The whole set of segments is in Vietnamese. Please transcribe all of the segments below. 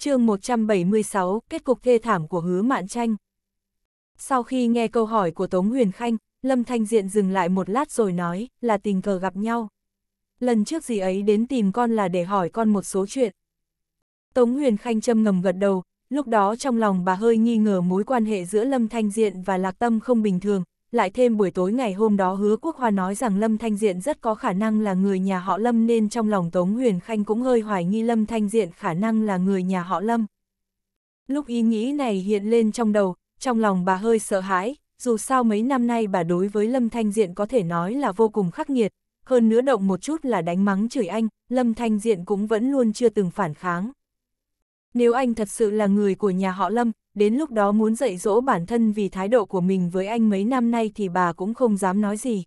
chương 176, kết cục thê thảm của hứa mạn tranh. Sau khi nghe câu hỏi của Tống Huyền Khanh, Lâm Thanh Diện dừng lại một lát rồi nói, là tình cờ gặp nhau. Lần trước gì ấy đến tìm con là để hỏi con một số chuyện. Tống Huyền Khanh châm ngầm gật đầu, lúc đó trong lòng bà hơi nghi ngờ mối quan hệ giữa Lâm Thanh Diện và Lạc Tâm không bình thường, lại thêm buổi tối ngày hôm đó hứa quốc hoa nói rằng Lâm Thanh Diện rất có khả năng là người nhà họ Lâm nên trong lòng Tống Huyền Khanh cũng hơi hoài nghi Lâm Thanh Diện khả năng là người nhà họ Lâm. Lúc ý nghĩ này hiện lên trong đầu, trong lòng bà hơi sợ hãi, dù sao mấy năm nay bà đối với Lâm Thanh Diện có thể nói là vô cùng khắc nghiệt, hơn nữa động một chút là đánh mắng chửi anh, Lâm Thanh Diện cũng vẫn luôn chưa từng phản kháng. Nếu anh thật sự là người của nhà họ Lâm, đến lúc đó muốn dạy dỗ bản thân vì thái độ của mình với anh mấy năm nay thì bà cũng không dám nói gì.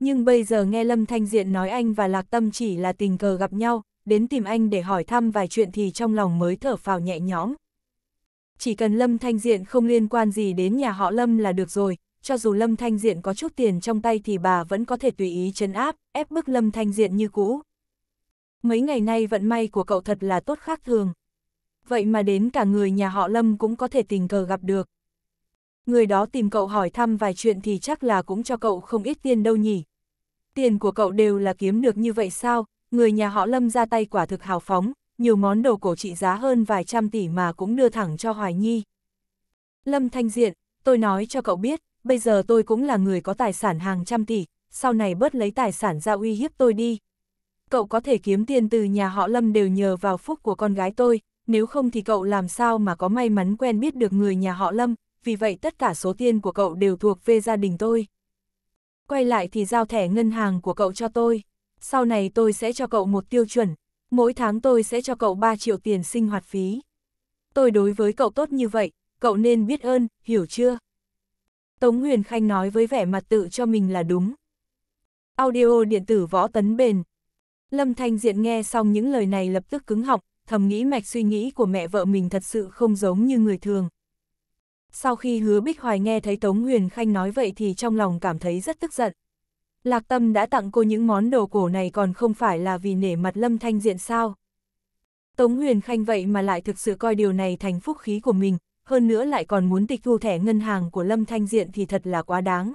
Nhưng bây giờ nghe Lâm Thanh Diện nói anh và Lạc Tâm chỉ là tình cờ gặp nhau, đến tìm anh để hỏi thăm vài chuyện thì trong lòng mới thở phào nhẹ nhõm. Chỉ cần Lâm Thanh Diện không liên quan gì đến nhà họ Lâm là được rồi, cho dù Lâm Thanh Diện có chút tiền trong tay thì bà vẫn có thể tùy ý chấn áp, ép bức Lâm Thanh Diện như cũ. Mấy ngày nay vận may của cậu thật là tốt khác thường vậy mà đến cả người nhà họ Lâm cũng có thể tình cờ gặp được. Người đó tìm cậu hỏi thăm vài chuyện thì chắc là cũng cho cậu không ít tiền đâu nhỉ. Tiền của cậu đều là kiếm được như vậy sao, người nhà họ Lâm ra tay quả thực hào phóng, nhiều món đồ cổ trị giá hơn vài trăm tỷ mà cũng đưa thẳng cho Hoài Nhi. Lâm Thanh Diện, tôi nói cho cậu biết, bây giờ tôi cũng là người có tài sản hàng trăm tỷ, sau này bớt lấy tài sản ra uy hiếp tôi đi. Cậu có thể kiếm tiền từ nhà họ Lâm đều nhờ vào phúc của con gái tôi, nếu không thì cậu làm sao mà có may mắn quen biết được người nhà họ Lâm, vì vậy tất cả số tiền của cậu đều thuộc về gia đình tôi. Quay lại thì giao thẻ ngân hàng của cậu cho tôi, sau này tôi sẽ cho cậu một tiêu chuẩn, mỗi tháng tôi sẽ cho cậu 3 triệu tiền sinh hoạt phí. Tôi đối với cậu tốt như vậy, cậu nên biết ơn, hiểu chưa? Tống Huyền Khanh nói với vẻ mặt tự cho mình là đúng. Audio điện tử võ tấn bền. Lâm Thanh Diện nghe xong những lời này lập tức cứng họng, thầm nghĩ mạch suy nghĩ của mẹ vợ mình thật sự không giống như người thường. Sau khi hứa Bích Hoài nghe thấy Tống Huyền Khanh nói vậy thì trong lòng cảm thấy rất tức giận. Lạc Tâm đã tặng cô những món đồ cổ này còn không phải là vì nể mặt Lâm Thanh Diện sao. Tống Huyền Khanh vậy mà lại thực sự coi điều này thành phúc khí của mình, hơn nữa lại còn muốn tịch thu thẻ ngân hàng của Lâm Thanh Diện thì thật là quá đáng.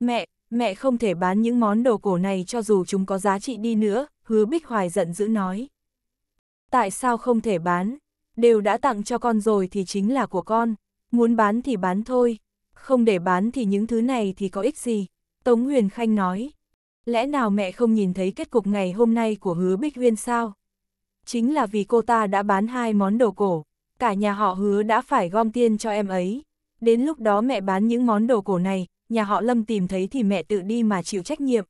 Mẹ, mẹ không thể bán những món đồ cổ này cho dù chúng có giá trị đi nữa, hứa Bích Hoài giận dữ nói. Tại sao không thể bán? Đều đã tặng cho con rồi thì chính là của con. Muốn bán thì bán thôi. Không để bán thì những thứ này thì có ích gì? Tống Huyền Khanh nói. Lẽ nào mẹ không nhìn thấy kết cục ngày hôm nay của hứa Bích Huyên sao? Chính là vì cô ta đã bán hai món đồ cổ. Cả nhà họ hứa đã phải gom tiền cho em ấy. Đến lúc đó mẹ bán những món đồ cổ này, nhà họ Lâm tìm thấy thì mẹ tự đi mà chịu trách nhiệm.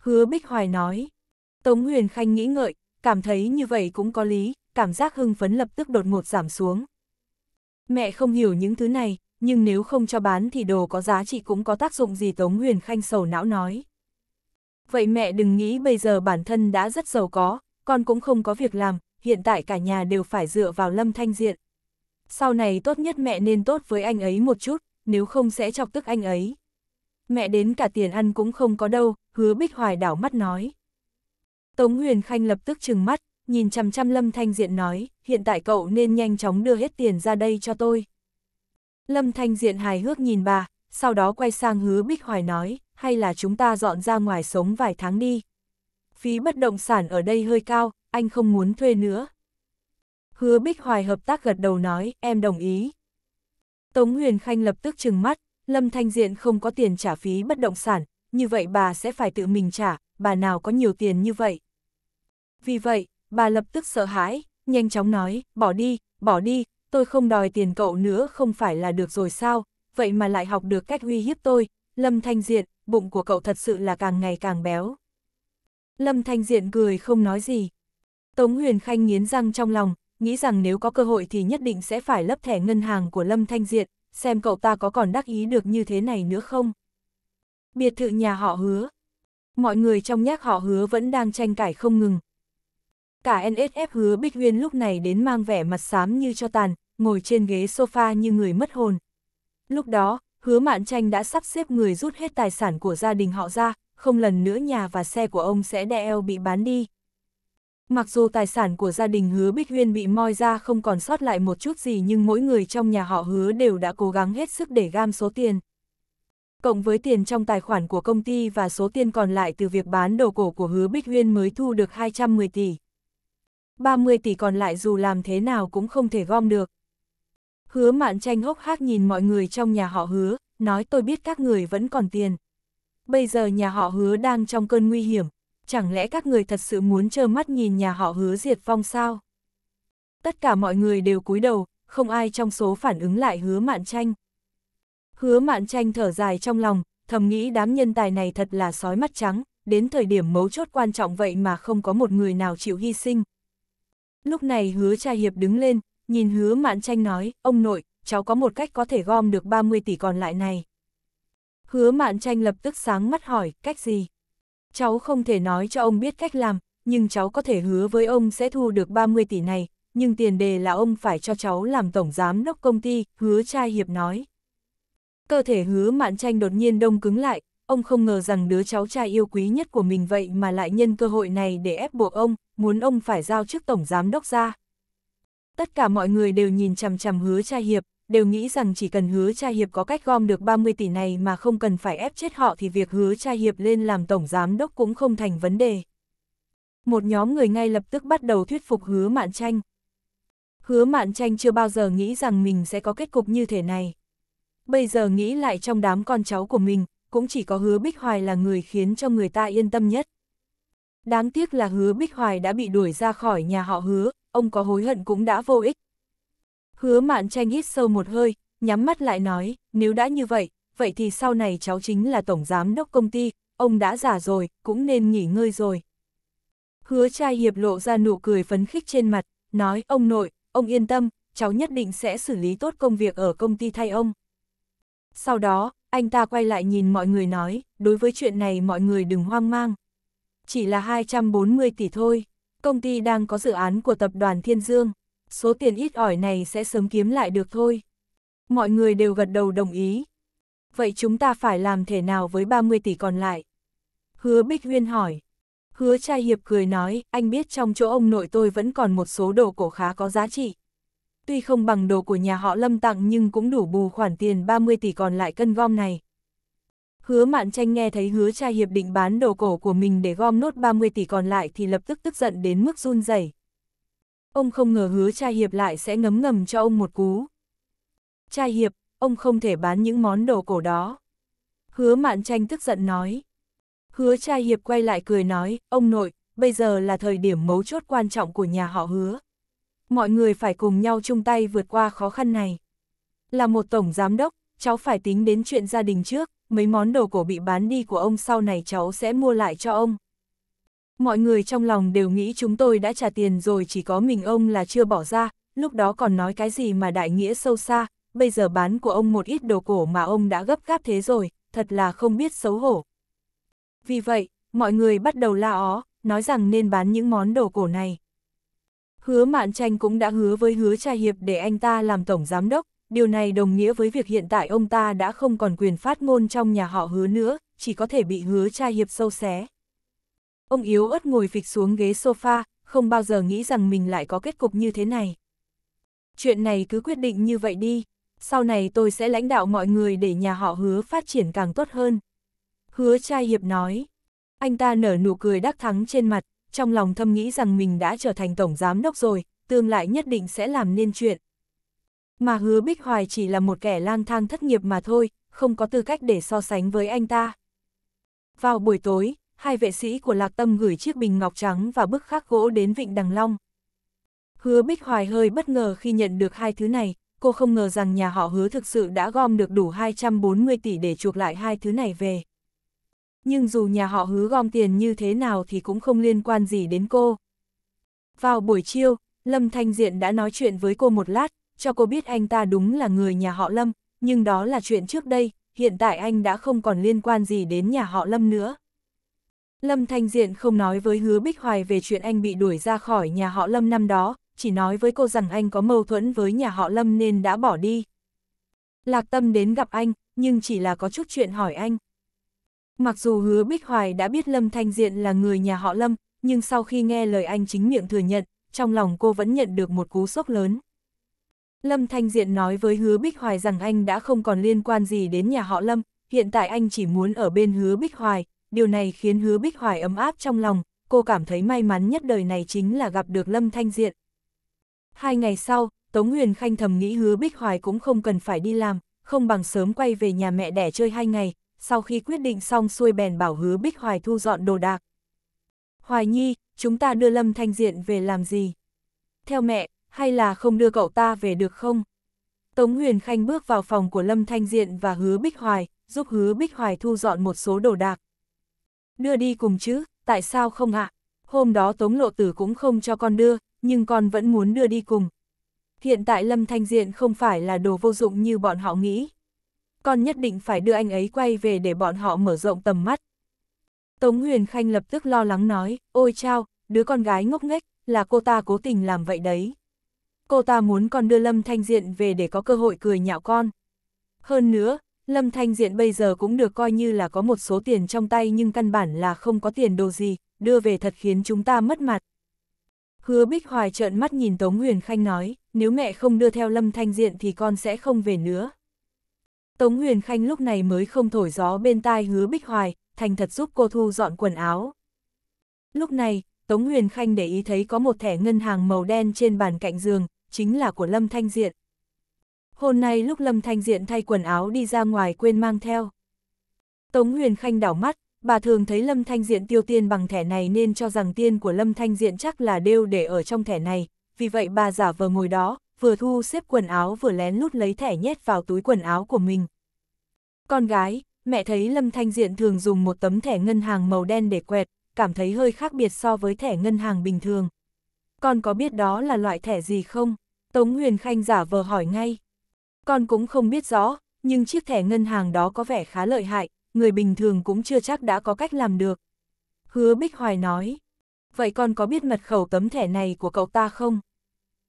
Hứa Bích Hoài nói. Tống Huyền Khanh nghĩ ngợi, cảm thấy như vậy cũng có lý, cảm giác hưng phấn lập tức đột ngột giảm xuống. Mẹ không hiểu những thứ này, nhưng nếu không cho bán thì đồ có giá trị cũng có tác dụng gì Tống Huyền Khanh sầu não nói. Vậy mẹ đừng nghĩ bây giờ bản thân đã rất giàu có, con cũng không có việc làm, hiện tại cả nhà đều phải dựa vào Lâm Thanh Diện. Sau này tốt nhất mẹ nên tốt với anh ấy một chút, nếu không sẽ chọc tức anh ấy. Mẹ đến cả tiền ăn cũng không có đâu, hứa Bích Hoài đảo mắt nói. Tống Huyền Khanh lập tức trừng mắt, nhìn chằm chằm Lâm Thanh Diện nói, hiện tại cậu nên nhanh chóng đưa hết tiền ra đây cho tôi. Lâm Thanh Diện hài hước nhìn bà, sau đó quay sang hứa Bích Hoài nói, hay là chúng ta dọn ra ngoài sống vài tháng đi. Phí bất động sản ở đây hơi cao, anh không muốn thuê nữa. Hứa Bích Hoài hợp tác gật đầu nói, em đồng ý. Tống Huyền Khanh lập tức trừng mắt, Lâm Thanh Diện không có tiền trả phí bất động sản, như vậy bà sẽ phải tự mình trả, bà nào có nhiều tiền như vậy. Vì vậy, bà lập tức sợ hãi, nhanh chóng nói, bỏ đi, bỏ đi, tôi không đòi tiền cậu nữa không phải là được rồi sao, vậy mà lại học được cách uy hiếp tôi, Lâm Thanh Diện, bụng của cậu thật sự là càng ngày càng béo. Lâm Thanh Diện cười không nói gì. Tống Huyền Khanh nghiến răng trong lòng, nghĩ rằng nếu có cơ hội thì nhất định sẽ phải lấp thẻ ngân hàng của Lâm Thanh Diện, xem cậu ta có còn đắc ý được như thế này nữa không. Biệt thự nhà họ hứa. Mọi người trong nhác họ hứa vẫn đang tranh cãi không ngừng, Cả NSF hứa Bích nguyên lúc này đến mang vẻ mặt xám như cho tàn, ngồi trên ghế sofa như người mất hồn. Lúc đó, hứa Mạn Tranh đã sắp xếp người rút hết tài sản của gia đình họ ra, không lần nữa nhà và xe của ông sẽ đe bị bán đi. Mặc dù tài sản của gia đình hứa Bích nguyên bị moi ra không còn sót lại một chút gì nhưng mỗi người trong nhà họ hứa đều đã cố gắng hết sức để gam số tiền. Cộng với tiền trong tài khoản của công ty và số tiền còn lại từ việc bán đồ cổ của hứa Bích nguyên mới thu được 210 tỷ. 30 tỷ còn lại dù làm thế nào cũng không thể gom được. Hứa mạn tranh hốc hác nhìn mọi người trong nhà họ hứa, nói tôi biết các người vẫn còn tiền. Bây giờ nhà họ hứa đang trong cơn nguy hiểm, chẳng lẽ các người thật sự muốn trơ mắt nhìn nhà họ hứa diệt vong sao? Tất cả mọi người đều cúi đầu, không ai trong số phản ứng lại hứa mạn tranh. Hứa mạn tranh thở dài trong lòng, thầm nghĩ đám nhân tài này thật là sói mắt trắng, đến thời điểm mấu chốt quan trọng vậy mà không có một người nào chịu hy sinh, Lúc này hứa cha hiệp đứng lên, nhìn hứa mạn tranh nói, ông nội, cháu có một cách có thể gom được 30 tỷ còn lại này. Hứa mạn tranh lập tức sáng mắt hỏi, cách gì? Cháu không thể nói cho ông biết cách làm, nhưng cháu có thể hứa với ông sẽ thu được 30 tỷ này, nhưng tiền đề là ông phải cho cháu làm tổng giám đốc công ty, hứa cha hiệp nói. Cơ thể hứa mạn tranh đột nhiên đông cứng lại, ông không ngờ rằng đứa cháu trai yêu quý nhất của mình vậy mà lại nhân cơ hội này để ép buộc ông, muốn ông phải giao chức tổng giám đốc ra. Tất cả mọi người đều nhìn chằm chằm hứa trai hiệp, đều nghĩ rằng chỉ cần hứa trai hiệp có cách gom được 30 tỷ này mà không cần phải ép chết họ thì việc hứa trai hiệp lên làm tổng giám đốc cũng không thành vấn đề. Một nhóm người ngay lập tức bắt đầu thuyết phục hứa mạn tranh. Hứa mạn tranh chưa bao giờ nghĩ rằng mình sẽ có kết cục như thế này. Bây giờ nghĩ lại trong đám con cháu của mình, cũng chỉ có hứa Bích Hoài là người khiến cho người ta yên tâm nhất. Đáng tiếc là hứa Bích Hoài đã bị đuổi ra khỏi nhà họ hứa, ông có hối hận cũng đã vô ích. Hứa mạn tranh hít sâu một hơi, nhắm mắt lại nói, nếu đã như vậy, vậy thì sau này cháu chính là tổng giám đốc công ty, ông đã già rồi, cũng nên nghỉ ngơi rồi. Hứa trai hiệp lộ ra nụ cười phấn khích trên mặt, nói, ông nội, ông yên tâm, cháu nhất định sẽ xử lý tốt công việc ở công ty thay ông. Sau đó, anh ta quay lại nhìn mọi người nói, đối với chuyện này mọi người đừng hoang mang. Chỉ là 240 tỷ thôi, công ty đang có dự án của tập đoàn Thiên Dương, số tiền ít ỏi này sẽ sớm kiếm lại được thôi. Mọi người đều gật đầu đồng ý. Vậy chúng ta phải làm thế nào với 30 tỷ còn lại? Hứa Bích Huyên hỏi. Hứa trai hiệp cười nói, anh biết trong chỗ ông nội tôi vẫn còn một số đồ cổ khá có giá trị tuy không bằng đồ của nhà họ Lâm tặng nhưng cũng đủ bù khoản tiền 30 tỷ còn lại cân gom này. Hứa Mạn Tranh nghe thấy hứa trai hiệp định bán đồ cổ của mình để gom nốt 30 tỷ còn lại thì lập tức tức giận đến mức run rẩy. Ông không ngờ hứa trai hiệp lại sẽ ngấm ngầm cho ông một cú. Trai hiệp, ông không thể bán những món đồ cổ đó. Hứa Mạn Tranh tức giận nói. Hứa trai hiệp quay lại cười nói, ông nội, bây giờ là thời điểm mấu chốt quan trọng của nhà họ hứa mọi người phải cùng nhau chung tay vượt qua khó khăn này. Là một tổng giám đốc, cháu phải tính đến chuyện gia đình trước, mấy món đồ cổ bị bán đi của ông sau này cháu sẽ mua lại cho ông. Mọi người trong lòng đều nghĩ chúng tôi đã trả tiền rồi chỉ có mình ông là chưa bỏ ra, lúc đó còn nói cái gì mà đại nghĩa sâu xa, bây giờ bán của ông một ít đồ cổ mà ông đã gấp gáp thế rồi, thật là không biết xấu hổ. Vì vậy, mọi người bắt đầu la ó, nói rằng nên bán những món đồ cổ này. Hứa Mạn Tranh cũng đã hứa với Hứa Trai Hiệp để anh ta làm tổng giám đốc, điều này đồng nghĩa với việc hiện tại ông ta đã không còn quyền phát ngôn trong nhà họ Hứa nữa, chỉ có thể bị Hứa Trai Hiệp sâu xé. Ông yếu ớt ngồi phịch xuống ghế sofa, không bao giờ nghĩ rằng mình lại có kết cục như thế này. Chuyện này cứ quyết định như vậy đi, sau này tôi sẽ lãnh đạo mọi người để nhà họ Hứa phát triển càng tốt hơn. Hứa Trai Hiệp nói, anh ta nở nụ cười đắc thắng trên mặt, trong lòng thâm nghĩ rằng mình đã trở thành tổng giám đốc rồi, tương lại nhất định sẽ làm nên chuyện. Mà hứa Bích Hoài chỉ là một kẻ lang thang thất nghiệp mà thôi, không có tư cách để so sánh với anh ta. Vào buổi tối, hai vệ sĩ của Lạc Tâm gửi chiếc bình ngọc trắng và bức khắc gỗ đến Vịnh Đằng Long. Hứa Bích Hoài hơi bất ngờ khi nhận được hai thứ này, cô không ngờ rằng nhà họ hứa thực sự đã gom được đủ 240 tỷ để chuộc lại hai thứ này về nhưng dù nhà họ hứa gom tiền như thế nào thì cũng không liên quan gì đến cô. Vào buổi chiều, Lâm Thanh Diện đã nói chuyện với cô một lát, cho cô biết anh ta đúng là người nhà họ Lâm, nhưng đó là chuyện trước đây, hiện tại anh đã không còn liên quan gì đến nhà họ Lâm nữa. Lâm Thanh Diện không nói với Hứa Bích Hoài về chuyện anh bị đuổi ra khỏi nhà họ Lâm năm đó, chỉ nói với cô rằng anh có mâu thuẫn với nhà họ Lâm nên đã bỏ đi. Lạc Tâm đến gặp anh, nhưng chỉ là có chút chuyện hỏi anh. Mặc dù hứa Bích Hoài đã biết Lâm Thanh Diện là người nhà họ Lâm, nhưng sau khi nghe lời anh chính miệng thừa nhận, trong lòng cô vẫn nhận được một cú sốc lớn. Lâm Thanh Diện nói với hứa Bích Hoài rằng anh đã không còn liên quan gì đến nhà họ Lâm, hiện tại anh chỉ muốn ở bên hứa Bích Hoài, điều này khiến hứa Bích Hoài ấm áp trong lòng, cô cảm thấy may mắn nhất đời này chính là gặp được Lâm Thanh Diện. Hai ngày sau, Tống Huyền Khanh thầm nghĩ hứa Bích Hoài cũng không cần phải đi làm, không bằng sớm quay về nhà mẹ đẻ chơi hai ngày, sau khi quyết định xong xuôi bèn bảo hứa Bích Hoài thu dọn đồ đạc. Hoài Nhi, chúng ta đưa Lâm Thanh Diện về làm gì? Theo mẹ, hay là không đưa cậu ta về được không? Tống Huyền Khanh bước vào phòng của Lâm Thanh Diện và hứa Bích Hoài, giúp hứa Bích Hoài thu dọn một số đồ đạc. Đưa đi cùng chứ, tại sao không ạ? Hôm đó Tống Lộ Tử cũng không cho con đưa, nhưng con vẫn muốn đưa đi cùng. Hiện tại Lâm Thanh Diện không phải là đồ vô dụng như bọn họ nghĩ con nhất định phải đưa anh ấy quay về để bọn họ mở rộng tầm mắt. Tống Huyền Khanh lập tức lo lắng nói, ôi chao, đứa con gái ngốc nghếch, là cô ta cố tình làm vậy đấy. Cô ta muốn con đưa Lâm Thanh Diện về để có cơ hội cười nhạo con. Hơn nữa, Lâm Thanh Diện bây giờ cũng được coi như là có một số tiền trong tay nhưng căn bản là không có tiền đồ gì, đưa về thật khiến chúng ta mất mặt. Hứa Bích Hoài trợn mắt nhìn Tống Huyền Khanh nói, nếu mẹ không đưa theo Lâm Thanh Diện thì con sẽ không về nữa. Tống Huyền Khanh lúc này mới không thổi gió bên tai hứa Bích Hoài, thành thật giúp cô thu dọn quần áo. Lúc này, Tống Huyền Khanh để ý thấy có một thẻ ngân hàng màu đen trên bàn cạnh giường, chính là của Lâm Thanh Diện. Hôm nay lúc Lâm Thanh Diện thay quần áo đi ra ngoài quên mang theo. Tống Huyền Khanh đảo mắt, bà thường thấy Lâm Thanh Diện tiêu tiền bằng thẻ này nên cho rằng tiền của Lâm Thanh Diện chắc là đều để ở trong thẻ này, vì vậy bà giả vờ ngồi đó, vừa thu xếp quần áo vừa lén lút lấy thẻ nhét vào túi quần áo của mình. Con gái, mẹ thấy Lâm Thanh Diện thường dùng một tấm thẻ ngân hàng màu đen để quẹt, cảm thấy hơi khác biệt so với thẻ ngân hàng bình thường. Con có biết đó là loại thẻ gì không? Tống Huyền Khanh giả vờ hỏi ngay. Con cũng không biết rõ, nhưng chiếc thẻ ngân hàng đó có vẻ khá lợi hại, người bình thường cũng chưa chắc đã có cách làm được. Hứa Bích Hoài nói. Vậy con có biết mật khẩu tấm thẻ này của cậu ta không?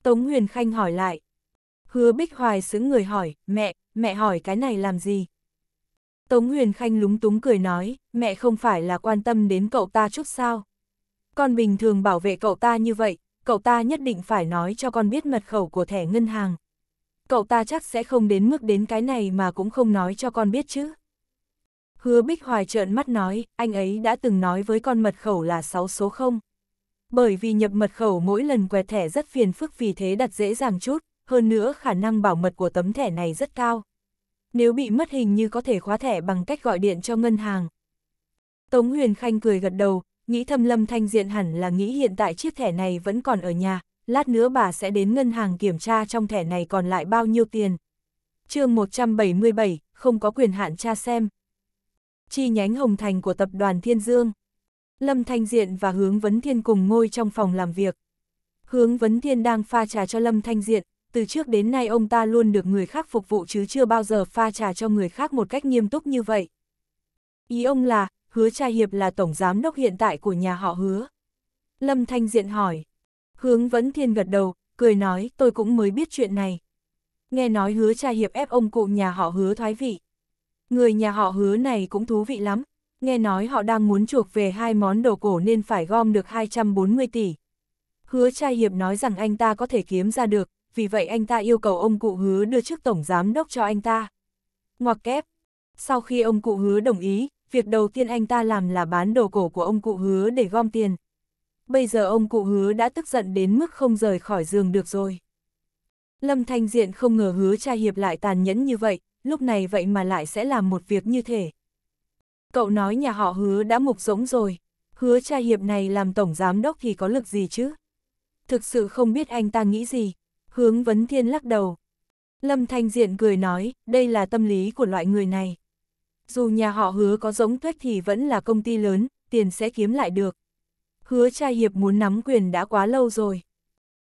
Tống Huyền Khanh hỏi lại. Hứa Bích Hoài xứng người hỏi, mẹ, mẹ hỏi cái này làm gì? Tống Huyền Khanh lúng túng cười nói, mẹ không phải là quan tâm đến cậu ta chút sao? Con bình thường bảo vệ cậu ta như vậy, cậu ta nhất định phải nói cho con biết mật khẩu của thẻ ngân hàng. Cậu ta chắc sẽ không đến mức đến cái này mà cũng không nói cho con biết chứ. Hứa Bích Hoài trợn mắt nói, anh ấy đã từng nói với con mật khẩu là 6 số 0. Bởi vì nhập mật khẩu mỗi lần quẹt thẻ rất phiền phức vì thế đặt dễ dàng chút, hơn nữa khả năng bảo mật của tấm thẻ này rất cao. Nếu bị mất hình như có thể khóa thẻ bằng cách gọi điện cho ngân hàng. Tống Huyền Khanh cười gật đầu, nghĩ thâm lâm thanh diện hẳn là nghĩ hiện tại chiếc thẻ này vẫn còn ở nhà, lát nữa bà sẽ đến ngân hàng kiểm tra trong thẻ này còn lại bao nhiêu tiền. chương 177, không có quyền hạn tra xem. Chi nhánh Hồng Thành của tập đoàn Thiên Dương Lâm Thanh Diện và Hướng Vấn Thiên cùng ngồi trong phòng làm việc. Hướng Vấn Thiên đang pha trà cho Lâm Thanh Diện, từ trước đến nay ông ta luôn được người khác phục vụ chứ chưa bao giờ pha trà cho người khác một cách nghiêm túc như vậy. Ý ông là, hứa trai hiệp là tổng giám đốc hiện tại của nhà họ hứa. Lâm Thanh Diện hỏi. Hướng Vấn Thiên gật đầu, cười nói tôi cũng mới biết chuyện này. Nghe nói hứa trai hiệp ép ông cụ nhà họ hứa thoái vị. Người nhà họ hứa này cũng thú vị lắm, nghe nói họ đang muốn chuộc về hai món đồ cổ nên phải gom được 240 tỷ. Hứa trai hiệp nói rằng anh ta có thể kiếm ra được, vì vậy anh ta yêu cầu ông cụ hứa đưa chức tổng giám đốc cho anh ta. Ngoặc kép, sau khi ông cụ hứa đồng ý, việc đầu tiên anh ta làm là bán đồ cổ của ông cụ hứa để gom tiền. Bây giờ ông cụ hứa đã tức giận đến mức không rời khỏi giường được rồi. Lâm Thanh Diện không ngờ hứa trai hiệp lại tàn nhẫn như vậy, lúc này vậy mà lại sẽ làm một việc như thế. Cậu nói nhà họ hứa đã mục rỗng rồi, hứa cha hiệp này làm tổng giám đốc thì có lực gì chứ? Thực sự không biết anh ta nghĩ gì, hướng vấn thiên lắc đầu. Lâm Thanh Diện cười nói, đây là tâm lý của loại người này. Dù nhà họ hứa có giống tuyết thì vẫn là công ty lớn, tiền sẽ kiếm lại được. Hứa cha hiệp muốn nắm quyền đã quá lâu rồi.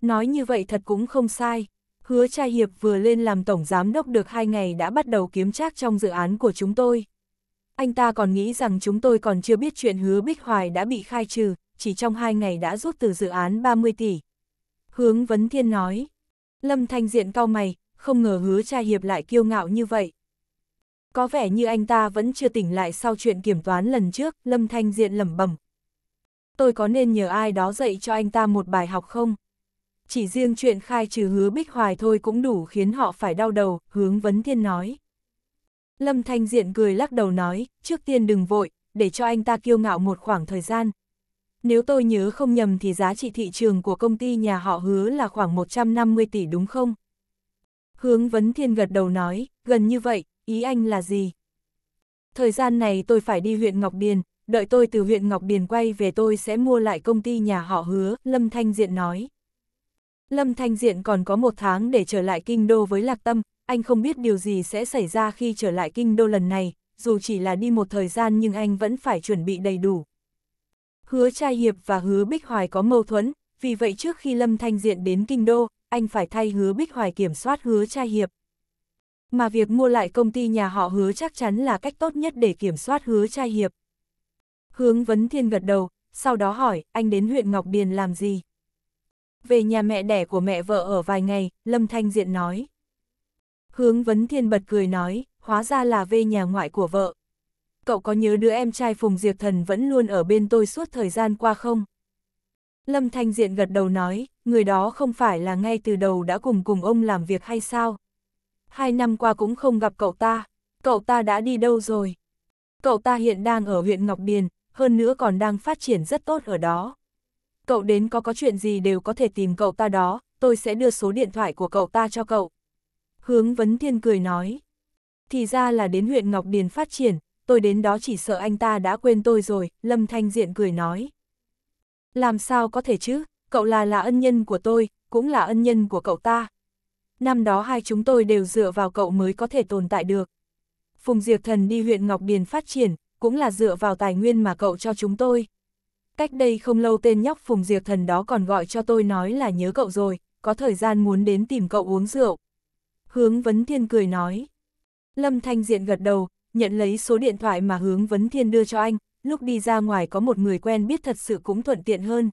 Nói như vậy thật cũng không sai. Hứa cha hiệp vừa lên làm tổng giám đốc được hai ngày đã bắt đầu kiếm trác trong dự án của chúng tôi anh ta còn nghĩ rằng chúng tôi còn chưa biết chuyện hứa Bích Hoài đã bị khai trừ, chỉ trong hai ngày đã rút từ dự án 30 tỷ. Hướng Vấn Thiên nói, Lâm Thanh Diện cau mày, không ngờ hứa cha hiệp lại kiêu ngạo như vậy. Có vẻ như anh ta vẫn chưa tỉnh lại sau chuyện kiểm toán lần trước, Lâm Thanh Diện lẩm bẩm. Tôi có nên nhờ ai đó dạy cho anh ta một bài học không? Chỉ riêng chuyện khai trừ hứa Bích Hoài thôi cũng đủ khiến họ phải đau đầu, hướng Vấn Thiên nói. Lâm Thanh Diện cười lắc đầu nói, trước tiên đừng vội, để cho anh ta kiêu ngạo một khoảng thời gian. Nếu tôi nhớ không nhầm thì giá trị thị trường của công ty nhà họ hứa là khoảng 150 tỷ đúng không? Hướng Vấn Thiên gật đầu nói, gần như vậy, ý anh là gì? Thời gian này tôi phải đi huyện Ngọc Điền, đợi tôi từ huyện Ngọc Điền quay về tôi sẽ mua lại công ty nhà họ hứa, Lâm Thanh Diện nói. Lâm Thanh Diện còn có một tháng để trở lại kinh đô với Lạc Tâm, anh không biết điều gì sẽ xảy ra khi trở lại kinh đô lần này, dù chỉ là đi một thời gian nhưng anh vẫn phải chuẩn bị đầy đủ. Hứa trai hiệp và hứa Bích Hoài có mâu thuẫn, vì vậy trước khi Lâm Thanh Diện đến kinh đô, anh phải thay hứa Bích Hoài kiểm soát hứa trai hiệp. Mà việc mua lại công ty nhà họ hứa chắc chắn là cách tốt nhất để kiểm soát hứa trai hiệp. Hướng Vấn Thiên gật đầu, sau đó hỏi, anh đến huyện Ngọc Điền làm gì? Về nhà mẹ đẻ của mẹ vợ ở vài ngày, Lâm Thanh Diện nói. Hướng Vấn Thiên bật cười nói, hóa ra là về nhà ngoại của vợ. Cậu có nhớ đứa em trai Phùng Diệp Thần vẫn luôn ở bên tôi suốt thời gian qua không? Lâm Thanh Diện gật đầu nói, người đó không phải là ngay từ đầu đã cùng cùng ông làm việc hay sao? Hai năm qua cũng không gặp cậu ta, cậu ta đã đi đâu rồi? Cậu ta hiện đang ở huyện Ngọc Điền, hơn nữa còn đang phát triển rất tốt ở đó. Cậu đến có có chuyện gì đều có thể tìm cậu ta đó, tôi sẽ đưa số điện thoại của cậu ta cho cậu. Hướng Vấn Thiên cười nói. Thì ra là đến huyện Ngọc Điền phát triển, tôi đến đó chỉ sợ anh ta đã quên tôi rồi, Lâm Thanh Diện cười nói. Làm sao có thể chứ, cậu là là ân nhân của tôi, cũng là ân nhân của cậu ta. Năm đó hai chúng tôi đều dựa vào cậu mới có thể tồn tại được. Phùng Diệp Thần đi huyện Ngọc Điền phát triển, cũng là dựa vào tài nguyên mà cậu cho chúng tôi. Cách đây không lâu tên nhóc Phùng Diệp Thần đó còn gọi cho tôi nói là nhớ cậu rồi, có thời gian muốn đến tìm cậu uống rượu hướng vấn thiên cười nói. Lâm Thanh Diện gật đầu, nhận lấy số điện thoại mà hướng vấn thiên đưa cho anh, lúc đi ra ngoài có một người quen biết thật sự cũng thuận tiện hơn.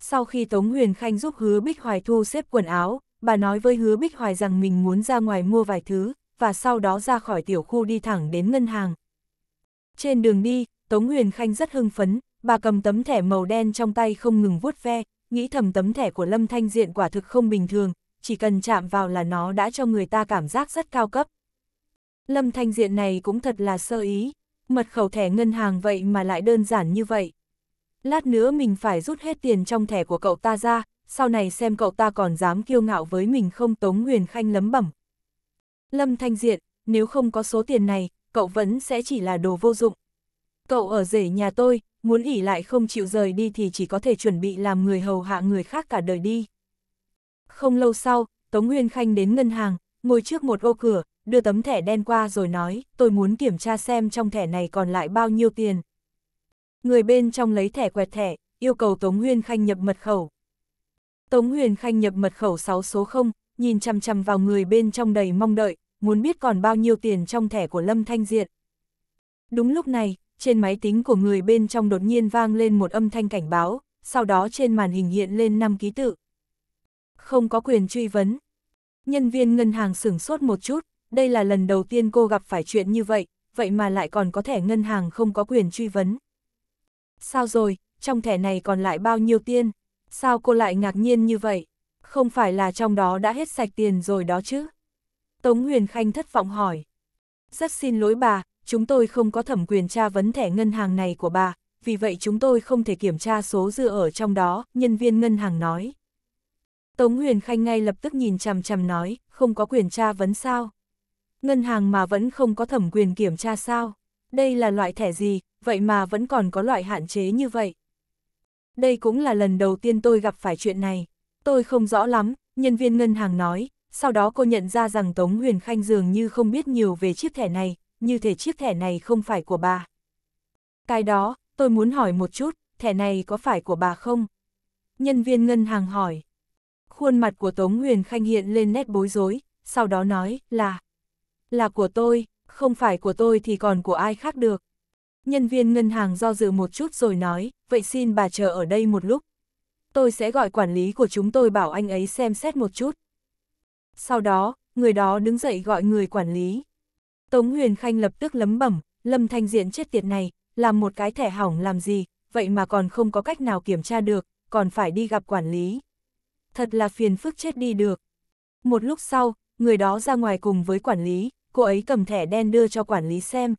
Sau khi Tống Huyền Khanh giúp hứa Bích Hoài thu xếp quần áo, bà nói với hứa Bích Hoài rằng mình muốn ra ngoài mua vài thứ, và sau đó ra khỏi tiểu khu đi thẳng đến ngân hàng. Trên đường đi, Tống Huyền Khanh rất hưng phấn, bà cầm tấm thẻ màu đen trong tay không ngừng vuốt ve, nghĩ thầm tấm thẻ của Lâm Thanh Diện quả thực không bình thường, chỉ cần chạm vào là nó đã cho người ta cảm giác rất cao cấp. Lâm Thanh Diện này cũng thật là sơ ý, mật khẩu thẻ ngân hàng vậy mà lại đơn giản như vậy. Lát nữa mình phải rút hết tiền trong thẻ của cậu ta ra, sau này xem cậu ta còn dám kiêu ngạo với mình không Tống Nguyền Khanh lấm bẩm. Lâm Thanh Diện, nếu không có số tiền này, cậu vẫn sẽ chỉ là đồ vô dụng. Cậu ở rể nhà tôi, muốn ỉ lại không chịu rời đi thì chỉ có thể chuẩn bị làm người hầu hạ người khác cả đời đi. Không lâu sau, Tống Huyên Khanh đến ngân hàng, ngồi trước một ô cửa, đưa tấm thẻ đen qua rồi nói, tôi muốn kiểm tra xem trong thẻ này còn lại bao nhiêu tiền. Người bên trong lấy thẻ quẹt thẻ, yêu cầu Tống Huyên Khanh nhập mật khẩu. Tống Huyền Khanh nhập mật khẩu 6 số 0, nhìn chằm chằm vào người bên trong đầy mong đợi, muốn biết còn bao nhiêu tiền trong thẻ của Lâm Thanh Diện. Đúng lúc này, trên máy tính của người bên trong đột nhiên vang lên một âm thanh cảnh báo, sau đó trên màn hình hiện lên 5 ký tự, không có quyền truy vấn. Nhân viên ngân hàng sửng sốt một chút, đây là lần đầu tiên cô gặp phải chuyện như vậy, vậy mà lại còn có thẻ ngân hàng không có quyền truy vấn. Sao rồi, trong thẻ này còn lại bao nhiêu tiền? Sao cô lại ngạc nhiên như vậy? Không phải là trong đó đã hết sạch tiền rồi đó chứ? Tống Huyền Khanh thất vọng hỏi. Rất xin lỗi bà, chúng tôi không có thẩm quyền tra vấn thẻ ngân hàng này của bà, vì vậy chúng tôi không thể kiểm tra số dư ở trong đó, nhân viên ngân hàng nói. Tống Huyền Khanh ngay lập tức nhìn chằm chằm nói, không có quyền tra vấn sao. Ngân hàng mà vẫn không có thẩm quyền kiểm tra sao. Đây là loại thẻ gì, vậy mà vẫn còn có loại hạn chế như vậy. Đây cũng là lần đầu tiên tôi gặp phải chuyện này. Tôi không rõ lắm, nhân viên ngân hàng nói, sau đó cô nhận ra rằng Tống Huyền Khanh dường như không biết nhiều về chiếc thẻ này, như thể chiếc thẻ này không phải của bà. Cái đó, tôi muốn hỏi một chút, thẻ này có phải của bà không? Nhân viên ngân hàng hỏi, khuôn mặt của Tống Huyền Khanh hiện lên nét bối rối, sau đó nói là Là của tôi, không phải của tôi thì còn của ai khác được. Nhân viên ngân hàng do dự một chút rồi nói, vậy xin bà chờ ở đây một lúc. Tôi sẽ gọi quản lý của chúng tôi bảo anh ấy xem xét một chút. Sau đó, người đó đứng dậy gọi người quản lý. Tống Huyền Khanh lập tức lấm bẩm, Lâm Thanh Diện chết tiệt này, làm một cái thẻ hỏng làm gì, vậy mà còn không có cách nào kiểm tra được, còn phải đi gặp quản lý thật là phiền phức chết đi được. Một lúc sau, người đó ra ngoài cùng với quản lý, cô ấy cầm thẻ đen đưa cho quản lý xem.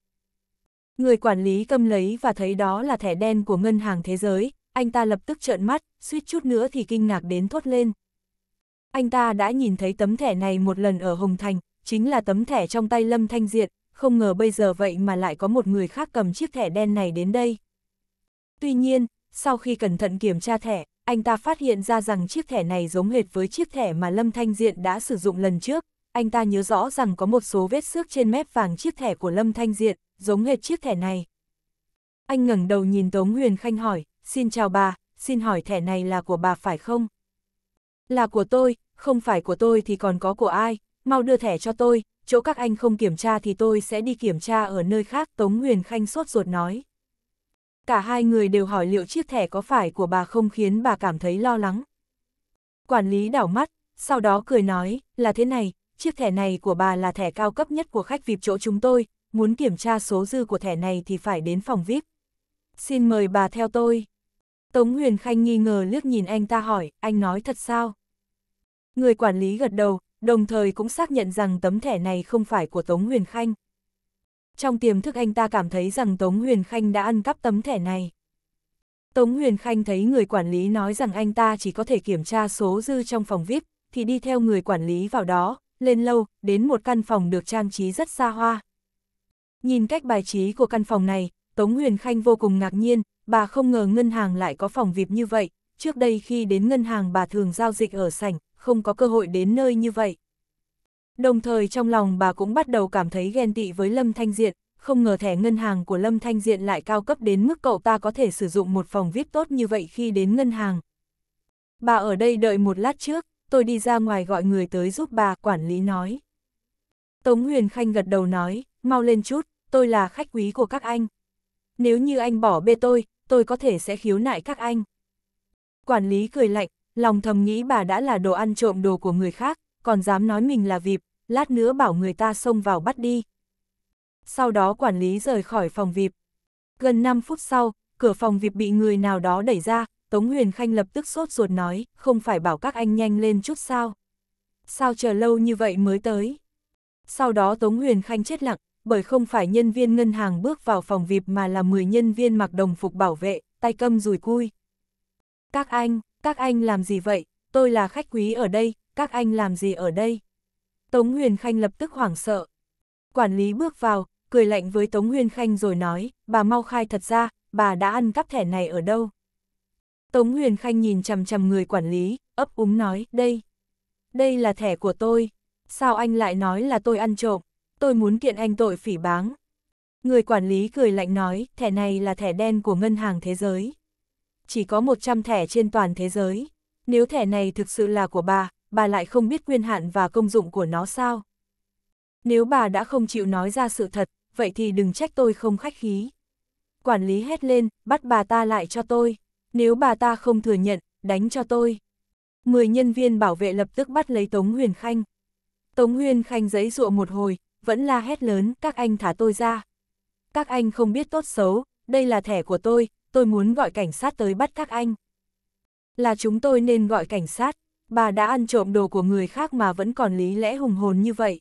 Người quản lý cầm lấy và thấy đó là thẻ đen của Ngân hàng Thế giới, anh ta lập tức trợn mắt, suýt chút nữa thì kinh ngạc đến thốt lên. Anh ta đã nhìn thấy tấm thẻ này một lần ở Hồng Thành, chính là tấm thẻ trong tay Lâm Thanh Diệt, không ngờ bây giờ vậy mà lại có một người khác cầm chiếc thẻ đen này đến đây. Tuy nhiên, sau khi cẩn thận kiểm tra thẻ, anh ta phát hiện ra rằng chiếc thẻ này giống hệt với chiếc thẻ mà Lâm Thanh Diện đã sử dụng lần trước. Anh ta nhớ rõ rằng có một số vết xước trên mép vàng chiếc thẻ của Lâm Thanh Diện, giống hệt chiếc thẻ này. Anh ngẩng đầu nhìn Tống Huyền Khanh hỏi, xin chào bà, xin hỏi thẻ này là của bà phải không? Là của tôi, không phải của tôi thì còn có của ai, mau đưa thẻ cho tôi, chỗ các anh không kiểm tra thì tôi sẽ đi kiểm tra ở nơi khác Tống Huyền Khanh sốt ruột nói cả hai người đều hỏi liệu chiếc thẻ có phải của bà không khiến bà cảm thấy lo lắng. Quản lý đảo mắt, sau đó cười nói, là thế này, chiếc thẻ này của bà là thẻ cao cấp nhất của khách vip chỗ chúng tôi, muốn kiểm tra số dư của thẻ này thì phải đến phòng VIP. Xin mời bà theo tôi. Tống Huyền Khanh nghi ngờ liếc nhìn anh ta hỏi, anh nói thật sao? Người quản lý gật đầu, đồng thời cũng xác nhận rằng tấm thẻ này không phải của Tống Huyền Khanh trong tiềm thức anh ta cảm thấy rằng Tống Huyền Khanh đã ăn cắp tấm thẻ này. Tống Huyền Khanh thấy người quản lý nói rằng anh ta chỉ có thể kiểm tra số dư trong phòng VIP, thì đi theo người quản lý vào đó, lên lâu, đến một căn phòng được trang trí rất xa hoa. Nhìn cách bài trí của căn phòng này, Tống Huyền Khanh vô cùng ngạc nhiên, bà không ngờ ngân hàng lại có phòng VIP như vậy, trước đây khi đến ngân hàng bà thường giao dịch ở sảnh, không có cơ hội đến nơi như vậy đồng thời trong lòng bà cũng bắt đầu cảm thấy ghen tị với Lâm Thanh Diện, không ngờ thẻ ngân hàng của Lâm Thanh Diện lại cao cấp đến mức cậu ta có thể sử dụng một phòng VIP tốt như vậy khi đến ngân hàng. Bà ở đây đợi một lát trước, tôi đi ra ngoài gọi người tới giúp bà, quản lý nói. Tống Huyền Khanh gật đầu nói, mau lên chút, tôi là khách quý của các anh. Nếu như anh bỏ bê tôi, tôi có thể sẽ khiếu nại các anh. Quản lý cười lạnh, lòng thầm nghĩ bà đã là đồ ăn trộm đồ của người khác, còn dám nói mình là vip lát nữa bảo người ta xông vào bắt đi. Sau đó quản lý rời khỏi phòng VIP. Gần 5 phút sau, cửa phòng VIP bị người nào đó đẩy ra, Tống Huyền Khanh lập tức sốt ruột nói, không phải bảo các anh nhanh lên chút sao. Sao chờ lâu như vậy mới tới? Sau đó Tống Huyền Khanh chết lặng, bởi không phải nhân viên ngân hàng bước vào phòng VIP mà là 10 nhân viên mặc đồng phục bảo vệ, tay câm rùi cui. Các anh, các anh làm gì vậy? Tôi là khách quý ở đây, các anh làm gì ở đây? Tống Huyền Khanh lập tức hoảng sợ. Quản lý bước vào, cười lạnh với Tống Huyền Khanh rồi nói, bà mau khai thật ra, bà đã ăn cắp thẻ này ở đâu? Tống Huyền Khanh nhìn chằm chằm người quản lý, ấp úng nói, đây, đây là thẻ của tôi, sao anh lại nói là tôi ăn trộm, tôi muốn kiện anh tội phỉ báng. Người quản lý cười lạnh nói, thẻ này là thẻ đen của ngân hàng thế giới. Chỉ có 100 thẻ trên toàn thế giới. Nếu thẻ này thực sự là của bà, bà lại không biết quyền hạn và công dụng của nó sao. Nếu bà đã không chịu nói ra sự thật, vậy thì đừng trách tôi không khách khí. Quản lý hét lên, bắt bà ta lại cho tôi. Nếu bà ta không thừa nhận, đánh cho tôi. Mười nhân viên bảo vệ lập tức bắt lấy Tống Huyền Khanh. Tống Huyền Khanh giấy dụa một hồi, vẫn la hét lớn, các anh thả tôi ra. Các anh không biết tốt xấu, đây là thẻ của tôi, tôi muốn gọi cảnh sát tới bắt các anh. Là chúng tôi nên gọi cảnh sát, bà đã ăn trộm đồ của người khác mà vẫn còn lý lẽ hùng hồn như vậy.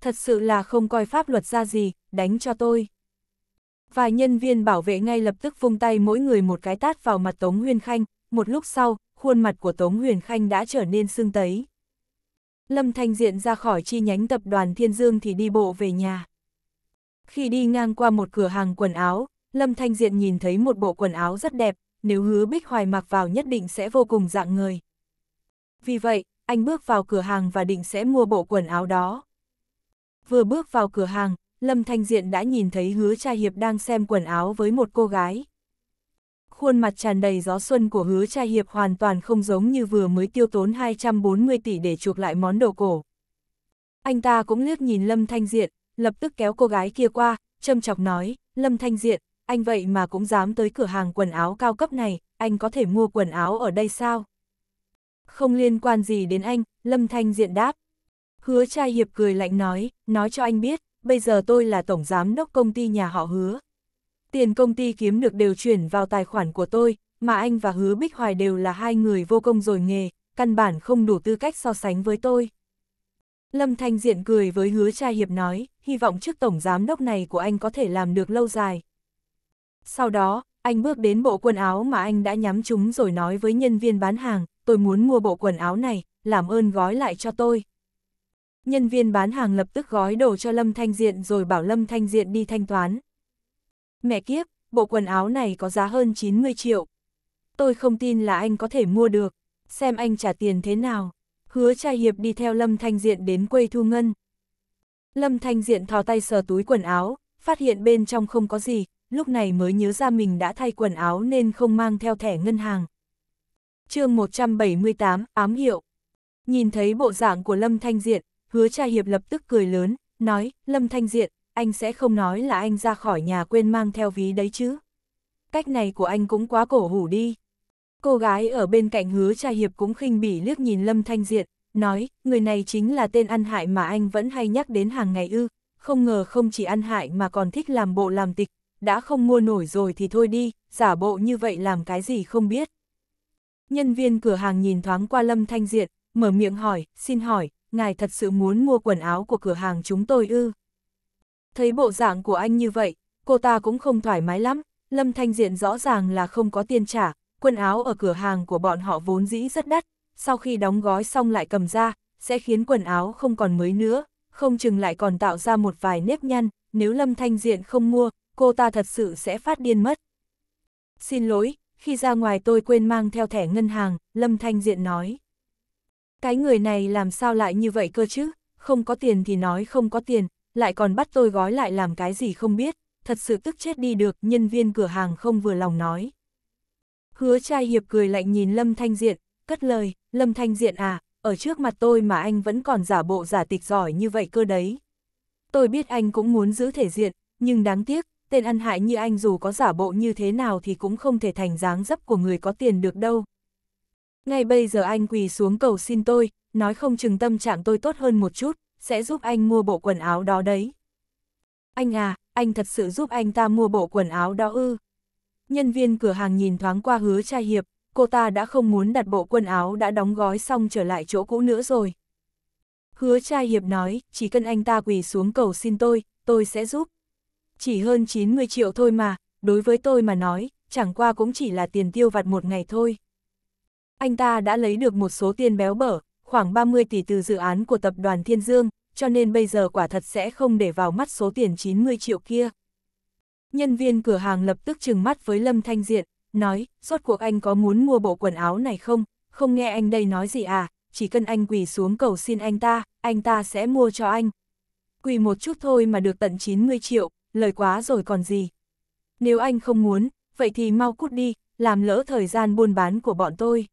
Thật sự là không coi pháp luật ra gì, đánh cho tôi. Vài nhân viên bảo vệ ngay lập tức vung tay mỗi người một cái tát vào mặt Tống Huyền Khanh, một lúc sau, khuôn mặt của Tống Huyền Khanh đã trở nên sưng tấy. Lâm Thanh Diện ra khỏi chi nhánh tập đoàn Thiên Dương thì đi bộ về nhà. Khi đi ngang qua một cửa hàng quần áo, Lâm Thanh Diện nhìn thấy một bộ quần áo rất đẹp, nếu hứa Bích Hoài mặc vào nhất định sẽ vô cùng dạng người. Vì vậy, anh bước vào cửa hàng và định sẽ mua bộ quần áo đó. Vừa bước vào cửa hàng, Lâm Thanh Diện đã nhìn thấy hứa cha hiệp đang xem quần áo với một cô gái. Khuôn mặt tràn đầy gió xuân của hứa cha hiệp hoàn toàn không giống như vừa mới tiêu tốn 240 tỷ để chuộc lại món đồ cổ. Anh ta cũng liếc nhìn Lâm Thanh Diện, lập tức kéo cô gái kia qua, châm chọc nói, Lâm Thanh Diện, anh vậy mà cũng dám tới cửa hàng quần áo cao cấp này, anh có thể mua quần áo ở đây sao? Không liên quan gì đến anh, Lâm Thanh Diện đáp. Hứa trai hiệp cười lạnh nói, nói cho anh biết, bây giờ tôi là tổng giám đốc công ty nhà họ hứa. Tiền công ty kiếm được đều chuyển vào tài khoản của tôi, mà anh và hứa Bích Hoài đều là hai người vô công rồi nghề, căn bản không đủ tư cách so sánh với tôi. Lâm Thanh Diện cười với hứa trai hiệp nói, hy vọng trước tổng giám đốc này của anh có thể làm được lâu dài. Sau đó, anh bước đến bộ quần áo mà anh đã nhắm chúng rồi nói với nhân viên bán hàng, tôi muốn mua bộ quần áo này, làm ơn gói lại cho tôi. Nhân viên bán hàng lập tức gói đồ cho Lâm Thanh Diện rồi bảo Lâm Thanh Diện đi thanh toán. Mẹ kiếp, bộ quần áo này có giá hơn 90 triệu. Tôi không tin là anh có thể mua được, xem anh trả tiền thế nào. Hứa trai hiệp đi theo Lâm Thanh Diện đến quầy thu ngân. Lâm Thanh Diện thò tay sờ túi quần áo, phát hiện bên trong không có gì, lúc này mới nhớ ra mình đã thay quần áo nên không mang theo thẻ ngân hàng chương 178, ám hiệu. Nhìn thấy bộ dạng của Lâm Thanh Diện, hứa cha hiệp lập tức cười lớn, nói, Lâm Thanh Diện, anh sẽ không nói là anh ra khỏi nhà quên mang theo ví đấy chứ. Cách này của anh cũng quá cổ hủ đi. Cô gái ở bên cạnh hứa cha hiệp cũng khinh bỉ liếc nhìn Lâm Thanh Diện, nói, người này chính là tên ăn hại mà anh vẫn hay nhắc đến hàng ngày ư, không ngờ không chỉ ăn hại mà còn thích làm bộ làm tịch, đã không mua nổi rồi thì thôi đi, giả bộ như vậy làm cái gì không biết. Nhân viên cửa hàng nhìn thoáng qua Lâm Thanh Diện, mở miệng hỏi, xin hỏi, ngài thật sự muốn mua quần áo của cửa hàng chúng tôi ư? Thấy bộ dạng của anh như vậy, cô ta cũng không thoải mái lắm, Lâm Thanh Diện rõ ràng là không có tiền trả, quần áo ở cửa hàng của bọn họ vốn dĩ rất đắt, sau khi đóng gói xong lại cầm ra, sẽ khiến quần áo không còn mới nữa, không chừng lại còn tạo ra một vài nếp nhăn, nếu Lâm Thanh Diện không mua, cô ta thật sự sẽ phát điên mất. Xin lỗi, khi ra ngoài tôi quên mang theo thẻ ngân hàng, Lâm Thanh Diện nói. Cái người này làm sao lại như vậy cơ chứ, không có tiền thì nói không có tiền, lại còn bắt tôi gói lại làm cái gì không biết, thật sự tức chết đi được, nhân viên cửa hàng không vừa lòng nói. Hứa trai hiệp cười lạnh nhìn Lâm Thanh Diện, cất lời, Lâm Thanh Diện à, ở trước mặt tôi mà anh vẫn còn giả bộ giả tịch giỏi như vậy cơ đấy. Tôi biết anh cũng muốn giữ thể diện, nhưng đáng tiếc, tên ăn hại như anh dù có giả bộ như thế nào thì cũng không thể thành dáng dấp của người có tiền được đâu. Ngay bây giờ anh quỳ xuống cầu xin tôi, nói không chừng tâm trạng tôi tốt hơn một chút, sẽ giúp anh mua bộ quần áo đó đấy. Anh à, anh thật sự giúp anh ta mua bộ quần áo đó ư. Nhân viên cửa hàng nhìn thoáng qua hứa trai hiệp, cô ta đã không muốn đặt bộ quần áo đã đóng gói xong trở lại chỗ cũ nữa rồi. Hứa trai hiệp nói, chỉ cần anh ta quỳ xuống cầu xin tôi, tôi sẽ giúp chỉ hơn 90 triệu thôi mà, đối với tôi mà nói, chẳng qua cũng chỉ là tiền tiêu vặt một ngày thôi. Anh ta đã lấy được một số tiền béo bở, khoảng 30 tỷ từ dự án của tập đoàn Thiên Dương, cho nên bây giờ quả thật sẽ không để vào mắt số tiền 90 triệu kia. Nhân viên cửa hàng lập tức trừng mắt với Lâm Thanh Diện, nói, rốt cuộc anh có muốn mua bộ quần áo này không, không nghe anh đây nói gì à, chỉ cần anh quỳ xuống cầu xin anh ta, anh ta sẽ mua cho anh. Quỳ một chút thôi mà được tận 90 triệu, lời quá rồi còn gì. Nếu anh không muốn, vậy thì mau cút đi, làm lỡ thời gian buôn bán của bọn tôi.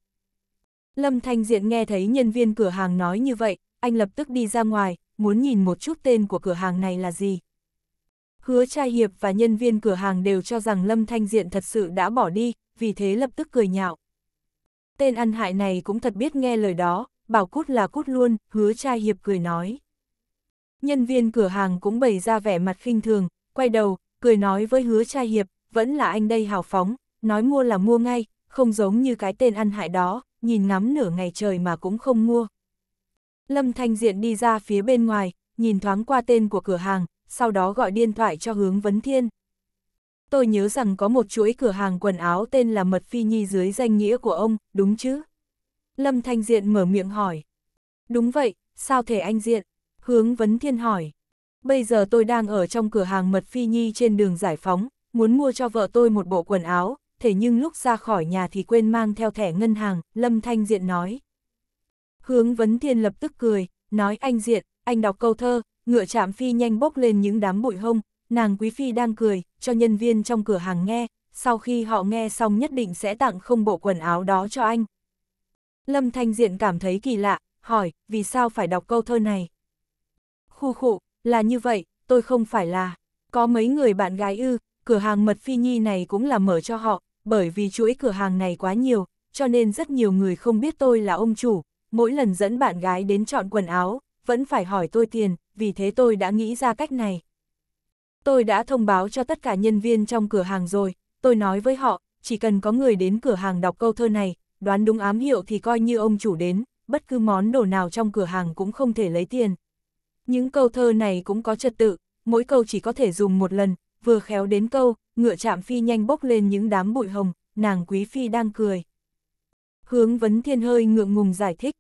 Lâm Thanh Diện nghe thấy nhân viên cửa hàng nói như vậy, anh lập tức đi ra ngoài, muốn nhìn một chút tên của cửa hàng này là gì. Hứa trai hiệp và nhân viên cửa hàng đều cho rằng Lâm Thanh Diện thật sự đã bỏ đi, vì thế lập tức cười nhạo. Tên ăn hại này cũng thật biết nghe lời đó, bảo cút là cút luôn, hứa trai hiệp cười nói. Nhân viên cửa hàng cũng bày ra vẻ mặt khinh thường, quay đầu, cười nói với hứa trai hiệp, vẫn là anh đây hào phóng, nói mua là mua ngay, không giống như cái tên ăn hại đó, nhìn ngắm nửa ngày trời mà cũng không mua. Lâm Thanh Diện đi ra phía bên ngoài, nhìn thoáng qua tên của cửa hàng, sau đó gọi điện thoại cho hướng Vấn Thiên. Tôi nhớ rằng có một chuỗi cửa hàng quần áo tên là Mật Phi Nhi dưới danh nghĩa của ông, đúng chứ? Lâm Thanh Diện mở miệng hỏi. Đúng vậy, sao thể anh Diện? Hướng Vấn Thiên hỏi bây giờ tôi đang ở trong cửa hàng mật phi nhi trên đường giải phóng, muốn mua cho vợ tôi một bộ quần áo, thế nhưng lúc ra khỏi nhà thì quên mang theo thẻ ngân hàng, Lâm Thanh Diện nói. Hướng Vấn Thiên lập tức cười, nói anh Diện, anh đọc câu thơ, ngựa chạm phi nhanh bốc lên những đám bụi hông, nàng quý phi đang cười, cho nhân viên trong cửa hàng nghe, sau khi họ nghe xong nhất định sẽ tặng không bộ quần áo đó cho anh. Lâm Thanh Diện cảm thấy kỳ lạ, hỏi, vì sao phải đọc câu thơ này? Khu khu là như vậy, tôi không phải là, có mấy người bạn gái ư, cửa hàng mật phi nhi này cũng là mở cho họ, bởi vì chuỗi cửa hàng này quá nhiều, cho nên rất nhiều người không biết tôi là ông chủ, mỗi lần dẫn bạn gái đến chọn quần áo, vẫn phải hỏi tôi tiền, vì thế tôi đã nghĩ ra cách này. Tôi đã thông báo cho tất cả nhân viên trong cửa hàng rồi, tôi nói với họ, chỉ cần có người đến cửa hàng đọc câu thơ này, đoán đúng ám hiệu thì coi như ông chủ đến, bất cứ món đồ nào trong cửa hàng cũng không thể lấy tiền, những câu thơ này cũng có trật tự, mỗi câu chỉ có thể dùng một lần, vừa khéo đến câu, ngựa chạm phi nhanh bốc lên những đám bụi hồng, nàng quý phi đang cười. Hướng vấn thiên hơi ngượng ngùng giải thích.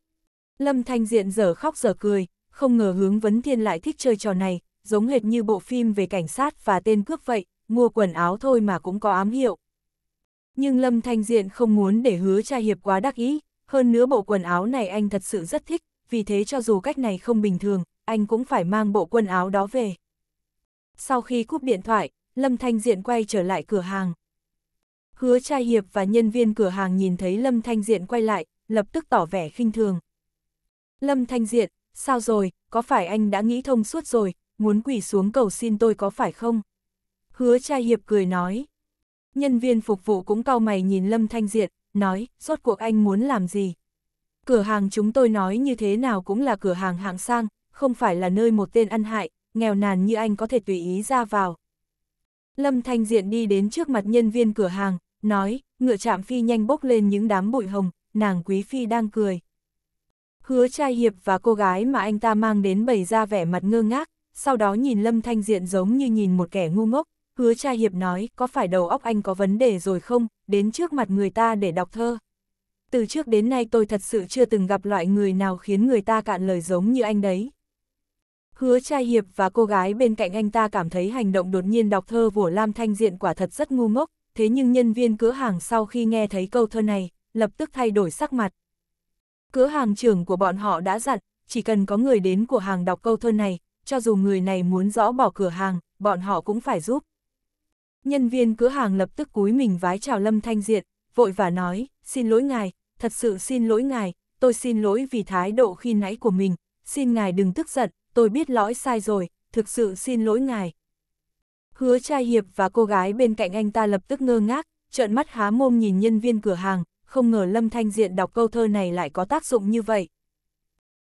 Lâm Thanh Diện dở khóc dở cười, không ngờ hướng vấn thiên lại thích chơi trò này, giống hệt như bộ phim về cảnh sát và tên cướp vậy, mua quần áo thôi mà cũng có ám hiệu. Nhưng Lâm Thanh Diện không muốn để hứa cha hiệp quá đắc ý, hơn nữa bộ quần áo này anh thật sự rất thích, vì thế cho dù cách này không bình thường, anh cũng phải mang bộ quần áo đó về. Sau khi cúp điện thoại, Lâm Thanh Diện quay trở lại cửa hàng. Hứa trai hiệp và nhân viên cửa hàng nhìn thấy Lâm Thanh Diện quay lại, lập tức tỏ vẻ khinh thường. Lâm Thanh Diện, sao rồi, có phải anh đã nghĩ thông suốt rồi, muốn quỷ xuống cầu xin tôi có phải không? Hứa trai hiệp cười nói. Nhân viên phục vụ cũng cau mày nhìn Lâm Thanh Diện, nói, rốt cuộc anh muốn làm gì? Cửa hàng chúng tôi nói như thế nào cũng là cửa hàng hạng sang, không phải là nơi một tên ăn hại, nghèo nàn như anh có thể tùy ý ra vào. Lâm Thanh Diện đi đến trước mặt nhân viên cửa hàng, nói, ngựa chạm phi nhanh bốc lên những đám bụi hồng, nàng quý phi đang cười. Hứa trai hiệp và cô gái mà anh ta mang đến bày ra vẻ mặt ngơ ngác, sau đó nhìn Lâm Thanh Diện giống như nhìn một kẻ ngu ngốc, hứa trai hiệp nói có phải đầu óc anh có vấn đề rồi không, đến trước mặt người ta để đọc thơ. Từ trước đến nay tôi thật sự chưa từng gặp loại người nào khiến người ta cạn lời giống như anh đấy. Hứa trai hiệp và cô gái bên cạnh anh ta cảm thấy hành động đột nhiên đọc thơ của Lam Thanh Diện quả thật rất ngu ngốc, thế nhưng nhân viên cửa hàng sau khi nghe thấy câu thơ này, lập tức thay đổi sắc mặt. Cửa hàng trưởng của bọn họ đã dặn, chỉ cần có người đến cửa hàng đọc câu thơ này, cho dù người này muốn rõ bỏ cửa hàng, bọn họ cũng phải giúp. Nhân viên cửa hàng lập tức cúi mình vái chào Lâm Thanh Diện, vội và nói, xin lỗi ngài, thật sự xin lỗi ngài, tôi xin lỗi vì thái độ khi nãy của mình, xin ngài đừng tức giận, tôi biết lỗi sai rồi, thực sự xin lỗi ngài. Hứa trai hiệp và cô gái bên cạnh anh ta lập tức ngơ ngác, trợn mắt há mồm nhìn nhân viên cửa hàng, không ngờ Lâm Thanh Diện đọc câu thơ này lại có tác dụng như vậy.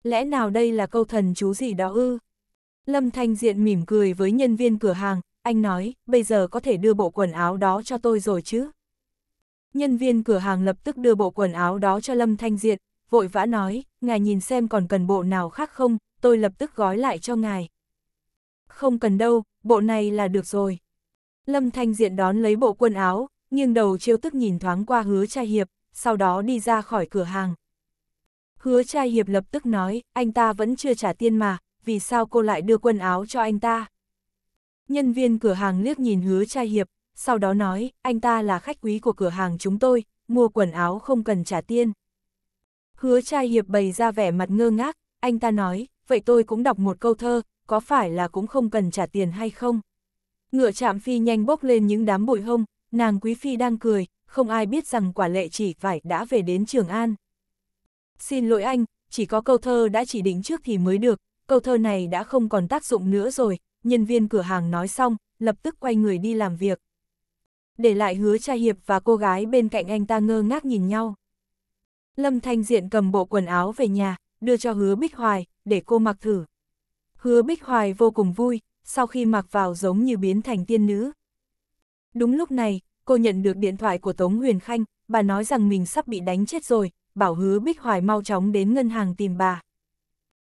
Lẽ nào đây là câu thần chú gì đó ư? Lâm Thanh Diện mỉm cười với nhân viên cửa hàng, anh nói, bây giờ có thể đưa bộ quần áo đó cho tôi rồi chứ? Nhân viên cửa hàng lập tức đưa bộ quần áo đó cho Lâm Thanh Diện, vội vã nói, ngài nhìn xem còn cần bộ nào khác không, tôi lập tức gói lại cho ngài. Không cần đâu, bộ này là được rồi. Lâm Thanh Diện đón lấy bộ quần áo, nghiêng đầu chiêu tức nhìn thoáng qua hứa trai hiệp, sau đó đi ra khỏi cửa hàng. Hứa trai hiệp lập tức nói, anh ta vẫn chưa trả tiền mà, vì sao cô lại đưa quần áo cho anh ta? Nhân viên cửa hàng liếc nhìn hứa trai hiệp, sau đó nói, anh ta là khách quý của cửa hàng chúng tôi, mua quần áo không cần trả tiền. Hứa trai hiệp bày ra vẻ mặt ngơ ngác, anh ta nói, vậy tôi cũng đọc một câu thơ, có phải là cũng không cần trả tiền hay không? Ngựa chạm phi nhanh bốc lên những đám bụi hông, nàng quý phi đang cười, không ai biết rằng quả lệ chỉ vải đã về đến Trường An. Xin lỗi anh, chỉ có câu thơ đã chỉ định trước thì mới được, câu thơ này đã không còn tác dụng nữa rồi, nhân viên cửa hàng nói xong, lập tức quay người đi làm việc. Để lại hứa cha hiệp và cô gái bên cạnh anh ta ngơ ngác nhìn nhau. Lâm Thanh Diện cầm bộ quần áo về nhà, đưa cho hứa Bích Hoài, để cô mặc thử. Hứa Bích Hoài vô cùng vui, sau khi mặc vào giống như biến thành tiên nữ. Đúng lúc này, cô nhận được điện thoại của Tống Huyền Khanh, bà nói rằng mình sắp bị đánh chết rồi, bảo hứa Bích Hoài mau chóng đến ngân hàng tìm bà.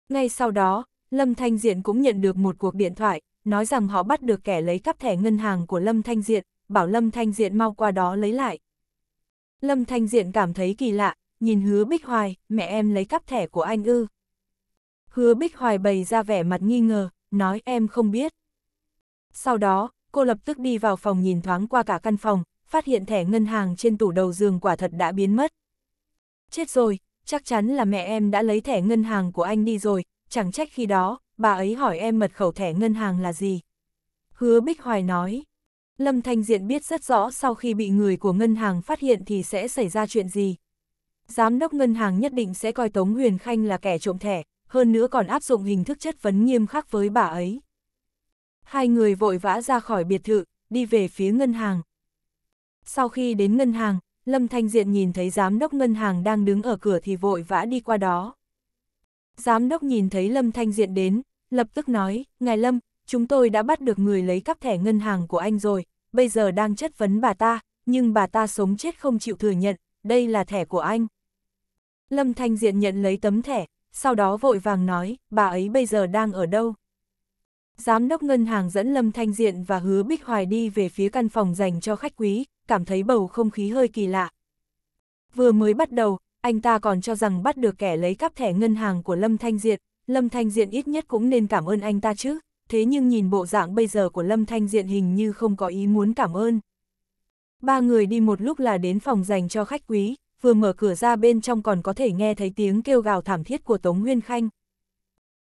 Ngay sau đó, Lâm Thanh Diện cũng nhận được một cuộc điện thoại, nói rằng họ bắt được kẻ lấy cắp thẻ ngân hàng của Lâm Thanh Diện, bảo Lâm Thanh Diện mau qua đó lấy lại. Lâm Thanh Diện cảm thấy kỳ lạ, nhìn hứa Bích Hoài, mẹ em lấy cắp thẻ của anh ư hứa Bích Hoài bày ra vẻ mặt nghi ngờ, nói em không biết. Sau đó, cô lập tức đi vào phòng nhìn thoáng qua cả căn phòng, phát hiện thẻ ngân hàng trên tủ đầu giường quả thật đã biến mất. Chết rồi, chắc chắn là mẹ em đã lấy thẻ ngân hàng của anh đi rồi, chẳng trách khi đó, bà ấy hỏi em mật khẩu thẻ ngân hàng là gì. Hứa Bích Hoài nói, Lâm Thanh Diện biết rất rõ sau khi bị người của ngân hàng phát hiện thì sẽ xảy ra chuyện gì. Giám đốc ngân hàng nhất định sẽ coi Tống Huyền Khanh là kẻ trộm thẻ, hơn nữa còn áp dụng hình thức chất vấn nghiêm khắc với bà ấy. Hai người vội vã ra khỏi biệt thự, đi về phía ngân hàng. Sau khi đến ngân hàng, Lâm Thanh Diện nhìn thấy giám đốc ngân hàng đang đứng ở cửa thì vội vã đi qua đó. Giám đốc nhìn thấy Lâm Thanh Diện đến, lập tức nói, Ngài Lâm, chúng tôi đã bắt được người lấy cắp thẻ ngân hàng của anh rồi, bây giờ đang chất vấn bà ta, nhưng bà ta sống chết không chịu thừa nhận, đây là thẻ của anh. Lâm Thanh Diện nhận lấy tấm thẻ, sau đó vội vàng nói, bà ấy bây giờ đang ở đâu? Giám đốc ngân hàng dẫn Lâm Thanh Diện và Hứa Bích Hoài đi về phía căn phòng dành cho khách quý, cảm thấy bầu không khí hơi kỳ lạ. Vừa mới bắt đầu, anh ta còn cho rằng bắt được kẻ lấy cắp thẻ ngân hàng của Lâm Thanh Diện, Lâm Thanh Diện ít nhất cũng nên cảm ơn anh ta chứ, thế nhưng nhìn bộ dạng bây giờ của Lâm Thanh Diện hình như không có ý muốn cảm ơn. Ba người đi một lúc là đến phòng dành cho khách quý, vừa mở cửa ra bên trong còn có thể nghe thấy tiếng kêu gào thảm thiết của Tống Huyên Khanh.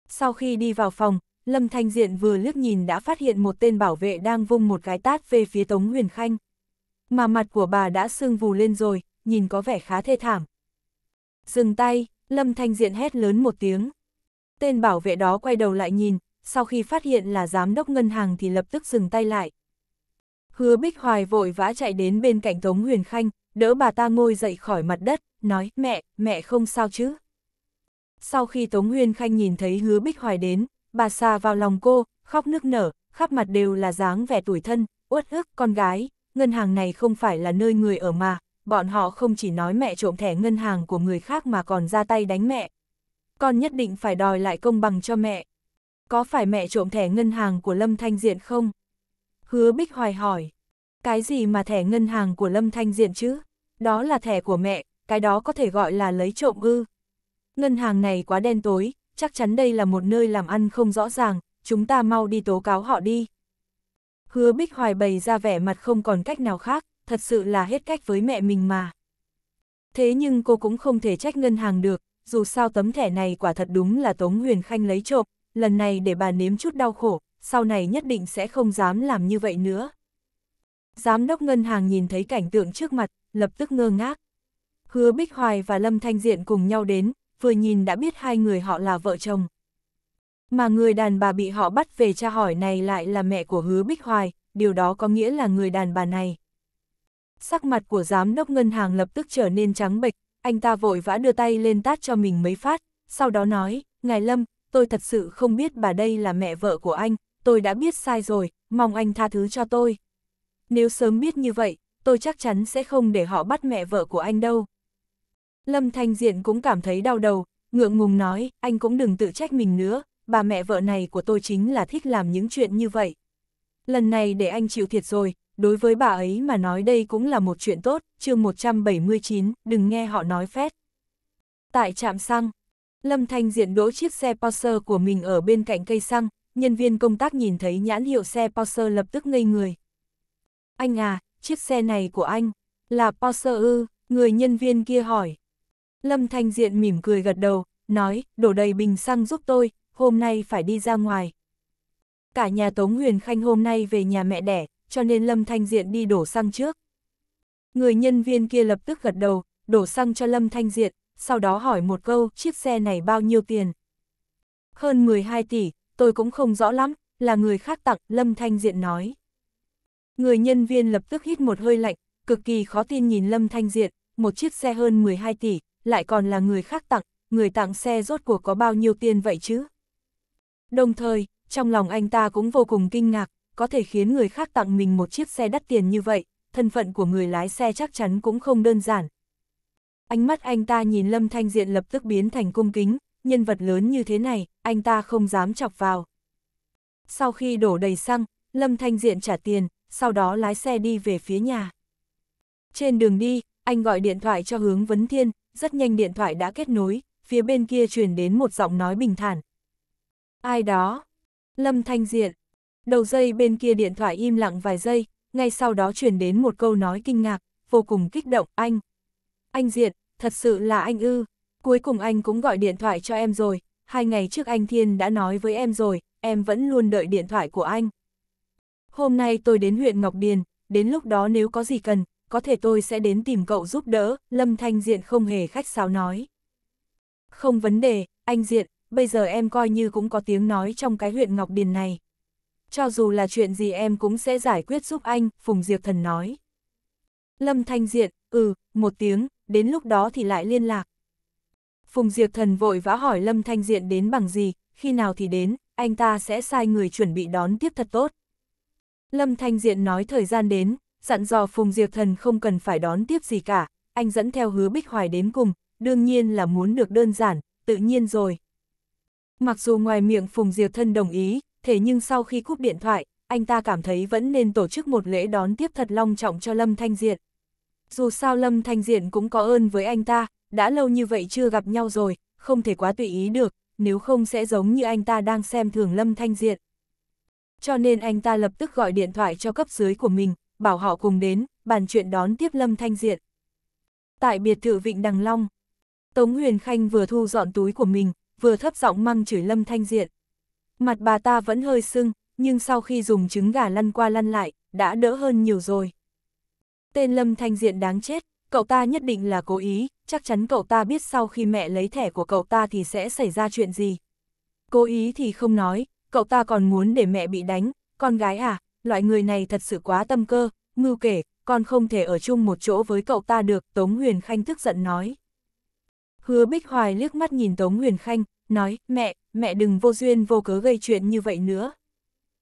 Sau khi đi vào phòng, Lâm Thanh Diện vừa liếc nhìn đã phát hiện một tên bảo vệ đang vung một cái tát về phía Tống Huyền Khanh. Mà mặt của bà đã sưng vù lên rồi, nhìn có vẻ khá thê thảm. Dừng tay, Lâm Thanh Diện hét lớn một tiếng. Tên bảo vệ đó quay đầu lại nhìn, sau khi phát hiện là giám đốc ngân hàng thì lập tức dừng tay lại. Hứa Bích Hoài vội vã chạy đến bên cạnh Tống Huyền Khanh, đỡ bà ta ngồi dậy khỏi mặt đất, nói, mẹ, mẹ không sao chứ. Sau khi Tống Huyên Khanh nhìn thấy hứa Bích Hoài đến, bà xà vào lòng cô, khóc nức nở, khắp mặt đều là dáng vẻ tuổi thân, uất ức con gái, ngân hàng này không phải là nơi người ở mà, bọn họ không chỉ nói mẹ trộm thẻ ngân hàng của người khác mà còn ra tay đánh mẹ. Con nhất định phải đòi lại công bằng cho mẹ. Có phải mẹ trộm thẻ ngân hàng của Lâm Thanh Diện không? Hứa Bích Hoài hỏi. Cái gì mà thẻ ngân hàng của Lâm Thanh Diện chứ? Đó là thẻ của mẹ, cái đó có thể gọi là lấy trộm ư. Ngân hàng này quá đen tối, chắc chắn đây là một nơi làm ăn không rõ ràng, chúng ta mau đi tố cáo họ đi. Hứa Bích Hoài bày ra vẻ mặt không còn cách nào khác, thật sự là hết cách với mẹ mình mà. Thế nhưng cô cũng không thể trách ngân hàng được, dù sao tấm thẻ này quả thật đúng là Tống Huyền Khanh lấy trộm, lần này để bà nếm chút đau khổ, sau này nhất định sẽ không dám làm như vậy nữa. Giám đốc ngân hàng nhìn thấy cảnh tượng trước mặt, lập tức ngơ ngác. Hứa Bích Hoài và Lâm Thanh Diện cùng nhau đến, vừa nhìn đã biết hai người họ là vợ chồng. Mà người đàn bà bị họ bắt về tra hỏi này lại là mẹ của Hứa Bích Hoài, điều đó có nghĩa là người đàn bà này. Sắc mặt của giám đốc ngân hàng lập tức trở nên trắng bệch, anh ta vội vã đưa tay lên tát cho mình mấy phát, sau đó nói, Ngài Lâm, tôi thật sự không biết bà đây là mẹ vợ của anh, tôi đã biết sai rồi, mong anh tha thứ cho tôi. Nếu sớm biết như vậy, tôi chắc chắn sẽ không để họ bắt mẹ vợ của anh đâu. Lâm Thanh Diện cũng cảm thấy đau đầu, ngượng ngùng nói, anh cũng đừng tự trách mình nữa, bà mẹ vợ này của tôi chính là thích làm những chuyện như vậy. Lần này để anh chịu thiệt rồi, đối với bà ấy mà nói đây cũng là một chuyện tốt, chương 179, đừng nghe họ nói phét. Tại trạm xăng, Lâm Thanh Diện đỗ chiếc xe Porsche của mình ở bên cạnh cây xăng, nhân viên công tác nhìn thấy nhãn hiệu xe Porsche lập tức ngây người anh à, chiếc xe này của anh, là Porsche ư, người nhân viên kia hỏi. Lâm Thanh Diện mỉm cười gật đầu, nói, đổ đầy bình xăng giúp tôi, hôm nay phải đi ra ngoài. Cả nhà Tống Huyền Khanh hôm nay về nhà mẹ đẻ, cho nên Lâm Thanh Diện đi đổ xăng trước. Người nhân viên kia lập tức gật đầu, đổ xăng cho Lâm Thanh Diện, sau đó hỏi một câu, chiếc xe này bao nhiêu tiền? Hơn 12 tỷ, tôi cũng không rõ lắm, là người khác tặng, Lâm Thanh Diện nói. Người nhân viên lập tức hít một hơi lạnh, cực kỳ khó tin nhìn Lâm Thanh Diện, một chiếc xe hơn 12 tỷ, lại còn là người khác tặng, người tặng xe rốt cuộc có bao nhiêu tiền vậy chứ? Đồng thời, trong lòng anh ta cũng vô cùng kinh ngạc, có thể khiến người khác tặng mình một chiếc xe đắt tiền như vậy, thân phận của người lái xe chắc chắn cũng không đơn giản. Ánh mắt anh ta nhìn Lâm Thanh Diện lập tức biến thành cung kính, nhân vật lớn như thế này, anh ta không dám chọc vào. Sau khi đổ đầy xăng, Lâm Thanh Diện trả tiền, sau đó lái xe đi về phía nhà. Trên đường đi, anh gọi điện thoại cho hướng vấn thiên, rất nhanh điện thoại đã kết nối, phía bên kia truyền đến một giọng nói bình thản. Ai đó? Lâm Thanh Diện. Đầu dây bên kia điện thoại im lặng vài giây, ngay sau đó truyền đến một câu nói kinh ngạc, vô cùng kích động, anh. Anh Diện, thật sự là anh ư, cuối cùng anh cũng gọi điện thoại cho em rồi, hai ngày trước anh Thiên đã nói với em rồi, em vẫn luôn đợi điện thoại của anh hôm nay tôi đến huyện Ngọc Điền, đến lúc đó nếu có gì cần, có thể tôi sẽ đến tìm cậu giúp đỡ, Lâm Thanh Diện không hề khách sáo nói. Không vấn đề, anh Diện, bây giờ em coi như cũng có tiếng nói trong cái huyện Ngọc Điền này. Cho dù là chuyện gì em cũng sẽ giải quyết giúp anh, Phùng Diệp Thần nói. Lâm Thanh Diện, ừ, một tiếng, đến lúc đó thì lại liên lạc. Phùng Diệp Thần vội vã hỏi Lâm Thanh Diện đến bằng gì, khi nào thì đến, anh ta sẽ sai người chuẩn bị đón tiếp thật tốt. Lâm Thanh Diện nói thời gian đến, dặn dò Phùng Diệp Thần không cần phải đón tiếp gì cả, anh dẫn theo hứa Bích Hoài đến cùng, đương nhiên là muốn được đơn giản, tự nhiên rồi. Mặc dù ngoài miệng Phùng Diệp Thần đồng ý, thế nhưng sau khi cúp điện thoại, anh ta cảm thấy vẫn nên tổ chức một lễ đón tiếp thật long trọng cho Lâm Thanh Diện. Dù sao Lâm Thanh Diện cũng có ơn với anh ta, đã lâu như vậy chưa gặp nhau rồi, không thể quá tùy ý được, nếu không sẽ giống như anh ta đang xem thường Lâm Thanh Diện cho nên anh ta lập tức gọi điện thoại cho cấp dưới của mình, bảo họ cùng đến, bàn chuyện đón tiếp Lâm Thanh Diện. Tại biệt thự Vịnh Đằng Long, Tống Huyền Khanh vừa thu dọn túi của mình, vừa thấp giọng măng chửi Lâm Thanh Diện. Mặt bà ta vẫn hơi sưng, nhưng sau khi dùng trứng gà lăn qua lăn lại, đã đỡ hơn nhiều rồi. Tên Lâm Thanh Diện đáng chết, cậu ta nhất định là cố ý, chắc chắn cậu ta biết sau khi mẹ lấy thẻ của cậu ta thì sẽ xảy ra chuyện gì. Cố ý thì không nói, cậu ta còn muốn để mẹ bị đánh, con gái à, loại người này thật sự quá tâm cơ, ngưu kể, con không thể ở chung một chỗ với cậu ta được, Tống Huyền Khanh tức giận nói. Hứa Bích Hoài liếc mắt nhìn Tống Huyền Khanh, nói, mẹ, mẹ đừng vô duyên vô cớ gây chuyện như vậy nữa.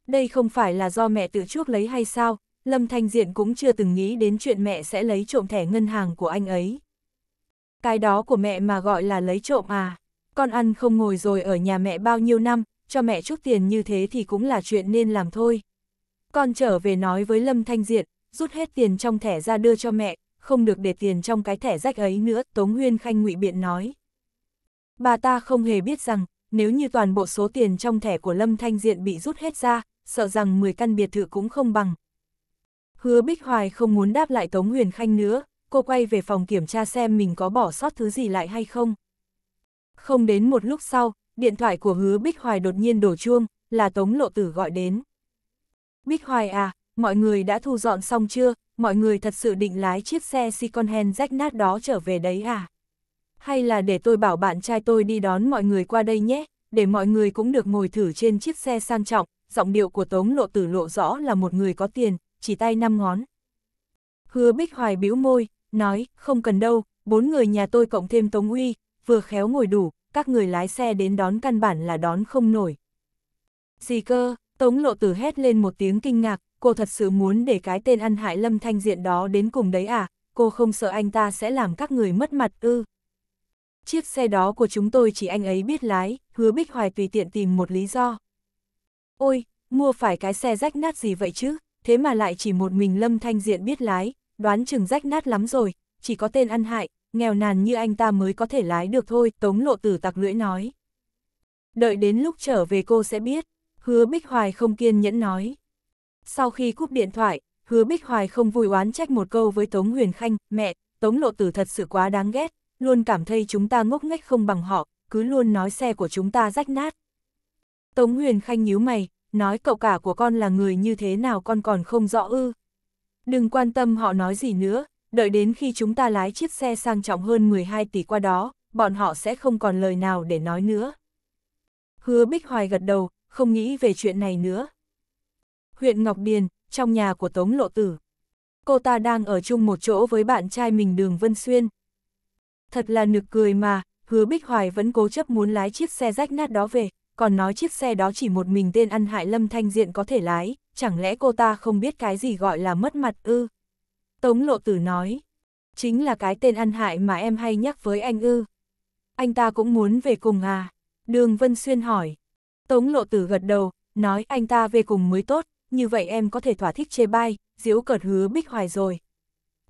Đây không phải là do mẹ tự chuốc lấy hay sao, Lâm Thanh Diện cũng chưa từng nghĩ đến chuyện mẹ sẽ lấy trộm thẻ ngân hàng của anh ấy. Cái đó của mẹ mà gọi là lấy trộm à, con ăn không ngồi rồi ở nhà mẹ bao nhiêu năm, cho mẹ chút tiền như thế thì cũng là chuyện nên làm thôi. Con trở về nói với Lâm Thanh Diện, rút hết tiền trong thẻ ra đưa cho mẹ, không được để tiền trong cái thẻ rách ấy nữa, Tống Huyên Khanh ngụy biện nói. Bà ta không hề biết rằng, nếu như toàn bộ số tiền trong thẻ của Lâm Thanh Diện bị rút hết ra, sợ rằng 10 căn biệt thự cũng không bằng. Hứa Bích Hoài không muốn đáp lại Tống Huyền Khanh nữa, cô quay về phòng kiểm tra xem mình có bỏ sót thứ gì lại hay không. Không đến một lúc sau, điện thoại của hứa Bích Hoài đột nhiên đổ chuông, là Tống Lộ Tử gọi đến. Bích Hoài à, mọi người đã thu dọn xong chưa, mọi người thật sự định lái chiếc xe second rách nát đó trở về đấy à? Hay là để tôi bảo bạn trai tôi đi đón mọi người qua đây nhé, để mọi người cũng được ngồi thử trên chiếc xe sang trọng, giọng điệu của Tống Lộ Tử lộ rõ là một người có tiền, chỉ tay năm ngón. Hứa Bích Hoài bĩu môi, nói, không cần đâu, bốn người nhà tôi cộng thêm Tống Uy, vừa khéo ngồi đủ, các người lái xe đến đón căn bản là đón không nổi. Gì cơ, Tống Lộ Tử hét lên một tiếng kinh ngạc, cô thật sự muốn để cái tên ăn hại lâm thanh diện đó đến cùng đấy à, cô không sợ anh ta sẽ làm các người mất mặt ư. Chiếc xe đó của chúng tôi chỉ anh ấy biết lái, hứa Bích Hoài tùy tiện tìm một lý do. Ôi, mua phải cái xe rách nát gì vậy chứ, thế mà lại chỉ một mình lâm thanh diện biết lái, đoán chừng rách nát lắm rồi, chỉ có tên ăn hại, nghèo nàn như anh ta mới có thể lái được thôi, Tống Lộ Tử tặc lưỡi nói. Đợi đến lúc trở về cô sẽ biết, hứa Bích Hoài không kiên nhẫn nói. Sau khi cúp điện thoại, hứa Bích Hoài không vui oán trách một câu với Tống Huyền Khanh, mẹ, Tống Lộ Tử thật sự quá đáng ghét, luôn cảm thấy chúng ta ngốc nghếch không bằng họ, cứ luôn nói xe của chúng ta rách nát. Tống Huyền Khanh nhíu mày, nói cậu cả của con là người như thế nào con còn không rõ ư. Đừng quan tâm họ nói gì nữa, đợi đến khi chúng ta lái chiếc xe sang trọng hơn 12 tỷ qua đó, bọn họ sẽ không còn lời nào để nói nữa. Hứa Bích Hoài gật đầu, không nghĩ về chuyện này nữa. Huyện Ngọc Điền, trong nhà của Tống Lộ Tử. Cô ta đang ở chung một chỗ với bạn trai mình Đường Vân Xuyên. Thật là nực cười mà, hứa Bích Hoài vẫn cố chấp muốn lái chiếc xe rách nát đó về, còn nói chiếc xe đó chỉ một mình tên ăn hại Lâm Thanh Diện có thể lái, chẳng lẽ cô ta không biết cái gì gọi là mất mặt ư? Tống lộ tử nói, chính là cái tên ăn hại mà em hay nhắc với anh ư. Anh ta cũng muốn về cùng à? Đường Vân Xuyên hỏi. Tống lộ tử gật đầu, nói anh ta về cùng mới tốt, như vậy em có thể thỏa thích chê bai, diễu cợt hứa Bích Hoài rồi.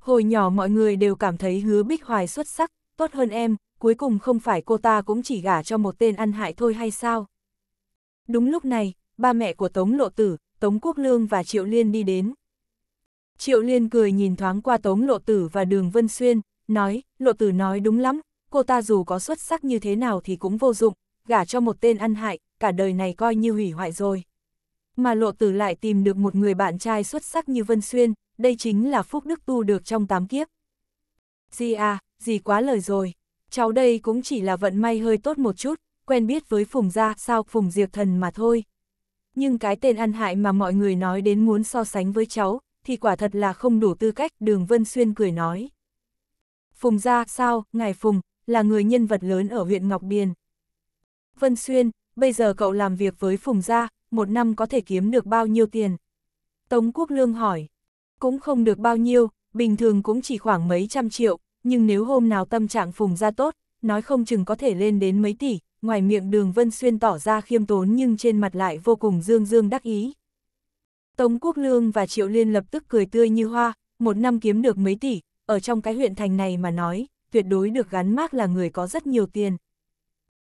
Hồi nhỏ mọi người đều cảm thấy hứa Bích Hoài xuất sắc, tốt hơn em, cuối cùng không phải cô ta cũng chỉ gả cho một tên ăn hại thôi hay sao? Đúng lúc này, ba mẹ của Tống Lộ Tử, Tống Quốc Lương và Triệu Liên đi đến. Triệu Liên cười nhìn thoáng qua Tống Lộ Tử và Đường Vân Xuyên, nói, Lộ Tử nói đúng lắm, cô ta dù có xuất sắc như thế nào thì cũng vô dụng, gả cho một tên ăn hại, cả đời này coi như hủy hoại rồi. Mà Lộ Tử lại tìm được một người bạn trai xuất sắc như Vân Xuyên, đây chính là phúc đức tu được trong tám kiếp. Gì à, gì quá lời rồi, cháu đây cũng chỉ là vận may hơi tốt một chút, quen biết với Phùng Gia sao Phùng Diệp Thần mà thôi. Nhưng cái tên ăn hại mà mọi người nói đến muốn so sánh với cháu, thì quả thật là không đủ tư cách, đường Vân Xuyên cười nói. Phùng ra, sao, ngài Phùng, là người nhân vật lớn ở huyện Ngọc Điền. Vân Xuyên, bây giờ cậu làm việc với Phùng Gia, một năm có thể kiếm được bao nhiêu tiền? Tống Quốc Lương hỏi, cũng không được bao nhiêu, bình thường cũng chỉ khoảng mấy trăm triệu, nhưng nếu hôm nào tâm trạng Phùng Gia tốt, nói không chừng có thể lên đến mấy tỷ, ngoài miệng đường Vân Xuyên tỏ ra khiêm tốn nhưng trên mặt lại vô cùng dương dương đắc ý, Tống Quốc Lương và Triệu Liên lập tức cười tươi như hoa, một năm kiếm được mấy tỷ, ở trong cái huyện thành này mà nói, tuyệt đối được gắn mác là người có rất nhiều tiền.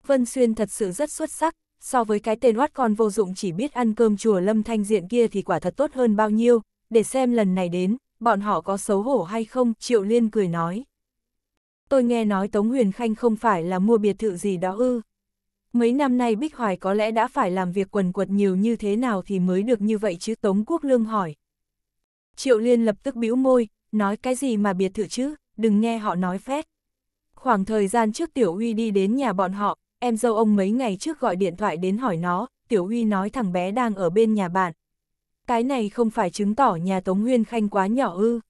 Vân Xuyên thật sự rất xuất sắc, so với cái tên oát con vô dụng chỉ biết ăn cơm chùa lâm thanh diện kia thì quả thật tốt hơn bao nhiêu, để xem lần này đến, bọn họ có xấu hổ hay không, Triệu Liên cười nói. Tôi nghe nói Tống Huyền Khanh không phải là mua biệt thự gì đó ư. Mấy năm nay Bích Hoài có lẽ đã phải làm việc quần quật nhiều như thế nào thì mới được như vậy chứ Tống Quốc Lương hỏi. Triệu Liên lập tức bĩu môi, nói cái gì mà biệt thự chứ, đừng nghe họ nói phét. Khoảng thời gian trước Tiểu Uy đi đến nhà bọn họ, em dâu ông mấy ngày trước gọi điện thoại đến hỏi nó, Tiểu Uy nói thằng bé đang ở bên nhà bạn. Cái này không phải chứng tỏ nhà Tống Huyên Khanh quá nhỏ ư.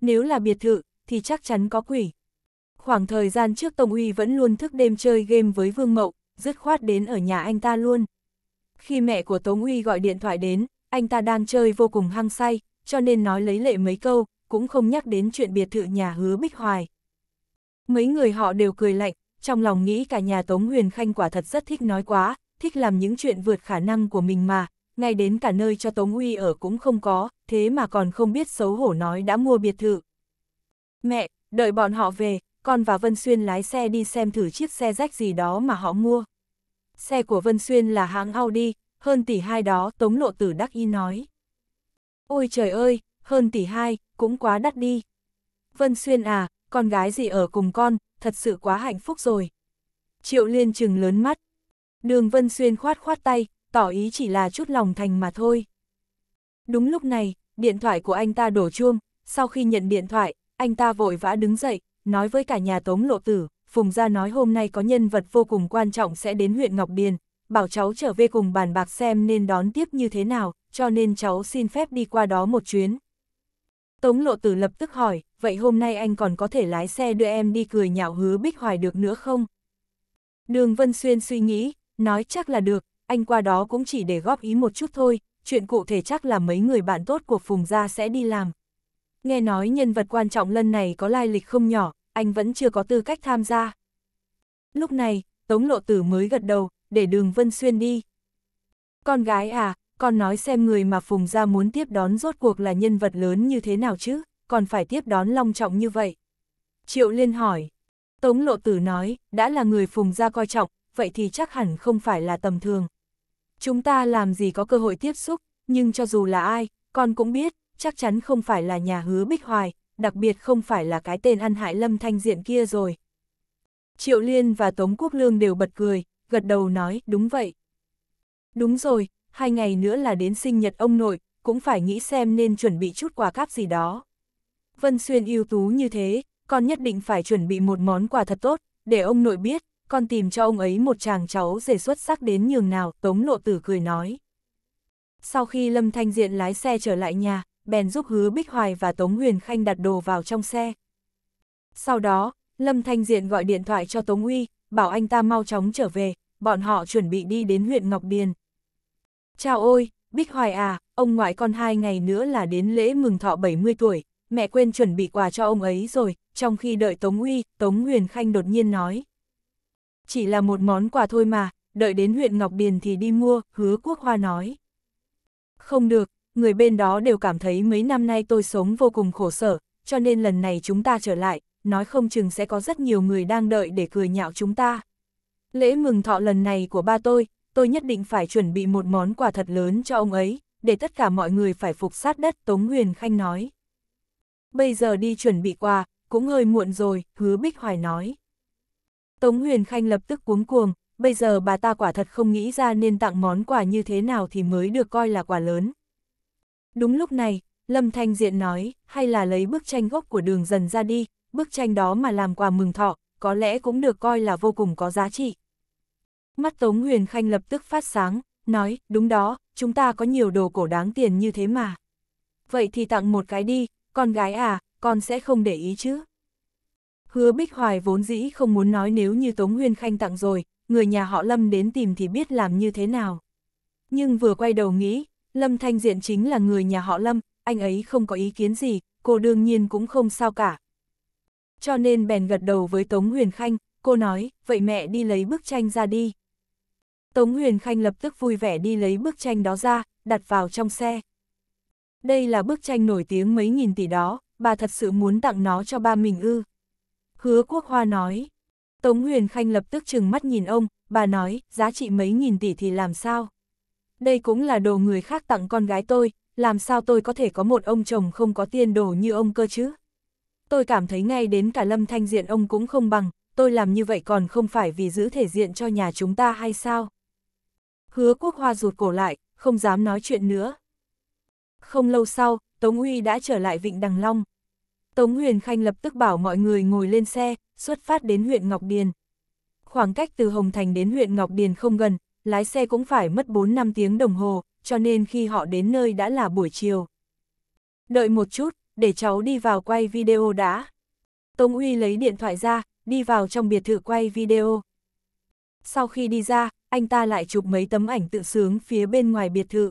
Nếu là biệt thự, thì chắc chắn có quỷ. Khoảng thời gian trước Tông Uy vẫn luôn thức đêm chơi game với Vương Mậu, dứt khoát đến ở nhà anh ta luôn. Khi mẹ của Tống Uy gọi điện thoại đến, anh ta đang chơi vô cùng hăng say, cho nên nói lấy lệ mấy câu, cũng không nhắc đến chuyện biệt thự nhà hứa Bích Hoài. Mấy người họ đều cười lạnh, trong lòng nghĩ cả nhà Tống Huyền Khanh quả thật rất thích nói quá, thích làm những chuyện vượt khả năng của mình mà, ngay đến cả nơi cho Tống Uy ở cũng không có, thế mà còn không biết xấu hổ nói đã mua biệt thự. Mẹ, đợi bọn họ về, con và Vân Xuyên lái xe đi xem thử chiếc xe rách gì đó mà họ mua. Xe của Vân Xuyên là hãng Audi, hơn tỷ hai đó, Tống Lộ Tử đắc y nói. Ôi trời ơi, hơn tỷ hai, cũng quá đắt đi. Vân Xuyên à, con gái gì ở cùng con, thật sự quá hạnh phúc rồi. Triệu Liên trừng lớn mắt. Đường Vân Xuyên khoát khoát tay, tỏ ý chỉ là chút lòng thành mà thôi. Đúng lúc này, điện thoại của anh ta đổ chuông, sau khi nhận điện thoại, anh ta vội vã đứng dậy, nói với cả nhà Tống Lộ Tử, Phùng Gia nói hôm nay có nhân vật vô cùng quan trọng sẽ đến huyện Ngọc Điền, bảo cháu trở về cùng bàn bạc xem nên đón tiếp như thế nào, cho nên cháu xin phép đi qua đó một chuyến. Tống Lộ Tử lập tức hỏi, vậy hôm nay anh còn có thể lái xe đưa em đi cười nhạo hứa Bích Hoài được nữa không? Đường Vân Xuyên suy nghĩ, nói chắc là được, anh qua đó cũng chỉ để góp ý một chút thôi, chuyện cụ thể chắc là mấy người bạn tốt của Phùng Gia sẽ đi làm. Nghe nói nhân vật quan trọng lần này có lai lịch không nhỏ, anh vẫn chưa có tư cách tham gia. Lúc này, Tống Lộ Tử mới gật đầu, để đường Vân Xuyên đi. Con gái à, con nói xem người mà Phùng Gia muốn tiếp đón rốt cuộc là nhân vật lớn như thế nào chứ, còn phải tiếp đón long trọng như vậy. Triệu Liên hỏi, Tống Lộ Tử nói, đã là người Phùng Gia coi trọng, vậy thì chắc hẳn không phải là tầm thường. Chúng ta làm gì có cơ hội tiếp xúc, nhưng cho dù là ai, con cũng biết, chắc chắn không phải là nhà hứa Bích Hoài, đặc biệt không phải là cái tên ăn hại lâm thanh diện kia rồi. Triệu Liên và Tống Quốc Lương đều bật cười, gật đầu nói, đúng vậy. Đúng rồi, hai ngày nữa là đến sinh nhật ông nội, cũng phải nghĩ xem nên chuẩn bị chút quà cáp gì đó. Vân Xuyên ưu tú như thế, con nhất định phải chuẩn bị một món quà thật tốt, để ông nội biết, con tìm cho ông ấy một chàng cháu rể xuất sắc đến nhường nào, Tống Lộ Tử cười nói. Sau khi Lâm Thanh Diện lái xe trở lại nhà, bèn giúp Hứa Bích Hoài và Tống Huyền Khanh đặt đồ vào trong xe. Sau đó, Lâm Thanh Diện gọi điện thoại cho Tống Uy, bảo anh ta mau chóng trở về, bọn họ chuẩn bị đi đến huyện Ngọc Điền. Chào ôi, Bích Hoài à, ông ngoại con hai ngày nữa là đến lễ mừng thọ 70 tuổi, mẹ quên chuẩn bị quà cho ông ấy rồi, trong khi đợi Tống Uy, Tống Huyền Khanh đột nhiên nói. Chỉ là một món quà thôi mà, đợi đến huyện Ngọc Điền thì đi mua, hứa quốc hoa nói. Không được, người bên đó đều cảm thấy mấy năm nay tôi sống vô cùng khổ sở, cho nên lần này chúng ta trở lại, nói không chừng sẽ có rất nhiều người đang đợi để cười nhạo chúng ta. Lễ mừng thọ lần này của ba tôi, tôi nhất định phải chuẩn bị một món quà thật lớn cho ông ấy, để tất cả mọi người phải phục sát đất Tống Huyền Khanh nói. Bây giờ đi chuẩn bị quà, cũng hơi muộn rồi, hứa Bích Hoài nói. Tống Huyền Khanh lập tức cuống cuồng, bây giờ bà ta quả thật không nghĩ ra nên tặng món quà như thế nào thì mới được coi là quà lớn. Đúng lúc này, Lâm Thanh Diện nói, hay là lấy bức tranh gốc của đường dần ra đi, bức tranh đó mà làm quà mừng thọ, có lẽ cũng được coi là vô cùng có giá trị. Mắt Tống Huyền Khanh lập tức phát sáng, nói, đúng đó, chúng ta có nhiều đồ cổ đáng tiền như thế mà. Vậy thì tặng một cái đi, con gái à, con sẽ không để ý chứ. Hứa Bích Hoài vốn dĩ không muốn nói nếu như Tống Huyền Khanh tặng rồi, người nhà họ Lâm đến tìm thì biết làm như thế nào. Nhưng vừa quay đầu nghĩ, Lâm Thanh Diện chính là người nhà họ Lâm, anh ấy không có ý kiến gì, cô đương nhiên cũng không sao cả. Cho nên bèn gật đầu với Tống Huyền Khanh, cô nói, vậy mẹ đi lấy bức tranh ra đi. Tống Huyền Khanh lập tức vui vẻ đi lấy bức tranh đó ra, đặt vào trong xe. Đây là bức tranh nổi tiếng mấy nghìn tỷ đó, bà thật sự muốn tặng nó cho ba mình ư. Hứa Quốc Hoa nói. Tống Huyền Khanh lập tức trừng mắt nhìn ông, bà nói, giá trị mấy nghìn tỷ thì làm sao? đây cũng là đồ người khác tặng con gái tôi, làm sao tôi có thể có một ông chồng không có tiền đồ như ông cơ chứ? Tôi cảm thấy ngay đến cả lâm thanh diện ông cũng không bằng, tôi làm như vậy còn không phải vì giữ thể diện cho nhà chúng ta hay sao? Hứa quốc hoa rụt cổ lại, không dám nói chuyện nữa. Không lâu sau, Tống Huy đã trở lại Vịnh Đằng Long. Tống Huyền Khanh lập tức bảo mọi người ngồi lên xe, xuất phát đến huyện Ngọc Điền. Khoảng cách từ Hồng Thành đến huyện Ngọc Điền không gần, lái xe cũng phải mất 4-5 tiếng đồng hồ, cho nên khi họ đến nơi đã là buổi chiều. Đợi một chút, để cháu đi vào quay video đã. Tống Uy lấy điện thoại ra, đi vào trong biệt thự quay video. Sau khi đi ra, anh ta lại chụp mấy tấm ảnh tự sướng phía bên ngoài biệt thự.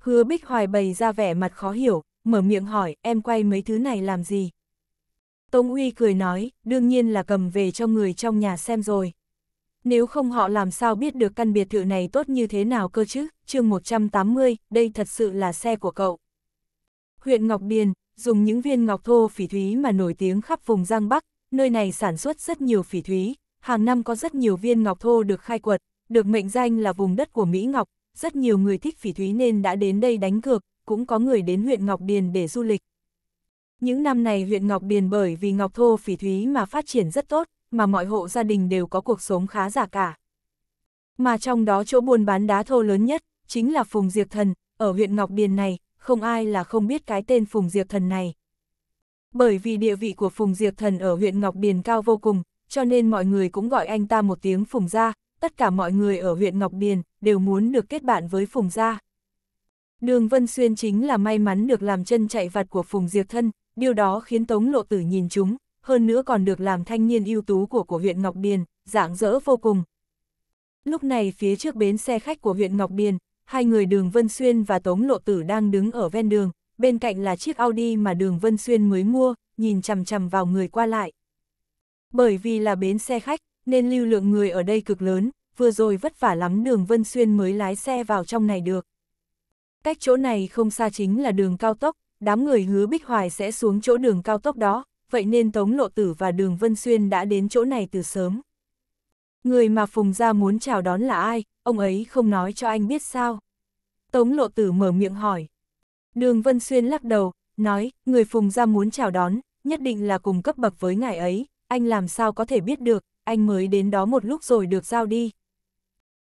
Hứa Bích Hoài bày ra vẻ mặt khó hiểu, mở miệng hỏi em quay mấy thứ này làm gì. Tống Uy cười nói, đương nhiên là cầm về cho người trong nhà xem rồi. Nếu không họ làm sao biết được căn biệt thự này tốt như thế nào cơ chứ, chương 180, đây thật sự là xe của cậu. Huyện Ngọc Điền, dùng những viên ngọc thô phỉ thúy mà nổi tiếng khắp vùng Giang Bắc, nơi này sản xuất rất nhiều phỉ thúy, hàng năm có rất nhiều viên ngọc thô được khai quật, được mệnh danh là vùng đất của Mỹ Ngọc, rất nhiều người thích phỉ thúy nên đã đến đây đánh cược, cũng có người đến huyện Ngọc Điền để du lịch. Những năm này huyện Ngọc Điền bởi vì ngọc thô phỉ thúy mà phát triển rất tốt, mà mọi hộ gia đình đều có cuộc sống khá giả cả. Mà trong đó chỗ buôn bán đá thô lớn nhất, chính là Phùng Diệp Thần, ở huyện Ngọc Điền này, không ai là không biết cái tên Phùng Diệp Thần này. Bởi vì địa vị của Phùng Diệp Thần ở huyện Ngọc Điền cao vô cùng, cho nên mọi người cũng gọi anh ta một tiếng Phùng Gia, tất cả mọi người ở huyện Ngọc Điền đều muốn được kết bạn với Phùng Gia. Đường Vân Xuyên chính là may mắn được làm chân chạy vặt của Phùng Diệp Thân, điều đó khiến Tống Lộ Tử nhìn chúng, hơn nữa còn được làm thanh niên ưu tú của của huyện Ngọc Điền, dạng dỡ vô cùng. Lúc này phía trước bến xe khách của huyện Ngọc Điền, hai người Đường Vân Xuyên và Tống Lộ Tử đang đứng ở ven đường, bên cạnh là chiếc Audi mà Đường Vân Xuyên mới mua, nhìn chằm chằm vào người qua lại. Bởi vì là bến xe khách, nên lưu lượng người ở đây cực lớn, vừa rồi vất vả lắm Đường Vân Xuyên mới lái xe vào trong này được. Cách chỗ này không xa chính là đường cao tốc, đám người hứa Bích Hoài sẽ xuống chỗ đường cao tốc đó, vậy nên Tống Lộ Tử và Đường Vân Xuyên đã đến chỗ này từ sớm. Người mà Phùng Gia muốn chào đón là ai, ông ấy không nói cho anh biết sao. Tống Lộ Tử mở miệng hỏi. Đường Vân Xuyên lắc đầu, nói, người Phùng Gia muốn chào đón, nhất định là cùng cấp bậc với ngài ấy, anh làm sao có thể biết được, anh mới đến đó một lúc rồi được giao đi.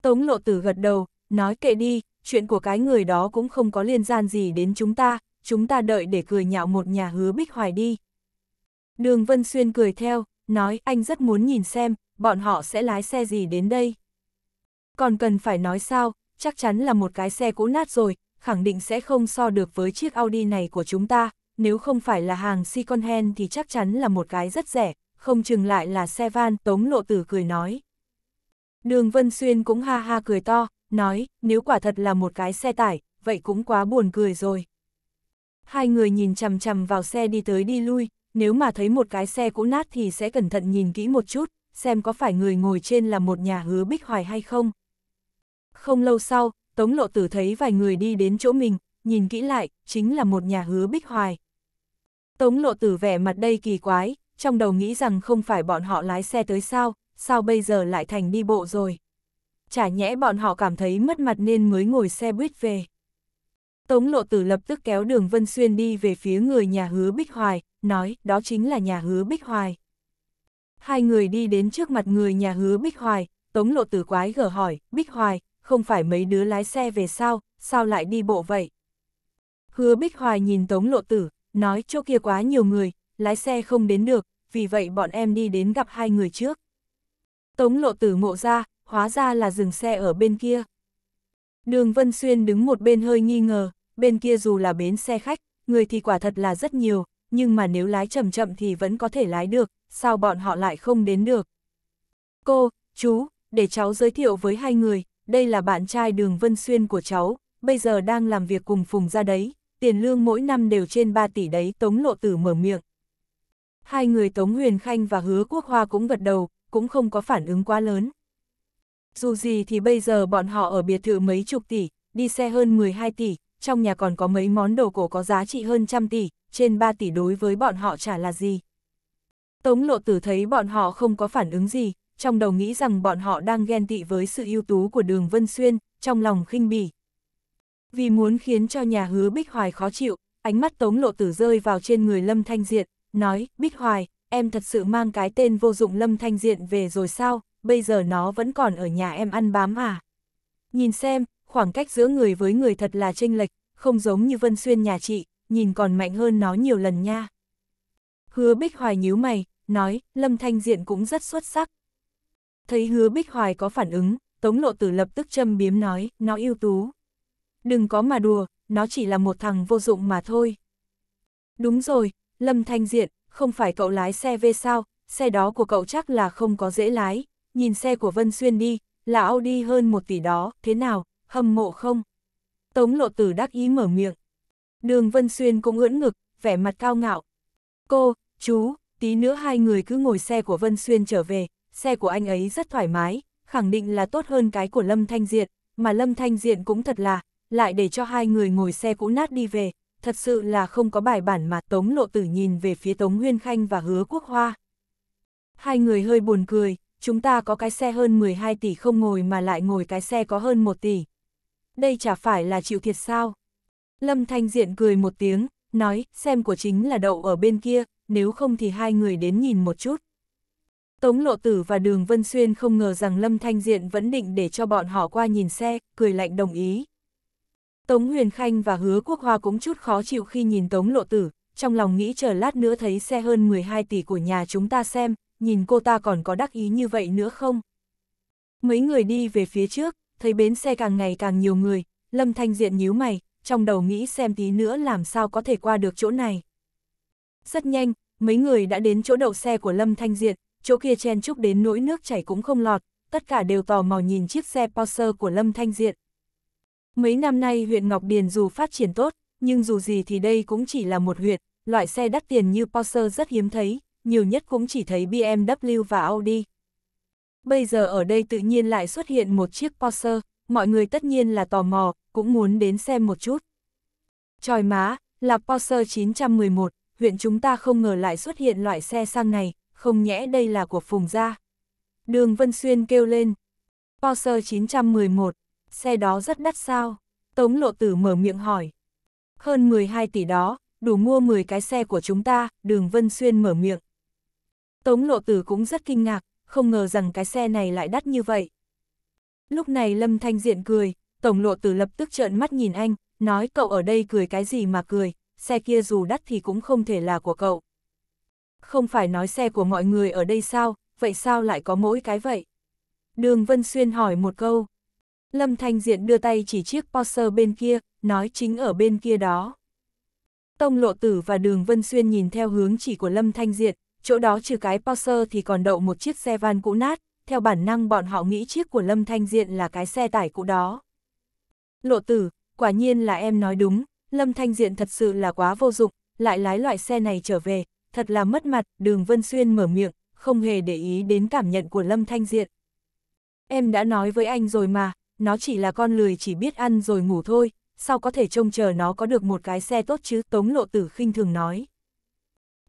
Tống Lộ Tử gật đầu, nói kệ đi, chuyện của cái người đó cũng không có liên gian gì đến chúng ta, chúng ta đợi để cười nhạo một nhà hứa bích hoài đi. Đường Vân Xuyên cười theo, nói anh rất muốn nhìn xem, bọn họ sẽ lái xe gì đến đây. Còn cần phải nói sao, chắc chắn là một cái xe cũ nát rồi, khẳng định sẽ không so được với chiếc Audi này của chúng ta, nếu không phải là hàng second hand thì chắc chắn là một cái rất rẻ, không chừng lại là xe van, Tống Lộ Tử cười nói. Đường Vân Xuyên cũng ha ha cười to, nói, nếu quả thật là một cái xe tải, vậy cũng quá buồn cười rồi. Hai người nhìn chằm chằm vào xe đi tới đi lui, nếu mà thấy một cái xe cũ nát thì sẽ cẩn thận nhìn kỹ một chút, xem có phải người ngồi trên là một nhà hứa bích hoài hay không. Không lâu sau, Tống Lộ Tử thấy vài người đi đến chỗ mình, nhìn kỹ lại, chính là một nhà hứa bích hoài. Tống Lộ Tử vẻ mặt đây kỳ quái, trong đầu nghĩ rằng không phải bọn họ lái xe tới sao, sao bây giờ lại thành đi bộ rồi. Chả nhẽ bọn họ cảm thấy mất mặt nên mới ngồi xe buýt về. Tống lộ tử lập tức kéo đường Vân Xuyên đi về phía người nhà hứa Bích Hoài, nói đó chính là nhà hứa Bích Hoài. Hai người đi đến trước mặt người nhà hứa Bích Hoài, Tống lộ tử quái gở hỏi, Bích Hoài, không phải mấy đứa lái xe về sao, sao lại đi bộ vậy? Hứa Bích Hoài nhìn Tống lộ tử, nói chỗ kia quá nhiều người, lái xe không đến được, vì vậy bọn em đi đến gặp hai người trước. Tống lộ tử ngộ ra, hóa ra là dừng xe ở bên kia. Đường Vân Xuyên đứng một bên hơi nghi ngờ, bên kia dù là bến xe khách, người thì quả thật là rất nhiều, nhưng mà nếu lái chậm chậm thì vẫn có thể lái được, sao bọn họ lại không đến được. Cô, chú, để cháu giới thiệu với hai người, đây là bạn trai đường Vân Xuyên của cháu, bây giờ đang làm việc cùng Phùng ra đấy, tiền lương mỗi năm đều trên 3 tỷ đấy Tống Lộ Tử mở miệng. Hai người Tống Huyền Khanh và Hứa Quốc Hoa cũng gật đầu, cũng không có phản ứng quá lớn. Dù gì thì bây giờ bọn họ ở biệt thự mấy chục tỷ, đi xe hơn 12 tỷ, trong nhà còn có mấy món đồ cổ có giá trị hơn trăm tỷ, trên 3 tỷ đối với bọn họ chả là gì. Tống lộ tử thấy bọn họ không có phản ứng gì, trong đầu nghĩ rằng bọn họ đang ghen tị với sự ưu tú của đường Vân Xuyên, trong lòng khinh bỉ. Vì muốn khiến cho nhà hứa Bích Hoài khó chịu, ánh mắt tống lộ tử rơi vào trên người Lâm Thanh Diện, nói, Bích Hoài, em thật sự mang cái tên vô dụng Lâm Thanh Diện về rồi sao, bây giờ nó vẫn còn ở nhà em ăn bám à. Nhìn xem, khoảng cách giữa người với người thật là chênh lệch, không giống như Vân Xuyên nhà chị, nhìn còn mạnh hơn nó nhiều lần nha. Hứa Bích Hoài nhíu mày, nói, Lâm Thanh Diện cũng rất xuất sắc. Thấy Hứa Bích Hoài có phản ứng, Tống Lộ Tử lập tức châm biếm nói, nó ưu tú. Đừng có mà đùa, nó chỉ là một thằng vô dụng mà thôi. Đúng rồi, Lâm Thanh Diện, không phải cậu lái xe về sao, xe đó của cậu chắc là không có dễ lái, nhìn xe của Vân Xuyên đi, là Audi hơn một tỷ đó, thế nào, hâm mộ không? Tống lộ tử đắc ý mở miệng. Đường Vân Xuyên cũng ưỡn ngực, vẻ mặt cao ngạo. Cô, chú, tí nữa hai người cứ ngồi xe của Vân Xuyên trở về, xe của anh ấy rất thoải mái, khẳng định là tốt hơn cái của Lâm Thanh Diện, mà Lâm Thanh Diện cũng thật là, lại để cho hai người ngồi xe cũ nát đi về, thật sự là không có bài bản mà Tống Lộ Tử nhìn về phía Tống Huyên Khanh và Hứa Quốc Hoa. Hai người hơi buồn cười, chúng ta có cái xe hơn 12 tỷ không ngồi mà lại ngồi cái xe có hơn 1 tỷ. Đây chả phải là chịu thiệt sao? Lâm Thanh Diện cười một tiếng, nói, xem của chính là đậu ở bên kia, nếu không thì hai người đến nhìn một chút. Tống Lộ Tử và Đường Vân Xuyên không ngờ rằng Lâm Thanh Diện vẫn định để cho bọn họ qua nhìn xe, cười lạnh đồng ý. Tống Huyền Khanh và Hứa Quốc Hoa cũng chút khó chịu khi nhìn Tống Lộ Tử, trong lòng nghĩ chờ lát nữa thấy xe hơn 12 tỷ của nhà chúng ta xem, nhìn cô ta còn có đắc ý như vậy nữa không? Mấy người đi về phía trước, thấy bến xe càng ngày càng nhiều người, Lâm Thanh Diện nhíu mày, trong đầu nghĩ xem tí nữa làm sao có thể qua được chỗ này. Rất nhanh, mấy người đã đến chỗ đậu xe của Lâm Thanh Diện, chỗ kia chen chúc đến nỗi nước chảy cũng không lọt, tất cả đều tò mò nhìn chiếc xe Porsche của Lâm Thanh Diện. Mấy năm nay huyện Ngọc Điền dù phát triển tốt, nhưng dù gì thì đây cũng chỉ là một huyện, loại xe đắt tiền như Porsche rất hiếm thấy, nhiều nhất cũng chỉ thấy BMW và Audi. Bây giờ ở đây tự nhiên lại xuất hiện một chiếc Porsche, mọi người tất nhiên là tò mò, cũng muốn đến xem một chút. Tròi má, là Porsche 911, huyện chúng ta không ngờ lại xuất hiện loại xe sang này, không nhẽ đây là của Phùng Gia. Đường Vân Xuyên kêu lên. Porsche 911, xe đó rất đắt sao? Tống Lộ Tử mở miệng hỏi. Hơn 12 tỷ đó, đủ mua 10 cái xe của chúng ta, Đường Vân Xuyên mở miệng. Tống lộ tử cũng rất kinh ngạc, không ngờ rằng cái xe này lại đắt như vậy. Lúc này Lâm Thanh Diện cười, Tổng lộ tử lập tức trợn mắt nhìn anh, nói cậu ở đây cười cái gì mà cười, xe kia dù đắt thì cũng không thể là của cậu. Không phải nói xe của mọi người ở đây sao, vậy sao lại có mỗi cái vậy? Đường Vân Xuyên hỏi một câu. Lâm Thanh Diện đưa tay chỉ chiếc Porsche bên kia, nói chính ở bên kia đó. Tông Lộ Tử và Đường Vân Xuyên nhìn theo hướng chỉ của Lâm Thanh Diện, chỗ đó trừ cái Porsche thì còn đậu một chiếc xe van cũ nát, theo bản năng bọn họ nghĩ chiếc của Lâm Thanh Diện là cái xe tải cũ đó. Lộ tử, quả nhiên là em nói đúng, Lâm Thanh Diện thật sự là quá vô dụng, lại lái loại xe này trở về, thật là mất mặt, đường Vân Xuyên mở miệng, không hề để ý đến cảm nhận của Lâm Thanh Diện. Em đã nói với anh rồi mà, nó chỉ là con lười chỉ biết ăn rồi ngủ thôi, sao có thể trông chờ nó có được một cái xe tốt chứ, Tống Lộ Tử khinh thường nói.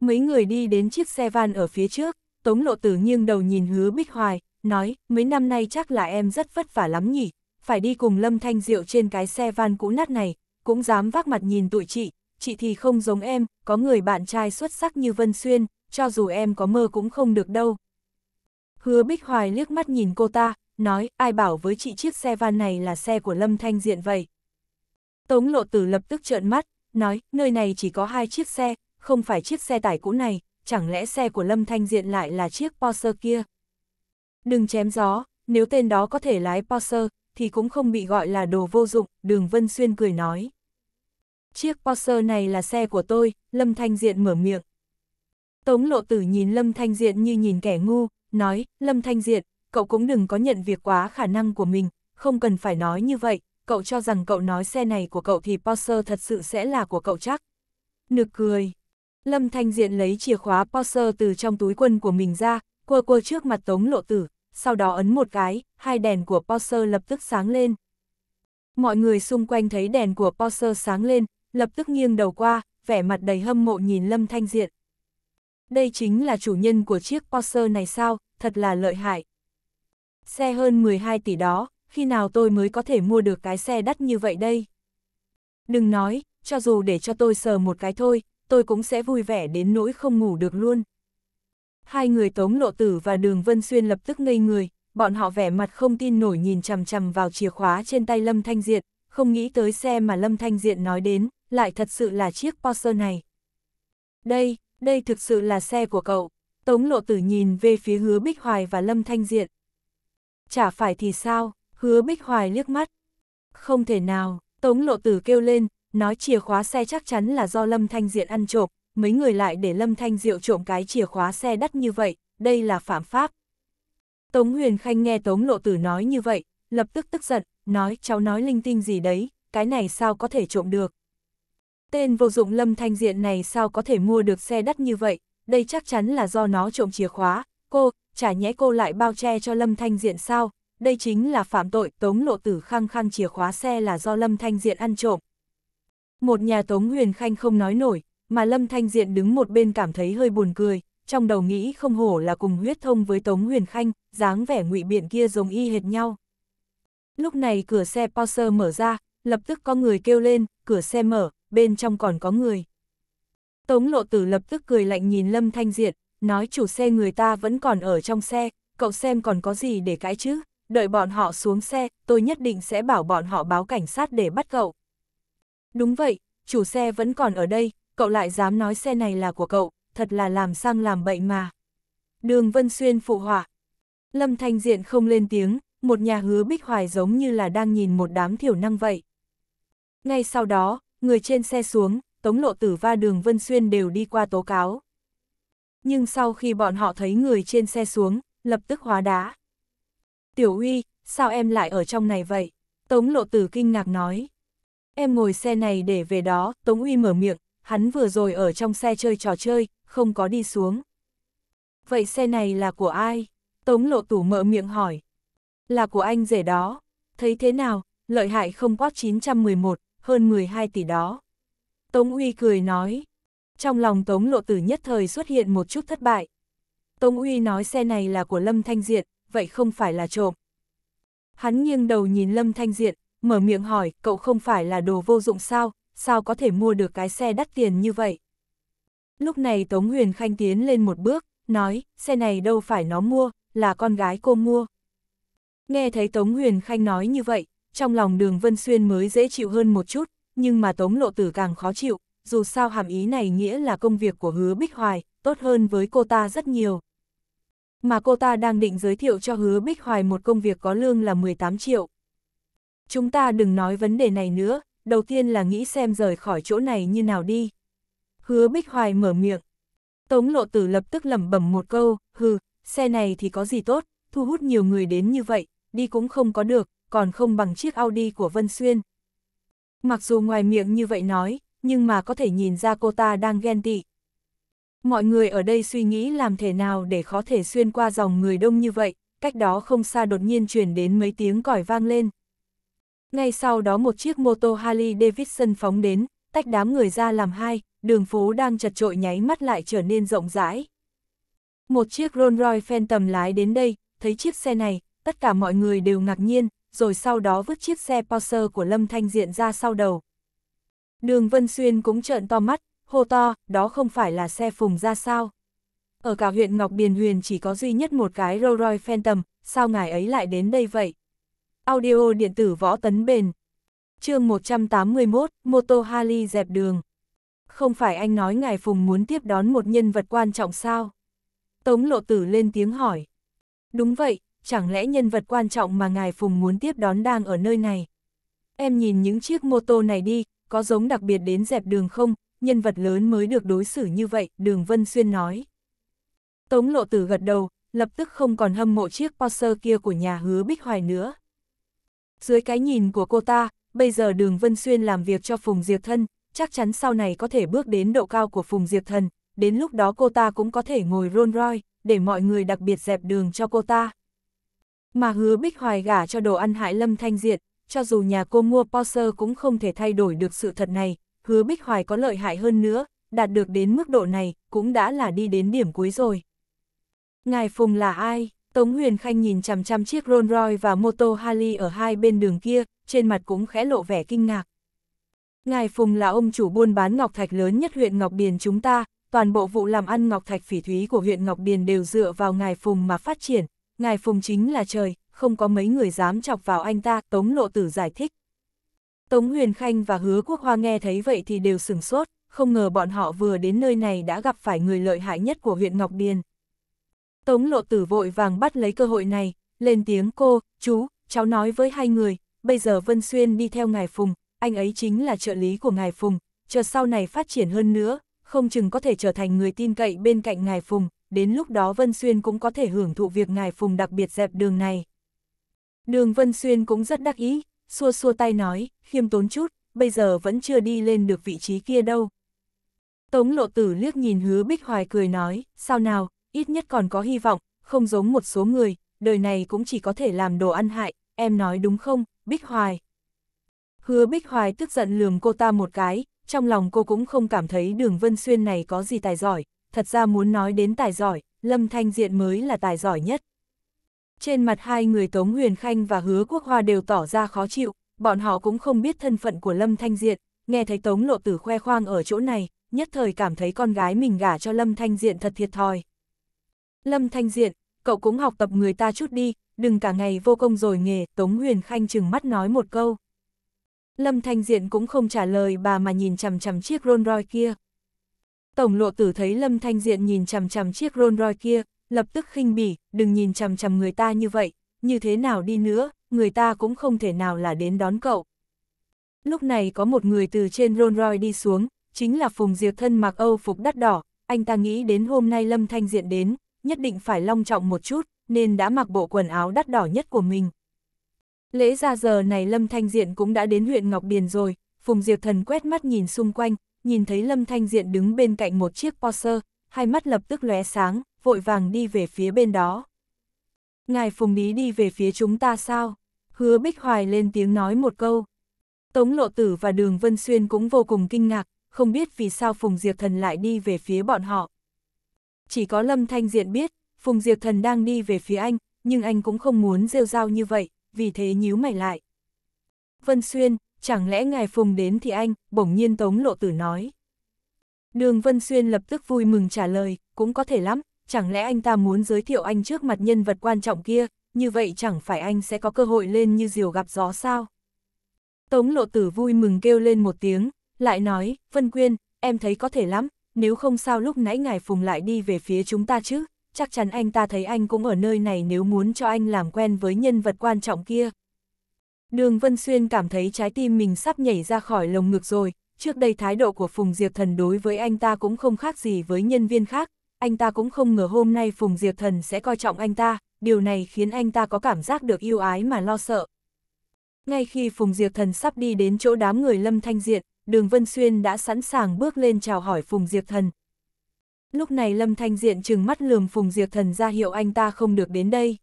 Mấy người đi đến chiếc xe van ở phía trước, Tống Lộ Tử nghiêng đầu nhìn hứa Bích Hoài, nói, mấy năm nay chắc là em rất vất vả lắm nhỉ, phải đi cùng Lâm Thanh Diệu trên cái xe van cũ nát này, cũng dám vác mặt nhìn tụi chị, chị thì không giống em, có người bạn trai xuất sắc như Vân Xuyên, cho dù em có mơ cũng không được đâu. Hứa Bích Hoài liếc mắt nhìn cô ta, nói, ai bảo với chị chiếc xe van này là xe của Lâm Thanh Diện vậy. Tống Lộ Tử lập tức trợn mắt, nói, nơi này chỉ có hai chiếc xe, không phải chiếc xe tải cũ này, chẳng lẽ xe của Lâm Thanh Diện lại là chiếc Porsche kia? Đừng chém gió, nếu tên đó có thể lái Porsche, thì cũng không bị gọi là đồ vô dụng, Đường Vân Xuyên cười nói. Chiếc Porsche này là xe của tôi, Lâm Thanh Diện mở miệng. Tống Lộ Tử nhìn Lâm Thanh Diện như nhìn kẻ ngu, nói, Lâm Thanh Diện, cậu cũng đừng có nhận việc quá khả năng của mình, không cần phải nói như vậy, cậu cho rằng cậu nói xe này của cậu thì Porsche thật sự sẽ là của cậu chắc. Nực cười. Lâm Thanh Diện lấy chìa khóa Porsche từ trong túi quân của mình ra, quơ quơ trước mặt Tống Lộ Tử, sau đó ấn một cái, hai đèn của Porsche lập tức sáng lên. Mọi người xung quanh thấy đèn của Porsche sáng lên, lập tức nghiêng đầu qua, vẻ mặt đầy hâm mộ nhìn Lâm Thanh Diện. Đây chính là chủ nhân của chiếc Porsche này sao, thật là lợi hại. Xe hơn 12 tỷ đó, khi nào tôi mới có thể mua được cái xe đắt như vậy đây? Đừng nói, cho dù để cho tôi sờ một cái thôi, tôi cũng sẽ vui vẻ đến nỗi không ngủ được luôn. Hai người Tống Lộ Tử và Đường Vân Xuyên lập tức ngây người, bọn họ vẻ mặt không tin nổi nhìn chằm chằm vào chìa khóa trên tay Lâm Thanh Diện, không nghĩ tới xe mà Lâm Thanh Diện nói đến, lại thật sự là chiếc Porsche này. Đây, đây thực sự là xe của cậu. Tống Lộ Tử nhìn về phía Hứa Bích Hoài và Lâm Thanh Diện. Chả phải thì sao, Hứa Bích Hoài liếc mắt. Không thể nào, Tống Lộ Tử kêu lên, nói chìa khóa xe chắc chắn là do Lâm Thanh Diện ăn trộm, mấy người lại để Lâm Thanh Diệu trộm cái chìa khóa xe đắt như vậy, đây là phạm pháp. Tống Huyền Khanh nghe Tống Lộ Tử nói như vậy, lập tức tức giận, nói cháu nói linh tinh gì đấy, cái này sao có thể trộm được. Tên vô dụng Lâm Thanh Diện này sao có thể mua được xe đắt như vậy, đây chắc chắn là do nó trộm chìa khóa, cô, chả nhẽ cô lại bao che cho Lâm Thanh Diện sao, đây chính là phạm tội Tống Lộ Tử khăng khăng chìa khóa xe là do Lâm Thanh Diện ăn trộm, một nhà Tống Huyền Khanh không nói nổi, mà Lâm Thanh Diện đứng một bên cảm thấy hơi buồn cười, trong đầu nghĩ không hổ là cùng huyết thông với Tống Huyền Khanh, dáng vẻ ngụy biện kia giống y hệt nhau. Lúc này cửa xe Porsche mở ra, lập tức có người kêu lên, cửa xe mở, bên trong còn có người. Tống Lộ Tử lập tức cười lạnh nhìn Lâm Thanh Diện, nói chủ xe người ta vẫn còn ở trong xe, cậu xem còn có gì để cãi chứ, đợi bọn họ xuống xe, tôi nhất định sẽ bảo bọn họ báo cảnh sát để bắt cậu. Đúng vậy, chủ xe vẫn còn ở đây, cậu lại dám nói xe này là của cậu, thật là làm sang làm bậy mà. Đường Vân Xuyên phụ họa. Lâm Thanh Diện không lên tiếng, một nhà hứa bích hoài giống như là đang nhìn một đám thiểu năng vậy. Ngay sau đó, người trên xe xuống, Tống Lộ Tử và Đường Vân Xuyên đều đi qua tố cáo. Nhưng sau khi bọn họ thấy người trên xe xuống, lập tức hóa đá. Tiểu Uy, sao em lại ở trong này vậy? Tống Lộ Tử kinh ngạc nói. Em ngồi xe này để về đó, Tống Uy mở miệng, hắn vừa rồi ở trong xe chơi trò chơi, không có đi xuống. Vậy xe này là của ai? Tống lộ tủ mở miệng hỏi. Là của anh rể đó. Thấy thế nào, lợi hại không quát 911, hơn 12 tỷ đó. Tống Uy cười nói. Trong lòng Tống lộ tử nhất thời xuất hiện một chút thất bại. Tống Uy nói xe này là của Lâm Thanh Diện, vậy không phải là trộm. Hắn nghiêng đầu nhìn Lâm Thanh Diện, mở miệng hỏi, cậu không phải là đồ vô dụng sao, sao có thể mua được cái xe đắt tiền như vậy? Lúc này Tống Huyền Khanh tiến lên một bước, nói, xe này đâu phải nó mua, là con gái cô mua. Nghe thấy Tống Huyền Khanh nói như vậy, trong lòng đường Vân Xuyên mới dễ chịu hơn một chút, nhưng mà Tống Lộ Tử càng khó chịu, dù sao hàm ý này nghĩa là công việc của hứa Bích Hoài, tốt hơn với cô ta rất nhiều. Mà cô ta đang định giới thiệu cho hứa Bích Hoài một công việc có lương là 18 triệu. Chúng ta đừng nói vấn đề này nữa, đầu tiên là nghĩ xem rời khỏi chỗ này như nào đi. Hứa Bích Hoài mở miệng. Tống lộ tử lập tức lẩm bẩm một câu, hừ, xe này thì có gì tốt, thu hút nhiều người đến như vậy, đi cũng không có được, còn không bằng chiếc Audi của Vân Xuyên. Mặc dù ngoài miệng như vậy nói, nhưng mà có thể nhìn ra cô ta đang ghen tị. Mọi người ở đây suy nghĩ làm thế nào để khó thể xuyên qua dòng người đông như vậy, cách đó không xa đột nhiên truyền đến mấy tiếng còi vang lên. Ngay sau đó một chiếc mô tô Harley Davidson phóng đến, tách đám người ra làm hai, đường phố đang chật trội nháy mắt lại trở nên rộng rãi. Một chiếc Rolls Royce Phantom lái đến đây, thấy chiếc xe này, tất cả mọi người đều ngạc nhiên, rồi sau đó vứt chiếc xe Porsche của Lâm Thanh Diện ra sau đầu. Đường Vân Xuyên cũng trợn to mắt, hô to, đó không phải là xe phùng ra sao. Ở cả huyện Ngọc Điền Huyền chỉ có duy nhất một cái Rolls Royce Phantom, sao ngài ấy lại đến đây vậy? Audio điện tử võ tấn bền. chương 181, mô tô Harley dẹp đường. Không phải anh nói ngài Phùng muốn tiếp đón một nhân vật quan trọng sao? Tống lộ tử lên tiếng hỏi. Đúng vậy, chẳng lẽ nhân vật quan trọng mà ngài Phùng muốn tiếp đón đang ở nơi này? Em nhìn những chiếc mô tô này đi, có giống đặc biệt đến dẹp đường không? Nhân vật lớn mới được đối xử như vậy, đường Vân Xuyên nói. Tống lộ tử gật đầu, lập tức không còn hâm mộ chiếc Porsche kia của nhà hứa Bích Hoài nữa. Dưới cái nhìn của cô ta, bây giờ Đường Vân Xuyên làm việc cho Phùng Diệp Thân, chắc chắn sau này có thể bước đến độ cao của Phùng Diệp Thần, đến lúc đó cô ta cũng có thể ngồi rôn Royce, để mọi người đặc biệt dẹp đường cho cô ta. Mà hứa Bích Hoài gả cho đồ ăn hại Lâm Thanh Diệt, cho dù nhà cô mua Porsche cũng không thể thay đổi được sự thật này, hứa Bích Hoài có lợi hại hơn nữa, đạt được đến mức độ này cũng đã là đi đến điểm cuối rồi. Ngài Phùng là ai? Tống Huyền Khanh nhìn chằm chằm chiếc Rolls Royce và mô tô Harley ở hai bên đường kia, trên mặt cũng khẽ lộ vẻ kinh ngạc. Ngài Phùng là ông chủ buôn bán ngọc thạch lớn nhất huyện Ngọc Điền chúng ta, toàn bộ vụ làm ăn ngọc thạch phỉ thúy của huyện Ngọc Điền đều dựa vào Ngài Phùng mà phát triển. Ngài Phùng chính là trời, không có mấy người dám chọc vào anh ta, Tống Lộ Tử giải thích. Tống Huyền Khanh và Hứa Quốc Hoa nghe thấy vậy thì đều sửng sốt, không ngờ bọn họ vừa đến nơi này đã gặp phải người lợi hại nhất của huyện Ngọc Điền. Tống lộ tử vội vàng bắt lấy cơ hội này, lên tiếng cô, chú, cháu nói với hai người, bây giờ Vân Xuyên đi theo Ngài Phùng, anh ấy chính là trợ lý của Ngài Phùng, chờ sau này phát triển hơn nữa, không chừng có thể trở thành người tin cậy bên cạnh Ngài Phùng, đến lúc đó Vân Xuyên cũng có thể hưởng thụ việc Ngài Phùng đặc biệt dẹp đường này. Đường Vân Xuyên cũng rất đắc ý, xua xua tay nói, khiêm tốn chút, bây giờ vẫn chưa đi lên được vị trí kia đâu. Tống lộ tử liếc nhìn hứa Bích Hoài cười nói, sao nào, ít nhất còn có hy vọng, không giống một số người, đời này cũng chỉ có thể làm đồ ăn hại, em nói đúng không, Bích Hoài. Hứa Bích Hoài tức giận lườm cô ta một cái, trong lòng cô cũng không cảm thấy đường Vân Xuyên này có gì tài giỏi, thật ra muốn nói đến tài giỏi, Lâm Thanh Diện mới là tài giỏi nhất. Trên mặt hai người Tống Huyền Khanh và Hứa Quốc Hoa đều tỏ ra khó chịu, bọn họ cũng không biết thân phận của Lâm Thanh Diện, nghe thấy Tống Lộ Tử khoe khoang ở chỗ này, nhất thời cảm thấy con gái mình gả cho Lâm Thanh Diện thật thiệt thòi. Lâm Thanh Diện, cậu cũng học tập người ta chút đi, đừng cả ngày vô công rồi nghề, Tống Huyền Khanh chừng mắt nói một câu. Lâm Thanh Diện cũng không trả lời bà mà nhìn chằm chằm chiếc Rolls Royce kia. Tổng lộ tử thấy Lâm Thanh Diện nhìn chằm chằm chiếc Rolls Royce kia, lập tức khinh bỉ, đừng nhìn chằm chằm người ta như vậy, như thế nào đi nữa, người ta cũng không thể nào là đến đón cậu. Lúc này có một người từ trên Rolls Royce đi xuống, chính là Phùng Diệp thân mặc Âu phục đắt đỏ, anh ta nghĩ đến hôm nay Lâm Thanh Diện đến, nhất định phải long trọng một chút, nên đã mặc bộ quần áo đắt đỏ nhất của mình. Lễ ra giờ này Lâm Thanh Diện cũng đã đến huyện Ngọc Điền rồi, Phùng Diệp Thần quét mắt nhìn xung quanh, nhìn thấy Lâm Thanh Diện đứng bên cạnh một chiếc Porsche, hai mắt lập tức lóe sáng, vội vàng đi về phía bên đó. Ngài Phùng Bí đi về phía chúng ta sao? Hứa Bích Hoài lên tiếng nói một câu. Tống Lộ Tử và Đường Vân Xuyên cũng vô cùng kinh ngạc, không biết vì sao Phùng Diệp Thần lại đi về phía bọn họ. Chỉ có Lâm Thanh Diện biết, Phùng Diệp Thần đang đi về phía anh, nhưng anh cũng không muốn rêu rao như vậy, vì thế nhíu mày lại. Vân Xuyên, chẳng lẽ ngài Phùng đến thì anh, bỗng nhiên Tống Lộ Tử nói. Đường Vân Xuyên lập tức vui mừng trả lời, cũng có thể lắm, chẳng lẽ anh ta muốn giới thiệu anh trước mặt nhân vật quan trọng kia, như vậy chẳng phải anh sẽ có cơ hội lên như diều gặp gió sao? Tống Lộ Tử vui mừng kêu lên một tiếng, lại nói, Vân Quyên, em thấy có thể lắm, nếu không sao lúc nãy ngài Phùng lại đi về phía chúng ta chứ, chắc chắn anh ta thấy anh cũng ở nơi này nếu muốn cho anh làm quen với nhân vật quan trọng kia. Đường Vân Xuyên cảm thấy trái tim mình sắp nhảy ra khỏi lồng ngực rồi, trước đây thái độ của Phùng Diệp Thần đối với anh ta cũng không khác gì với nhân viên khác, anh ta cũng không ngờ hôm nay Phùng Diệp Thần sẽ coi trọng anh ta, điều này khiến anh ta có cảm giác được yêu ái mà lo sợ. Ngay khi Phùng Diệp Thần sắp đi đến chỗ đám người Lâm Thanh Diện, đường Vân Xuyên đã sẵn sàng bước lên chào hỏi Phùng Diệp Thần. Lúc này Lâm Thanh Diện chừng mắt lườm Phùng Diệp Thần ra hiệu anh ta không được đến đây.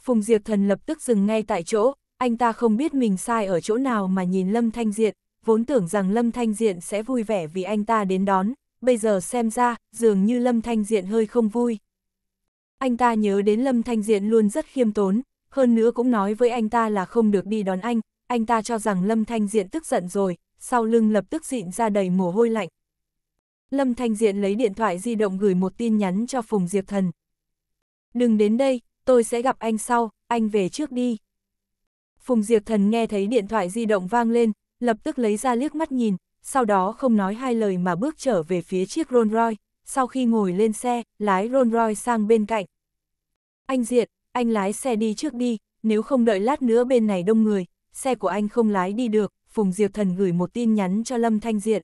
Phùng Diệp Thần lập tức dừng ngay tại chỗ, anh ta không biết mình sai ở chỗ nào mà nhìn Lâm Thanh Diện, vốn tưởng rằng Lâm Thanh Diện sẽ vui vẻ vì anh ta đến đón, bây giờ xem ra, dường như Lâm Thanh Diện hơi không vui. Anh ta nhớ đến Lâm Thanh Diện luôn rất khiêm tốn, hơn nữa cũng nói với anh ta là không được đi đón anh, anh ta cho rằng Lâm Thanh Diện tức giận rồi, sau lưng lập tức dịn ra đầy mồ hôi lạnh. Lâm Thanh Diện lấy điện thoại di động gửi một tin nhắn cho Phùng Diệp Thần. Đừng đến đây, tôi sẽ gặp anh sau, anh về trước đi. Phùng Diệp Thần nghe thấy điện thoại di động vang lên, lập tức lấy ra liếc mắt nhìn, sau đó không nói hai lời mà bước trở về phía chiếc Rolls Royce, sau khi ngồi lên xe, lái Rolls Royce sang bên cạnh. Anh diệt anh lái xe đi trước đi, nếu không đợi lát nữa bên này đông người, xe của anh không lái đi được, Phùng Diệp Thần gửi một tin nhắn cho Lâm Thanh Diện.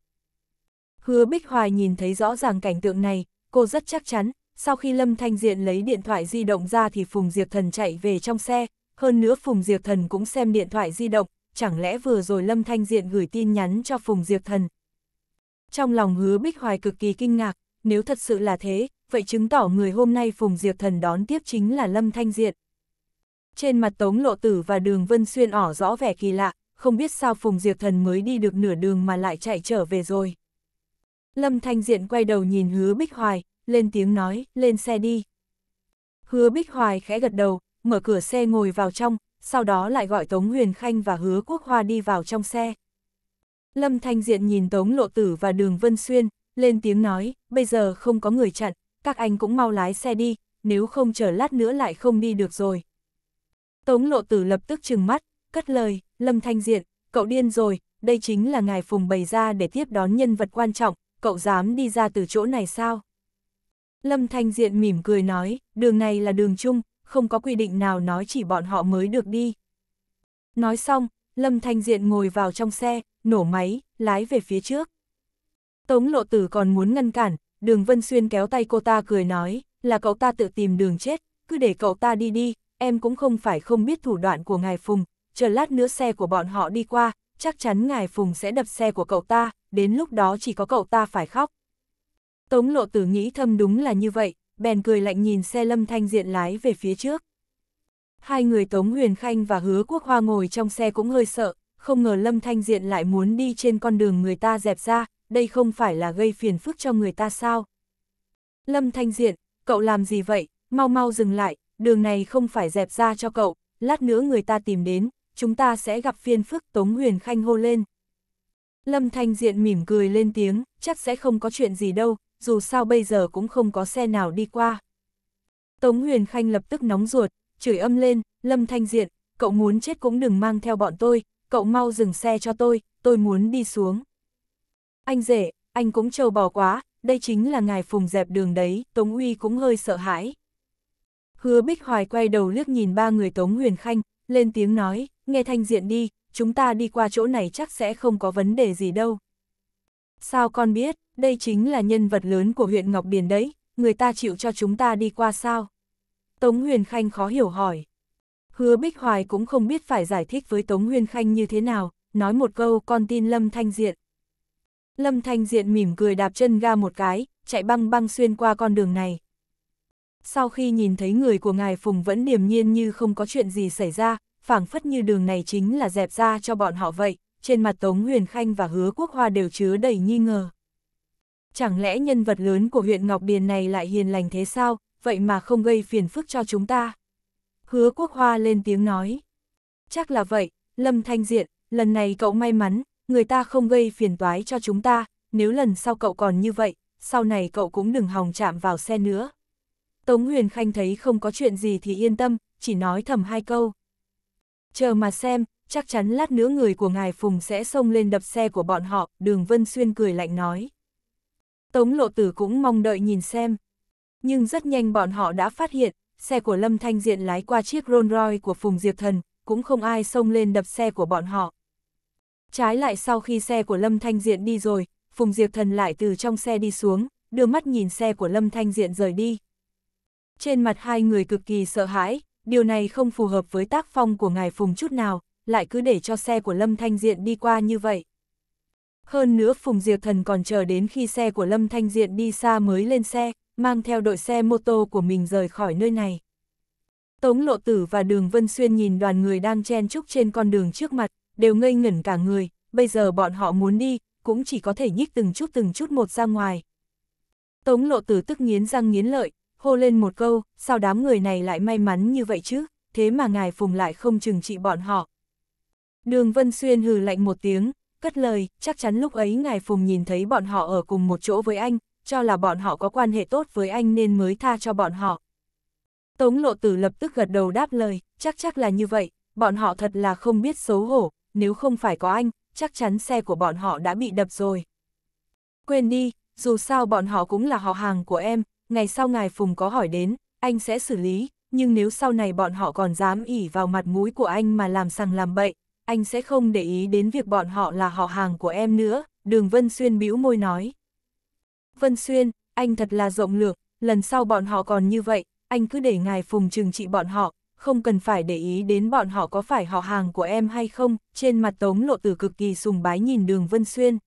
Hứa Bích Hoài nhìn thấy rõ ràng cảnh tượng này, cô rất chắc chắn, sau khi Lâm Thanh Diện lấy điện thoại di động ra thì Phùng Diệp Thần chạy về trong xe, hơn nữa Phùng Diệp Thần cũng xem điện thoại di động, chẳng lẽ vừa rồi Lâm Thanh Diện gửi tin nhắn cho Phùng Diệp Thần. Trong lòng hứa Bích Hoài cực kỳ kinh ngạc, nếu thật sự là thế, vậy chứng tỏ người hôm nay Phùng Diệp Thần đón tiếp chính là Lâm Thanh Diện. Trên mặt Tống Lộ Tử và Đường Vân Xuyên ỏ rõ vẻ kỳ lạ, không biết sao Phùng Diệp Thần mới đi được nửa đường mà lại chạy trở về rồi. Lâm Thanh Diện quay đầu nhìn Hứa Bích Hoài, lên tiếng nói, lên xe đi. Hứa Bích Hoài khẽ gật đầu, mở cửa xe ngồi vào trong, sau đó lại gọi Tống Huyền Khanh và Hứa Quốc Hoa đi vào trong xe. Lâm Thanh Diện nhìn Tống Lộ Tử và Đường Vân Xuyên, lên tiếng nói, bây giờ không có người chặn, các anh cũng mau lái xe đi, nếu không chờ lát nữa lại không đi được rồi. Tống Lộ Tử lập tức trừng mắt, cất lời. Lâm Thanh Diện, cậu điên rồi, đây chính là ngài phùng bày ra để tiếp đón nhân vật quan trọng, cậu dám đi ra từ chỗ này sao? Lâm Thanh Diện mỉm cười nói, đường này là đường chung, không có quy định nào nói chỉ bọn họ mới được đi. Nói xong, Lâm Thanh Diện ngồi vào trong xe, nổ máy, lái về phía trước. Tống lộ tử còn muốn ngăn cản, đường Vân Xuyên kéo tay cô ta cười nói, là cậu ta tự tìm đường chết, cứ để cậu ta đi đi, em cũng không phải không biết thủ đoạn của ngài Phùng, chờ lát nữa xe của bọn họ đi qua, chắc chắn ngài Phùng sẽ đập xe của cậu ta, đến lúc đó chỉ có cậu ta phải khóc. Tống lộ tử nghĩ thâm đúng là như vậy, bèn cười lạnh nhìn xe lâm thanh diện lái về phía trước. Hai người Tống Huyền Khanh và Hứa Quốc Hoa ngồi trong xe cũng hơi sợ, không ngờ lâm thanh diện lại muốn đi trên con đường người ta dẹp ra, đây không phải là gây phiền phức cho người ta sao. Lâm thanh diện, cậu làm gì vậy, mau mau dừng lại, đường này không phải dẹp ra cho cậu, lát nữa người ta tìm đến, chúng ta sẽ gặp phiên phức Tống Huyền Khanh hô lên. Lâm Thanh Diện mỉm cười lên tiếng, chắc sẽ không có chuyện gì đâu, dù sao bây giờ cũng không có xe nào đi qua. Tống Huyền Khanh lập tức nóng ruột, chửi âm lên, Lâm Thanh Diện, cậu muốn chết cũng đừng mang theo bọn tôi, cậu mau dừng xe cho tôi, tôi muốn đi xuống. Anh rể, anh cũng trâu bò quá, đây chính là ngài phùng dẹp đường đấy, Tống Uy cũng hơi sợ hãi. Hứa Bích Hoài quay đầu liếc nhìn ba người Tống Huyền Khanh, lên tiếng nói, nghe Thanh Diện đi, chúng ta đi qua chỗ này chắc sẽ không có vấn đề gì đâu. Sao con biết, đây chính là nhân vật lớn của huyện Ngọc Điền đấy, người ta chịu cho chúng ta đi qua sao? Tống Huyền Khanh khó hiểu hỏi. Hứa Bích Hoài cũng không biết phải giải thích với Tống Huyền Khanh như thế nào, nói một câu con tin Lâm Thanh Diện. Lâm Thanh Diện mỉm cười đạp chân ga một cái, chạy băng băng xuyên qua con đường này sau khi nhìn thấy người của ngài Phùng vẫn điềm nhiên như không có chuyện gì xảy ra, phảng phất như đường này chính là dẹp ra cho bọn họ vậy, trên mặt Tống Huyền Khanh và Hứa Quốc Hoa đều chứa đầy nghi ngờ. Chẳng lẽ nhân vật lớn của huyện Ngọc Điền này lại hiền lành thế sao, vậy mà không gây phiền phức cho chúng ta? Hứa Quốc Hoa lên tiếng nói. Chắc là vậy, Lâm Thanh Diện, lần này cậu may mắn, người ta không gây phiền toái cho chúng ta, nếu lần sau cậu còn như vậy, sau này cậu cũng đừng hòng chạm vào xe nữa. Tống Huyền Khanh thấy không có chuyện gì thì yên tâm, chỉ nói thầm hai câu. Chờ mà xem, chắc chắn lát nữa người của ngài Phùng sẽ xông lên đập xe của bọn họ, đường Vân Xuyên cười lạnh nói. Tống Lộ Tử cũng mong đợi nhìn xem. Nhưng rất nhanh bọn họ đã phát hiện, xe của Lâm Thanh Diện lái qua chiếc Rolls Royce của Phùng Diệp Thần, cũng không ai xông lên đập xe của bọn họ. Trái lại sau khi xe của Lâm Thanh Diện đi rồi, Phùng Diệp Thần lại từ trong xe đi xuống, đưa mắt nhìn xe của Lâm Thanh Diện rời đi trên mặt hai người cực kỳ sợ hãi, điều này không phù hợp với tác phong của ngài Phùng chút nào, lại cứ để cho xe của Lâm Thanh Diện đi qua như vậy. Hơn nữa Phùng Diệp Thần còn chờ đến khi xe của Lâm Thanh Diện đi xa mới lên xe, mang theo đội xe mô tô của mình rời khỏi nơi này. Tống Lộ Tử và Đường Vân Xuyên nhìn đoàn người đang chen chúc trên con đường trước mặt, đều ngây ngẩn cả người, bây giờ bọn họ muốn đi, cũng chỉ có thể nhích từng chút từng chút một ra ngoài. Tống Lộ Tử tức nghiến răng nghiến lợi, hô lên một câu, sao đám người này lại may mắn như vậy chứ, thế mà ngài phùng lại không chừng trị bọn họ. Đường Vân Xuyên hừ lạnh một tiếng, cất lời, chắc chắn lúc ấy ngài phùng nhìn thấy bọn họ ở cùng một chỗ với anh, cho là bọn họ có quan hệ tốt với anh nên mới tha cho bọn họ. Tống lộ tử lập tức gật đầu đáp lời, chắc chắc là như vậy, bọn họ thật là không biết xấu hổ, nếu không phải có anh, chắc chắn xe của bọn họ đã bị đập rồi. Quên đi, dù sao bọn họ cũng là họ hàng của em, ngày sau ngài Phùng có hỏi đến, anh sẽ xử lý, nhưng nếu sau này bọn họ còn dám ỉ vào mặt mũi của anh mà làm sằng làm bậy, anh sẽ không để ý đến việc bọn họ là họ hàng của em nữa, đường Vân Xuyên bĩu môi nói. Vân Xuyên, anh thật là rộng lượng lần sau bọn họ còn như vậy, anh cứ để ngài Phùng trừng trị bọn họ, không cần phải để ý đến bọn họ có phải họ hàng của em hay không, trên mặt tống lộ tử cực kỳ sùng bái nhìn đường Vân Xuyên.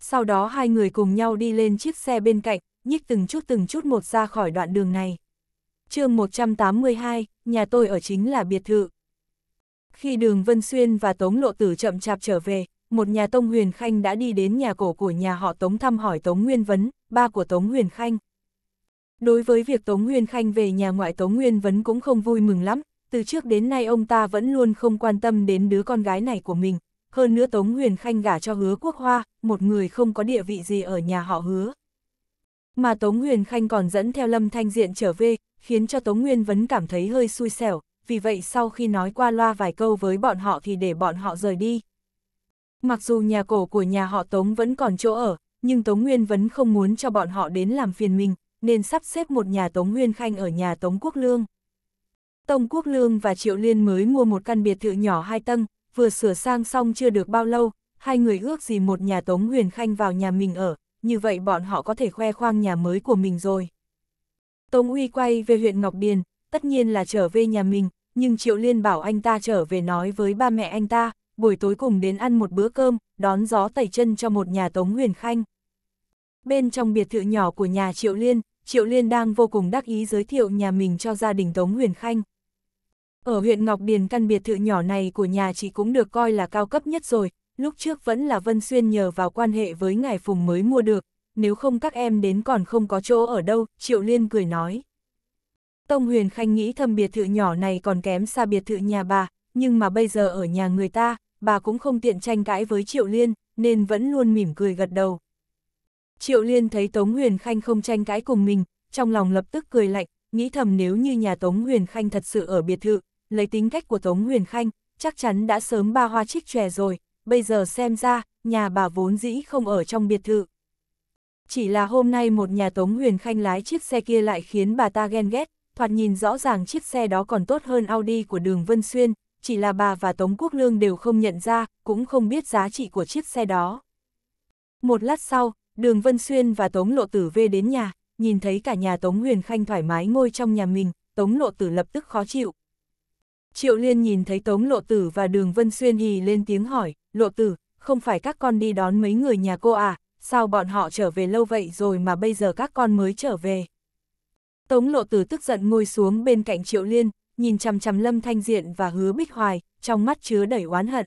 Sau đó hai người cùng nhau đi lên chiếc xe bên cạnh, nhích từng chút từng chút một ra khỏi đoạn đường này. chương 182, nhà tôi ở chính là biệt thự. Khi đường Vân Xuyên và Tống Lộ Tử chậm chạp trở về, một nhà Tông Huyền Khanh đã đi đến nhà cổ của nhà họ Tống thăm hỏi Tống Nguyên Vấn, ba của Tống Huyền Khanh. Đối với việc Tống Nguyên Khanh về nhà ngoại Tống Nguyên Vấn cũng không vui mừng lắm, từ trước đến nay ông ta vẫn luôn không quan tâm đến đứa con gái này của mình. Hơn nữa Tống Huyền Khanh gả cho hứa quốc hoa, một người không có địa vị gì ở nhà họ hứa, mà Tống Huyền Khanh còn dẫn theo Lâm Thanh Diện trở về, khiến cho Tống Nguyên vẫn cảm thấy hơi xui xẻo, vì vậy sau khi nói qua loa vài câu với bọn họ thì để bọn họ rời đi. Mặc dù nhà cổ của nhà họ Tống vẫn còn chỗ ở, nhưng Tống Nguyên vẫn không muốn cho bọn họ đến làm phiền mình, nên sắp xếp một nhà Tống Nguyên Khanh ở nhà Tống Quốc Lương. Tông Quốc Lương và Triệu Liên mới mua một căn biệt thự nhỏ hai tầng, vừa sửa sang xong chưa được bao lâu, hai người ước gì một nhà Tống Huyền Khanh vào nhà mình ở, như vậy bọn họ có thể khoe khoang nhà mới của mình rồi. Tống Uy quay về huyện Ngọc Điền, tất nhiên là trở về nhà mình, nhưng Triệu Liên bảo anh ta trở về nói với ba mẹ anh ta, buổi tối cùng đến ăn một bữa cơm, đón gió tẩy chân cho một nhà Tống Huyền Khanh. Bên trong biệt thự nhỏ của nhà Triệu Liên, Triệu Liên đang vô cùng đắc ý giới thiệu nhà mình cho gia đình Tống Huyền Khanh. Ở huyện Ngọc Điền căn biệt thự nhỏ này của nhà chị cũng được coi là cao cấp nhất rồi, lúc trước vẫn là Vân Xuyên nhờ vào quan hệ với ngài Phùng mới mua được, nếu không các em đến còn không có chỗ ở đâu, Triệu Liên cười nói. Tông Huyền Khanh nghĩ thầm biệt thự nhỏ này còn kém xa biệt thự nhà bà, nhưng mà bây giờ ở nhà người ta, bà cũng không tiện tranh cãi với Triệu Liên, nên vẫn luôn mỉm cười gật đầu. Triệu Liên thấy Tống Huyền Khanh không tranh cãi cùng mình, trong lòng lập tức cười lạnh, nghĩ thầm nếu như nhà Tống Huyền Khanh thật sự ở biệt thự, lấy tính cách của Tống Huyền Khanh, chắc chắn đã sớm ba hoa trích chòe rồi, bây giờ xem ra, nhà bà vốn dĩ không ở trong biệt thự. Chỉ là hôm nay một nhà Tống Huyền Khanh lái chiếc xe kia lại khiến bà ta ghen ghét, thoạt nhìn rõ ràng chiếc xe đó còn tốt hơn Audi của đường Vân Xuyên, chỉ là bà và Tống Quốc Lương đều không nhận ra, cũng không biết giá trị của chiếc xe đó. Một lát sau, đường Vân Xuyên và Tống Lộ Tử về đến nhà, nhìn thấy cả nhà Tống Huyền Khanh thoải mái ngồi trong nhà mình, Tống Lộ Tử lập tức khó chịu, Triệu Liên nhìn thấy Tống Lộ Tử và Đường Vân Xuyên hì lên tiếng hỏi, Lộ Tử, không phải các con đi đón mấy người nhà cô à, sao bọn họ trở về lâu vậy rồi mà bây giờ các con mới trở về. Tống Lộ Tử tức giận ngồi xuống bên cạnh Triệu Liên, nhìn chằm chằm Lâm Thanh Diện và Hứa Bích Hoài, trong mắt chứa đầy oán hận.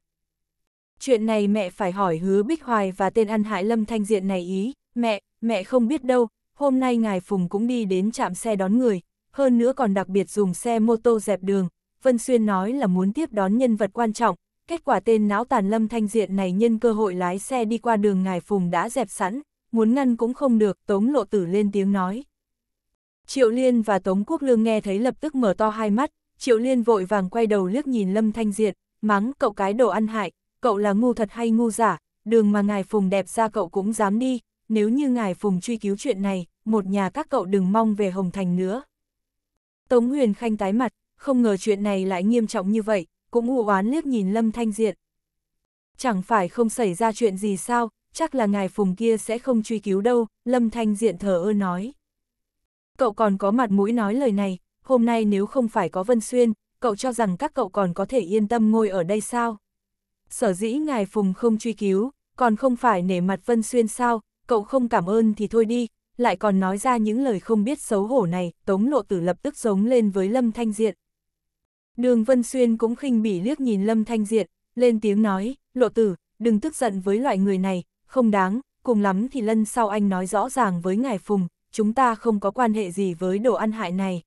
Chuyện này mẹ phải hỏi Hứa Bích Hoài và tên ăn hại Lâm Thanh Diện này ý, mẹ, mẹ không biết đâu, hôm nay ngài Phùng cũng đi đến trạm xe đón người, hơn nữa còn đặc biệt dùng xe mô tô dẹp đường, Vân Xuyên nói là muốn tiếp đón nhân vật quan trọng, kết quả tên náo tàn lâm thanh diện này nhân cơ hội lái xe đi qua đường Ngài Phùng đã dẹp sẵn, muốn ngăn cũng không được, Tống Lộ Tử lên tiếng nói. Triệu Liên và Tống Quốc Lương nghe thấy lập tức mở to hai mắt, Triệu Liên vội vàng quay đầu liếc nhìn Lâm Thanh diện, mắng cậu cái đồ ăn hại, cậu là ngu thật hay ngu giả, đường mà ngài Phùng đẹp ra cậu cũng dám đi, nếu như ngài Phùng truy cứu chuyện này, một nhà các cậu đừng mong về Hồng Thành nữa. Tống Huyền Khanh tái mặt, không ngờ chuyện này lại nghiêm trọng như vậy, cũng u oán liếc nhìn Lâm Thanh Diện. Chẳng phải không xảy ra chuyện gì sao, chắc là ngài phùng kia sẽ không truy cứu đâu, Lâm Thanh Diện thở ơ nói. Cậu còn có mặt mũi nói lời này, hôm nay nếu không phải có Vân Xuyên, cậu cho rằng các cậu còn có thể yên tâm ngồi ở đây sao? Sở dĩ ngài Phùng không truy cứu, còn không phải nể mặt Vân Xuyên sao, cậu không cảm ơn thì thôi đi, lại còn nói ra những lời không biết xấu hổ này, Tống Lộ Tử lập tức giống lên với Lâm Thanh Diện. Đường Vân Xuyên cũng khinh bỉ liếc nhìn Lâm Thanh Diệt, lên tiếng nói, lộ tử, đừng tức giận với loại người này, không đáng, cùng lắm thì lân sau anh nói rõ ràng với ngài Phùng, chúng ta không có quan hệ gì với đồ ăn hại này.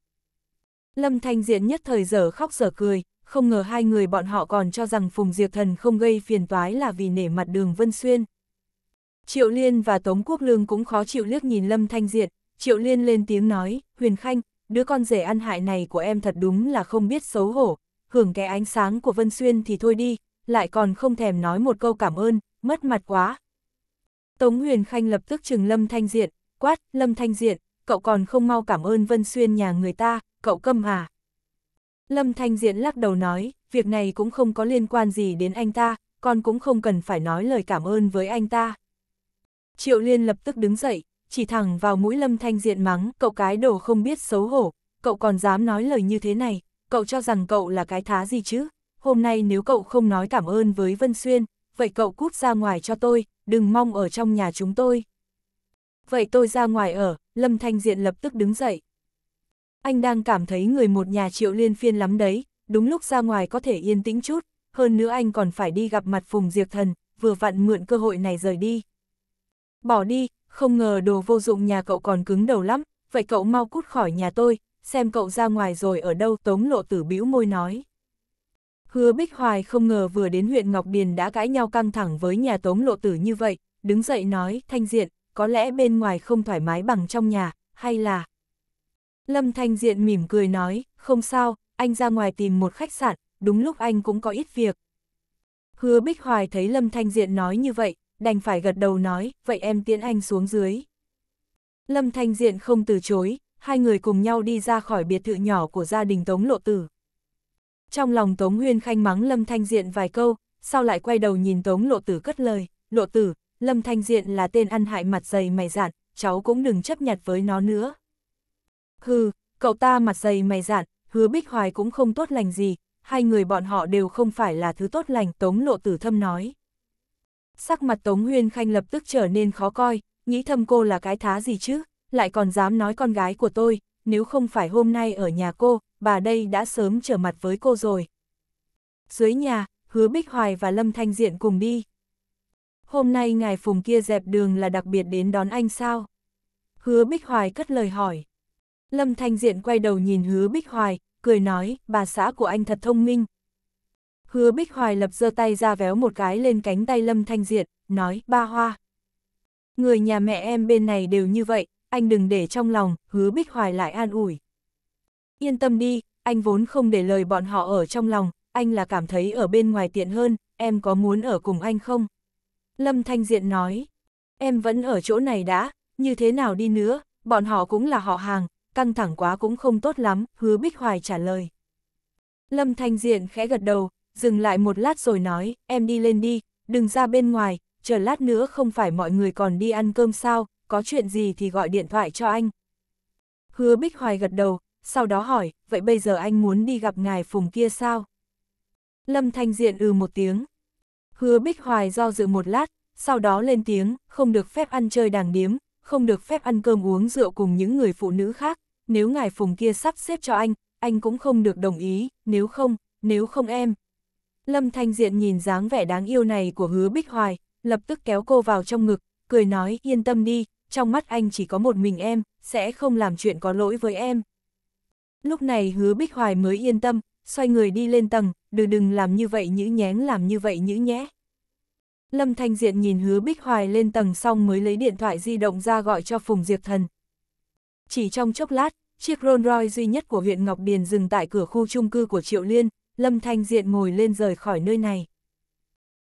Lâm Thanh Diệt nhất thời giờ khóc giờ cười, không ngờ hai người bọn họ còn cho rằng Phùng Diệp Thần không gây phiền toái là vì nể mặt đường Vân Xuyên. Triệu Liên và Tống Quốc Lương cũng khó chịu liếc nhìn Lâm Thanh Diệt, Triệu Liên lên tiếng nói, Huyền Khanh, đứa con rể ăn hại này của em thật đúng là không biết xấu hổ, hưởng cái ánh sáng của Vân Xuyên thì thôi đi, lại còn không thèm nói một câu cảm ơn, mất mặt quá. Tống Huyền Khanh lập tức trừng Lâm Thanh Diện, quát, Lâm Thanh Diện, cậu còn không mau cảm ơn Vân Xuyên nhà người ta, cậu câm à. Lâm Thanh Diện lắc đầu nói, việc này cũng không có liên quan gì đến anh ta, con cũng không cần phải nói lời cảm ơn với anh ta. Triệu Liên lập tức đứng dậy, chỉ thẳng vào mũi Lâm Thanh Diện mắng, cậu cái đồ không biết xấu hổ, cậu còn dám nói lời như thế này, cậu cho rằng cậu là cái thá gì chứ, hôm nay nếu cậu không nói cảm ơn với Vân Xuyên, vậy cậu cút ra ngoài cho tôi, đừng mong ở trong nhà chúng tôi. Vậy tôi ra ngoài ở, Lâm Thanh Diện lập tức đứng dậy. Anh đang cảm thấy người một nhà triệu liên phiên lắm đấy, đúng lúc ra ngoài có thể yên tĩnh chút, hơn nữa anh còn phải đi gặp mặt Phùng Diệp Thần, vừa vặn mượn cơ hội này rời đi. Bỏ đi, không ngờ đồ vô dụng nhà cậu còn cứng đầu lắm, vậy cậu mau cút khỏi nhà tôi, xem cậu ra ngoài rồi ở đâu tống lộ tử bĩu môi nói. Hứa Bích Hoài không ngờ vừa đến huyện Ngọc Điền đã cãi nhau căng thẳng với nhà tống lộ tử như vậy, đứng dậy nói, thanh diện, có lẽ bên ngoài không thoải mái bằng trong nhà, hay là... Lâm Thanh Diện mỉm cười nói, không sao, anh ra ngoài tìm một khách sạn, đúng lúc anh cũng có ít việc. Hứa Bích Hoài thấy Lâm Thanh Diện nói như vậy, đành phải gật đầu nói, vậy em tiến anh xuống dưới. Lâm Thanh Diện không từ chối, hai người cùng nhau đi ra khỏi biệt thự nhỏ của gia đình Tống Lộ Tử. Trong lòng Tống Huyên khanh mắng Lâm Thanh Diện vài câu, sau lại quay đầu nhìn Tống Lộ Tử cất lời, Lộ Tử, Lâm Thanh Diện là tên ăn hại mặt dày mày dạn, cháu cũng đừng chấp nhặt với nó nữa. Hừ, cậu ta mặt dày mày dạn, hứa bích hoài cũng không tốt lành gì, hai người bọn họ đều không phải là thứ tốt lành, Tống Lộ Tử Thâm nói. Sắc mặt Tống Huyên Khanh lập tức trở nên khó coi, nghĩ thầm cô là cái thá gì chứ, lại còn dám nói con gái của tôi, nếu không phải hôm nay ở nhà cô, bà đây đã sớm trở mặt với cô rồi. Dưới nhà, hứa Bích Hoài và Lâm Thanh Diện cùng đi. Hôm nay ngài Phùng kia dẹp đường là đặc biệt đến đón anh sao? Hứa Bích Hoài cất lời hỏi. Lâm Thanh Diện quay đầu nhìn hứa Bích Hoài, cười nói, bà xã của anh thật thông minh, Hứa Bích Hoài lập giơ tay ra véo một cái lên cánh tay Lâm Thanh Diệt, nói, ba hoa. Người nhà mẹ em bên này đều như vậy, anh đừng để trong lòng, hứa Bích Hoài lại an ủi. Yên tâm đi, anh vốn không để lời bọn họ ở trong lòng, anh là cảm thấy ở bên ngoài tiện hơn, em có muốn ở cùng anh không? Lâm Thanh Diện nói, em vẫn ở chỗ này đã, như thế nào đi nữa, bọn họ cũng là họ hàng, căng thẳng quá cũng không tốt lắm, hứa Bích Hoài trả lời. Lâm Thanh Diện khẽ gật đầu, dừng lại một lát rồi nói, em đi lên đi, đừng ra bên ngoài, chờ lát nữa không phải mọi người còn đi ăn cơm sao, có chuyện gì thì gọi điện thoại cho anh. Hứa Bích Hoài gật đầu, sau đó hỏi, vậy bây giờ anh muốn đi gặp ngài Phùng kia sao? Lâm Thanh Diện ừ một tiếng. Hứa Bích Hoài do dự một lát, sau đó lên tiếng, không được phép ăn chơi đàng điếm, không được phép ăn cơm uống rượu cùng những người phụ nữ khác, nếu ngài Phùng kia sắp xếp cho anh, anh cũng không được đồng ý, nếu không, nếu không em, Lâm Thanh Diện nhìn dáng vẻ đáng yêu này của hứa Bích Hoài, lập tức kéo cô vào trong ngực, cười nói yên tâm đi, trong mắt anh chỉ có một mình em, sẽ không làm chuyện có lỗi với em. Lúc này hứa Bích Hoài mới yên tâm, xoay người đi lên tầng, đừng đừng làm như vậy nhữ nhén làm như vậy nhữ nhé. Lâm Thanh Diện nhìn hứa Bích Hoài lên tầng xong mới lấy điện thoại di động ra gọi cho Phùng Diệp Thần. Chỉ trong chốc lát, chiếc Rolls Royce duy nhất của huyện Ngọc Điền dừng tại cửa khu chung cư của Triệu Liên, Lâm Thanh Diện ngồi lên rời khỏi nơi này.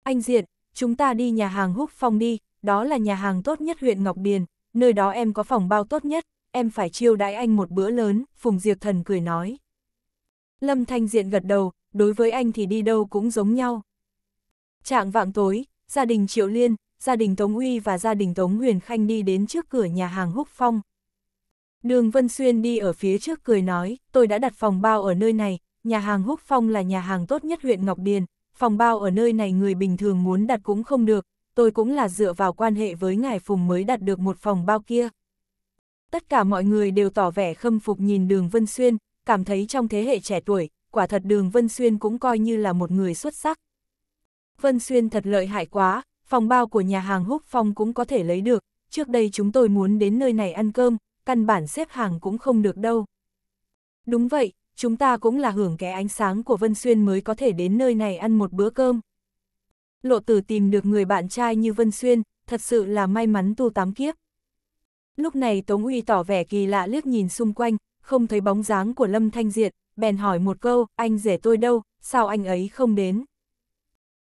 Anh Diện, chúng ta đi nhà hàng Húc Phong đi, đó là nhà hàng tốt nhất huyện Ngọc Điền, nơi đó em có phòng bao tốt nhất, em phải chiêu đãi anh một bữa lớn, Phùng Diệp Thần cười nói. Lâm Thanh Diện gật đầu, đối với anh thì đi đâu cũng giống nhau. Trạng vạng tối, gia đình Triệu Liên, gia đình Tống Uy và gia đình Tống Huyền Khanh đi đến trước cửa nhà hàng Húc Phong. Đường Vân Xuyên đi ở phía trước cười nói, tôi đã đặt phòng bao ở nơi này, nhà hàng Húc Phong là nhà hàng tốt nhất huyện Ngọc Điền, phòng bao ở nơi này người bình thường muốn đặt cũng không được, tôi cũng là dựa vào quan hệ với ngài Phùng mới đặt được một phòng bao kia. Tất cả mọi người đều tỏ vẻ khâm phục nhìn Đường Vân Xuyên, cảm thấy trong thế hệ trẻ tuổi, quả thật Đường Vân Xuyên cũng coi như là một người xuất sắc. Vân Xuyên thật lợi hại quá, phòng bao của nhà hàng Húc Phong cũng có thể lấy được, trước đây chúng tôi muốn đến nơi này ăn cơm, căn bản xếp hàng cũng không được đâu. Đúng vậy, chúng ta cũng là hưởng cái ánh sáng của Vân Xuyên mới có thể đến nơi này ăn một bữa cơm. Lộ tử tìm được người bạn trai như Vân Xuyên, thật sự là may mắn tu tám kiếp. Lúc này Tống Uy tỏ vẻ kỳ lạ liếc nhìn xung quanh, không thấy bóng dáng của Lâm Thanh Diệt, bèn hỏi một câu, anh rể tôi đâu, sao anh ấy không đến?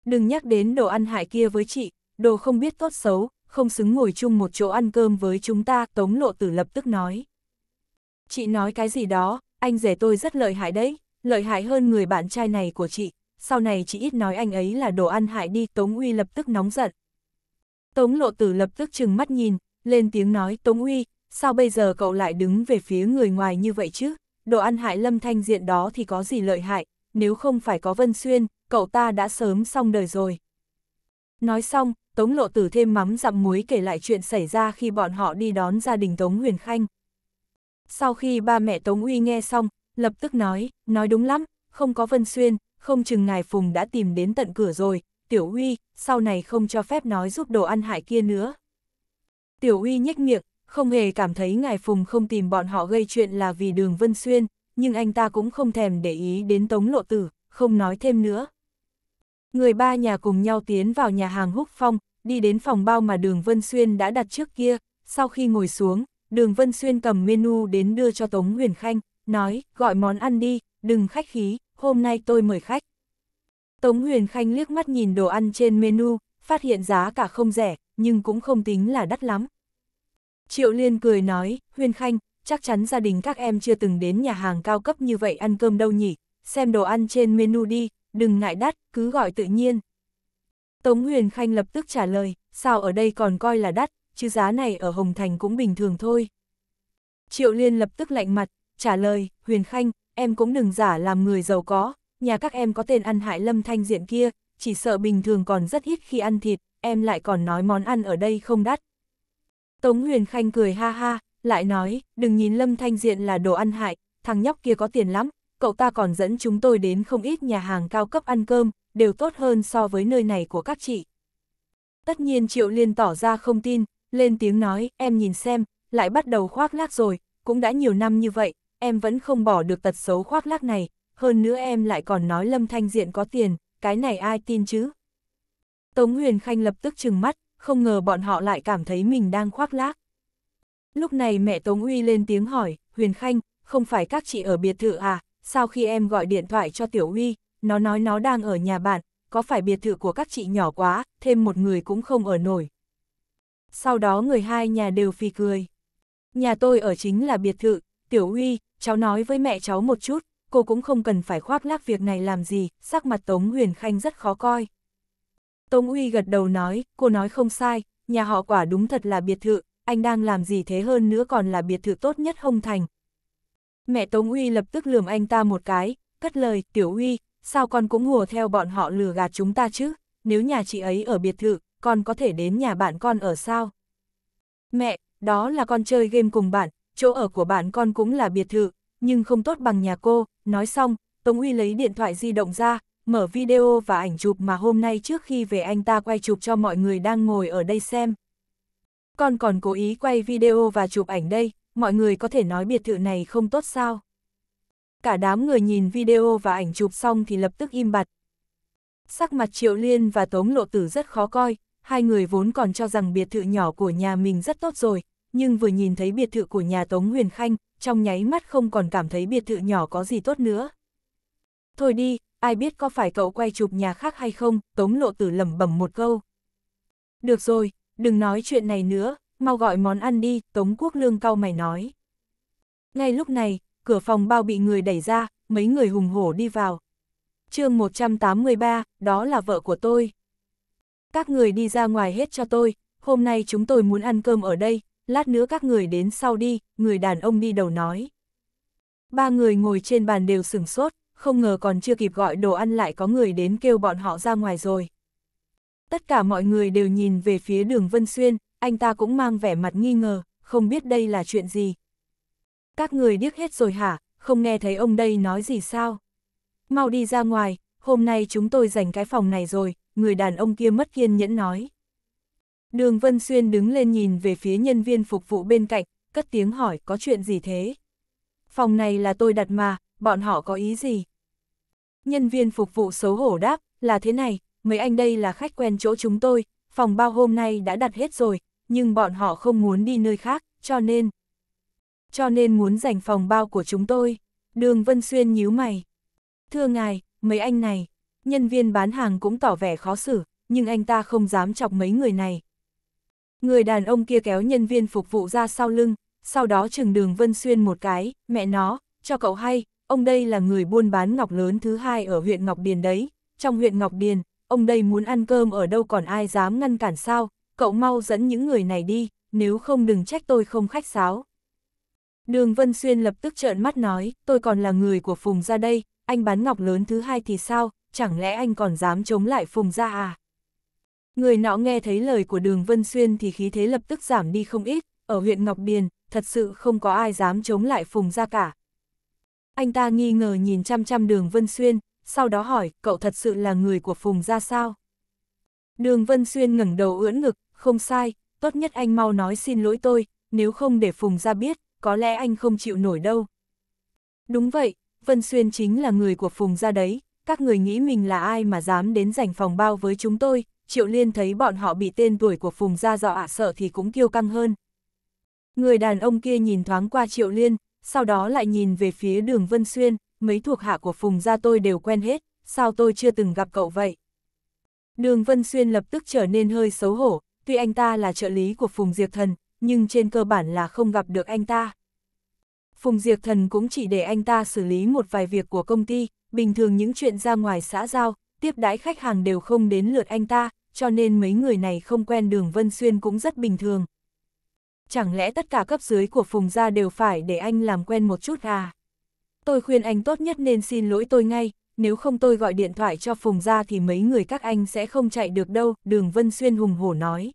Đừng nhắc đến đồ ăn hại kia với chị, đồ không biết tốt xấu, không xứng ngồi chung một chỗ ăn cơm với chúng ta, Tống Lộ Tử lập tức nói. Chị nói cái gì đó, anh rể tôi rất lợi hại đấy, lợi hại hơn người bạn trai này của chị, sau này chị ít nói anh ấy là đồ ăn hại đi, Tống Uy lập tức nóng giận. Tống Lộ Tử lập tức trừng mắt nhìn, lên tiếng nói Tống Uy, sao bây giờ cậu lại đứng về phía người ngoài như vậy chứ, đồ ăn hại lâm thanh diện đó thì có gì lợi hại, nếu không phải có Vân Xuyên, cậu ta đã sớm xong đời rồi. Nói xong, Tống Lộ Tử thêm mắm dặm muối kể lại chuyện xảy ra khi bọn họ đi đón gia đình Tống Huyền Khanh. Sau khi ba mẹ Tống Uy nghe xong, lập tức nói, nói đúng lắm, không có Vân Xuyên, không chừng ngài Phùng đã tìm đến tận cửa rồi, Tiểu Uy, sau này không cho phép nói giúp đồ ăn hại kia nữa. Tiểu Uy nhếch miệng, không hề cảm thấy ngài Phùng không tìm bọn họ gây chuyện là vì đường Vân Xuyên, nhưng anh ta cũng không thèm để ý đến Tống Lộ Tử, không nói thêm nữa. Người ba nhà cùng nhau tiến vào nhà hàng Húc Phong, đi đến phòng bao mà đường Vân Xuyên đã đặt trước kia, sau khi ngồi xuống, đường Vân Xuyên cầm menu đến đưa cho Tống Huyền Khanh, nói, gọi món ăn đi, đừng khách khí, hôm nay tôi mời khách. Tống Huyền Khanh liếc mắt nhìn đồ ăn trên menu, phát hiện giá cả không rẻ, nhưng cũng không tính là đắt lắm. Triệu Liên cười nói, Huyền Khanh, chắc chắn gia đình các em chưa từng đến nhà hàng cao cấp như vậy ăn cơm đâu nhỉ, xem đồ ăn trên menu đi, đừng ngại đắt, cứ gọi tự nhiên. Tống Huyền Khanh lập tức trả lời, sao ở đây còn coi là đắt, chứ giá này ở Hồng Thành cũng bình thường thôi. Triệu Liên lập tức lạnh mặt, trả lời, Huyền Khanh, em cũng đừng giả làm người giàu có, nhà các em có tên ăn hại lâm thanh diện kia, chỉ sợ bình thường còn rất ít khi ăn thịt, em lại còn nói món ăn ở đây không đắt. Tống Huyền Khanh cười ha ha, lại nói, đừng nhìn lâm thanh diện là đồ ăn hại, thằng nhóc kia có tiền lắm, cậu ta còn dẫn chúng tôi đến không ít nhà hàng cao cấp ăn cơm, đều tốt hơn so với nơi này của các chị. Tất nhiên Triệu Liên tỏ ra không tin, lên tiếng nói, em nhìn xem, lại bắt đầu khoác lác rồi, cũng đã nhiều năm như vậy, em vẫn không bỏ được tật xấu khoác lác này, hơn nữa em lại còn nói Lâm Thanh Diện có tiền, cái này ai tin chứ? Tống Huyền Khanh lập tức trừng mắt, không ngờ bọn họ lại cảm thấy mình đang khoác lác. Lúc này mẹ Tống Uy lên tiếng hỏi, Huyền Khanh, không phải các chị ở biệt thự à, sau khi em gọi điện thoại cho Tiểu Uy, nó nói nó đang ở nhà bạn, có phải biệt thự của các chị nhỏ quá, thêm một người cũng không ở nổi. Sau đó người hai nhà đều phì cười. Nhà tôi ở chính là biệt thự, Tiểu Uy, cháu nói với mẹ cháu một chút, cô cũng không cần phải khoác lác việc này làm gì, sắc mặt Tống Huyền Khanh rất khó coi. Tống Uy gật đầu nói, cô nói không sai, nhà họ quả đúng thật là biệt thự, anh đang làm gì thế hơn nữa còn là biệt thự tốt nhất Hồng Thành. Mẹ Tống Uy lập tức lườm anh ta một cái, cất lời, Tiểu Uy, sao con cũng ngùa theo bọn họ lừa gạt chúng ta chứ, nếu nhà chị ấy ở biệt thự, con có thể đến nhà bạn con ở sao? Mẹ, đó là con chơi game cùng bạn, chỗ ở của bạn con cũng là biệt thự, nhưng không tốt bằng nhà cô, nói xong, Tống uy lấy điện thoại di động ra, mở video và ảnh chụp mà hôm nay trước khi về anh ta quay chụp cho mọi người đang ngồi ở đây xem. Con còn cố ý quay video và chụp ảnh đây, mọi người có thể nói biệt thự này không tốt sao? Cả đám người nhìn video và ảnh chụp xong thì lập tức im bặt. Sắc mặt Triệu Liên và Tống Lộ Tử rất khó coi, hai người vốn còn cho rằng biệt thự nhỏ của nhà mình rất tốt rồi, nhưng vừa nhìn thấy biệt thự của nhà Tống Huyền Khanh, trong nháy mắt không còn cảm thấy biệt thự nhỏ có gì tốt nữa. Thôi đi, ai biết có phải cậu quay chụp nhà khác hay không, Tống Lộ Tử lẩm bẩm một câu. Được rồi, đừng nói chuyện này nữa, mau gọi món ăn đi, Tống Quốc Lương cau mày nói. Ngay lúc này, cửa phòng bao bị người đẩy ra, mấy người hùng hổ đi vào. chương 183, đó là vợ của tôi. Các người đi ra ngoài hết cho tôi, hôm nay chúng tôi muốn ăn cơm ở đây, lát nữa các người đến sau đi, người đàn ông đi đầu nói. Ba người ngồi trên bàn đều sửng sốt, không ngờ còn chưa kịp gọi đồ ăn lại có người đến kêu bọn họ ra ngoài rồi. Tất cả mọi người đều nhìn về phía đường Vân Xuyên, anh ta cũng mang vẻ mặt nghi ngờ, không biết đây là chuyện gì. Các người điếc hết rồi hả, không nghe thấy ông đây nói gì sao? Mau đi ra ngoài, hôm nay chúng tôi dành cái phòng này rồi, người đàn ông kia mất kiên nhẫn nói. Đường Vân Xuyên đứng lên nhìn về phía nhân viên phục vụ bên cạnh, cất tiếng hỏi có chuyện gì thế? Phòng này là tôi đặt mà, bọn họ có ý gì? Nhân viên phục vụ xấu hổ đáp, là thế này, mấy anh đây là khách quen chỗ chúng tôi, phòng bao hôm nay đã đặt hết rồi, nhưng bọn họ không muốn đi nơi khác, cho nên... Cho nên muốn giành phòng bao của chúng tôi. Đường Vân Xuyên nhíu mày. Thưa ngài, mấy anh này... Nhân viên bán hàng cũng tỏ vẻ khó xử, nhưng anh ta không dám chọc mấy người này. Người đàn ông kia kéo nhân viên phục vụ ra sau lưng, sau đó chừng đường Vân Xuyên một cái, mẹ nó, cho cậu hay, ông đây là người buôn bán ngọc lớn thứ hai ở huyện Ngọc Điền đấy, trong huyện Ngọc Điền, ông đây muốn ăn cơm ở đâu còn ai dám ngăn cản sao, cậu mau dẫn những người này đi, nếu không đừng trách tôi không khách sáo. Đường Vân Xuyên lập tức trợn mắt nói, tôi còn là người của Phùng ra đây, anh bán ngọc lớn thứ hai thì sao, chẳng lẽ anh còn dám chống lại Phùng Gia à? Người nọ nghe thấy lời của đường Vân Xuyên thì khí thế lập tức giảm đi không ít, ở huyện Ngọc Điền, thật sự không có ai dám chống lại Phùng Gia cả. Anh ta nghi ngờ nhìn chăm chăm đường Vân Xuyên, sau đó hỏi, cậu thật sự là người của Phùng Gia sao? Đường Vân Xuyên ngẩng đầu ưỡn ngực, không sai, tốt nhất anh mau nói xin lỗi tôi, nếu không để Phùng Gia biết, có lẽ anh không chịu nổi đâu. Đúng vậy, Vân Xuyên chính là người của Phùng Gia đấy, các người nghĩ mình là ai mà dám đến giành phòng bao với chúng tôi, Triệu Liên thấy bọn họ bị tên tuổi của Phùng Gia dọa sợ thì cũng kiêu căng hơn. Người đàn ông kia nhìn thoáng qua Triệu Liên, sau đó lại nhìn về phía đường Vân Xuyên, mấy thuộc hạ của Phùng Gia tôi đều quen hết, sao tôi chưa từng gặp cậu vậy? Đường Vân Xuyên lập tức trở nên hơi xấu hổ, tuy anh ta là trợ lý của Phùng diệt Thần, nhưng trên cơ bản là không gặp được anh ta. Phùng Diệp Thần cũng chỉ để anh ta xử lý một vài việc của công ty, bình thường những chuyện ra ngoài xã giao, tiếp đãi khách hàng đều không đến lượt anh ta, cho nên mấy người này không quen đường Vân Xuyên cũng rất bình thường. Chẳng lẽ tất cả cấp dưới của Phùng gia đều phải để anh làm quen một chút à? Tôi khuyên anh tốt nhất nên xin lỗi tôi ngay, nếu không tôi gọi điện thoại cho Phùng gia thì mấy người các anh sẽ không chạy được đâu, đường Vân Xuyên hùng hổ nói.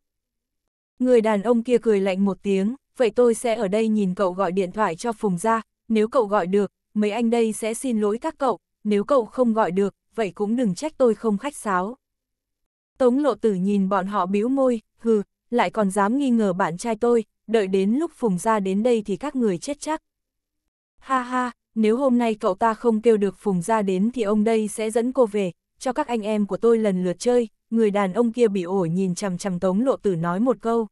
Người đàn ông kia cười lạnh một tiếng, vậy tôi sẽ ở đây nhìn cậu gọi điện thoại cho Phùng ra, nếu cậu gọi được, mấy anh đây sẽ xin lỗi các cậu, nếu cậu không gọi được, vậy cũng đừng trách tôi không khách sáo. Tống lộ tử nhìn bọn họ bĩu môi, hừ, lại còn dám nghi ngờ bạn trai tôi, đợi đến lúc Phùng ra đến đây thì các người chết chắc. Ha ha, nếu hôm nay cậu ta không kêu được Phùng ra đến thì ông đây sẽ dẫn cô về, cho các anh em của tôi lần lượt chơi, người đàn ông kia bị ổi nhìn chằm chằm Tống lộ tử nói một câu.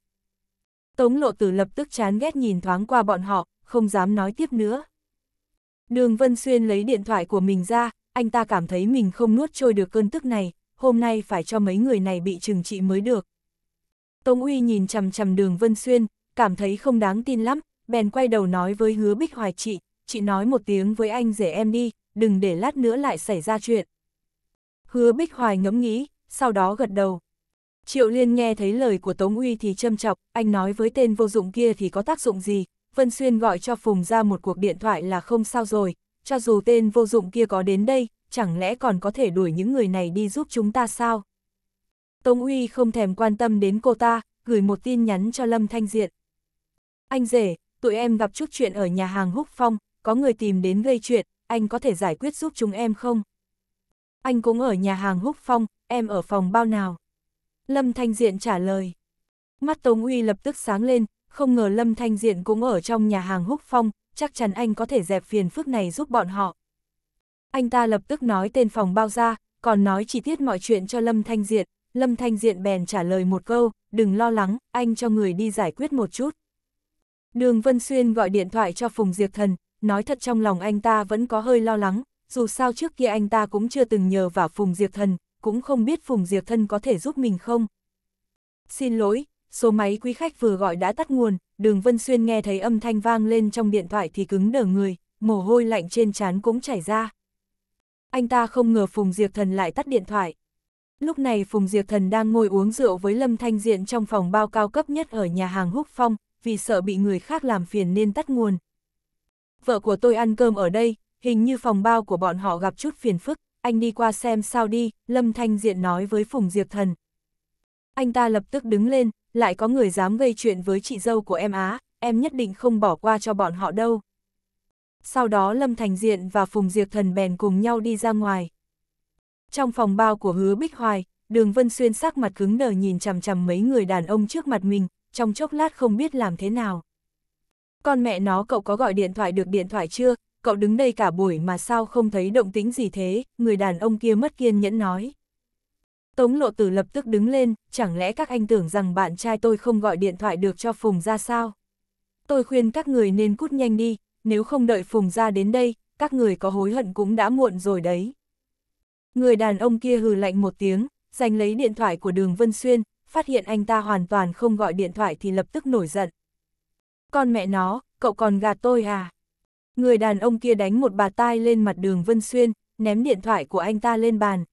Tống lộ tử lập tức chán ghét nhìn thoáng qua bọn họ, không dám nói tiếp nữa. Đường Vân Xuyên lấy điện thoại của mình ra, anh ta cảm thấy mình không nuốt trôi được cơn tức này, hôm nay phải cho mấy người này bị trừng trị mới được. Tống Uy nhìn chằm chằm đường Vân Xuyên, cảm thấy không đáng tin lắm, bèn quay đầu nói với hứa Bích Hoài chị, chị nói một tiếng với anh rể em đi, đừng để lát nữa lại xảy ra chuyện. Hứa Bích Hoài ngẫm nghĩ, sau đó gật đầu. Triệu Liên nghe thấy lời của Tống Uy thì châm chọc, anh nói với tên vô dụng kia thì có tác dụng gì, Vân Xuyên gọi cho Phùng ra một cuộc điện thoại là không sao rồi, cho dù tên vô dụng kia có đến đây, chẳng lẽ còn có thể đuổi những người này đi giúp chúng ta sao? Tống Uy không thèm quan tâm đến cô ta, gửi một tin nhắn cho Lâm Thanh Diện. Anh rể, tụi em gặp chút chuyện ở nhà hàng Húc Phong, có người tìm đến gây chuyện, anh có thể giải quyết giúp chúng em không? Anh cũng ở nhà hàng Húc Phong, em ở phòng bao nào? Lâm Thanh Diện trả lời. Mắt Tống Uy lập tức sáng lên, không ngờ Lâm Thanh Diện cũng ở trong nhà hàng Húc Phong, chắc chắn anh có thể dẹp phiền phức này giúp bọn họ. Anh ta lập tức nói tên phòng bao ra, còn nói chi tiết mọi chuyện cho Lâm Thanh Diện, Lâm Thanh Diện bèn trả lời một câu, đừng lo lắng, anh cho người đi giải quyết một chút. Đường Vân Xuyên gọi điện thoại cho Phùng Diệp Thần, nói thật trong lòng anh ta vẫn có hơi lo lắng, dù sao trước kia anh ta cũng chưa từng nhờ vào Phùng Diệp Thần, cũng không biết Phùng Diệp Thân có thể giúp mình không. Xin lỗi, số máy quý khách vừa gọi đã tắt nguồn, đường Vân Xuyên nghe thấy âm thanh vang lên trong điện thoại thì cứng đờ người, mồ hôi lạnh trên trán cũng chảy ra. Anh ta không ngờ Phùng Diệp Thần lại tắt điện thoại. Lúc này Phùng Diệp Thần đang ngồi uống rượu với Lâm Thanh Diện trong phòng bao cao cấp nhất ở nhà hàng Húc Phong, vì sợ bị người khác làm phiền nên tắt nguồn. Vợ của tôi ăn cơm ở đây, hình như phòng bao của bọn họ gặp chút phiền phức anh đi qua xem sao đi, Lâm Thanh Diện nói với Phùng Diệp Thần. Anh ta lập tức đứng lên, lại có người dám gây chuyện với chị dâu của em á, em nhất định không bỏ qua cho bọn họ đâu. Sau đó Lâm Thành Diện và Phùng Diệp Thần bèn cùng nhau đi ra ngoài. Trong phòng bao của hứa Bích Hoài, đường Vân Xuyên sắc mặt cứng đờ nhìn chằm chằm mấy người đàn ông trước mặt mình, trong chốc lát không biết làm thế nào. Con mẹ nó cậu có gọi điện thoại được điện thoại chưa, cậu đứng đây cả buổi mà sao không thấy động tĩnh gì thế, người đàn ông kia mất kiên nhẫn nói. Tống lộ tử lập tức đứng lên, chẳng lẽ các anh tưởng rằng bạn trai tôi không gọi điện thoại được cho Phùng ra sao? Tôi khuyên các người nên cút nhanh đi, nếu không đợi Phùng ra đến đây, các người có hối hận cũng đã muộn rồi đấy. Người đàn ông kia hừ lạnh một tiếng, giành lấy điện thoại của đường Vân Xuyên, phát hiện anh ta hoàn toàn không gọi điện thoại thì lập tức nổi giận. Con mẹ nó, cậu còn gạt tôi à? Người đàn ông kia đánh một bà tai lên mặt đường Vân Xuyên, ném điện thoại của anh ta lên bàn.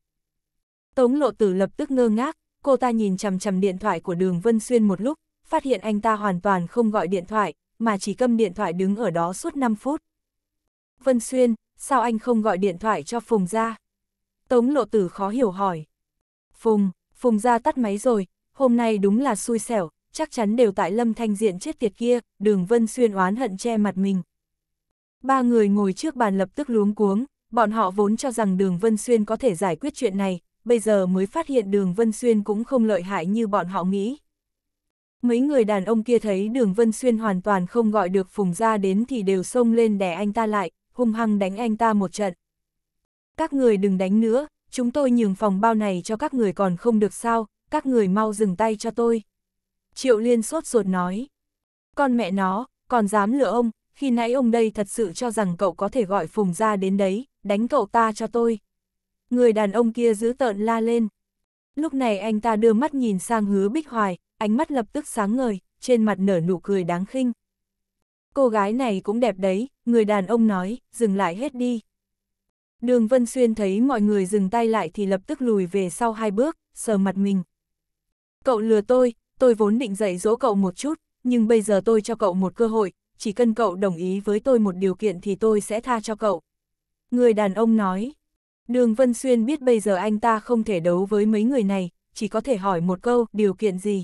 Tống lộ tử lập tức ngơ ngác, cô ta nhìn chằm chằm điện thoại của đường Vân Xuyên một lúc, phát hiện anh ta hoàn toàn không gọi điện thoại, mà chỉ cầm điện thoại đứng ở đó suốt 5 phút. Vân Xuyên, sao anh không gọi điện thoại cho Phùng ra? Tống lộ tử khó hiểu hỏi. Phùng, Phùng ra tắt máy rồi, hôm nay đúng là xui xẻo, chắc chắn đều tại lâm thanh diện chết tiệt kia, đường Vân Xuyên oán hận che mặt mình. Ba người ngồi trước bàn lập tức luống cuống, bọn họ vốn cho rằng đường Vân Xuyên có thể giải quyết chuyện này, bây giờ mới phát hiện đường Vân Xuyên cũng không lợi hại như bọn họ nghĩ. Mấy người đàn ông kia thấy đường Vân Xuyên hoàn toàn không gọi được Phùng ra đến thì đều xông lên đè anh ta lại, hung hăng đánh anh ta một trận. Các người đừng đánh nữa, chúng tôi nhường phòng bao này cho các người còn không được sao, các người mau dừng tay cho tôi. Triệu Liên sốt ruột nói. Con mẹ nó, còn dám lừa ông, khi nãy ông đây thật sự cho rằng cậu có thể gọi Phùng ra đến đấy, đánh cậu ta cho tôi. Người đàn ông kia giữ tợn la lên. Lúc này anh ta đưa mắt nhìn sang hứa bích hoài, ánh mắt lập tức sáng ngời, trên mặt nở nụ cười đáng khinh. Cô gái này cũng đẹp đấy, người đàn ông nói, dừng lại hết đi. Đường Vân Xuyên thấy mọi người dừng tay lại thì lập tức lùi về sau hai bước, sờ mặt mình. Cậu lừa tôi, tôi vốn định dạy dỗ cậu một chút, nhưng bây giờ tôi cho cậu một cơ hội, chỉ cần cậu đồng ý với tôi một điều kiện thì tôi sẽ tha cho cậu. Người đàn ông nói, đường Vân Xuyên biết bây giờ anh ta không thể đấu với mấy người này, chỉ có thể hỏi một câu, điều kiện gì?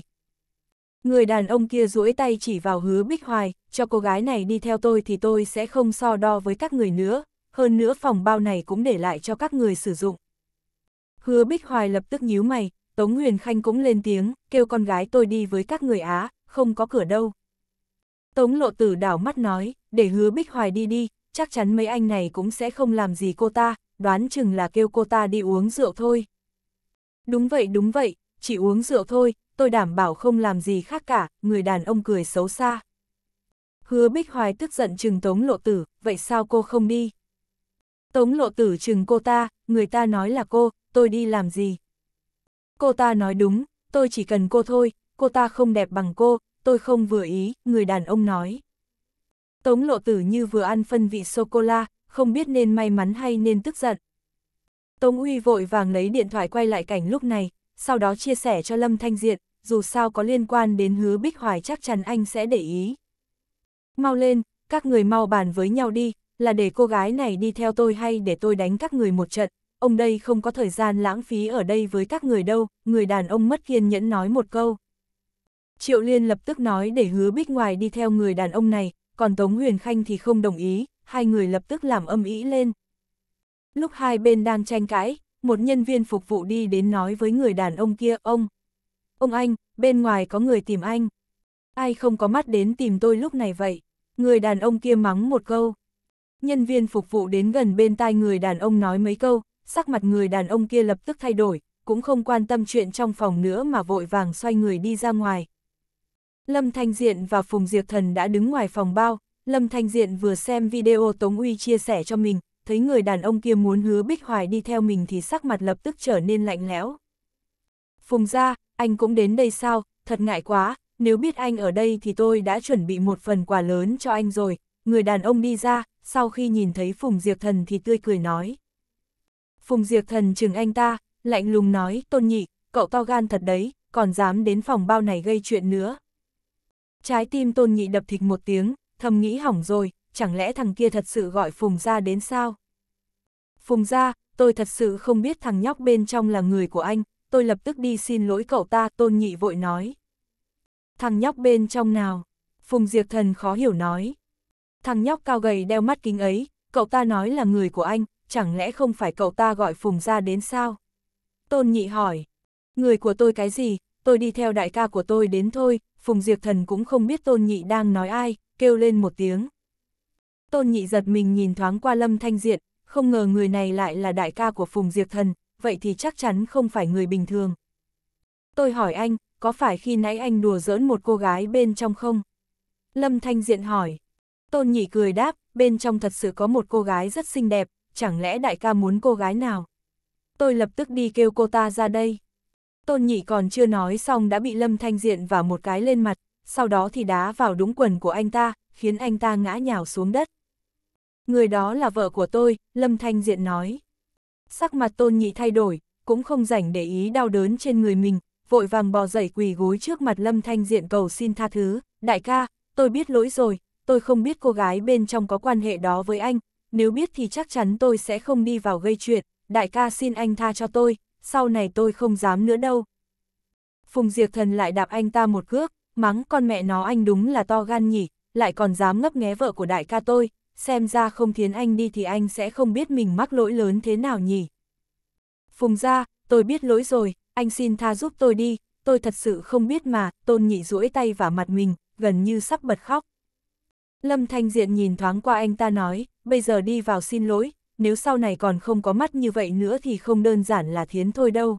Người đàn ông kia duỗi tay chỉ vào hứa Bích Hoài, cho cô gái này đi theo tôi thì tôi sẽ không so đo với các người nữa, hơn nữa phòng bao này cũng để lại cho các người sử dụng. Hứa Bích Hoài lập tức nhíu mày, Tống Huyền Khanh cũng lên tiếng, kêu con gái tôi đi với các người Á, không có cửa đâu. Tống lộ tử đảo mắt nói, để hứa Bích Hoài đi đi, chắc chắn mấy anh này cũng sẽ không làm gì cô ta, đoán chừng là kêu cô ta đi uống rượu thôi. Đúng vậy đúng vậy, chỉ uống rượu thôi, tôi đảm bảo không làm gì khác cả, người đàn ông cười xấu xa. Hứa Bích Hoài tức giận chừng Tống Lộ Tử, vậy sao cô không đi? Tống Lộ Tử chừng cô ta, người ta nói là cô, tôi đi làm gì? Cô ta nói đúng, tôi chỉ cần cô thôi, cô ta không đẹp bằng cô, tôi không vừa ý, người đàn ông nói. Tống lộ tử như vừa ăn phân vị sô-cô-la, không biết nên may mắn hay nên tức giận. Tống Uy vội vàng lấy điện thoại quay lại cảnh lúc này, sau đó chia sẻ cho Lâm Thanh Diện, dù sao có liên quan đến hứa Bích Hoài chắc chắn anh sẽ để ý. Mau lên, các người mau bàn với nhau đi, là để cô gái này đi theo tôi hay để tôi đánh các người một trận, ông đây không có thời gian lãng phí ở đây với các người đâu, người đàn ông mất kiên nhẫn nói một câu. Triệu Liên lập tức nói để hứa bích ngoài đi theo người đàn ông này, còn Tống Huyền Khanh thì không đồng ý, hai người lập tức làm âm ý lên. Lúc hai bên đang tranh cãi, một nhân viên phục vụ đi đến nói với người đàn ông kia, ông. Ông anh, bên ngoài có người tìm anh. Ai không có mắt đến tìm tôi lúc này vậy? Người đàn ông kia mắng một câu. Nhân viên phục vụ đến gần bên tai người đàn ông nói mấy câu, sắc mặt người đàn ông kia lập tức thay đổi, cũng không quan tâm chuyện trong phòng nữa mà vội vàng xoay người đi ra ngoài, Lâm Thanh Diện và Phùng Diệp Thần đã đứng ngoài phòng bao, Lâm Thanh Diện vừa xem video Tống Uy chia sẻ cho mình, thấy người đàn ông kia muốn hứa Bích Hoài đi theo mình thì sắc mặt lập tức trở nên lạnh lẽo. Phùng ra, anh cũng đến đây sao, thật ngại quá, nếu biết anh ở đây thì tôi đã chuẩn bị một phần quà lớn cho anh rồi. Người đàn ông đi ra, sau khi nhìn thấy Phùng Diệp Thần thì tươi cười nói. Phùng Diệp Thần chừng anh ta, lạnh lùng nói, tôn nhị, cậu to gan thật đấy, còn dám đến phòng bao này gây chuyện nữa. Trái tim tôn nhị đập thịt một tiếng, thầm nghĩ hỏng rồi, chẳng lẽ thằng kia thật sự gọi Phùng gia đến sao? Phùng gia, tôi thật sự không biết thằng nhóc bên trong là người của anh, tôi lập tức đi xin lỗi cậu ta, tôn nhị vội nói. Thằng nhóc bên trong nào? Phùng Diệp Thần khó hiểu nói. Thằng nhóc cao gầy đeo mắt kính ấy, cậu ta nói là người của anh, chẳng lẽ không phải cậu ta gọi Phùng gia đến sao? Tôn nhị hỏi. Người của tôi cái gì, tôi đi theo đại ca của tôi đến thôi, Phùng Diệp Thần cũng không biết Tôn Nhị đang nói ai, kêu lên một tiếng. Tôn Nhị giật mình nhìn thoáng qua Lâm Thanh Diện, không ngờ người này lại là đại ca của Phùng Diệp Thần, vậy thì chắc chắn không phải người bình thường. Tôi hỏi anh, có phải khi nãy anh đùa giỡn một cô gái bên trong không? Lâm Thanh Diện hỏi. Tôn Nhị cười đáp, bên trong thật sự có một cô gái rất xinh đẹp, chẳng lẽ đại ca muốn cô gái nào? Tôi lập tức đi kêu cô ta ra đây. Tôn Nhị còn chưa nói xong đã bị Lâm Thanh Diện vào một cái lên mặt, sau đó thì đá vào đúng quần của anh ta, khiến anh ta ngã nhào xuống đất. Người đó là vợ của tôi, Lâm Thanh Diện nói. Sắc mặt Tôn Nhị thay đổi, cũng không rảnh để ý đau đớn trên người mình, vội vàng bò dậy quỳ gối trước mặt Lâm Thanh Diện cầu xin tha thứ. Đại ca, tôi biết lỗi rồi, tôi không biết cô gái bên trong có quan hệ đó với anh, nếu biết thì chắc chắn tôi sẽ không đi vào gây chuyện. Đại ca xin anh tha cho tôi, sau này tôi không dám nữa đâu. Phùng Diệp Thần lại đạp anh ta một cước, mắng con mẹ nó anh đúng là to gan nhỉ, lại còn dám ngấp nghé vợ của đại ca tôi, xem ra không thiến anh đi thì anh sẽ không biết mình mắc lỗi lớn thế nào nhỉ. Phùng ra, tôi biết lỗi rồi, anh xin tha giúp tôi đi, tôi thật sự không biết mà, tôn nhị duỗi tay vào mặt mình, gần như sắp bật khóc. Lâm Thanh Diện nhìn thoáng qua anh ta nói, bây giờ đi vào xin lỗi, nếu sau này còn không có mắt như vậy nữa thì không đơn giản là thiến thôi đâu.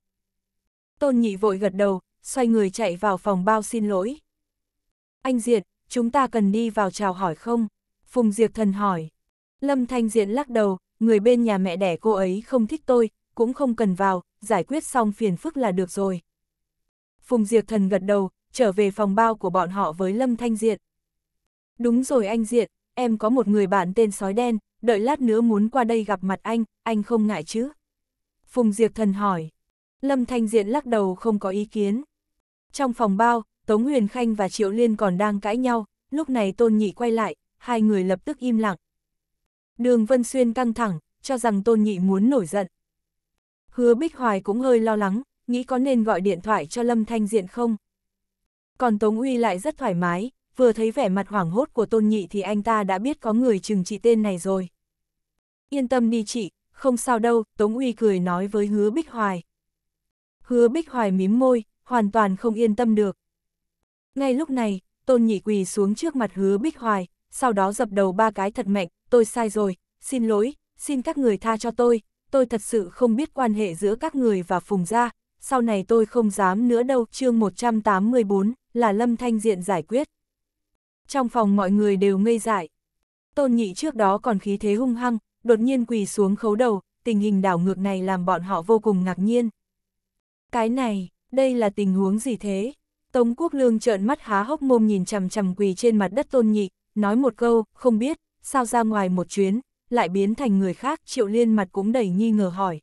Tôn nhị vội gật đầu, xoay người chạy vào phòng bao xin lỗi. Anh Diệt, chúng ta cần đi vào chào hỏi không? Phùng diệt Thần hỏi. Lâm Thanh Diện lắc đầu, người bên nhà mẹ đẻ cô ấy không thích tôi, cũng không cần vào, giải quyết xong phiền phức là được rồi. Phùng diệt Thần gật đầu, trở về phòng bao của bọn họ với Lâm Thanh Diện. Đúng rồi anh diệt em có một người bạn tên sói đen, đợi lát nữa muốn qua đây gặp mặt anh, anh không ngại chứ? Phùng Diệp Thần hỏi. Lâm Thanh Diện lắc đầu không có ý kiến. Trong phòng bao, Tống Huyền Khanh và Triệu Liên còn đang cãi nhau, lúc này Tôn Nhị quay lại, hai người lập tức im lặng. Đường Vân Xuyên căng thẳng, cho rằng Tôn Nhị muốn nổi giận. Hứa Bích Hoài cũng hơi lo lắng, nghĩ có nên gọi điện thoại cho Lâm Thanh Diện không? Còn Tống Uy lại rất thoải mái, vừa thấy vẻ mặt hoảng hốt của tôn nhị thì anh ta đã biết có người chừng trị tên này rồi. Yên tâm đi chị, không sao đâu, Tống Uy cười nói với hứa Bích Hoài. Hứa Bích Hoài mím môi, hoàn toàn không yên tâm được. Ngay lúc này, tôn nhị quỳ xuống trước mặt hứa Bích Hoài, sau đó dập đầu ba cái thật mạnh, tôi sai rồi, xin lỗi, xin các người tha cho tôi, tôi thật sự không biết quan hệ giữa các người và Phùng Gia, sau này tôi không dám nữa đâu, chương 184, là Lâm Thanh Diện giải quyết trong phòng mọi người đều ngây dại. Tôn nhị trước đó còn khí thế hung hăng, đột nhiên quỳ xuống khấu đầu, tình hình đảo ngược này làm bọn họ vô cùng ngạc nhiên. Cái này, đây là tình huống gì thế? Tống Quốc Lương trợn mắt há hốc mồm nhìn chằm chằm quỳ trên mặt đất tôn nhị, nói một câu, không biết, sao ra ngoài một chuyến, lại biến thành người khác, triệu liên mặt cũng đầy nghi ngờ hỏi.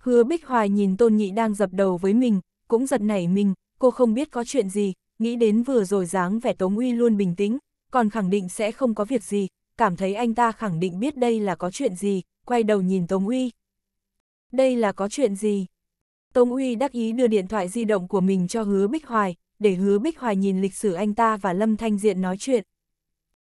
Hứa Bích Hoài nhìn tôn nhị đang dập đầu với mình, cũng giật nảy mình, cô không biết có chuyện gì, nghĩ đến vừa rồi dáng vẻ Tống Uy luôn bình tĩnh, còn khẳng định sẽ không có việc gì, cảm thấy anh ta khẳng định biết đây là có chuyện gì, quay đầu nhìn Tống Uy. Đây là có chuyện gì? Tống Uy đắc ý đưa điện thoại di động của mình cho Hứa Bích Hoài, để Hứa Bích Hoài nhìn lịch sử anh ta và Lâm Thanh Diện nói chuyện.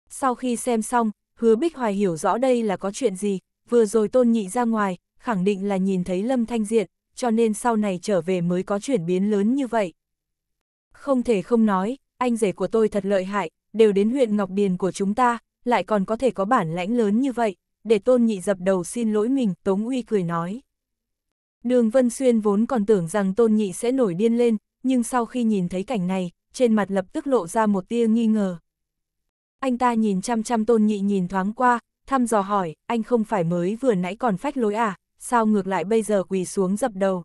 Sau khi xem xong, Hứa Bích Hoài hiểu rõ đây là có chuyện gì, vừa rồi Tôn Nhị ra ngoài, khẳng định là nhìn thấy Lâm Thanh Diện, cho nên sau này trở về mới có chuyển biến lớn như vậy. Không thể không nói, anh rể của tôi thật lợi hại, đều đến huyện Ngọc Điền của chúng ta, lại còn có thể có bản lãnh lớn như vậy, để tôn nhị dập đầu xin lỗi mình, Tống Uy cười nói. Đường Vân Xuyên vốn còn tưởng rằng tôn nhị sẽ nổi điên lên, nhưng sau khi nhìn thấy cảnh này, trên mặt lập tức lộ ra một tia nghi ngờ. Anh ta nhìn chăm chăm tôn nhị nhìn thoáng qua, thăm dò hỏi, anh không phải mới vừa nãy còn phách lối à, sao ngược lại bây giờ quỳ xuống dập đầu.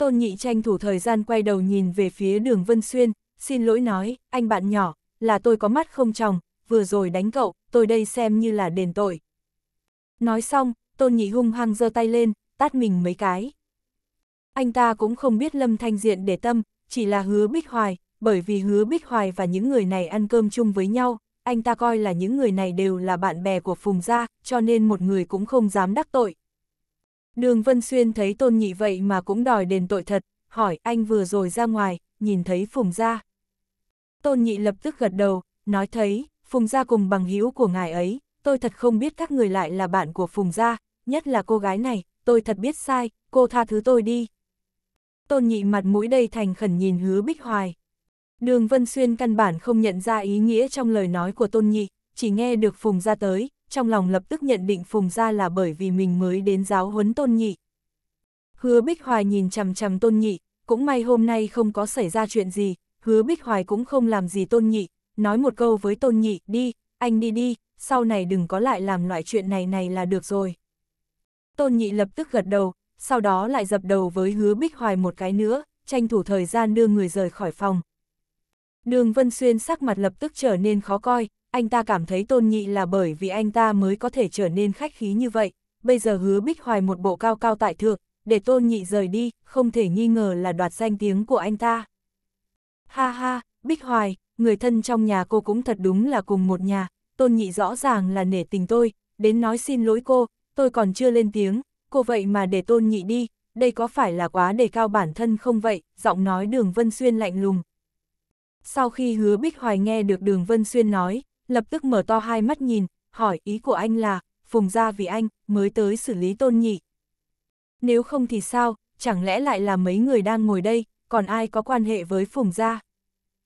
Tôn Nhị tranh thủ thời gian quay đầu nhìn về phía đường Vân Xuyên, xin lỗi nói, anh bạn nhỏ, là tôi có mắt không tròng, vừa rồi đánh cậu, tôi đây xem như là đền tội. Nói xong, Tôn Nhị hung hăng giơ tay lên, tát mình mấy cái. Anh ta cũng không biết Lâm Thanh Diện để tâm, chỉ là hứa Bích Hoài, bởi vì hứa Bích Hoài và những người này ăn cơm chung với nhau, anh ta coi là những người này đều là bạn bè của Phùng Gia, cho nên một người cũng không dám đắc tội, Đường Vân Xuyên thấy Tôn Nhị vậy mà cũng đòi đền tội thật, hỏi anh vừa rồi ra ngoài, nhìn thấy Phùng Gia. Tôn Nhị lập tức gật đầu, nói thấy, Phùng Gia cùng bằng hữu của ngài ấy, tôi thật không biết các người lại là bạn của Phùng Gia, nhất là cô gái này, tôi thật biết sai, cô tha thứ tôi đi. Tôn Nhị mặt mũi đầy thành khẩn nhìn hứa Bích Hoài. Đường Vân Xuyên căn bản không nhận ra ý nghĩa trong lời nói của Tôn Nhị, chỉ nghe được Phùng Gia tới, trong lòng lập tức nhận định Phùng Gia là bởi vì mình mới đến giáo huấn Tôn Nhị. Hứa Bích Hoài nhìn chằm chằm Tôn Nhị, cũng may hôm nay không có xảy ra chuyện gì, Hứa Bích Hoài cũng không làm gì Tôn Nhị, nói một câu với Tôn Nhị, đi, anh đi đi, sau này đừng có lại làm loại chuyện này này là được rồi. Tôn Nhị lập tức gật đầu, sau đó lại dập đầu với Hứa Bích Hoài một cái nữa, tranh thủ thời gian đưa người rời khỏi phòng. Đường Vân Xuyên sắc mặt lập tức trở nên khó coi, anh ta cảm thấy tôn nhị là bởi vì anh ta mới có thể trở nên khách khí như vậy, bây giờ hứa bích hoài một bộ cao cao tại thượng, để tôn nhị rời đi, không thể nghi ngờ là đoạt danh tiếng của anh ta. Ha ha, bích hoài, người thân trong nhà cô cũng thật đúng là cùng một nhà, tôn nhị rõ ràng là nể tình tôi, đến nói xin lỗi cô, tôi còn chưa lên tiếng, cô vậy mà để tôn nhị đi, đây có phải là quá đề cao bản thân không vậy, giọng nói đường Vân Xuyên lạnh lùng. Sau khi hứa Bích Hoài nghe được đường Vân Xuyên nói, lập tức mở to hai mắt nhìn, hỏi ý của anh là, phùng ra vì anh, mới tới xử lý tôn nhị. Nếu không thì sao, chẳng lẽ lại là mấy người đang ngồi đây, còn ai có quan hệ với phùng gia?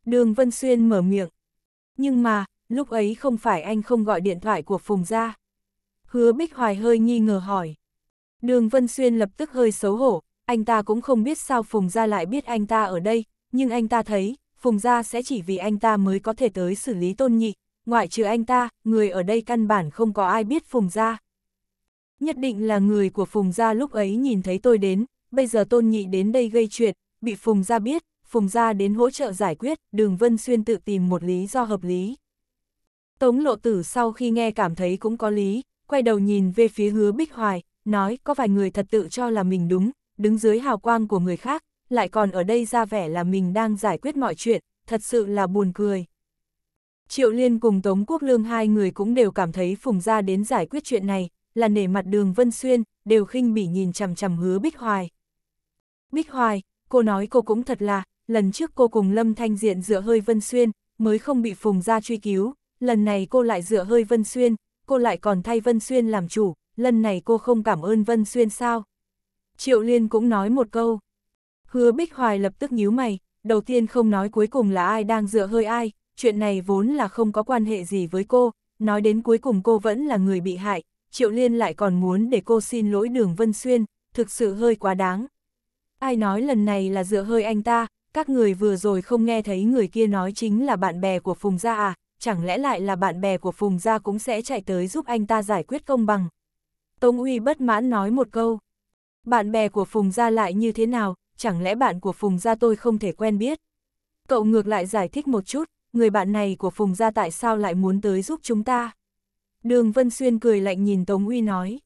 Đường Vân Xuyên mở miệng. Nhưng mà, lúc ấy không phải anh không gọi điện thoại của phùng gia. Hứa Bích Hoài hơi nghi ngờ hỏi. Đường Vân Xuyên lập tức hơi xấu hổ, anh ta cũng không biết sao Phùng Gia lại biết anh ta ở đây, nhưng anh ta thấy, Phùng Gia sẽ chỉ vì anh ta mới có thể tới xử lý tôn nhị, ngoại trừ anh ta, người ở đây căn bản không có ai biết Phùng Gia. Nhất định là người của Phùng Gia lúc ấy nhìn thấy tôi đến, bây giờ Tôn Nhị đến đây gây chuyện, bị Phùng Gia biết, Phùng Gia đến hỗ trợ giải quyết, Đường Vân Xuyên tự tìm một lý do hợp lý. Tống Lộ Tử sau khi nghe cảm thấy cũng có lý, quay đầu nhìn về phía hứa Bích Hoài, nói có vài người thật tự cho là mình đúng, đứng dưới hào quang của người khác, lại còn ở đây ra vẻ là mình đang giải quyết mọi chuyện, thật sự là buồn cười. Triệu Liên cùng Tống Quốc Lương hai người cũng đều cảm thấy Phùng Gia đến giải quyết chuyện này, là nể mặt đường Vân Xuyên, đều khinh bỉ nhìn chằm chằm hứa Bích Hoài. Bích Hoài, cô nói cô cũng thật là, lần trước cô cùng Lâm Thanh Diện dựa hơi Vân Xuyên, mới không bị Phùng Gia truy cứu, lần này cô lại dựa hơi Vân Xuyên, cô lại còn thay Vân Xuyên làm chủ, lần này cô không cảm ơn Vân Xuyên sao? Triệu Liên cũng nói một câu. Hứa Bích Hoài lập tức nhíu mày, đầu tiên không nói cuối cùng là ai đang dựa hơi ai, chuyện này vốn là không có quan hệ gì với cô, nói đến cuối cùng cô vẫn là người bị hại, Triệu Liên lại còn muốn để cô xin lỗi đường Vân Xuyên, thực sự hơi quá đáng. Ai nói lần này là dựa hơi anh ta, các người vừa rồi không nghe thấy người kia nói chính là bạn bè của Phùng Gia à, chẳng lẽ lại là bạn bè của Phùng Gia cũng sẽ chạy tới giúp anh ta giải quyết công bằng. Tống Uy bất mãn nói một câu, bạn bè của Phùng Gia lại như thế nào, chẳng lẽ bạn của Phùng Gia tôi không thể quen biết. Cậu ngược lại giải thích một chút, người bạn này của Phùng gia tại sao lại muốn tới giúp chúng ta? Đường Vân Xuyên cười lạnh nhìn Tống Uy nói.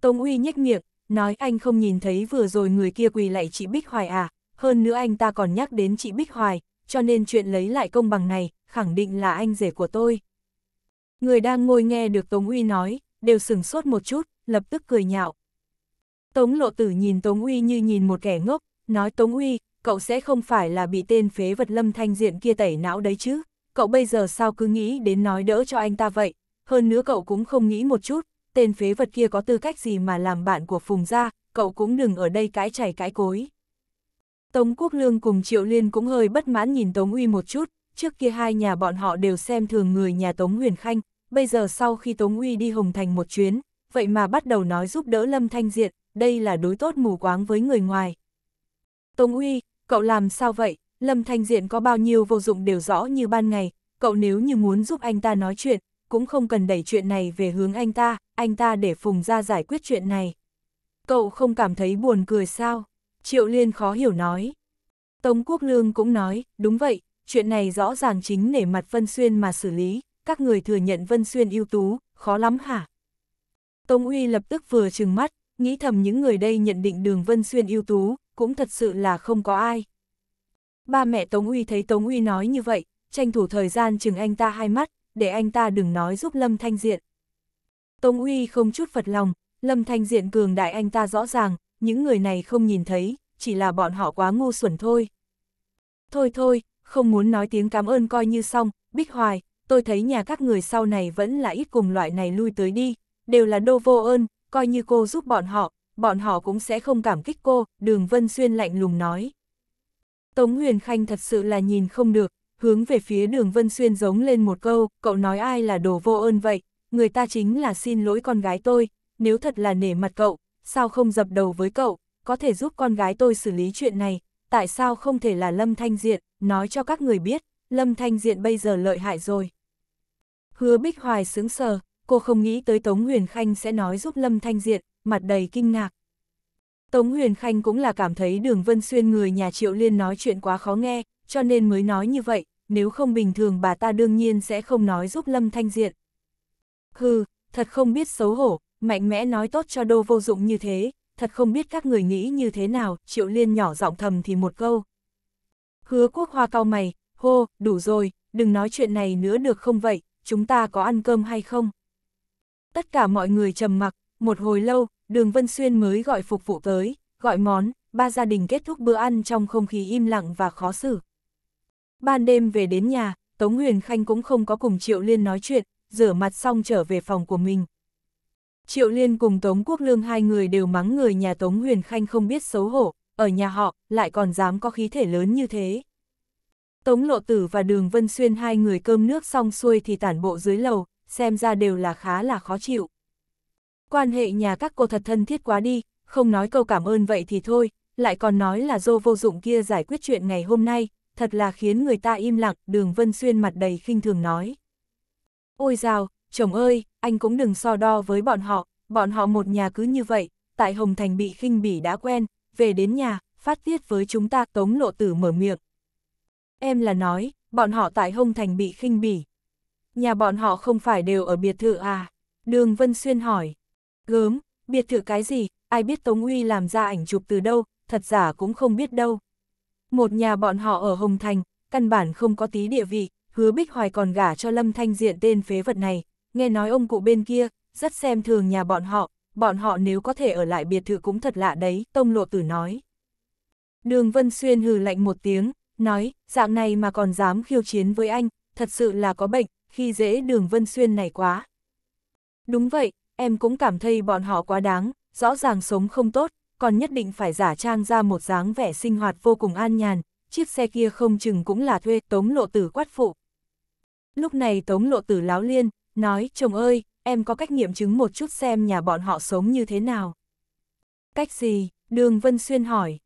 Tống Uy nhếch miệng, nói anh không nhìn thấy vừa rồi người kia quỳ lại chị Bích Hoài à, hơn nữa anh ta còn nhắc đến chị Bích Hoài, cho nên chuyện lấy lại công bằng này, khẳng định là anh rể của tôi. Người đang ngồi nghe được Tống Uy nói, đều sửng sốt một chút, lập tức cười nhạo. Tống Lộ Tử nhìn Tống Uy như nhìn một kẻ ngốc, nói Tống Uy, cậu sẽ không phải là bị tên phế vật lâm thanh diện kia tẩy não đấy chứ, cậu bây giờ sao cứ nghĩ đến nói đỡ cho anh ta vậy, hơn nữa cậu cũng không nghĩ một chút, tên phế vật kia có tư cách gì mà làm bạn của Phùng Gia, cậu cũng đừng ở đây cãi chảy cãi cối. Tống Quốc Lương cùng Triệu Liên cũng hơi bất mãn nhìn Tống Uy một chút, trước kia hai nhà bọn họ đều xem thường người nhà Tống Huyền Khanh, bây giờ sau khi Tống Uy đi Hồng Thành một chuyến, vậy mà bắt đầu nói giúp đỡ Lâm Thanh Diện, đây là đối tốt mù quáng với người ngoài. Tống Uy, cậu làm sao vậy, Lâm Thanh Diện có bao nhiêu vô dụng đều rõ như ban ngày, cậu nếu như muốn giúp anh ta nói chuyện, cũng không cần đẩy chuyện này về hướng anh ta, anh ta để Phùng ra giải quyết chuyện này. Cậu không cảm thấy buồn cười sao? Triệu Liên khó hiểu nói. Tống Quốc Lương cũng nói, đúng vậy, chuyện này rõ ràng chính nể mặt Vân Xuyên mà xử lý, các người thừa nhận Vân Xuyên ưu tú, khó lắm hả? Tống Uy lập tức vừa trừng mắt, nghĩ thầm những người đây nhận định đường Vân Xuyên ưu tú, cũng thật sự là không có ai. Ba mẹ Tống Uy thấy Tống Uy nói như vậy, tranh thủ thời gian chừng anh ta hai mắt, để anh ta đừng nói giúp Lâm Thanh Diện. Tống Uy không chút phật lòng, Lâm Thanh Diện cường đại anh ta rõ ràng, những người này không nhìn thấy, chỉ là bọn họ quá ngu xuẩn thôi. Thôi thôi, không muốn nói tiếng cảm ơn coi như xong, Bích Hoài, tôi thấy nhà các người sau này vẫn là ít cùng loại này lui tới đi, đều là đô vô ơn, coi như cô giúp bọn họ, bọn họ cũng sẽ không cảm kích cô, đường Vân Xuyên lạnh lùng nói. Tống Huyền Khanh thật sự là nhìn không được, hướng về phía đường Vân Xuyên giống lên một câu, cậu nói ai là đồ vô ơn vậy, người ta chính là xin lỗi con gái tôi, nếu thật là nể mặt cậu, sao không dập đầu với cậu, có thể giúp con gái tôi xử lý chuyện này, tại sao không thể là Lâm Thanh Diện, nói cho các người biết, Lâm Thanh Diện bây giờ lợi hại rồi. Hứa Bích Hoài sướng sờ, cô không nghĩ tới Tống Huyền Khanh sẽ nói giúp Lâm Thanh Diện, mặt đầy kinh ngạc. Tống Huyền Khanh cũng là cảm thấy đường Vân Xuyên người nhà Triệu Liên nói chuyện quá khó nghe, cho nên mới nói như vậy, nếu không bình thường bà ta đương nhiên sẽ không nói giúp Lâm Thanh Diện. Hừ, thật không biết xấu hổ, mạnh mẽ nói tốt cho đô vô dụng như thế, thật không biết các người nghĩ như thế nào, Triệu Liên nhỏ giọng thầm thì một câu. Hứa quốc hoa cao mày, hô, đủ rồi, đừng nói chuyện này nữa được không vậy, chúng ta có ăn cơm hay không? Tất cả mọi người trầm mặc, một hồi lâu, đường Vân Xuyên mới gọi phục vụ tới, gọi món, ba gia đình kết thúc bữa ăn trong không khí im lặng và khó xử. Ban đêm về đến nhà, Tống Huyền Khanh cũng không có cùng Triệu Liên nói chuyện, rửa mặt xong trở về phòng của mình. Triệu Liên cùng Tống Quốc Lương hai người đều mắng người nhà Tống Huyền Khanh không biết xấu hổ, ở nhà họ lại còn dám có khí thể lớn như thế. Tống Lộ Tử và Đường Vân Xuyên hai người cơm nước xong xuôi thì tản bộ dưới lầu, xem ra đều là khá là khó chịu. Quan hệ nhà các cô thật thân thiết quá đi, không nói câu cảm ơn vậy thì thôi, lại còn nói là dô vô dụng kia giải quyết chuyện ngày hôm nay, thật là khiến người ta im lặng, đường Vân Xuyên mặt đầy khinh thường nói. Ôi dào, chồng ơi, anh cũng đừng so đo với bọn họ, bọn họ một nhà cứ như vậy, tại Hồng Thành bị khinh bỉ đã quen, về đến nhà, phát tiết với chúng ta tống lộ tử mở miệng. Em là nói, bọn họ tại Hồng Thành bị khinh bỉ. Nhà bọn họ không phải đều ở biệt thự à? Đường Vân Xuyên hỏi. Gớm, biệt thự cái gì, ai biết Tống uy làm ra ảnh chụp từ đâu, thật giả cũng không biết đâu. Một nhà bọn họ ở Hồng Thành, căn bản không có tí địa vị, hứa Bích Hoài còn gả cho Lâm Thanh Diện tên phế vật này, nghe nói ông cụ bên kia, rất xem thường nhà bọn họ, bọn họ nếu có thể ở lại biệt thự cũng thật lạ đấy, Tông Lộ Tử nói. Đường Vân Xuyên hừ lạnh một tiếng, nói, dạng này mà còn dám khiêu chiến với anh, thật sự là có bệnh, khi dễ đường Vân Xuyên này quá. Đúng vậy, em cũng cảm thấy bọn họ quá đáng, rõ ràng sống không tốt, còn nhất định phải giả trang ra một dáng vẻ sinh hoạt vô cùng an nhàn, chiếc xe kia không chừng cũng là thuê tống lộ tử quát phụ. Lúc này tống lộ tử láo liên, nói chồng ơi, em có cách nghiệm chứng một chút xem nhà bọn họ sống như thế nào. Cách gì? Đường Vân Xuyên hỏi.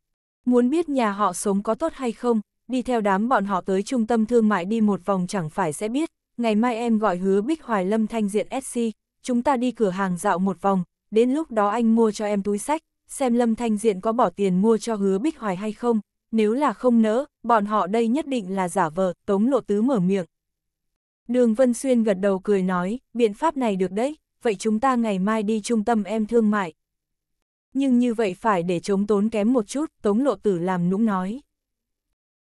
Muốn biết nhà họ sống có tốt hay không, đi theo đám bọn họ tới trung tâm thương mại đi một vòng chẳng phải sẽ biết, ngày mai em gọi hứa Bích Hoài Lâm Thanh diện SC, chúng ta đi cửa hàng dạo một vòng, đến lúc đó anh mua cho em túi sách, xem Lâm Thanh Diện có bỏ tiền mua cho hứa Bích Hoài hay không, nếu là không nỡ, bọn họ đây nhất định là giả vờ, Tống Lộ Tứ mở miệng. Đường Vân Xuyên gật đầu cười nói, biện pháp này được đấy, vậy chúng ta ngày mai đi trung tâm em thương mại. Nhưng như vậy phải để chống tốn kém một chút, Tống Lộ Tử làm nũng nói.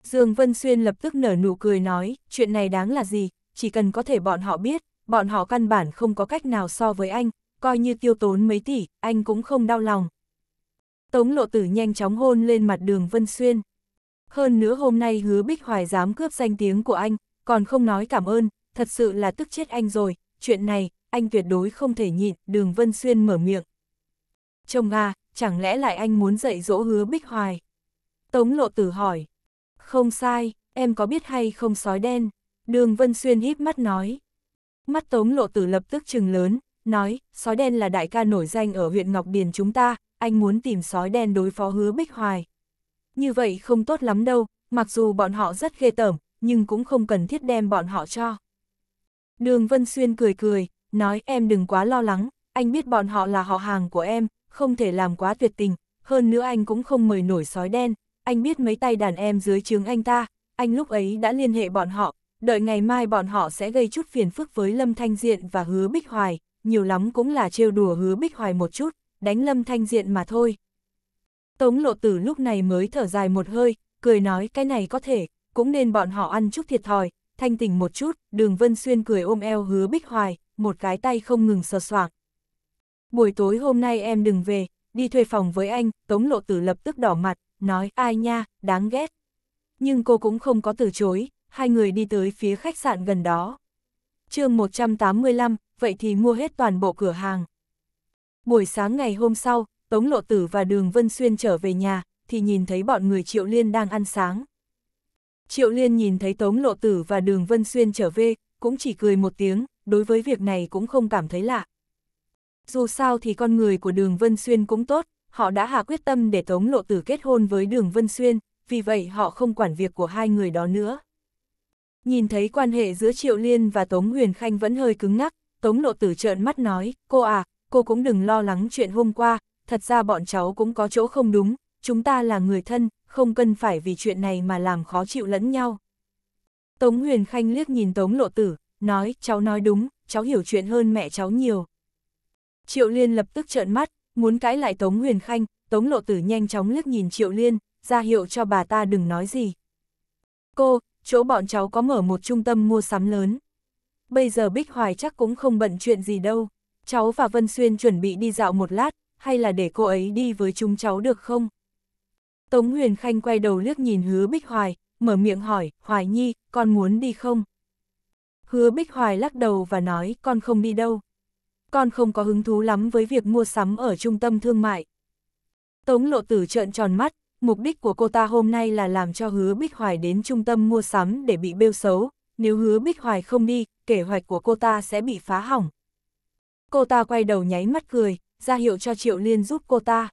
Dương Vân Xuyên lập tức nở nụ cười nói, chuyện này đáng là gì, chỉ cần có thể bọn họ biết, bọn họ căn bản không có cách nào so với anh, coi như tiêu tốn mấy tỷ, anh cũng không đau lòng. Tống lộ tử nhanh chóng hôn lên mặt đường Vân Xuyên. Hơn nữa hôm nay hứa Bích Hoài dám cướp danh tiếng của anh, còn không nói cảm ơn, thật sự là tức chết anh rồi, chuyện này, anh tuyệt đối không thể nhịn, đường Vân Xuyên mở miệng. Chồng à, chẳng lẽ lại anh muốn dạy dỗ hứa Bích Hoài? Tống lộ tử hỏi. Không sai, em có biết hay không sói đen? Đường Vân Xuyên híp mắt nói. Mắt tống lộ tử lập tức trừng lớn, nói, sói đen là đại ca nổi danh ở huyện Ngọc Điền chúng ta, anh muốn tìm sói đen đối phó hứa Bích Hoài. Như vậy không tốt lắm đâu, mặc dù bọn họ rất ghê tởm, nhưng cũng không cần thiết đem bọn họ cho. Đường Vân Xuyên cười cười, nói em đừng quá lo lắng, anh biết bọn họ là họ hàng của em, không thể làm quá tuyệt tình, hơn nữa anh cũng không mời nổi sói đen, anh biết mấy tay đàn em dưới trường anh ta, anh lúc ấy đã liên hệ bọn họ, đợi ngày mai bọn họ sẽ gây chút phiền phức với Lâm Thanh Diện và Hứa Bích Hoài, nhiều lắm cũng là trêu đùa Hứa Bích Hoài một chút, đánh Lâm Thanh Diện mà thôi. Tống Lộ Tử lúc này mới thở dài một hơi, cười nói cái này có thể, cũng nên bọn họ ăn chút thiệt thòi, thanh tỉnh một chút, Đường Vân Xuyên cười ôm eo Hứa Bích Hoài, một cái tay không ngừng sờ soạng. Buổi tối hôm nay em đừng về, đi thuê phòng với anh, Tống Lộ Tử lập tức đỏ mặt, nói ai nha, đáng ghét. Nhưng cô cũng không có từ chối, hai người đi tới phía khách sạn gần đó. chương 185, vậy thì mua hết toàn bộ cửa hàng. Buổi sáng ngày hôm sau, Tống Lộ Tử và Đường Vân Xuyên trở về nhà, thì nhìn thấy bọn người Triệu Liên đang ăn sáng. Triệu Liên nhìn thấy Tống Lộ Tử và Đường Vân Xuyên trở về, cũng chỉ cười một tiếng, đối với việc này cũng không cảm thấy lạ. Dù sao thì con người của Đường Vân Xuyên cũng tốt, họ đã hạ quyết tâm để Tống Lộ Tử kết hôn với Đường Vân Xuyên, vì vậy họ không quản việc của hai người đó nữa. Nhìn thấy quan hệ giữa Triệu Liên và Tống Huyền Khanh vẫn hơi cứng ngắc, Tống lộ Tử trợn mắt nói, cô à, cô cũng đừng lo lắng chuyện hôm qua, thật ra bọn cháu cũng có chỗ không đúng, chúng ta là người thân, không cần phải vì chuyện này mà làm khó chịu lẫn nhau. Tống Huyền Khanh liếc nhìn Tống Lộ Tử, nói, cháu nói đúng, cháu hiểu chuyện hơn mẹ cháu nhiều. Triệu Liên lập tức trợn mắt, muốn cãi lại Tống Huyền Khanh, Tống Lộ Tử nhanh chóng liếc nhìn Triệu Liên, ra hiệu cho bà ta đừng nói gì. Cô, chỗ bọn cháu có mở một trung tâm mua sắm lớn. Bây giờ Bích Hoài chắc cũng không bận chuyện gì đâu, cháu và Vân Xuyên chuẩn bị đi dạo một lát, hay là để cô ấy đi với chúng cháu được không? Tống Huyền Khanh quay đầu liếc nhìn hứa Bích Hoài, mở miệng hỏi, Hoài Nhi, con muốn đi không? Hứa Bích Hoài lắc đầu và nói, con không đi đâu. Con không có hứng thú lắm với việc mua sắm ở trung tâm thương mại. Tống lộ tử trợn tròn mắt, mục đích của cô ta hôm nay là làm cho hứa Bích Hoài đến trung tâm mua sắm để bị bêu xấu, nếu hứa Bích Hoài không đi, kế hoạch của cô ta sẽ bị phá hỏng. Cô ta quay đầu nháy mắt cười, ra hiệu cho Triệu Liên giúp cô ta.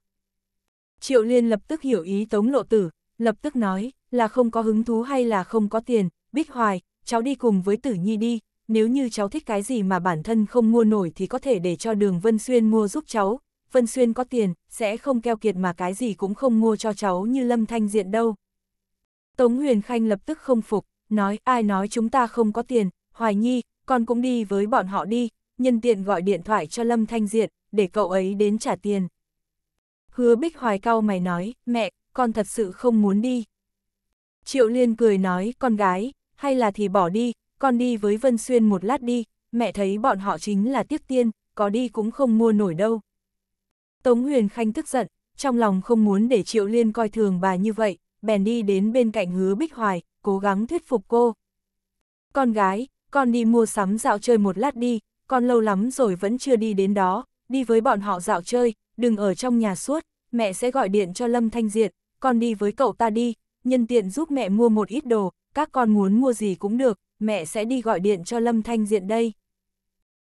Triệu Liên lập tức hiểu ý Tống Lộ Tử, lập tức nói, là không có hứng thú hay là không có tiền, Bích Hoài, cháu đi cùng với Tử Nhi đi, nếu như cháu thích cái gì mà bản thân không mua nổi thì có thể để cho Đường Vân Xuyên mua giúp cháu, Vân Xuyên có tiền, sẽ không keo kiệt mà cái gì cũng không mua cho cháu như Lâm Thanh Diện đâu. Tống Huyền Khanh lập tức không phục, nói ai nói chúng ta không có tiền, Hoài Nhi, con cũng đi với bọn họ đi, nhân tiện gọi điện thoại cho Lâm Thanh Diện, để cậu ấy đến trả tiền. Hứa Bích Hoài cao mày nói, mẹ, con thật sự không muốn đi. Triệu Liên cười nói, con gái, hay là thì bỏ đi, con đi với Vân Xuyên một lát đi, mẹ thấy bọn họ chính là tiếc tiên, có đi cũng không mua nổi đâu. Tống Huyền Khanh tức giận, trong lòng không muốn để Triệu Liên coi thường bà như vậy, bèn đi đến bên cạnh hứa Bích Hoài, cố gắng thuyết phục cô. Con gái, con đi mua sắm dạo chơi một lát đi, con lâu lắm rồi vẫn chưa đi đến đó, đi với bọn họ dạo chơi, đừng ở trong nhà suốt, mẹ sẽ gọi điện cho Lâm Thanh Diệt, con đi với cậu ta đi, nhân tiện giúp mẹ mua một ít đồ, các con muốn mua gì cũng được, mẹ sẽ đi gọi điện cho Lâm Thanh Diệt đây.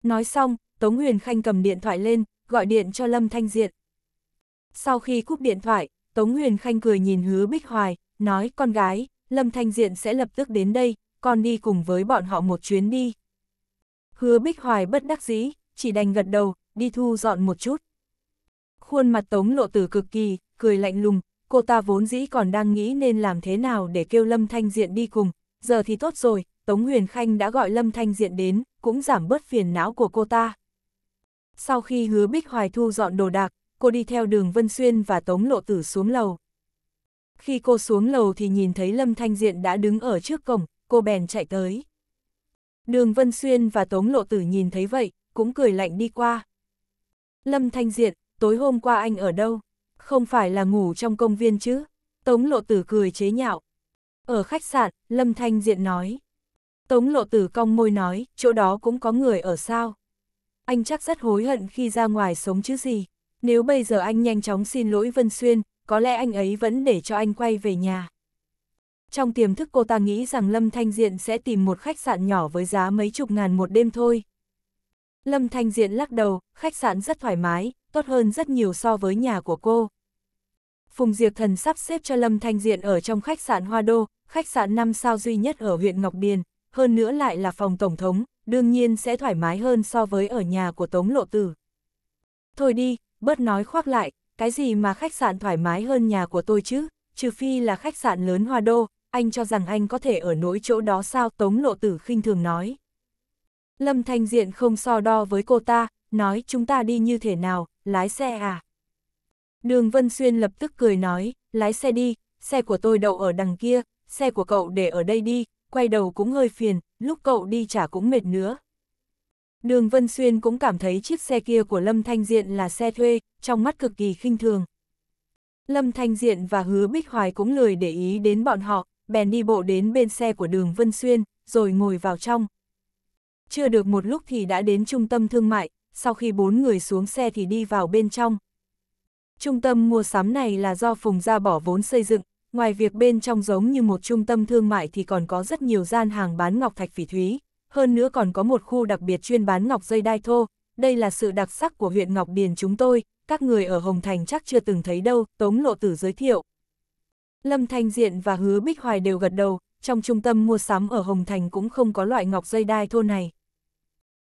Nói xong, Tống Huyền Khanh cầm điện thoại lên, gọi điện cho Lâm Thanh Diện. Sau khi cúp điện thoại, Tống Huyền Khanh cười nhìn hứa Bích Hoài, nói con gái, Lâm Thanh Diện sẽ lập tức đến đây, con đi cùng với bọn họ một chuyến đi. Hứa Bích Hoài bất đắc dĩ, chỉ đành gật đầu, đi thu dọn một chút. Khuôn mặt Tống Lộ Tử cực kỳ, cười lạnh lùng, cô ta vốn dĩ còn đang nghĩ nên làm thế nào để kêu Lâm Thanh Diện đi cùng, giờ thì tốt rồi, Tống Huyền Khanh đã gọi Lâm Thanh Diện đến, cũng giảm bớt phiền não của cô ta. Sau khi hứa Bích Hoài thu dọn đồ đạc, cô đi theo đường Vân Xuyên và Tống Lộ Tử xuống lầu. Khi cô xuống lầu thì nhìn thấy Lâm Thanh Diện đã đứng ở trước cổng, cô bèn chạy tới. Đường Vân Xuyên và Tống Lộ Tử nhìn thấy vậy, cũng cười lạnh đi qua. Lâm Thanh Diện, tối hôm qua anh ở đâu? Không phải là ngủ trong công viên chứ? Tống Lộ Tử cười chế nhạo. Ở khách sạn, Lâm Thanh Diện nói. Tống Lộ Tử cong môi nói, chỗ đó cũng có người ở sao? anh chắc rất hối hận khi ra ngoài sống chứ gì. Nếu bây giờ anh nhanh chóng xin lỗi Vân Xuyên, có lẽ anh ấy vẫn để cho anh quay về nhà. Trong tiềm thức cô ta nghĩ rằng Lâm Thanh Diện sẽ tìm một khách sạn nhỏ với giá mấy chục ngàn một đêm thôi. Lâm Thanh Diện lắc đầu, khách sạn rất thoải mái, tốt hơn rất nhiều so với nhà của cô. Phùng Diệp Thần sắp xếp cho Lâm Thanh Diện ở trong khách sạn Hoa Đô, khách sạn 5 sao duy nhất ở huyện Ngọc Điền, hơn nữa lại là phòng tổng thống, đương nhiên sẽ thoải mái hơn so với ở nhà của Tống Lộ Tử. Thôi đi, bớt nói khoác lại, cái gì mà khách sạn thoải mái hơn nhà của tôi chứ, trừ phi là khách sạn lớn Hoa Đô, anh cho rằng anh có thể ở nỗi chỗ đó sao Tống Lộ Tử khinh thường nói. Lâm Thanh Diện không so đo với cô ta, nói chúng ta đi như thế nào, lái xe à? Đường Vân Xuyên lập tức cười nói, lái xe đi, xe của tôi đậu ở đằng kia, xe của cậu để ở đây đi, quay đầu cũng hơi phiền, lúc cậu đi chả cũng mệt nữa. Đường Vân Xuyên cũng cảm thấy chiếc xe kia của Lâm Thanh Diện là xe thuê, trong mắt cực kỳ khinh thường. Lâm Thanh Diện và Hứa Bích Hoài cũng lười để ý đến bọn họ, bèn đi bộ đến bên xe của đường Vân Xuyên, rồi ngồi vào trong. Chưa được một lúc thì đã đến trung tâm thương mại, sau khi bốn người xuống xe thì đi vào bên trong. Trung tâm mua sắm này là do Phùng Gia bỏ vốn xây dựng, Ngoài việc bên trong giống như một trung tâm thương mại thì còn có rất nhiều gian hàng bán ngọc thạch phỉ thúy, hơn nữa còn có một khu đặc biệt chuyên bán ngọc dây đai thô, đây là sự đặc sắc của huyện Ngọc Điền chúng tôi, các người ở Hồng Thành chắc chưa từng thấy đâu, Tống Lộ Tử giới thiệu. Lâm Thanh Diện và Hứa Bích Hoài đều gật đầu, trong trung tâm mua sắm ở Hồng Thành cũng không có loại ngọc dây đai thô này.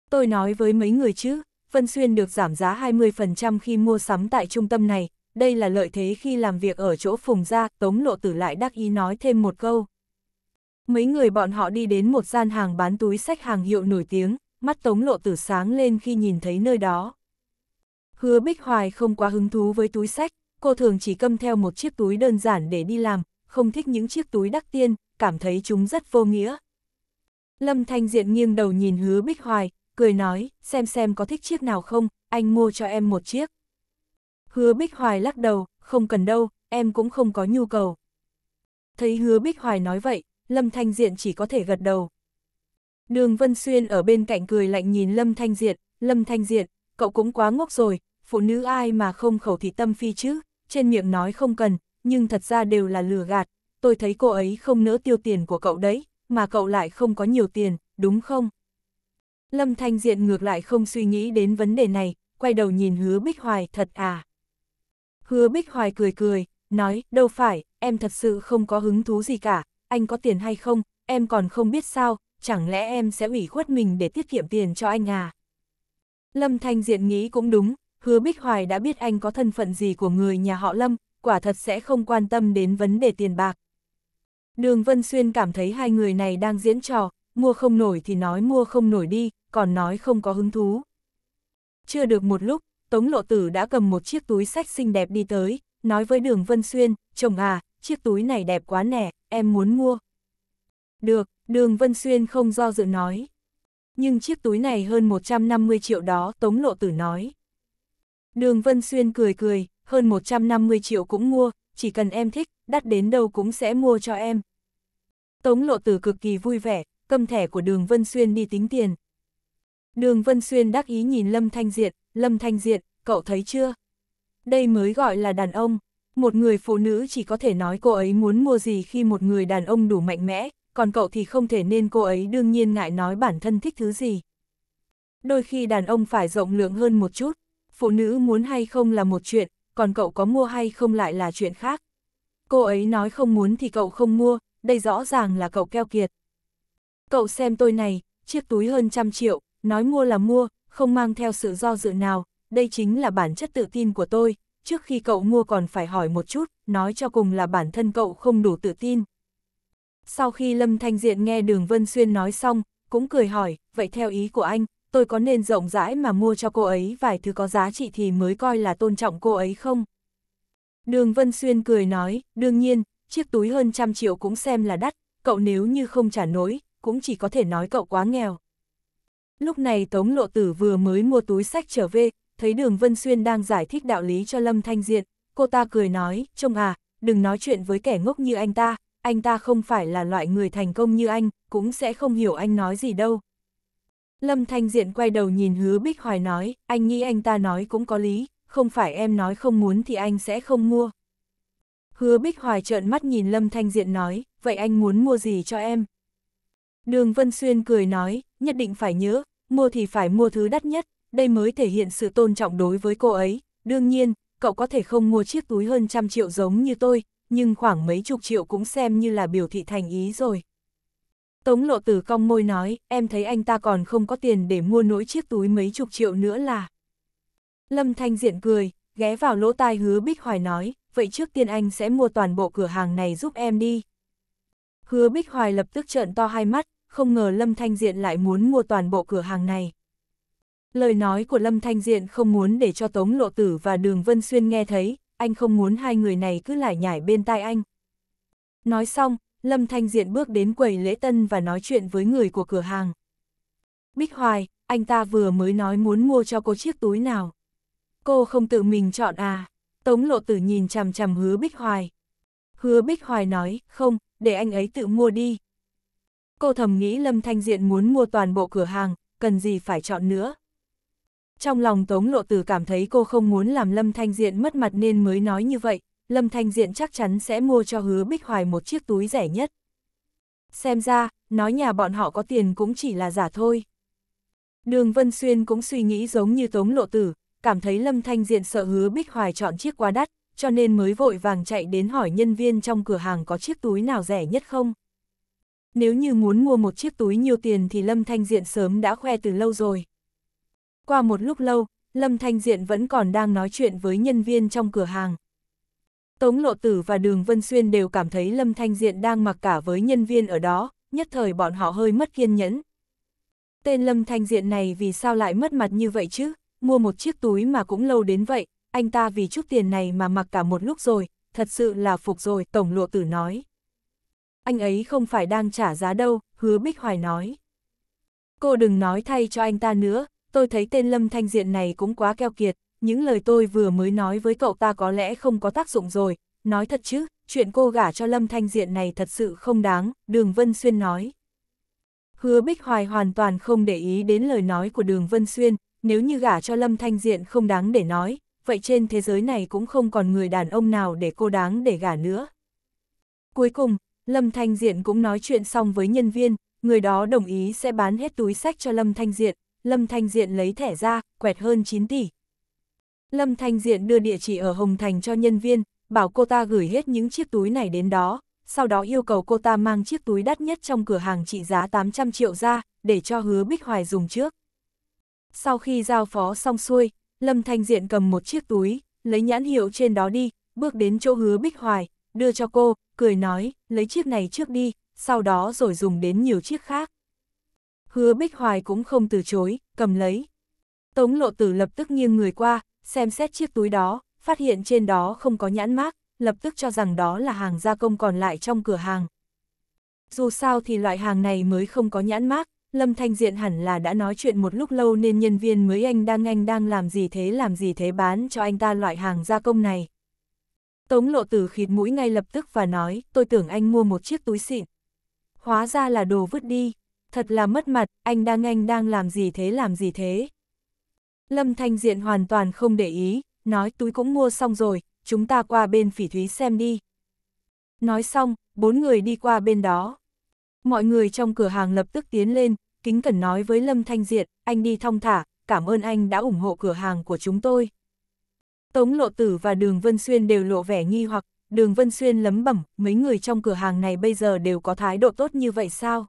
Tôi nói với mấy người chứ, Vân Xuyên được giảm giá 20% khi mua sắm tại trung tâm này, đây là lợi thế khi làm việc ở chỗ phùng gia, Tống Lộ Tử lại đắc ý nói thêm một câu. Mấy người bọn họ đi đến một gian hàng bán túi sách hàng hiệu nổi tiếng, mắt Tống Lộ Tử sáng lên khi nhìn thấy nơi đó. Hứa Bích Hoài không quá hứng thú với túi sách, cô thường chỉ cầm theo một chiếc túi đơn giản để đi làm, không thích những chiếc túi đắt tiên, cảm thấy chúng rất vô nghĩa. Lâm Thanh Diện nghiêng đầu nhìn Hứa Bích Hoài, cười nói, xem xem có thích chiếc nào không, anh mua cho em một chiếc. Hứa Bích Hoài lắc đầu, không cần đâu, em cũng không có nhu cầu. Thấy hứa Bích Hoài nói vậy, Lâm Thanh Diện chỉ có thể gật đầu. Đường Vân Xuyên ở bên cạnh cười lạnh nhìn Lâm Thanh Diện, Lâm Thanh Diện, cậu cũng quá ngốc rồi, phụ nữ ai mà không khẩu thị tâm phi chứ, trên miệng nói không cần, nhưng thật ra đều là lừa gạt, tôi thấy cô ấy không nỡ tiêu tiền của cậu đấy, mà cậu lại không có nhiều tiền, đúng không? Lâm Thanh Diện ngược lại không suy nghĩ đến vấn đề này, quay đầu nhìn hứa Bích Hoài thật à. Hứa Bích Hoài cười cười, nói, đâu phải, em thật sự không có hứng thú gì cả, anh có tiền hay không, em còn không biết sao, chẳng lẽ em sẽ ủy khuất mình để tiết kiệm tiền cho anh à? Lâm Thanh Diện nghĩ cũng đúng, hứa Bích Hoài đã biết anh có thân phận gì của người nhà họ Lâm, quả thật sẽ không quan tâm đến vấn đề tiền bạc. Đường Vân Xuyên cảm thấy hai người này đang diễn trò, mua không nổi thì nói mua không nổi đi, còn nói không có hứng thú. Chưa được một lúc, Tống Lộ Tử đã cầm một chiếc túi sách xinh đẹp đi tới, nói với Đường Vân Xuyên, chồng à, chiếc túi này đẹp quá nè, em muốn mua. Được, Đường Vân Xuyên không do dự nói. Nhưng chiếc túi này hơn 150 triệu đó, Tống Lộ Tử nói. Đường Vân Xuyên cười cười, hơn 150 triệu cũng mua, chỉ cần em thích, đắt đến đâu cũng sẽ mua cho em. Tống Lộ Tử cực kỳ vui vẻ, cầm thẻ của Đường Vân Xuyên đi tính tiền, Đường Vân Xuyên đắc ý nhìn Lâm Thanh Diệt, Lâm Thanh Diệt, cậu thấy chưa? Đây mới gọi là đàn ông. Một người phụ nữ chỉ có thể nói cô ấy muốn mua gì khi một người đàn ông đủ mạnh mẽ, còn cậu thì không thể nên cô ấy đương nhiên ngại nói bản thân thích thứ gì. Đôi khi đàn ông phải rộng lượng hơn một chút, phụ nữ muốn hay không là một chuyện, còn cậu có mua hay không lại là chuyện khác. Cô ấy nói không muốn thì cậu không mua, đây rõ ràng là cậu keo kiệt. Cậu xem tôi này, chiếc túi hơn trăm triệu, Nói mua là mua, không mang theo sự do dự nào, đây chính là bản chất tự tin của tôi, trước khi cậu mua còn phải hỏi một chút, nói cho cùng là bản thân cậu không đủ tự tin. Sau khi Lâm Thanh Diện nghe Đường Vân Xuyên nói xong, cũng cười hỏi, vậy theo ý của anh, tôi có nên rộng rãi mà mua cho cô ấy vài thứ có giá trị thì mới coi là tôn trọng cô ấy không? Đường Vân Xuyên cười nói, đương nhiên, chiếc túi hơn trăm triệu cũng xem là đắt, cậu nếu như không trả nổi, cũng chỉ có thể nói cậu quá nghèo. Lúc này Tống Lộ Tử vừa mới mua túi sách trở về, thấy Đường Vân Xuyên đang giải thích đạo lý cho Lâm Thanh Diện, cô ta cười nói, trông à, đừng nói chuyện với kẻ ngốc như anh ta, anh ta không phải là loại người thành công như anh, cũng sẽ không hiểu anh nói gì đâu. Lâm Thanh Diện quay đầu nhìn hứa Bích Hoài nói, anh nghĩ anh ta nói cũng có lý, không phải em nói không muốn thì anh sẽ không mua. Hứa Bích Hoài trợn mắt nhìn Lâm Thanh Diện nói, vậy anh muốn mua gì cho em? Đường Vân Xuyên cười nói, nhất định phải nhớ, mua thì phải mua thứ đắt nhất, đây mới thể hiện sự tôn trọng đối với cô ấy. Đương nhiên, cậu có thể không mua chiếc túi hơn trăm triệu giống như tôi, nhưng khoảng mấy chục triệu cũng xem như là biểu thị thành ý rồi. Tống lộ tử cong môi nói, em thấy anh ta còn không có tiền để mua nỗi chiếc túi mấy chục triệu nữa là. Lâm Thanh Diện cười, ghé vào lỗ tai hứa Bích Hoài nói, vậy trước tiên anh sẽ mua toàn bộ cửa hàng này giúp em đi. Hứa Bích Hoài lập tức trợn to hai mắt, không ngờ Lâm Thanh Diện lại muốn mua toàn bộ cửa hàng này. Lời nói của Lâm Thanh Diện không muốn để cho Tống Lộ Tử và Đường Vân Xuyên nghe thấy, anh không muốn hai người này cứ lải nhải bên tai anh. Nói xong, Lâm Thanh Diện bước đến quầy lễ tân và nói chuyện với người của cửa hàng. Bích Hoài, anh ta vừa mới nói muốn mua cho cô chiếc túi nào. Cô không tự mình chọn à? Tống Lộ Tử nhìn chằm chằm hứa Bích Hoài. Hứa Bích Hoài nói, không, để anh ấy tự mua đi, cô thầm nghĩ Lâm Thanh Diện muốn mua toàn bộ cửa hàng, cần gì phải chọn nữa. Trong lòng Tống Lộ Tử cảm thấy cô không muốn làm Lâm Thanh Diện mất mặt nên mới nói như vậy, Lâm Thanh Diện chắc chắn sẽ mua cho hứa Bích Hoài một chiếc túi rẻ nhất. Xem ra, nói nhà bọn họ có tiền cũng chỉ là giả thôi. Đường Vân Xuyên cũng suy nghĩ giống như Tống Lộ Tử, cảm thấy Lâm Thanh Diện sợ hứa Bích Hoài chọn chiếc quá đắt, cho nên mới vội vàng chạy đến hỏi nhân viên trong cửa hàng có chiếc túi nào rẻ nhất không nếu như muốn mua một chiếc túi nhiều tiền thì Lâm Thanh Diện sớm đã khoe từ lâu rồi. Qua một lúc lâu, Lâm Thanh Diện vẫn còn đang nói chuyện với nhân viên trong cửa hàng. Tống Lộ Tử và Đường Vân Xuyên đều cảm thấy Lâm Thanh Diện đang mặc cả với nhân viên ở đó, nhất thời bọn họ hơi mất kiên nhẫn. Tên Lâm Thanh Diện này vì sao lại mất mặt như vậy chứ, mua một chiếc túi mà cũng lâu đến vậy, anh ta vì chút tiền này mà mặc cả một lúc rồi, thật sự là phục rồi, Tổng Lộ Tử nói anh ấy không phải đang trả giá đâu, hứa Bích Hoài nói. Cô đừng nói thay cho anh ta nữa, tôi thấy tên Lâm Thanh Diện này cũng quá keo kiệt, những lời tôi vừa mới nói với cậu ta có lẽ không có tác dụng rồi, nói thật chứ, chuyện cô gả cho Lâm Thanh Diện này thật sự không đáng, Đường Vân Xuyên nói. Hứa Bích Hoài hoàn toàn không để ý đến lời nói của Đường Vân Xuyên, nếu như gả cho Lâm Thanh Diện không đáng để nói, vậy trên thế giới này cũng không còn người đàn ông nào để cô đáng để gả nữa. Cuối cùng, Lâm Thanh Diện cũng nói chuyện xong với nhân viên, người đó đồng ý sẽ bán hết túi sách cho Lâm Thanh Diện. Lâm Thanh Diện lấy thẻ ra, quẹt hơn 9 tỷ. Lâm Thanh Diện đưa địa chỉ ở Hồng Thành cho nhân viên, bảo cô ta gửi hết những chiếc túi này đến đó, sau đó yêu cầu cô ta mang chiếc túi đắt nhất trong cửa hàng trị giá 800 triệu ra, để cho hứa Bích Hoài dùng trước. Sau khi giao phó xong xuôi, Lâm Thanh Diện cầm một chiếc túi, lấy nhãn hiệu trên đó đi, bước đến chỗ hứa Bích Hoài, đưa cho cô, cười nói, lấy chiếc này trước đi, sau đó rồi dùng đến nhiều chiếc khác. Hứa Bích Hoài cũng không từ chối, cầm lấy. Tống lộ tử lập tức nghiêng người qua, xem xét chiếc túi đó, phát hiện trên đó không có nhãn mác, lập tức cho rằng đó là hàng gia công còn lại trong cửa hàng. Dù sao thì loại hàng này mới không có nhãn mác, Lâm Thanh Diện hẳn là đã nói chuyện một lúc lâu nên nhân viên mới anh đang anh đang làm gì thế làm gì thế bán cho anh ta loại hàng gia công này. Tống lộ tử khịt mũi ngay lập tức và nói, tôi tưởng anh mua một chiếc túi xịn. Hóa ra là đồ vứt đi, thật là mất mặt, anh đang anh đang làm gì thế làm gì thế. Lâm Thanh Diện hoàn toàn không để ý, nói túi cũng mua xong rồi, chúng ta qua bên phỉ thúy xem đi. Nói xong, bốn người đi qua bên đó. Mọi người trong cửa hàng lập tức tiến lên, kính cẩn nói với Lâm Thanh Diện, anh đi thong thả, cảm ơn anh đã ủng hộ cửa hàng của chúng tôi. Tống Lộ Tử và Đường Vân Xuyên đều lộ vẻ nghi hoặc, Đường Vân Xuyên lấm bẩm, mấy người trong cửa hàng này bây giờ đều có thái độ tốt như vậy sao?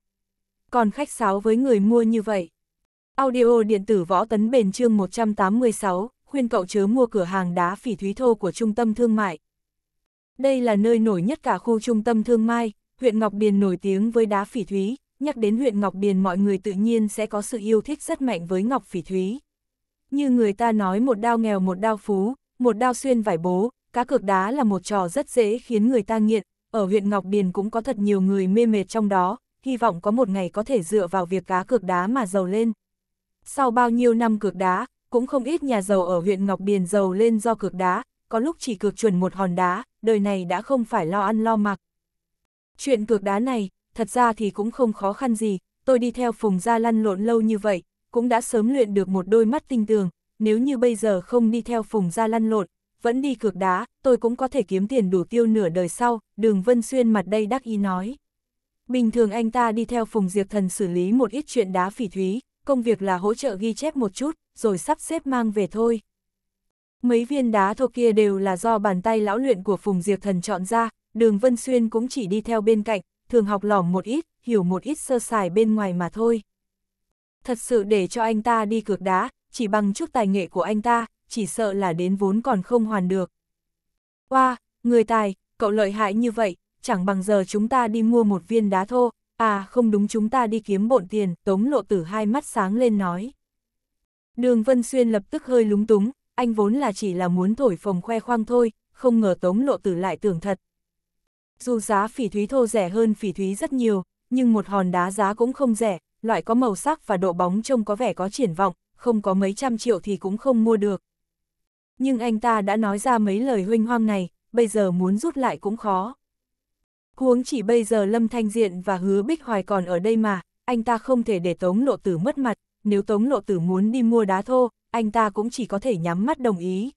Còn khách sáo với người mua như vậy. Audio điện tử võ tấn bền chương 186, khuyên cậu chớ mua cửa hàng đá phỉ thúy thô của trung tâm thương mại. Đây là nơi nổi nhất cả khu trung tâm thương mại, huyện Ngọc Điền nổi tiếng với đá phỉ thúy, nhắc đến huyện Ngọc Điền mọi người tự nhiên sẽ có sự yêu thích rất mạnh với Ngọc phỉ thúy. Như người ta nói một đao nghèo một đao phú, một đao xuyên vải bố, cá cược đá là một trò rất dễ khiến người ta nghiện, ở huyện Ngọc Điền cũng có thật nhiều người mê mệt trong đó, hy vọng có một ngày có thể dựa vào việc cá cược đá mà giàu lên. Sau bao nhiêu năm cược đá, cũng không ít nhà giàu ở huyện Ngọc Điền giàu lên do cược đá, có lúc chỉ cược chuẩn một hòn đá, đời này đã không phải lo ăn lo mặc. Chuyện cược đá này, thật ra thì cũng không khó khăn gì, tôi đi theo Phùng Gia lăn lộn lâu như vậy, cũng đã sớm luyện được một đôi mắt tinh tường, nếu như bây giờ không đi theo phùng ra lăn lộn, vẫn đi cược đá, tôi cũng có thể kiếm tiền đủ tiêu nửa đời sau, đường Vân Xuyên mặt đây đắc ý nói. Bình thường anh ta đi theo Phùng Diệt Thần xử lý một ít chuyện đá phỉ thúy, công việc là hỗ trợ ghi chép một chút, rồi sắp xếp mang về thôi. Mấy viên đá thô kia đều là do bàn tay lão luyện của Phùng Diệp Thần chọn ra, đường Vân Xuyên cũng chỉ đi theo bên cạnh, thường học lỏm một ít, hiểu một ít sơ sài bên ngoài mà thôi. Thật sự để cho anh ta đi cược đá, chỉ bằng chút tài nghệ của anh ta, chỉ sợ là đến vốn còn không hoàn được. Qua wow, người tài, cậu lợi hại như vậy, chẳng bằng giờ chúng ta đi mua một viên đá thô, à không đúng chúng ta đi kiếm bộn tiền, tống lộ tử hai mắt sáng lên nói. Đường Vân Xuyên lập tức hơi lúng túng, anh vốn là chỉ là muốn thổi phồng khoe khoang thôi, không ngờ tống lộ tử lại tưởng thật. Dù giá phỉ thúy thô rẻ hơn phỉ thúy rất nhiều, nhưng một hòn đá giá cũng không rẻ, loại có màu sắc và độ bóng trông có vẻ có triển vọng, không có mấy trăm triệu thì cũng không mua được. Nhưng anh ta đã nói ra mấy lời huynh hoang này, bây giờ muốn rút lại cũng khó. Huống chỉ bây giờ Lâm Thanh Diện và Hứa Bích Hoài còn ở đây mà, anh ta không thể để Tống Lộ Tử mất mặt, nếu Tống Lộ Tử muốn đi mua đá thô, anh ta cũng chỉ có thể nhắm mắt đồng ý.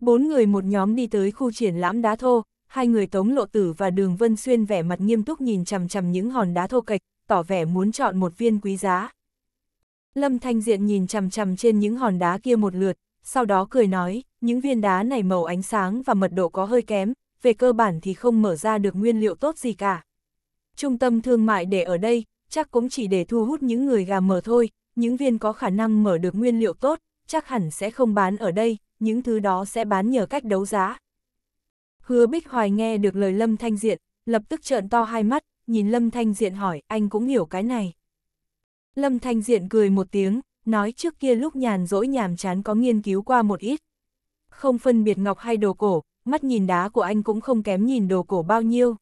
Bốn người một nhóm đi tới khu triển lãm đá thô, hai người Tống Lộ Tử và Đường Vân Xuyên vẻ mặt nghiêm túc nhìn chằm chằm những hòn đá thô kịch, tỏ vẻ muốn chọn một viên quý giá. Lâm Thanh Diện nhìn chằm chằm trên những hòn đá kia một lượt, sau đó cười nói, những viên đá này màu ánh sáng và mật độ có hơi kém, về cơ bản thì không mở ra được nguyên liệu tốt gì cả. Trung tâm thương mại để ở đây, chắc cũng chỉ để thu hút những người gà mở thôi, những viên có khả năng mở được nguyên liệu tốt, chắc hẳn sẽ không bán ở đây, những thứ đó sẽ bán nhờ cách đấu giá. Hứa Bích Hoài nghe được lời Lâm Thanh Diện, lập tức trợn to hai mắt, nhìn Lâm Thanh Diện hỏi, anh cũng hiểu cái này. Lâm Thanh Diện cười một tiếng, nói trước kia lúc nhàn rỗi nhàm chán có nghiên cứu qua một ít. Không phân biệt ngọc hay đồ cổ, mắt nhìn đá của anh cũng không kém nhìn đồ cổ bao nhiêu.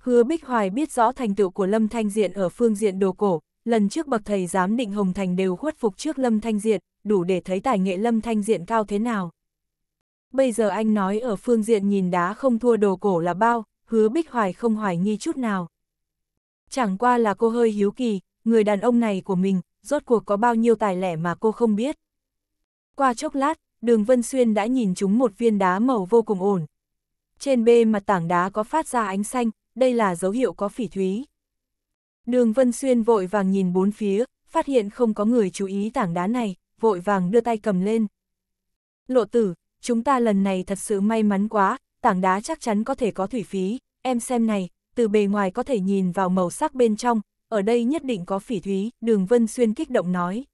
Hứa Bích Hoài biết rõ thành tựu của Lâm Thanh Diện ở phương diện đồ cổ, lần trước bậc thầy giám định Hồng Thành đều khuất phục trước Lâm Thanh Diện, đủ để thấy tài nghệ Lâm Thanh Diện cao thế nào. Bây giờ anh nói ở phương diện nhìn đá không thua đồ cổ là bao, hứa Bích Hoài không hoài nghi chút nào. Chẳng qua là cô hơi hiếu kỳ, người đàn ông này của mình, rốt cuộc có bao nhiêu tài lẻ mà cô không biết. Qua chốc lát, đường Vân Xuyên đã nhìn chúng một viên đá màu vô cùng ổn. Trên bê mặt tảng đá có phát ra ánh xanh, đây là dấu hiệu có phỉ thúy. Đường Vân Xuyên vội vàng nhìn bốn phía, phát hiện không có người chú ý tảng đá này, vội vàng đưa tay cầm lên. Lộ tử, chúng ta lần này thật sự may mắn quá, tảng đá chắc chắn có thể có thủy phí, em xem này, từ bề ngoài có thể nhìn vào màu sắc bên trong, ở đây nhất định có phỉ thúy, đường Vân Xuyên kích động nói.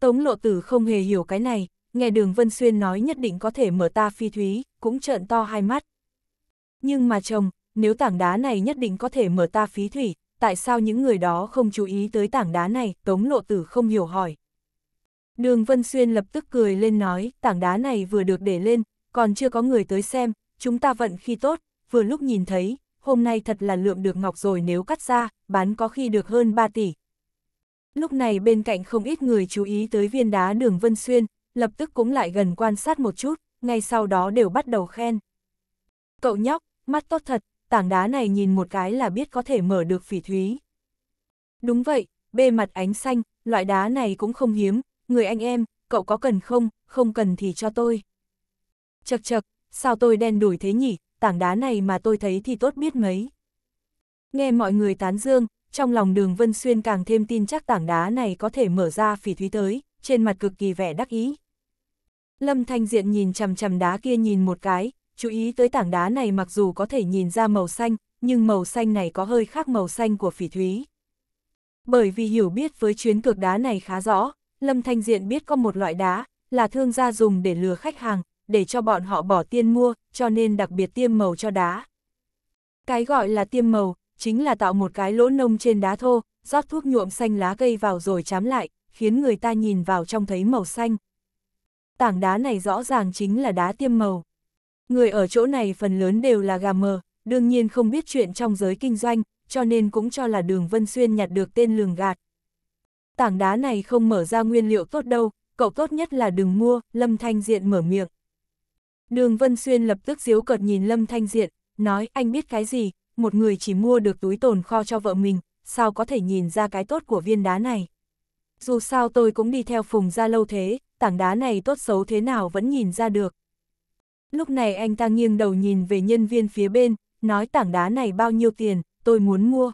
Tống lộ tử không hề hiểu cái này, nghe đường Vân Xuyên nói nhất định có thể mở ta phi thúy, cũng trợn to hai mắt. Nhưng mà chồng, nếu tảng đá này nhất định có thể mở ta phí thủy, tại sao những người đó không chú ý tới tảng đá này, tống lộ tử không hiểu hỏi. Đường Vân Xuyên lập tức cười lên nói, tảng đá này vừa được để lên, còn chưa có người tới xem, chúng ta vận khi tốt, vừa lúc nhìn thấy, hôm nay thật là lượm được ngọc rồi nếu cắt ra, bán có khi được hơn 3 tỷ. Lúc này bên cạnh không ít người chú ý tới viên đá đường Vân Xuyên, lập tức cũng lại gần quan sát một chút, ngay sau đó đều bắt đầu khen. Cậu nhóc, mắt tốt thật, tảng đá này nhìn một cái là biết có thể mở được phỉ thúy. Đúng vậy, bê mặt ánh xanh, loại đá này cũng không hiếm, người anh em, cậu có cần không, không cần thì cho tôi. Chật chật, sao tôi đen đuổi thế nhỉ, tảng đá này mà tôi thấy thì tốt biết mấy. Nghe mọi người tán dương, trong lòng đường Vân Xuyên càng thêm tin chắc tảng đá này có thể mở ra phỉ thúy tới, trên mặt cực kỳ vẻ đắc ý. Lâm Thanh Diện nhìn chằm chằm đá kia nhìn một cái, chú ý tới tảng đá này mặc dù có thể nhìn ra màu xanh, nhưng màu xanh này có hơi khác màu xanh của phỉ thúy. Bởi vì hiểu biết với chuyến cược đá này khá rõ, Lâm Thanh Diện biết có một loại đá, là thương gia dùng để lừa khách hàng, để cho bọn họ bỏ tiền mua, cho nên đặc biệt tiêm màu cho đá. Cái gọi là tiêm màu, chính là tạo một cái lỗ nông trên đá thô, rót thuốc nhuộm xanh lá cây vào rồi chám lại, khiến người ta nhìn vào trong thấy màu xanh. Tảng đá này rõ ràng chính là đá tiêm màu. Người ở chỗ này phần lớn đều là gà mờ, đương nhiên không biết chuyện trong giới kinh doanh, cho nên cũng cho là đường Vân Xuyên nhặt được tên lường gạt. Tảng đá này không mở ra nguyên liệu tốt đâu, cậu tốt nhất là đừng mua, Lâm Thanh Diện mở miệng. Đường Vân Xuyên lập tức diếu cợt nhìn Lâm Thanh Diện, nói anh biết cái gì, một người chỉ mua được túi tồn kho cho vợ mình, sao có thể nhìn ra cái tốt của viên đá này. Dù sao tôi cũng đi theo Phùng ra lâu thế, tảng đá này tốt xấu thế nào vẫn nhìn ra được. Lúc này anh ta nghiêng đầu nhìn về nhân viên phía bên, nói tảng đá này bao nhiêu tiền, tôi muốn mua.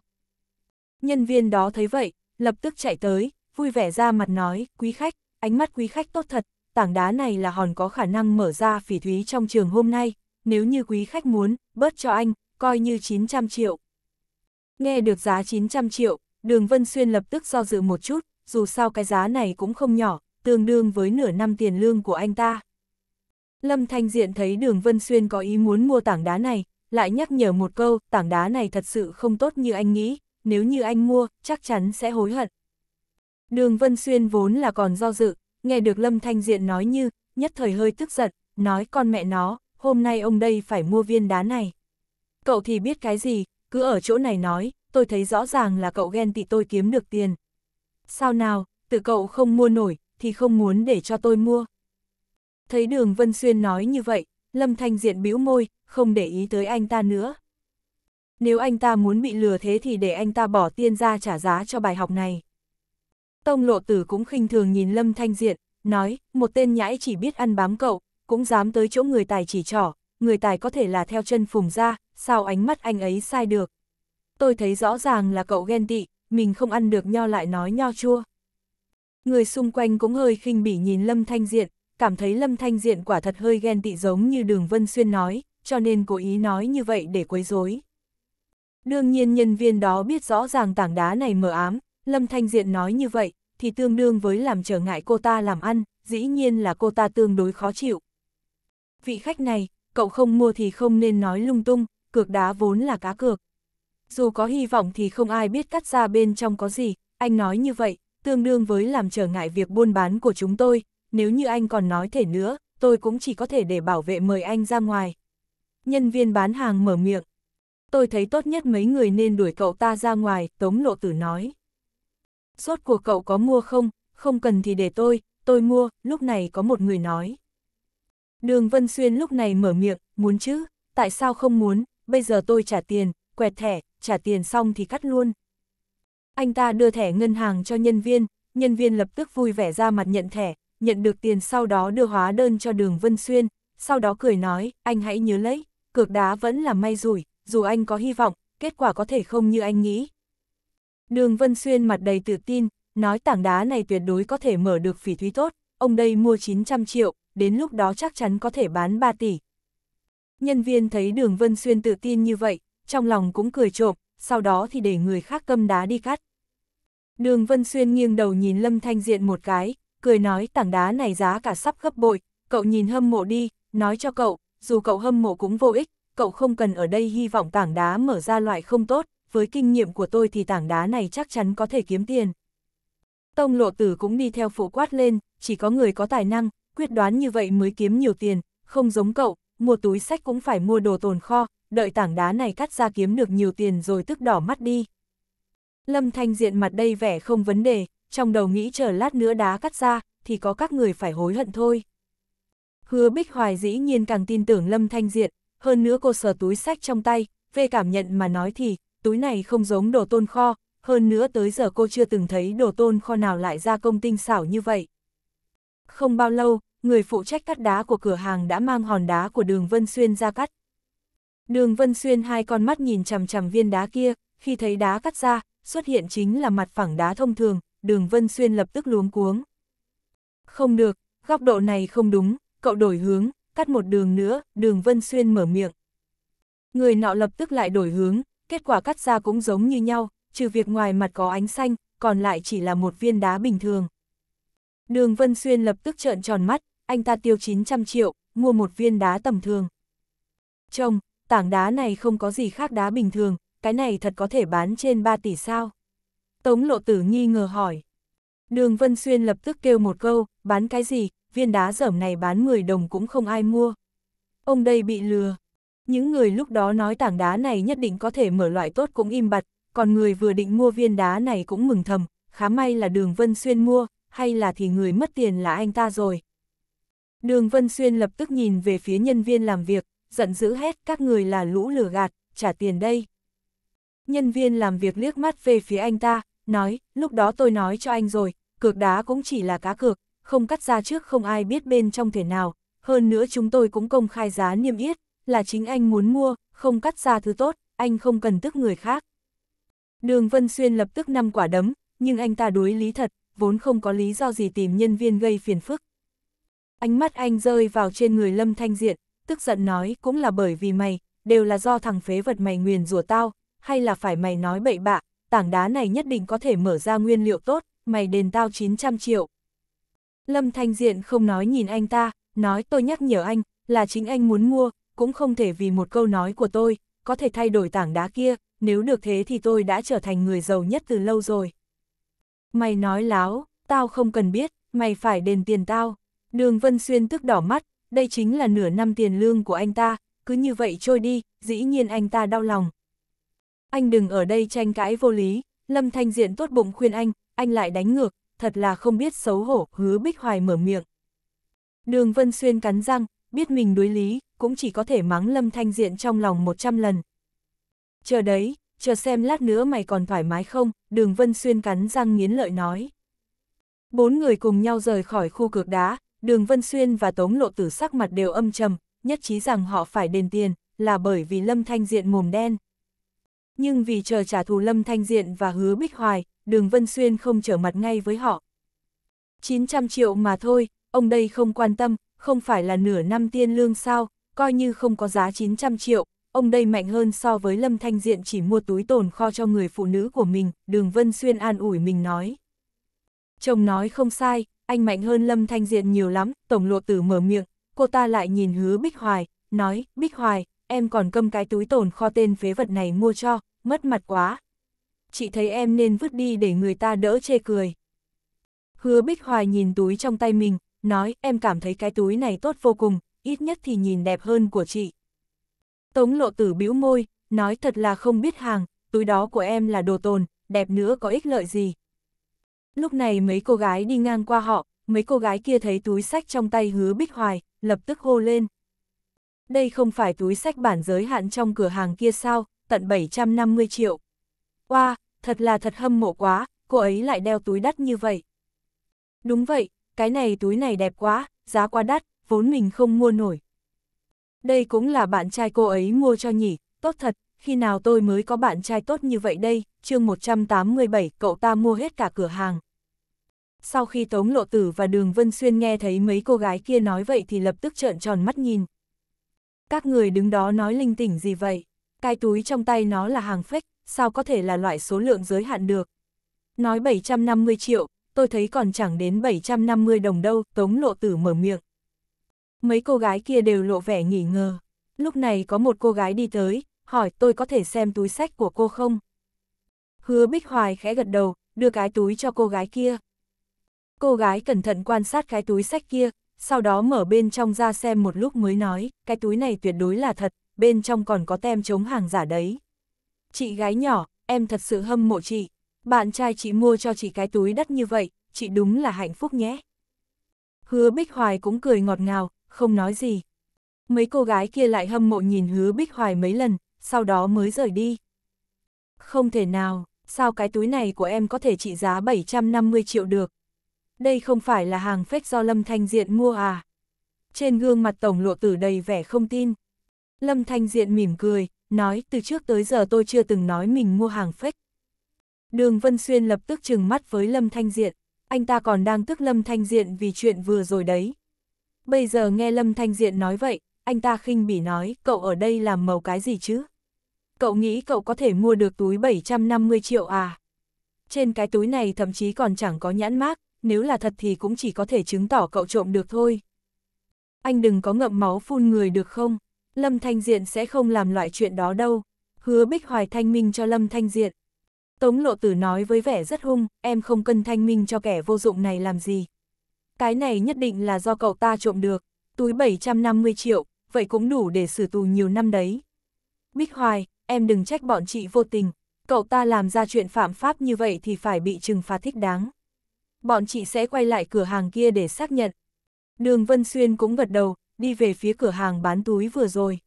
Nhân viên đó thấy vậy, lập tức chạy tới, vui vẻ ra mặt nói, quý khách, ánh mắt quý khách tốt thật, tảng đá này là hòn có khả năng mở ra phỉ thúy trong trường hôm nay, nếu như quý khách muốn, bớt cho anh, coi như 900 triệu. Nghe được giá 900 triệu, đường Vân Xuyên lập tức do dự một chút, dù sao cái giá này cũng không nhỏ, tương đương với nửa năm tiền lương của anh ta. Lâm Thanh Diện thấy đường Vân Xuyên có ý muốn mua tảng đá này, lại nhắc nhở một câu, tảng đá này thật sự không tốt như anh nghĩ, nếu như anh mua, chắc chắn sẽ hối hận. Đường Vân Xuyên vốn là còn do dự, nghe được Lâm Thanh Diện nói như, nhất thời hơi tức giận, nói con mẹ nó, hôm nay ông đây phải mua viên đá này. Cậu thì biết cái gì, cứ ở chỗ này nói, tôi thấy rõ ràng là cậu ghen tị tôi kiếm được tiền. Sao nào, từ cậu không mua nổi, thì không muốn để cho tôi mua. Thấy đường Vân Xuyên nói như vậy, Lâm Thanh Diện bĩu môi, không để ý tới anh ta nữa. Nếu anh ta muốn bị lừa thế thì để anh ta bỏ tiền ra trả giá cho bài học này. Tông lộ tử cũng khinh thường nhìn Lâm Thanh Diện, nói, một tên nhãi chỉ biết ăn bám cậu, cũng dám tới chỗ người tài chỉ trỏ, người tài có thể là theo chân phùng ra, sao ánh mắt anh ấy sai được. Tôi thấy rõ ràng là cậu ghen tị, mình không ăn được nho lại nói nho chua. Người xung quanh cũng hơi khinh bỉ nhìn Lâm Thanh Diện, cảm thấy Lâm Thanh Diện quả thật hơi ghen tị giống như Đường Vân Xuyên nói, cho nên cố ý nói như vậy để quấy rối. Đương nhiên nhân viên đó biết rõ ràng tảng đá này mờ ám, Lâm Thanh Diện nói như vậy, thì tương đương với làm trở ngại cô ta làm ăn, dĩ nhiên là cô ta tương đối khó chịu. Vị khách này, cậu không mua thì không nên nói lung tung, cược đá vốn là cá cược. Dù có hy vọng thì không ai biết cắt ra bên trong có gì, anh nói như vậy, tương đương với làm trở ngại việc buôn bán của chúng tôi, nếu như anh còn nói thể nữa, tôi cũng chỉ có thể để bảo vệ mời anh ra ngoài. Nhân viên bán hàng mở miệng. Tôi thấy tốt nhất mấy người nên đuổi cậu ta ra ngoài, Tống Lộ Tử nói. Sốt của cậu có mua không? Không cần thì để tôi, tôi mua, lúc này có một người nói. Đường Vân Xuyên lúc này mở miệng, muốn chứ, tại sao không muốn, bây giờ tôi trả tiền, quẹt thẻ, trả tiền xong thì cắt luôn. Anh ta đưa thẻ ngân hàng cho nhân viên, nhân viên lập tức vui vẻ ra mặt nhận thẻ, nhận được tiền sau đó đưa hóa đơn cho đường Vân Xuyên, sau đó cười nói, anh hãy nhớ lấy, cược đá vẫn là may rủi, dù anh có hy vọng, kết quả có thể không như anh nghĩ. Đường Vân Xuyên mặt đầy tự tin, nói tảng đá này tuyệt đối có thể mở được phỉ thúy tốt, ông đây mua 900 triệu, đến lúc đó chắc chắn có thể bán 3 tỷ, Nhân viên thấy đường Vân Xuyên tự tin như vậy, trong lòng cũng cười trộm, sau đó thì để người khác câm đá đi cắt. Đường Vân Xuyên nghiêng đầu nhìn Lâm Thanh Diện một cái, cười nói tảng đá này giá cả sắp gấp bội, cậu nhìn hâm mộ đi, nói cho cậu, dù cậu hâm mộ cũng vô ích, cậu không cần ở đây hy vọng tảng đá mở ra loại không tốt, với kinh nghiệm của tôi thì tảng đá này chắc chắn có thể kiếm tiền. Tông lộ tử cũng đi theo phổ quát lên, chỉ có người có tài năng, quyết đoán như vậy mới kiếm nhiều tiền, không giống cậu, mua túi sách cũng phải mua đồ tồn kho, đợi tảng đá này cắt ra kiếm được nhiều tiền rồi tức đỏ mắt đi. Lâm Thanh diện mặt đây vẻ không vấn đề, trong đầu nghĩ chờ lát nữa đá cắt ra, thì có các người phải hối hận thôi. Hứa Bích Hoài dĩ nhiên càng tin tưởng Lâm Thanh Diện, hơn nữa cô sờ túi sách trong tay, về cảm nhận mà nói thì, túi này không giống đồ tôn kho, hơn nữa tới giờ cô chưa từng thấy đồ tôn kho nào lại gia công tinh xảo như vậy. Không bao lâu, người phụ trách cắt đá của cửa hàng đã mang hòn đá của đường Vân Xuyên ra cắt. Đường Vân Xuyên hai con mắt nhìn chằm chằm viên đá kia, khi thấy đá cắt ra, xuất hiện chính là mặt phẳng đá thông thường, đường Vân Xuyên lập tức luống cuống. Không được, góc độ này không đúng, cậu đổi hướng, cắt một đường nữa, đường Vân Xuyên mở miệng. Người nọ lập tức lại đổi hướng, kết quả cắt ra cũng giống như nhau, trừ việc ngoài mặt có ánh xanh, còn lại chỉ là một viên đá bình thường. Đường Vân Xuyên lập tức trợn tròn mắt, anh ta tiêu 900 triệu, mua một viên đá tầm thường. Trông, tảng đá này không có gì khác đá bình thường, cái này thật có thể bán trên 3 tỷ sao? Tống lộ tử nghi ngờ hỏi. Đường Vân Xuyên lập tức kêu một câu, bán cái gì, viên đá dởm này bán 10 đồng cũng không ai mua. Ông đây bị lừa. Những người lúc đó nói tảng đá này nhất định có thể mở loại tốt cũng im bặt, còn người vừa định mua viên đá này cũng mừng thầm, khá may là đường Vân Xuyên mua, hay là thì người mất tiền là anh ta rồi, Đường Vân Xuyên lập tức nhìn về phía nhân viên làm việc, giận dữ hét các người là lũ lừa gạt, trả tiền đây. Nhân viên làm việc liếc mắt về phía anh ta, nói, lúc đó tôi nói cho anh rồi, cược đá cũng chỉ là cá cược, không cắt ra trước không ai biết bên trong thể nào, hơn nữa chúng tôi cũng công khai giá niêm yết, là chính anh muốn mua, không cắt ra thứ tốt, anh không cần tức người khác. Đường Vân Xuyên lập tức năm quả đấm, nhưng anh ta đối lý thật, vốn không có lý do gì tìm nhân viên gây phiền phức, Ánh mắt anh rơi vào trên người Lâm Thanh Diện, tức giận nói cũng là bởi vì mày, đều là do thằng phế vật mày nguyền rủa tao, hay là phải mày nói bậy bạ, tảng đá này nhất định có thể mở ra nguyên liệu tốt, mày đền tao 900 triệu. Lâm Thanh Diện không nói nhìn anh ta, nói tôi nhắc nhở anh, là chính anh muốn mua, cũng không thể vì một câu nói của tôi, có thể thay đổi tảng đá kia, nếu được thế thì tôi đã trở thành người giàu nhất từ lâu rồi. Mày nói láo, tao không cần biết, mày phải đền tiền tao. Đường Vân Xuyên tức đỏ mắt, đây chính là nửa năm tiền lương của anh ta, cứ như vậy trôi đi, dĩ nhiên anh ta đau lòng. Anh đừng ở đây tranh cãi vô lý, Lâm Thanh Diện tốt bụng khuyên anh, anh lại đánh ngược, thật là không biết xấu hổ, hứa Bích Hoài mở miệng. Đường Vân Xuyên cắn răng, biết mình đối lý, cũng chỉ có thể mắng Lâm Thanh Diện trong lòng 100 lần. Chờ đấy, chờ xem lát nữa mày còn thoải mái không, đường Vân Xuyên cắn răng nghiến lợi nói. Bốn người cùng nhau rời khỏi khu cược đá, Đường Vân Xuyên và Tống Lộ Tử sắc mặt đều âm trầm, nhất trí rằng họ phải đền tiền, là bởi vì Lâm Thanh Diện mồm đen. Nhưng vì chờ trả thù Lâm Thanh Diện và hứa Bích Hoài, đường Vân Xuyên không trở mặt ngay với họ. 900 triệu mà thôi, ông đây không quan tâm, không phải là nửa năm tiên lương sao, coi như không có giá 900 triệu, ông đây mạnh hơn so với Lâm Thanh Diện chỉ mua túi tồn kho cho người phụ nữ của mình, đường Vân Xuyên an ủi mình nói chồng nói không sai, anh mạnh hơn Lâm Thanh Diện nhiều lắm, Tổng Lộ Tử mở miệng, cô ta lại nhìn hứa Bích Hoài, nói, Bích Hoài, em còn cầm cái túi tồn kho tên phế vật này mua cho, mất mặt quá. Chị thấy em nên vứt đi để người ta đỡ chê cười. Hứa Bích Hoài nhìn túi trong tay mình, nói, em cảm thấy cái túi này tốt vô cùng, ít nhất thì nhìn đẹp hơn của chị. Tống Lộ Tử bĩu môi, nói thật là không biết hàng, túi đó của em là đồ tồn, đẹp nữa có ích lợi gì, Lúc này mấy cô gái đi ngang qua họ, mấy cô gái kia thấy túi sách trong tay hứa Bích Hoài, lập tức hô lên. Đây không phải túi sách bản giới hạn trong cửa hàng kia sao, tận 750 triệu. Wow, thật là thật hâm mộ quá, cô ấy lại đeo túi đắt như vậy. Đúng vậy, cái này túi này đẹp quá, giá quá đắt, vốn mình không mua nổi. Đây cũng là bạn trai cô ấy mua cho nhỉ, tốt thật, khi nào tôi mới có bạn trai tốt như vậy đây, chương 187 cậu ta mua hết cả cửa hàng. Sau khi Tống Lộ Tử và Đường Vân Xuyên nghe thấy mấy cô gái kia nói vậy thì lập tức trợn tròn mắt nhìn. Các người đứng đó nói linh tỉnh gì vậy? Cái túi trong tay nó là hàng fake, sao có thể là loại số lượng giới hạn được? Nói 750 triệu, tôi thấy còn chẳng đến 750 đồng đâu, Tống Lộ Tử mở miệng. Mấy cô gái kia đều lộ vẻ nghỉ ngờ. Lúc này có một cô gái đi tới, hỏi tôi có thể xem túi sách của cô không? Hứa Bích Hoài khẽ gật đầu, đưa cái túi cho cô gái kia. Cô gái cẩn thận quan sát cái túi sách kia, sau đó mở bên trong ra xem một lúc mới nói, cái túi này tuyệt đối là thật, bên trong còn có tem chống hàng giả đấy. Chị gái nhỏ, em thật sự hâm mộ chị, bạn trai chị mua cho chị cái túi đắt như vậy, chị đúng là hạnh phúc nhé. Hứa Bích Hoài cũng cười ngọt ngào, không nói gì. Mấy cô gái kia lại hâm mộ nhìn hứa Bích Hoài mấy lần, sau đó mới rời đi. Không thể nào, sao cái túi này của em có thể trị giá 750 triệu được? đây không phải là hàng phách do Lâm Thanh Diện mua à? Trên gương mặt Tổng Lộ Tử đầy vẻ không tin. Lâm Thanh Diện mỉm cười, nói từ trước tới giờ tôi chưa từng nói mình mua hàng phách. Đường Vân Xuyên lập tức trừng mắt với Lâm Thanh Diện, anh ta còn đang tức Lâm Thanh Diện vì chuyện vừa rồi đấy. Bây giờ nghe Lâm Thanh Diện nói vậy, anh ta khinh bỉ nói cậu ở đây làm màu cái gì chứ? Cậu nghĩ cậu có thể mua được túi 750 triệu à? Trên cái túi này thậm chí còn chẳng có nhãn mác, nếu là thật thì cũng chỉ có thể chứng tỏ cậu trộm được thôi. Anh đừng có ngậm máu phun người được không? Lâm Thanh Diện sẽ không làm loại chuyện đó đâu. Hứa Bích Hoài thanh minh cho Lâm Thanh Diện. Tống Lộ Tử nói với vẻ rất hung, em không cần thanh minh cho kẻ vô dụng này làm gì. Cái này nhất định là do cậu ta trộm được, túi 750 triệu, vậy cũng đủ để xử tù nhiều năm đấy. Bích Hoài, em đừng trách bọn chị vô tình, cậu ta làm ra chuyện phạm pháp như vậy thì phải bị trừng phạt thích đáng bọn chị sẽ quay lại cửa hàng kia để xác nhận. Đường Vân Xuyên cũng gật đầu, đi về phía cửa hàng bán túi vừa rồi.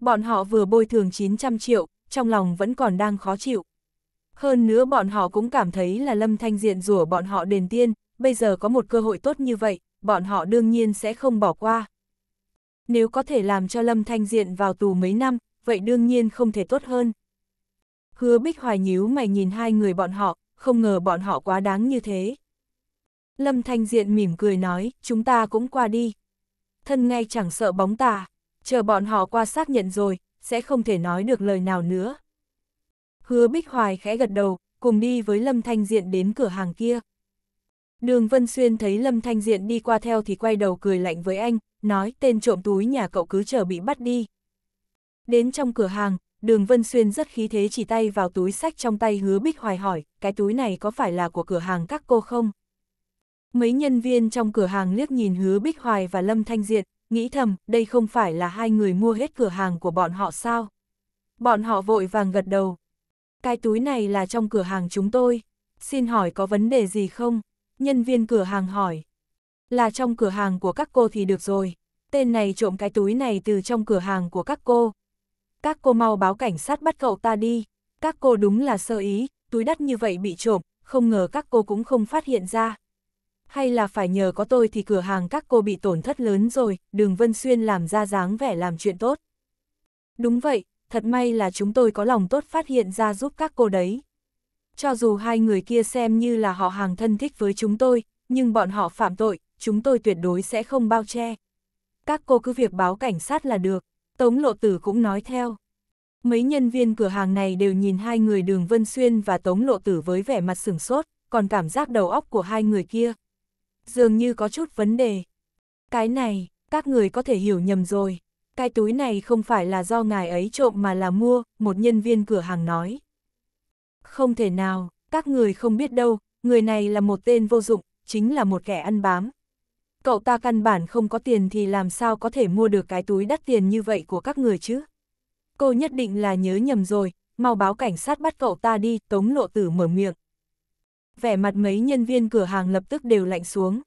Bọn họ vừa bồi thường 900 triệu, trong lòng vẫn còn đang khó chịu. Hơn nữa bọn họ cũng cảm thấy là Lâm Thanh Diện rủa bọn họ đền tiên, bây giờ có một cơ hội tốt như vậy, bọn họ đương nhiên sẽ không bỏ qua. Nếu có thể làm cho Lâm Thanh Diện vào tù mấy năm, vậy đương nhiên không thể tốt hơn. Hứa Bích Hoài nhíu mày nhìn hai người bọn họ, không ngờ bọn họ quá đáng như thế. Lâm Thanh Diện mỉm cười nói, chúng ta cũng qua đi. Thân ngay chẳng sợ bóng tà, chờ bọn họ qua xác nhận rồi, sẽ không thể nói được lời nào nữa. Hứa Bích Hoài khẽ gật đầu, cùng đi với Lâm Thanh Diện đến cửa hàng kia. Đường Vân Xuyên thấy Lâm Thanh Diện đi qua theo thì quay đầu cười lạnh với anh, nói tên trộm túi nhà cậu cứ chờ bị bắt đi. Đến trong cửa hàng, đường Vân Xuyên rất khí thế chỉ tay vào túi sách trong tay hứa Bích Hoài hỏi, cái túi này có phải là của cửa hàng các cô không? Mấy nhân viên trong cửa hàng liếc nhìn hứa Bích Hoài và Lâm Thanh Diệt, nghĩ thầm, đây không phải là hai người mua hết cửa hàng của bọn họ sao? Bọn họ vội vàng gật đầu. Cái túi này là trong cửa hàng chúng tôi. Xin hỏi có vấn đề gì không? Nhân viên cửa hàng hỏi. Là trong cửa hàng của các cô thì được rồi. Tên này trộm cái túi này từ trong cửa hàng của các cô các cô mau báo cảnh sát bắt cậu ta đi, các cô đúng là sơ ý, túi đắt như vậy bị trộm, không ngờ các cô cũng không phát hiện ra. Hay là phải nhờ có tôi thì cửa hàng các cô bị tổn thất lớn rồi, đường Vân Xuyên làm ra dáng vẻ làm chuyện tốt. Đúng vậy, thật may là chúng tôi có lòng tốt phát hiện ra giúp các cô đấy. Cho dù hai người kia xem như là họ hàng thân thích với chúng tôi, nhưng bọn họ phạm tội, chúng tôi tuyệt đối sẽ không bao che. Các cô cứ việc báo cảnh sát là được. Tống Lộ Tử cũng nói theo. Mấy nhân viên cửa hàng này đều nhìn hai người đường Vân Xuyên và Tống Lộ Tử với vẻ mặt sửng sốt, còn cảm giác đầu óc của hai người kia. Dường như có chút vấn đề. Cái này, các người có thể hiểu nhầm rồi. Cái túi này không phải là do ngài ấy trộm mà là mua, một nhân viên cửa hàng nói. Không thể nào, các người không biết đâu, người này là một tên vô dụng, chính là một kẻ ăn bám, cậu ta căn bản không có tiền thì làm sao có thể mua được cái túi đắt tiền như vậy của các người chứ. Cô nhất định là nhớ nhầm rồi, mau báo cảnh sát bắt cậu ta đi, tống lộ tử mở miệng. Vẻ mặt mấy nhân viên cửa hàng lập tức đều lạnh xuống.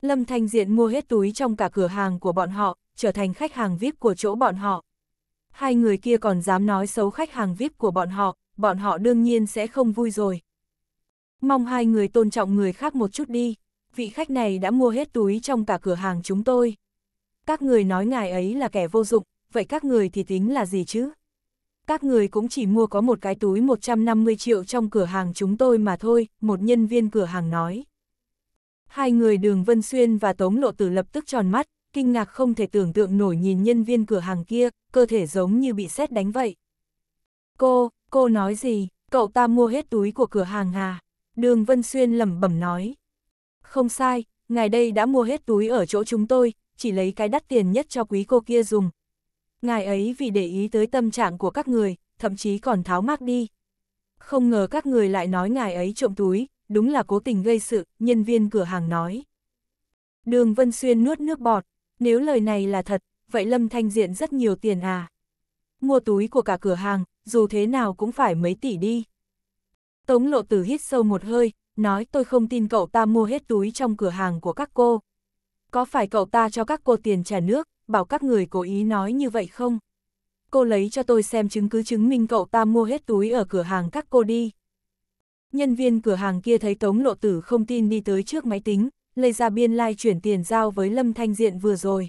Lâm Thanh Diện mua hết túi trong cả cửa hàng của bọn họ, trở thành khách hàng VIP của chỗ bọn họ. Hai người kia còn dám nói xấu khách hàng VIP của bọn họ, bọn họ đương nhiên sẽ không vui rồi. Mong hai người tôn trọng người khác một chút đi vị khách này đã mua hết túi trong cả cửa hàng chúng tôi. Các người nói ngài ấy là kẻ vô dụng, vậy các người thì tính là gì chứ? Các người cũng chỉ mua có một cái túi 150 triệu trong cửa hàng chúng tôi mà thôi, một nhân viên cửa hàng nói. Hai người đường Vân Xuyên và Tống Lộ Tử lập tức tròn mắt, kinh ngạc không thể tưởng tượng nổi nhìn nhân viên cửa hàng kia, cơ thể giống như bị sét đánh vậy. Cô, cô nói gì, cậu ta mua hết túi của cửa hàng à? Đường Vân Xuyên lẩm bẩm nói. Không sai, ngài đây đã mua hết túi ở chỗ chúng tôi, chỉ lấy cái đắt tiền nhất cho quý cô kia dùng. Ngài ấy vì để ý tới tâm trạng của các người, thậm chí còn tháo mác đi. Không ngờ các người lại nói ngài ấy trộm túi, đúng là cố tình gây sự, nhân viên cửa hàng nói. Đường Vân Xuyên nuốt nước bọt, nếu lời này là thật, vậy Lâm Thanh Diện rất nhiều tiền à. Mua túi của cả cửa hàng, dù thế nào cũng phải mấy tỷ đi. Tống lộ tử hít sâu một hơi, nói tôi không tin cậu ta mua hết túi trong cửa hàng của các cô. Có phải cậu ta cho các cô tiền trả nước, bảo các người cố ý nói như vậy không? Cô lấy cho tôi xem chứng cứ chứng minh cậu ta mua hết túi ở cửa hàng các cô đi. Nhân viên cửa hàng kia thấy Tống Lộ Tử không tin đi tới trước máy tính, lấy ra biên lai like chuyển tiền giao với Lâm Thanh Diện vừa rồi.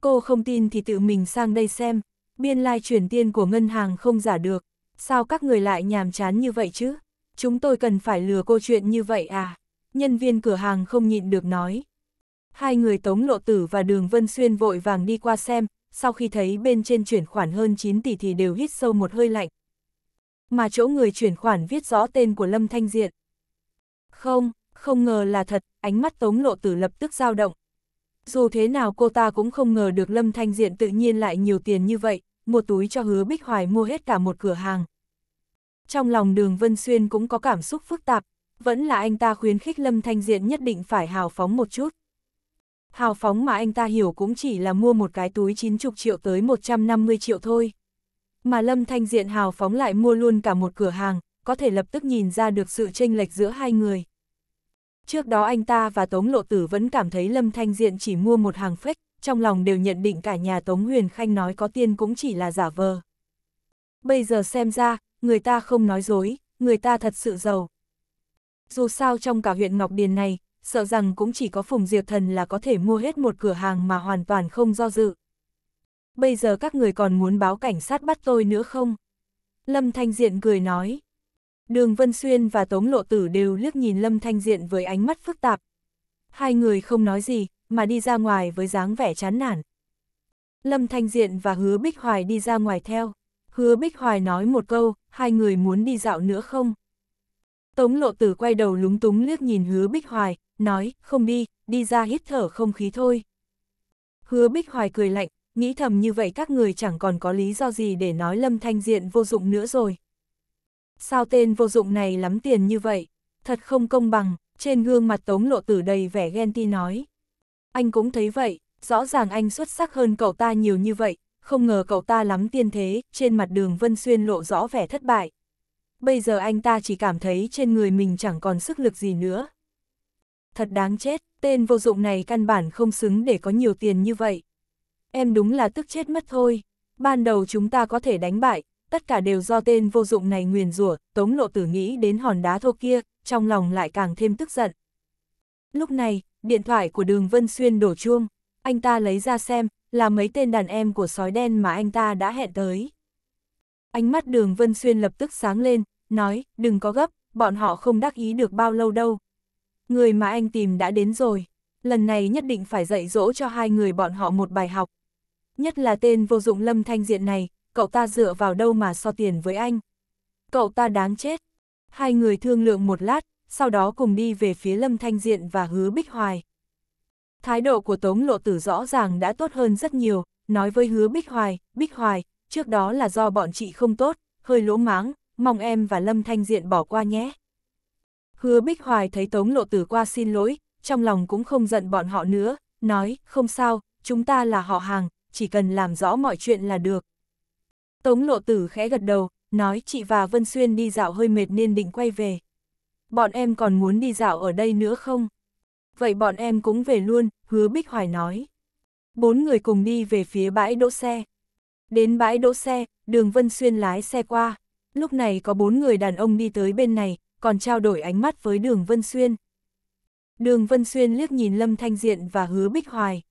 Cô không tin thì tự mình sang đây xem, biên lai like chuyển tiền của ngân hàng không giả được, sao các người lại nhàm chán như vậy chứ? chúng tôi cần phải lừa cô chuyện như vậy à? Nhân viên cửa hàng không nhịn được nói. Hai người Tống Lộ Tử và Đường Vân Xuyên vội vàng đi qua xem, sau khi thấy bên trên chuyển khoản hơn 9 tỷ thì đều hít sâu một hơi lạnh. Mà chỗ người chuyển khoản viết rõ tên của Lâm Thanh Diện. Không, không ngờ là thật, ánh mắt Tống Lộ Tử lập tức dao động. Dù thế nào cô ta cũng không ngờ được Lâm Thanh Diện tự nhiên lại nhiều tiền như vậy, một túi cho hứa Bích Hoài mua hết cả một cửa hàng trong lòng đường Vân Xuyên cũng có cảm xúc phức tạp, vẫn là anh ta khuyến khích Lâm Thanh Diện nhất định phải hào phóng một chút. Hào phóng mà anh ta hiểu cũng chỉ là mua một cái túi 90 triệu tới 150 triệu thôi. Mà Lâm Thanh Diện hào phóng lại mua luôn cả một cửa hàng, có thể lập tức nhìn ra được sự chênh lệch giữa hai người. Trước đó anh ta và Tống Lộ Tử vẫn cảm thấy Lâm Thanh Diện chỉ mua một hàng phách, trong lòng đều nhận định cả nhà Tống Huyền Khanh nói có tiền cũng chỉ là giả vờ. Bây giờ xem ra, người ta không nói dối, người ta thật sự giàu. Dù sao trong cả huyện Ngọc Điền này, sợ rằng cũng chỉ có Phùng Diệp Thần là có thể mua hết một cửa hàng mà hoàn toàn không do dự. Bây giờ các người còn muốn báo cảnh sát bắt tôi nữa không? Lâm Thanh Diện cười nói. Đường Vân Xuyên và Tống Lộ Tử đều liếc nhìn Lâm Thanh Diện với ánh mắt phức tạp. Hai người không nói gì, mà đi ra ngoài với dáng vẻ chán nản. Lâm Thanh Diện và Hứa Bích Hoài đi ra ngoài theo. Hứa Bích Hoài nói một câu, hai người muốn đi dạo nữa không? Tống lộ tử quay đầu lúng túng liếc nhìn hứa bích hoài, nói, không đi, đi ra hít thở không khí thôi. Hứa bích hoài cười lạnh, nghĩ thầm như vậy các người chẳng còn có lý do gì để nói lâm thanh diện vô dụng nữa rồi. Sao tên vô dụng này lắm tiền như vậy? Thật không công bằng, trên gương mặt tống lộ tử đầy vẻ ghen ti nói. Anh cũng thấy vậy, rõ ràng anh xuất sắc hơn cậu ta nhiều như vậy, không ngờ cậu ta lắm tiên thế, trên mặt đường Vân Xuyên lộ rõ vẻ thất bại. Bây giờ anh ta chỉ cảm thấy trên người mình chẳng còn sức lực gì nữa. Thật đáng chết, tên vô dụng này căn bản không xứng để có nhiều tiền như vậy. Em đúng là tức chết mất thôi. Ban đầu chúng ta có thể đánh bại, tất cả đều do tên vô dụng này nguyền rủa, Tống Lộ Tử nghĩ đến hòn đá thô kia, trong lòng lại càng thêm tức giận. Lúc này, điện thoại của Đường Vân Xuyên đổ chuông, anh ta lấy ra xem, là mấy tên đàn em của sói đen mà anh ta đã hẹn tới. Ánh mắt đường Vân Xuyên lập tức sáng lên, nói, đừng có gấp, bọn họ không đắc ý được bao lâu đâu. Người mà anh tìm đã đến rồi, lần này nhất định phải dạy dỗ cho hai người bọn họ một bài học. Nhất là tên vô dụng lâm thanh diện này, cậu ta dựa vào đâu mà so tiền với anh. Cậu ta đáng chết. Hai người thương lượng một lát, sau đó cùng đi về phía lâm thanh diện và hứa bích hoài. Thái độ của Tống Lộ Tử rõ ràng đã tốt hơn rất nhiều, nói với hứa Bích Hoài, Bích Hoài, trước đó là do bọn chị không tốt, hơi lỗ máng, mong em và Lâm Thanh Diện bỏ qua nhé. Hứa Bích Hoài thấy Tống Lộ Tử qua xin lỗi, trong lòng cũng không giận bọn họ nữa, nói, không sao, chúng ta là họ hàng, chỉ cần làm rõ mọi chuyện là được. Tống Lộ Tử khẽ gật đầu, nói chị và Vân Xuyên đi dạo hơi mệt nên định quay về. Bọn em còn muốn đi dạo ở đây nữa không? vậy bọn em cũng về luôn, hứa Bích Hoài nói. Bốn người cùng đi về phía bãi đỗ xe. Đến bãi đỗ xe, đường Vân Xuyên lái xe qua. Lúc này có bốn người đàn ông đi tới bên này, còn trao đổi ánh mắt với đường Vân Xuyên. Đường Vân Xuyên liếc nhìn Lâm Thanh Diện và hứa Bích Hoài.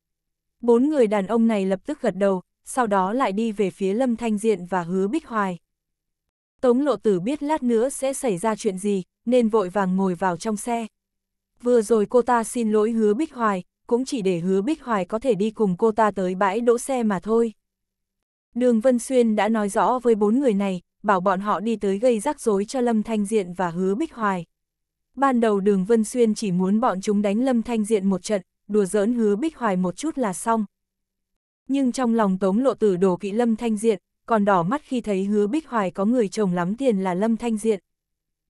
Bốn người đàn ông này lập tức gật đầu, sau đó lại đi về phía Lâm Thanh Diện và hứa Bích Hoài. Tống Lộ Tử biết lát nữa sẽ xảy ra chuyện gì, nên vội vàng ngồi vào trong xe. Vừa rồi cô ta xin lỗi hứa Bích Hoài, cũng chỉ để hứa Bích Hoài có thể đi cùng cô ta tới bãi đỗ xe mà thôi. Đường Vân Xuyên đã nói rõ với bốn người này, bảo bọn họ đi tới gây rắc rối cho Lâm Thanh Diện và hứa Bích Hoài. Ban đầu đường Vân Xuyên chỉ muốn bọn chúng đánh Lâm Thanh Diện một trận, đùa giỡn hứa Bích Hoài một chút là xong. Nhưng trong lòng Tống Lộ Tử đổ kỵ Lâm Thanh Diện, còn đỏ mắt khi thấy hứa Bích Hoài có người chồng lắm tiền là Lâm Thanh Diện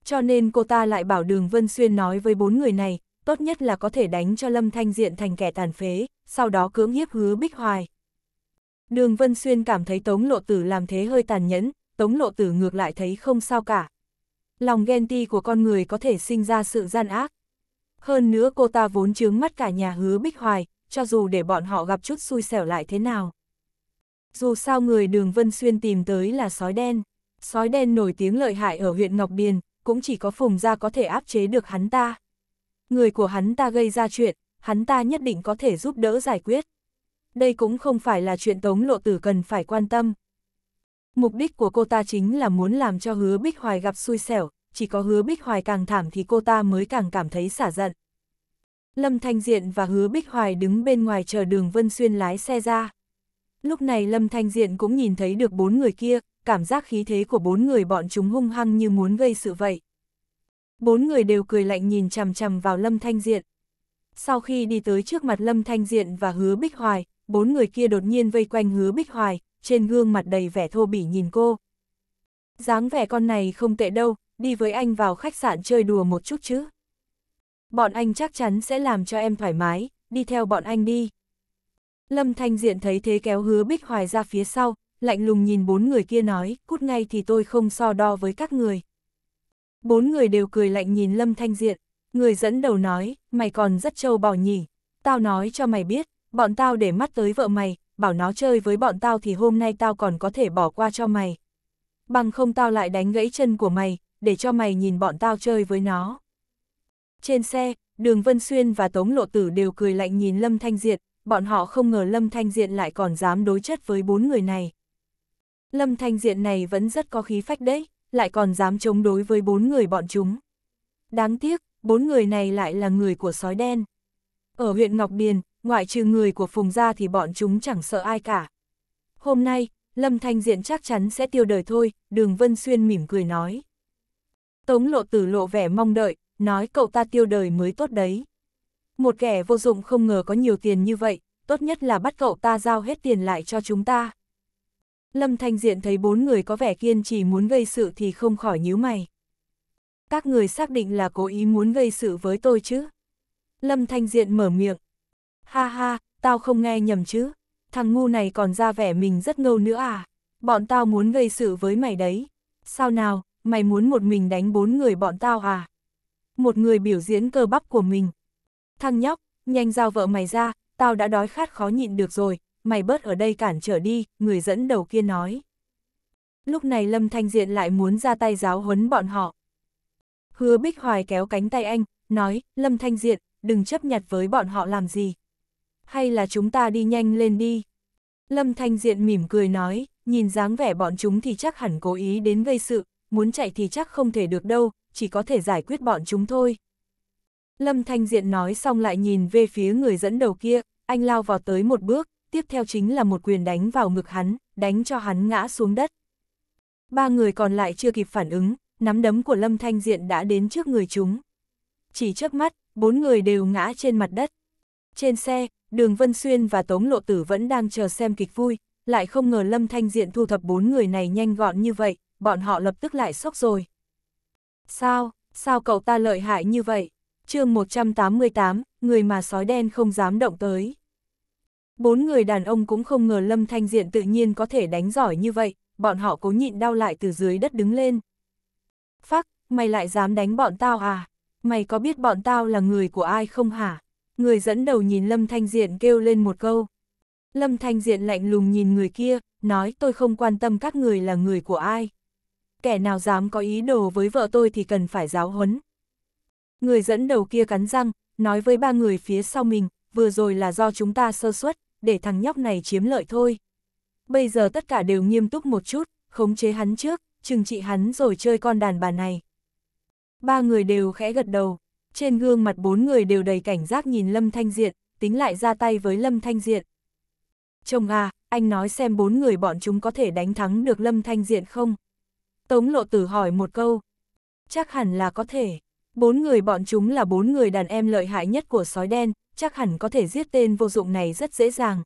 cho nên cô ta lại bảo Đường Vân Xuyên nói với bốn người này, tốt nhất là có thể đánh cho Lâm Thanh Diện thành kẻ tàn phế, sau đó cưỡng hiếp hứa Bích Hoài. Đường Vân Xuyên cảm thấy Tống Lộ Tử làm thế hơi tàn nhẫn, Tống Lộ Tử ngược lại thấy không sao cả. Lòng ghen ti của con người có thể sinh ra sự gian ác. Hơn nữa cô ta vốn chướng mắt cả nhà hứa Bích Hoài, cho dù để bọn họ gặp chút xui xẻo lại thế nào. Dù sao người đường Vân Xuyên tìm tới là sói đen. Sói đen nổi tiếng lợi hại ở huyện Ngọc Điền, cũng chỉ có Phùng Gia có thể áp chế được hắn ta. Người của hắn ta gây ra chuyện, hắn ta nhất định có thể giúp đỡ giải quyết. Đây cũng không phải là chuyện Tống Lộ Tử cần phải quan tâm. Mục đích của cô ta chính là muốn làm cho hứa Bích Hoài gặp xui xẻo, chỉ có hứa Bích Hoài càng thảm thì cô ta mới càng cảm thấy xả giận. Lâm Thanh Diện và hứa Bích Hoài đứng bên ngoài chờ đường Vân Xuyên lái xe ra. Lúc này Lâm Thanh Diện cũng nhìn thấy được bốn người kia, cảm giác khí thế của bốn người bọn chúng hung hăng như muốn gây sự vậy. Bốn người đều cười lạnh nhìn chằm chằm vào Lâm Thanh Diện. Sau khi đi tới trước mặt Lâm Thanh Diện và Hứa Bích Hoài, bốn người kia đột nhiên vây quanh Hứa Bích Hoài, trên gương mặt đầy vẻ thô bỉ nhìn cô. dáng vẻ con này không tệ đâu, đi với anh vào khách sạn chơi đùa một chút chứ. Bọn anh chắc chắn sẽ làm cho em thoải mái, đi theo bọn anh đi. Lâm Thanh Diện thấy thế kéo Hứa Bích Hoài ra phía sau, lạnh lùng nhìn bốn người kia nói, cút ngay thì tôi không so đo với các người. Bốn người đều cười lạnh nhìn Lâm Thanh Diện, người dẫn đầu nói, mày còn rất trâu bò nhỉ, tao nói cho mày biết, bọn tao để mắt tới vợ mày, bảo nó chơi với bọn tao thì hôm nay tao còn có thể bỏ qua cho mày. Bằng không tao lại đánh gãy chân của mày, để cho mày nhìn bọn tao chơi với nó. Trên xe, Đường Vân Xuyên và Tống Lộ Tử đều cười lạnh nhìn Lâm Thanh diện, bọn họ không ngờ Lâm Thanh diện lại còn dám đối chất với bốn người này. Lâm Thanh Diện này vẫn rất có khí phách đấy, lại còn dám chống đối với bốn người bọn chúng. Đáng tiếc, bốn người này lại là người của sói đen. Ở huyện Ngọc Điền, ngoại trừ người của Phùng gia thì bọn chúng chẳng sợ ai cả. Hôm nay, Lâm Thanh Diện chắc chắn sẽ tiêu đời thôi, Đường Vân Xuyên mỉm cười nói. Tống lộ tử lộ vẻ mong đợi, nói cậu ta tiêu đời mới tốt đấy. Một kẻ vô dụng không ngờ có nhiều tiền như vậy, tốt nhất là bắt cậu ta giao hết tiền lại cho chúng ta. Lâm Thanh Diện thấy bốn người có vẻ kiên trì muốn gây sự thì không khỏi nhíu mày. Các người xác định là cố ý muốn gây sự với tôi chứ? Lâm Thanh Diện mở miệng. Ha ha, tao không nghe nhầm chứ. Thằng ngu này còn ra vẻ mình rất ngâu nữa à? Bọn tao muốn gây sự với mày đấy. Sao nào, mày muốn một mình đánh bốn người bọn tao à? Một người biểu diễn cơ bắp của mình. Thằng nhóc, nhanh giao vợ mày ra, tao đã đói khát khó nhịn được rồi, mày bớt ở đây cản trở đi, người dẫn đầu kia nói. Lúc này Lâm Thanh Diện lại muốn ra tay giáo huấn bọn họ. Hứa Bích Hoài kéo cánh tay anh, nói, Lâm Thanh Diện, đừng chấp nhặt với bọn họ làm gì. Hay là chúng ta đi nhanh lên đi. Lâm Thanh Diện mỉm cười nói, nhìn dáng vẻ bọn chúng thì chắc hẳn cố ý đến gây sự, muốn chạy thì chắc không thể được đâu, chỉ có thể giải quyết bọn chúng thôi. Lâm Thanh Diện nói xong lại nhìn về phía người dẫn đầu kia, anh lao vào tới một bước, tiếp theo chính là một quyền đánh vào ngực hắn, đánh cho hắn ngã xuống đất. Ba người còn lại chưa kịp phản ứng, nắm đấm của Lâm Thanh Diện đã đến trước người chúng. Chỉ chớp mắt, bốn người đều ngã trên mặt đất. Trên xe, Đường Vân Xuyên và Tống Lộ Tử vẫn đang chờ xem kịch vui, lại không ngờ Lâm Thanh Diện thu thập bốn người này nhanh gọn như vậy, bọn họ lập tức lại sốc rồi. Sao, sao cậu ta lợi hại như vậy? chương 188, người mà sói đen không dám động tới. Bốn người đàn ông cũng không ngờ Lâm Thanh Diện tự nhiên có thể đánh giỏi như vậy, bọn họ cố nhịn đau lại từ dưới đất đứng lên. Phác, mày lại dám đánh bọn tao à? Mày có biết bọn tao là người của ai không hả? Người dẫn đầu nhìn Lâm Thanh Diện kêu lên một câu. Lâm Thanh Diện lạnh lùng nhìn người kia, nói tôi không quan tâm các người là người của ai. Kẻ nào dám có ý đồ với vợ tôi thì cần phải giáo huấn. Người dẫn đầu kia cắn răng, nói với ba người phía sau mình, vừa rồi là do chúng ta sơ suất, để thằng nhóc này chiếm lợi thôi. Bây giờ tất cả đều nghiêm túc một chút, khống chế hắn trước, trừng trị hắn rồi chơi con đàn bà này. Ba người đều khẽ gật đầu, trên gương mặt bốn người đều đầy cảnh giác nhìn Lâm Thanh Diện, tính lại ra tay với Lâm Thanh Diện. Chồng à, anh nói xem bốn người bọn chúng có thể đánh thắng được Lâm Thanh Diện không? Tống Lộ Tử hỏi một câu. Chắc hẳn là có thể. Bốn người bọn chúng là bốn người đàn em lợi hại nhất của sói đen, chắc hẳn có thể giết tên vô dụng này rất dễ dàng.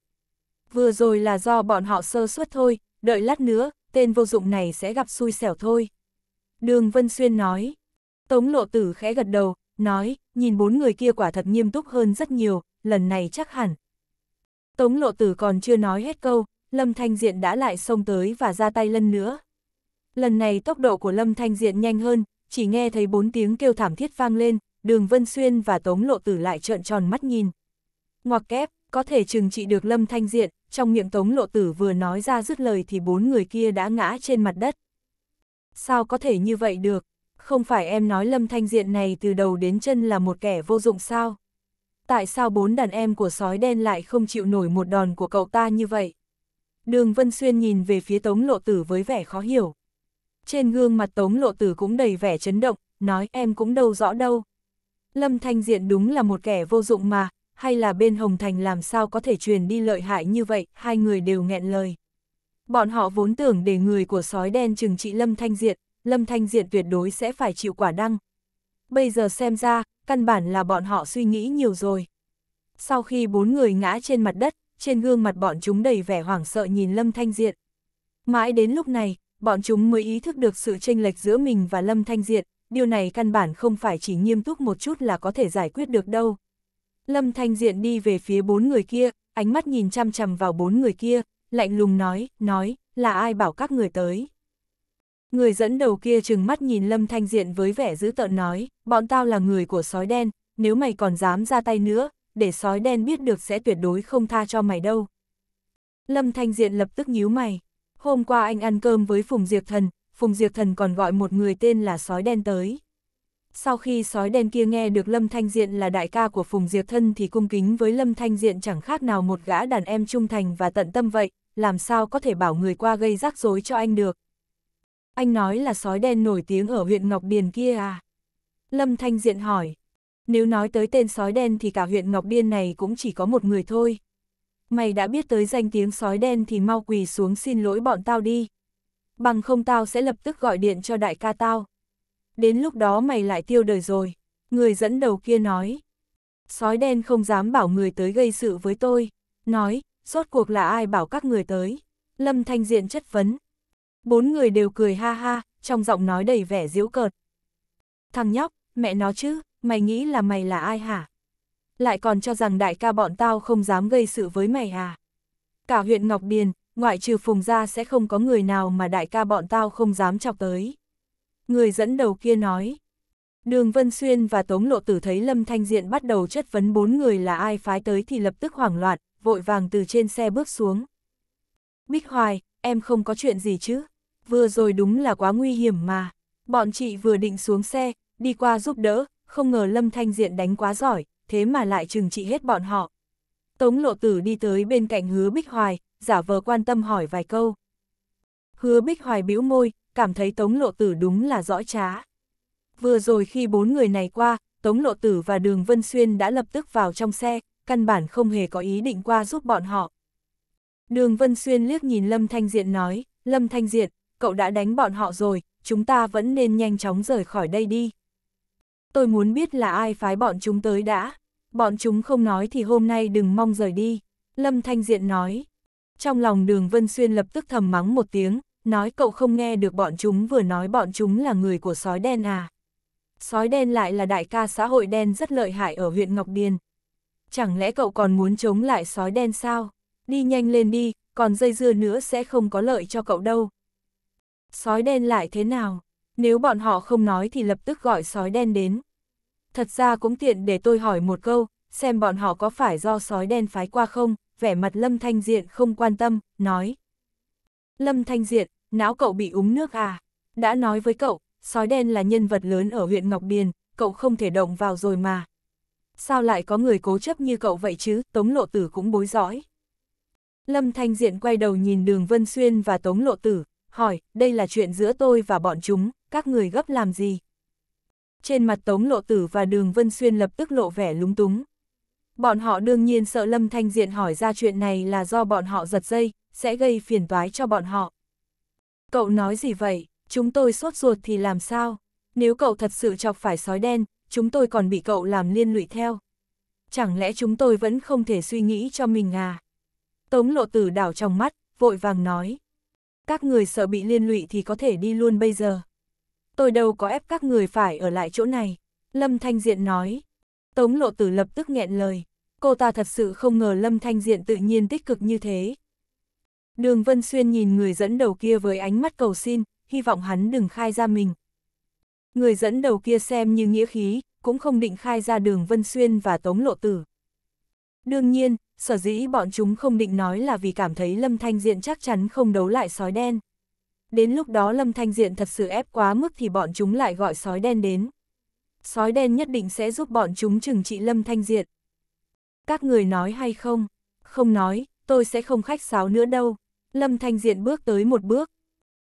Vừa rồi là do bọn họ sơ suất thôi, đợi lát nữa, tên vô dụng này sẽ gặp xui xẻo thôi. Đường Vân Xuyên nói. Tống lộ tử khẽ gật đầu, nói, nhìn bốn người kia quả thật nghiêm túc hơn rất nhiều, lần này chắc hẳn. Tống lộ tử còn chưa nói hết câu, Lâm Thanh Diện đã lại xông tới và ra tay lần nữa. Lần này tốc độ của Lâm Thanh Diện nhanh hơn, chỉ nghe thấy bốn tiếng kêu thảm thiết vang lên, đường Vân Xuyên và Tống Lộ Tử lại trợn tròn mắt nhìn. Ngoặc kép, có thể chừng trị được Lâm Thanh Diện, trong miệng Tống Lộ Tử vừa nói ra dứt lời thì bốn người kia đã ngã trên mặt đất. Sao có thể như vậy được? Không phải em nói Lâm Thanh Diện này từ đầu đến chân là một kẻ vô dụng sao? Tại sao bốn đàn em của sói đen lại không chịu nổi một đòn của cậu ta như vậy? Đường Vân Xuyên nhìn về phía Tống Lộ Tử với vẻ khó hiểu. Trên gương mặt Tống Lộ Tử cũng đầy vẻ chấn động, nói em cũng đâu rõ đâu. Lâm Thanh Diện đúng là một kẻ vô dụng mà, hay là bên Hồng Thành làm sao có thể truyền đi lợi hại như vậy, hai người đều nghẹn lời. Bọn họ vốn tưởng để người của sói đen trừng trị Lâm Thanh Diện, Lâm Thanh Diện tuyệt đối sẽ phải chịu quả đăng. Bây giờ xem ra, căn bản là bọn họ suy nghĩ nhiều rồi. Sau khi bốn người ngã trên mặt đất, trên gương mặt bọn chúng đầy vẻ hoảng sợ nhìn Lâm Thanh Diện. Mãi đến lúc này, bọn chúng mới ý thức được sự chênh lệch giữa mình và Lâm Thanh Diện, điều này căn bản không phải chỉ nghiêm túc một chút là có thể giải quyết được đâu. Lâm Thanh Diện đi về phía bốn người kia, ánh mắt nhìn chăm chằm vào bốn người kia, lạnh lùng nói, nói, là ai bảo các người tới. Người dẫn đầu kia trừng mắt nhìn Lâm Thanh Diện với vẻ dữ tợn nói, bọn tao là người của sói đen, nếu mày còn dám ra tay nữa, để sói đen biết được sẽ tuyệt đối không tha cho mày đâu. Lâm Thanh Diện lập tức nhíu mày. Hôm qua anh ăn cơm với Phùng Diệp Thần, Phùng Diệp Thần còn gọi một người tên là sói đen tới. Sau khi sói đen kia nghe được Lâm Thanh Diện là đại ca của Phùng Diệp Thân thì cung kính với Lâm Thanh Diện chẳng khác nào một gã đàn em trung thành và tận tâm vậy, làm sao có thể bảo người qua gây rắc rối cho anh được. Anh nói là sói đen nổi tiếng ở huyện Ngọc Điền kia à? Lâm Thanh Diện hỏi. Nếu nói tới tên sói đen thì cả huyện Ngọc Điền này cũng chỉ có một người thôi. Mày đã biết tới danh tiếng sói đen thì mau quỳ xuống xin lỗi bọn tao đi, bằng không tao sẽ lập tức gọi điện cho đại ca tao. Đến lúc đó mày lại tiêu đời rồi, người dẫn đầu kia nói. Sói đen không dám bảo người tới gây sự với tôi, nói, rốt cuộc là ai bảo các người tới. Lâm Thanh Diện chất vấn. Bốn người đều cười ha ha, trong giọng nói đầy vẻ giễu cợt. Thằng nhóc, mẹ nó chứ, mày nghĩ là mày là ai hả? Lại còn cho rằng đại ca bọn tao không dám gây sự với mày à? Cả huyện Ngọc Điền, ngoại trừ phùng gia sẽ không có người nào mà đại ca bọn tao không dám chọc tới. Người dẫn đầu kia nói, Đường Vân Xuyên và Tống Lộ Tử thấy Lâm Thanh Diện bắt đầu chất vấn bốn người là ai phái tới thì lập tức hoảng loạn, vội vàng từ trên xe bước xuống. Bích Hoài, em không có chuyện gì chứ? Vừa rồi đúng là quá nguy hiểm mà. Bọn chị vừa định xuống xe, đi qua giúp đỡ, không ngờ Lâm Thanh Diện đánh quá giỏi, thế mà lại chừng trị hết bọn họ. Tống Lộ Tử đi tới bên cạnh hứa Bích Hoài, giả vờ quan tâm hỏi vài câu. Hứa Bích Hoài bĩu môi, cảm thấy Tống Lộ Tử đúng là rõ trá. Vừa rồi khi bốn người này qua, Tống Lộ Tử và Đường Vân Xuyên đã lập tức vào trong xe, căn bản không hề có ý định qua giúp bọn họ. Đường Vân Xuyên liếc nhìn Lâm Thanh Diện nói, Lâm Thanh Diện, cậu đã đánh bọn họ rồi, chúng ta vẫn nên nhanh chóng rời khỏi đây đi. Tôi muốn biết là ai phái bọn chúng tới đã, bọn chúng không nói thì hôm nay đừng mong rời đi. Lâm Thanh Diện nói, trong lòng đường Vân Xuyên lập tức thầm mắng một tiếng, nói cậu không nghe được bọn chúng vừa nói bọn chúng là người của sói đen à. Sói đen lại là đại ca xã hội đen rất lợi hại ở huyện Ngọc Điền. Chẳng lẽ cậu còn muốn chống lại sói đen sao? Đi nhanh lên đi, còn dây dưa nữa sẽ không có lợi cho cậu đâu. Sói đen lại thế nào? Nếu bọn họ không nói thì lập tức gọi sói đen đến. Thật ra cũng tiện để tôi hỏi một câu, xem bọn họ có phải do sói đen phái qua không, vẻ mặt Lâm Thanh Diện không quan tâm, nói. Lâm Thanh Diện, não cậu bị úng nước à? Đã nói với cậu, sói đen là nhân vật lớn ở huyện Ngọc Điền, cậu không thể động vào rồi mà. Sao lại có người cố chấp như cậu vậy chứ, Tống Lộ Tử cũng bối rõi. Lâm Thanh Diện quay đầu nhìn Đường Vân Xuyên và Tống Lộ Tử, hỏi, đây là chuyện giữa tôi và bọn chúng, các người gấp làm gì? Trên mặt Tống Lộ Tử và Đường Vân Xuyên lập tức lộ vẻ lúng túng. Bọn họ đương nhiên sợ Lâm Thanh Diện hỏi ra chuyện này là do bọn họ giật dây, sẽ gây phiền toái cho bọn họ. Cậu nói gì vậy, chúng tôi sốt ruột thì làm sao? Nếu cậu thật sự chọc phải sói đen, chúng tôi còn bị cậu làm liên lụy theo. Chẳng lẽ chúng tôi vẫn không thể suy nghĩ cho mình à? Tống lộ tử đảo trong mắt, vội vàng nói. Các người sợ bị liên lụy thì có thể đi luôn bây giờ. Tôi đâu có ép các người phải ở lại chỗ này. Lâm Thanh Diện nói. Tống lộ tử lập tức nghẹn lời cô ta thật sự không ngờ Lâm Thanh Diện tự nhiên tích cực như thế. Đường Vân Xuyên nhìn người dẫn đầu kia với ánh mắt cầu xin, hy vọng hắn đừng khai ra mình. Người dẫn đầu kia xem như nghĩa khí, cũng không định khai ra đường Vân Xuyên và Tống Lộ Tử. Đương nhiên, sở dĩ bọn chúng không định nói là vì cảm thấy Lâm Thanh Diện chắc chắn không đấu lại sói đen. Đến lúc đó Lâm Thanh Diện thật sự ép quá mức thì bọn chúng lại gọi sói đen đến. Sói đen nhất định sẽ giúp bọn chúng trừng trị Lâm Thanh Diện các người nói hay không? Không nói, tôi sẽ không khách sáo nữa đâu. Lâm Thanh Diện bước tới một bước.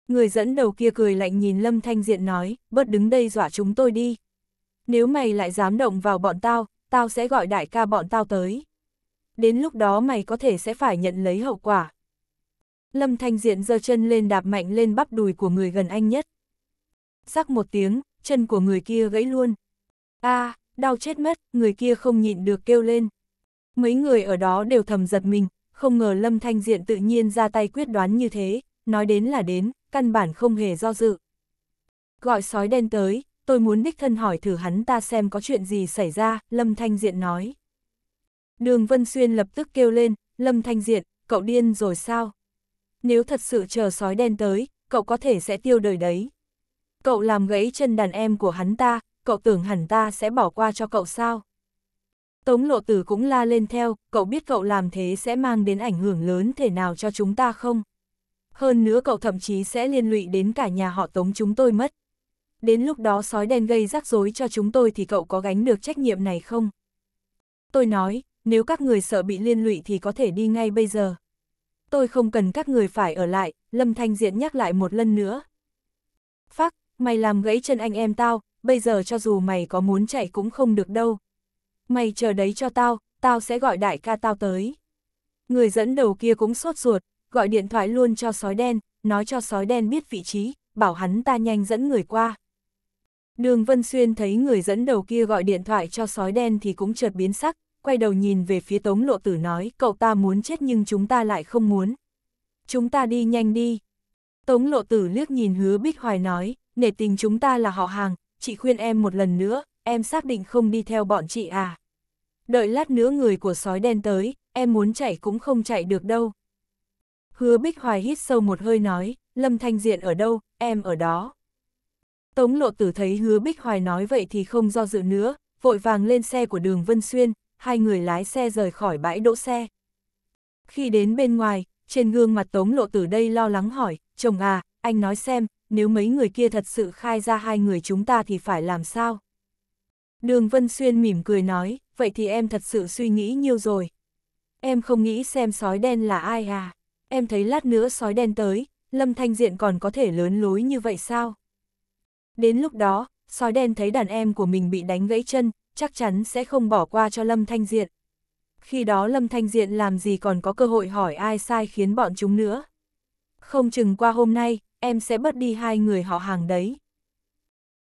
Người dẫn đầu kia cười lạnh nhìn Lâm Thanh Diện nói, bớt đứng đây dọa chúng tôi đi. Nếu mày lại dám động vào bọn tao, tao sẽ gọi đại ca bọn tao tới. Đến lúc đó mày có thể sẽ phải nhận lấy hậu quả. Lâm Thanh Diện giơ chân lên đạp mạnh lên bắp đùi của người gần anh nhất. Sắc một tiếng, chân của người kia gãy luôn. a à, đau chết mất, người kia không nhịn được kêu lên, mấy người ở đó đều thầm giật mình, không ngờ Lâm Thanh Diện tự nhiên ra tay quyết đoán như thế, nói đến là đến, căn bản không hề do dự. Gọi sói đen tới, tôi muốn đích thân hỏi thử hắn ta xem có chuyện gì xảy ra, Lâm Thanh Diện nói. Đường Vân Xuyên lập tức kêu lên, Lâm Thanh Diện, cậu điên rồi sao? Nếu thật sự chờ sói đen tới, cậu có thể sẽ tiêu đời đấy. Cậu làm gãy chân đàn em của hắn ta, cậu tưởng hẳn ta sẽ bỏ qua cho cậu sao? Tống lộ tử cũng la lên theo, cậu biết cậu làm thế sẽ mang đến ảnh hưởng lớn thể nào cho chúng ta không? Hơn nữa cậu thậm chí sẽ liên lụy đến cả nhà họ tống chúng tôi mất. Đến lúc đó sói đen gây rắc rối cho chúng tôi thì cậu có gánh được trách nhiệm này không? Tôi nói, nếu các người sợ bị liên lụy thì có thể đi ngay bây giờ. Tôi không cần các người phải ở lại, Lâm Thanh Diện nhắc lại một lần nữa. Phác, mày làm gãy chân anh em tao, bây giờ cho dù mày có muốn chạy cũng không được đâu mày chờ đấy cho tao, tao sẽ gọi đại ca tao tới. Người dẫn đầu kia cũng sốt ruột, gọi điện thoại luôn cho sói đen, nói cho sói đen biết vị trí, bảo hắn ta nhanh dẫn người qua. Đường Vân Xuyên thấy người dẫn đầu kia gọi điện thoại cho sói đen thì cũng chợt biến sắc, quay đầu nhìn về phía Tống Lộ Tử nói cậu ta muốn chết nhưng chúng ta lại không muốn. Chúng ta đi nhanh đi. Tống Lộ Tử liếc nhìn hứa Bích Hoài nói, nể tình chúng ta là họ hàng, chị khuyên em một lần nữa, em xác định không đi theo bọn chị à? Đợi lát nữa người của sói đen tới, em muốn chạy cũng không chạy được đâu. Hứa Bích Hoài hít sâu một hơi nói, Lâm Thanh Diện ở đâu, em ở đó. Tống lộ tử thấy hứa Bích Hoài nói vậy thì không do dự nữa, vội vàng lên xe của đường Vân Xuyên, hai người lái xe rời khỏi bãi đỗ xe. Khi đến bên ngoài, trên gương mặt Tống lộ tử đây lo lắng hỏi, chồng à, anh nói xem, nếu mấy người kia thật sự khai ra hai người chúng ta thì phải làm sao? Đường Vân Xuyên mỉm cười nói, vậy thì em thật sự suy nghĩ nhiều rồi. Em không nghĩ xem sói đen là ai à? Em thấy lát nữa sói đen tới, Lâm Thanh Diện còn có thể lớn lối như vậy sao? Đến lúc đó, sói đen thấy đàn em của mình bị đánh gãy chân, chắc chắn sẽ không bỏ qua cho Lâm Thanh Diện. Khi đó Lâm Thanh Diện làm gì còn có cơ hội hỏi ai sai khiến bọn chúng nữa. Không chừng qua hôm nay, em sẽ bớt đi hai người họ hàng đấy.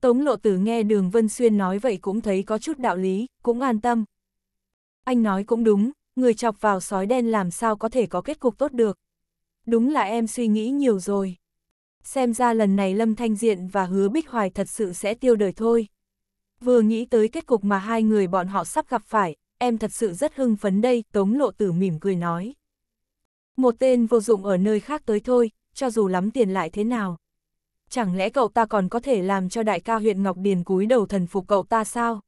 Tống Lộ Tử nghe Đường Vân Xuyên nói vậy cũng thấy có chút đạo lý, cũng an tâm. Anh nói cũng đúng, người chọc vào sói đen làm sao có thể có kết cục tốt được. Đúng là em suy nghĩ nhiều rồi. Xem ra lần này Lâm Thanh Diện và Hứa Bích Hoài thật sự sẽ tiêu đời thôi. Vừa nghĩ tới kết cục mà hai người bọn họ sắp gặp phải, em thật sự rất hưng phấn đây, Tống Lộ Tử mỉm cười nói. Một tên vô dụng ở nơi khác tới thôi, cho dù lắm tiền lại thế nào chẳng lẽ cậu ta còn có thể làm cho đại ca huyện Ngọc Điền cúi đầu thần phục cậu ta sao?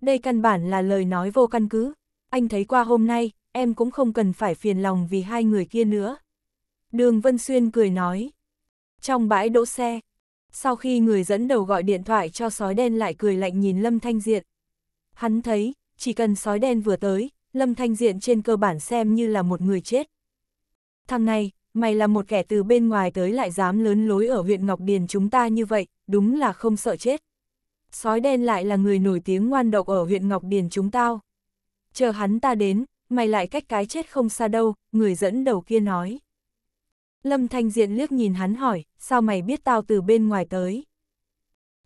Đây căn bản là lời nói vô căn cứ, anh thấy qua hôm nay, em cũng không cần phải phiền lòng vì hai người kia nữa. Đường Vân Xuyên cười nói. Trong bãi đỗ xe, sau khi người dẫn đầu gọi điện thoại cho sói đen lại cười lạnh nhìn Lâm Thanh Diện. Hắn thấy, chỉ cần sói đen vừa tới, Lâm Thanh Diện trên cơ bản xem như là một người chết. Thằng này, mày là một kẻ từ bên ngoài tới lại dám lớn lối ở huyện Ngọc Điền chúng ta như vậy, đúng là không sợ chết. Sói đen lại là người nổi tiếng ngoan độc ở huyện Ngọc Điền chúng tao. Chờ hắn ta đến, mày lại cách cái chết không xa đâu, người dẫn đầu kia nói. Lâm Thanh Diện liếc nhìn hắn hỏi, sao mày biết tao từ bên ngoài tới?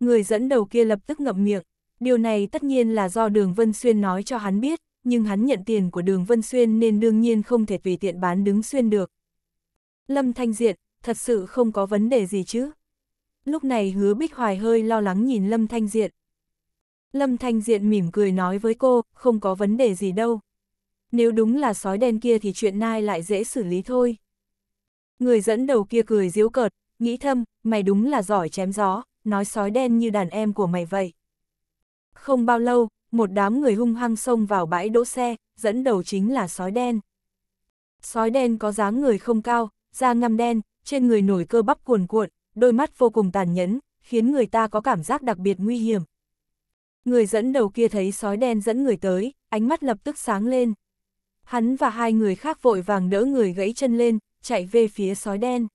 Người dẫn đầu kia lập tức ngậm miệng, điều này tất nhiên là do Đường Vân Xuyên nói cho hắn biết, nhưng hắn nhận tiền của Đường Vân Xuyên nên đương nhiên không thể tùy tiện bán đứng Xuyên được. Lâm Thanh Diện, thật sự không có vấn đề gì chứ. Lúc này hứa Bích Hoài hơi lo lắng nhìn Lâm Thanh Diện. Lâm Thanh Diện mỉm cười nói với cô, không có vấn đề gì đâu. Nếu đúng là sói đen kia thì chuyện nai lại dễ xử lý thôi. Người dẫn đầu kia cười diếu cợt, nghĩ thâm, mày đúng là giỏi chém gió, nói sói đen như đàn em của mày vậy. Không bao lâu, một đám người hung hăng xông vào bãi đỗ xe, dẫn đầu chính là sói đen. Sói đen có dáng người không cao, da ngăm đen, trên người nổi cơ bắp cuồn cuộn, đôi mắt vô cùng tàn nhẫn, khiến người ta có cảm giác đặc biệt nguy hiểm. Người dẫn đầu kia thấy sói đen dẫn người tới, ánh mắt lập tức sáng lên. Hắn và hai người khác vội vàng đỡ người gãy chân lên, chạy về phía sói đen.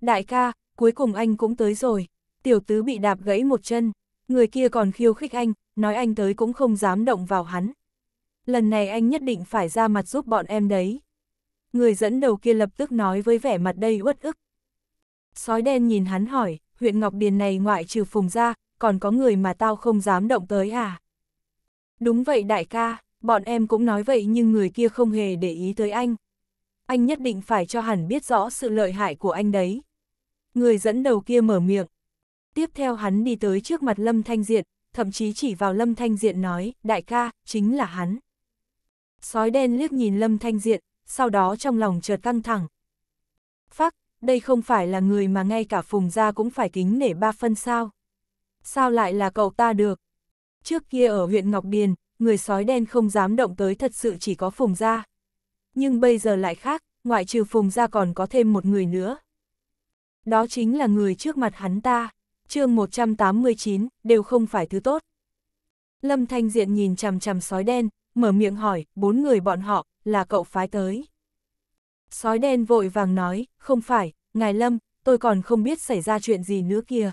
Đại ca, cuối cùng anh cũng tới rồi. Tiểu tứ bị đạp gãy một chân, người kia còn khiêu khích anh, nói anh tới cũng không dám động vào hắn. Lần này anh nhất định phải ra mặt giúp bọn em đấy người dẫn đầu kia lập tức nói với vẻ mặt đầy uất ức. Sói đen nhìn hắn hỏi, huyện Ngọc Điền này ngoại trừ phùng ra, còn có người mà tao không dám động tới à? Đúng vậy đại ca, bọn em cũng nói vậy nhưng người kia không hề để ý tới anh. Anh nhất định phải cho hẳn biết rõ sự lợi hại của anh đấy. Người dẫn đầu kia mở miệng. Tiếp theo hắn đi tới trước mặt Lâm Thanh Diện, thậm chí chỉ vào Lâm Thanh Diện nói, đại ca, chính là hắn. Sói đen liếc nhìn Lâm Thanh Diện, sau đó trong lòng chợt căng thẳng. Phác, đây không phải là người mà ngay cả Phùng Gia cũng phải kính nể ba phân sao. Sao lại là cậu ta được? Trước kia ở huyện Ngọc Điền, người sói đen không dám động tới thật sự chỉ có Phùng Gia. Nhưng bây giờ lại khác, ngoại trừ Phùng Gia còn có thêm một người nữa. Đó chính là người trước mặt hắn ta, chương 189, đều không phải thứ tốt. Lâm Thanh Diện nhìn chằm chằm sói đen, mở miệng hỏi, bốn người bọn họ, là cậu phái tới. Sói đen vội vàng nói, không phải, ngài Lâm, tôi còn không biết xảy ra chuyện gì nữa kia.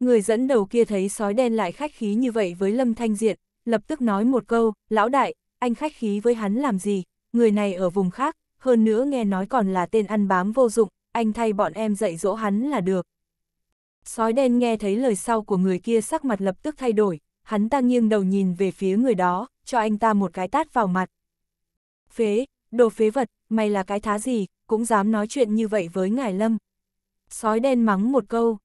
Người dẫn đầu kia thấy sói đen lại khách khí như vậy với Lâm Thanh Diện, lập tức nói một câu, lão đại, anh khách khí với hắn làm gì, người này ở vùng khác, hơn nữa nghe nói còn là tên ăn bám vô dụng, anh thay bọn em dạy dỗ hắn là được. Sói đen nghe thấy lời sau của người kia sắc mặt lập tức thay đổi, hắn ta nghiêng đầu nhìn về phía người đó, cho anh ta một cái tát vào mặt. Phế, đồ phế vật, mày là cái thá gì, cũng dám nói chuyện như vậy với ngài Lâm. Sói đen mắng một câu.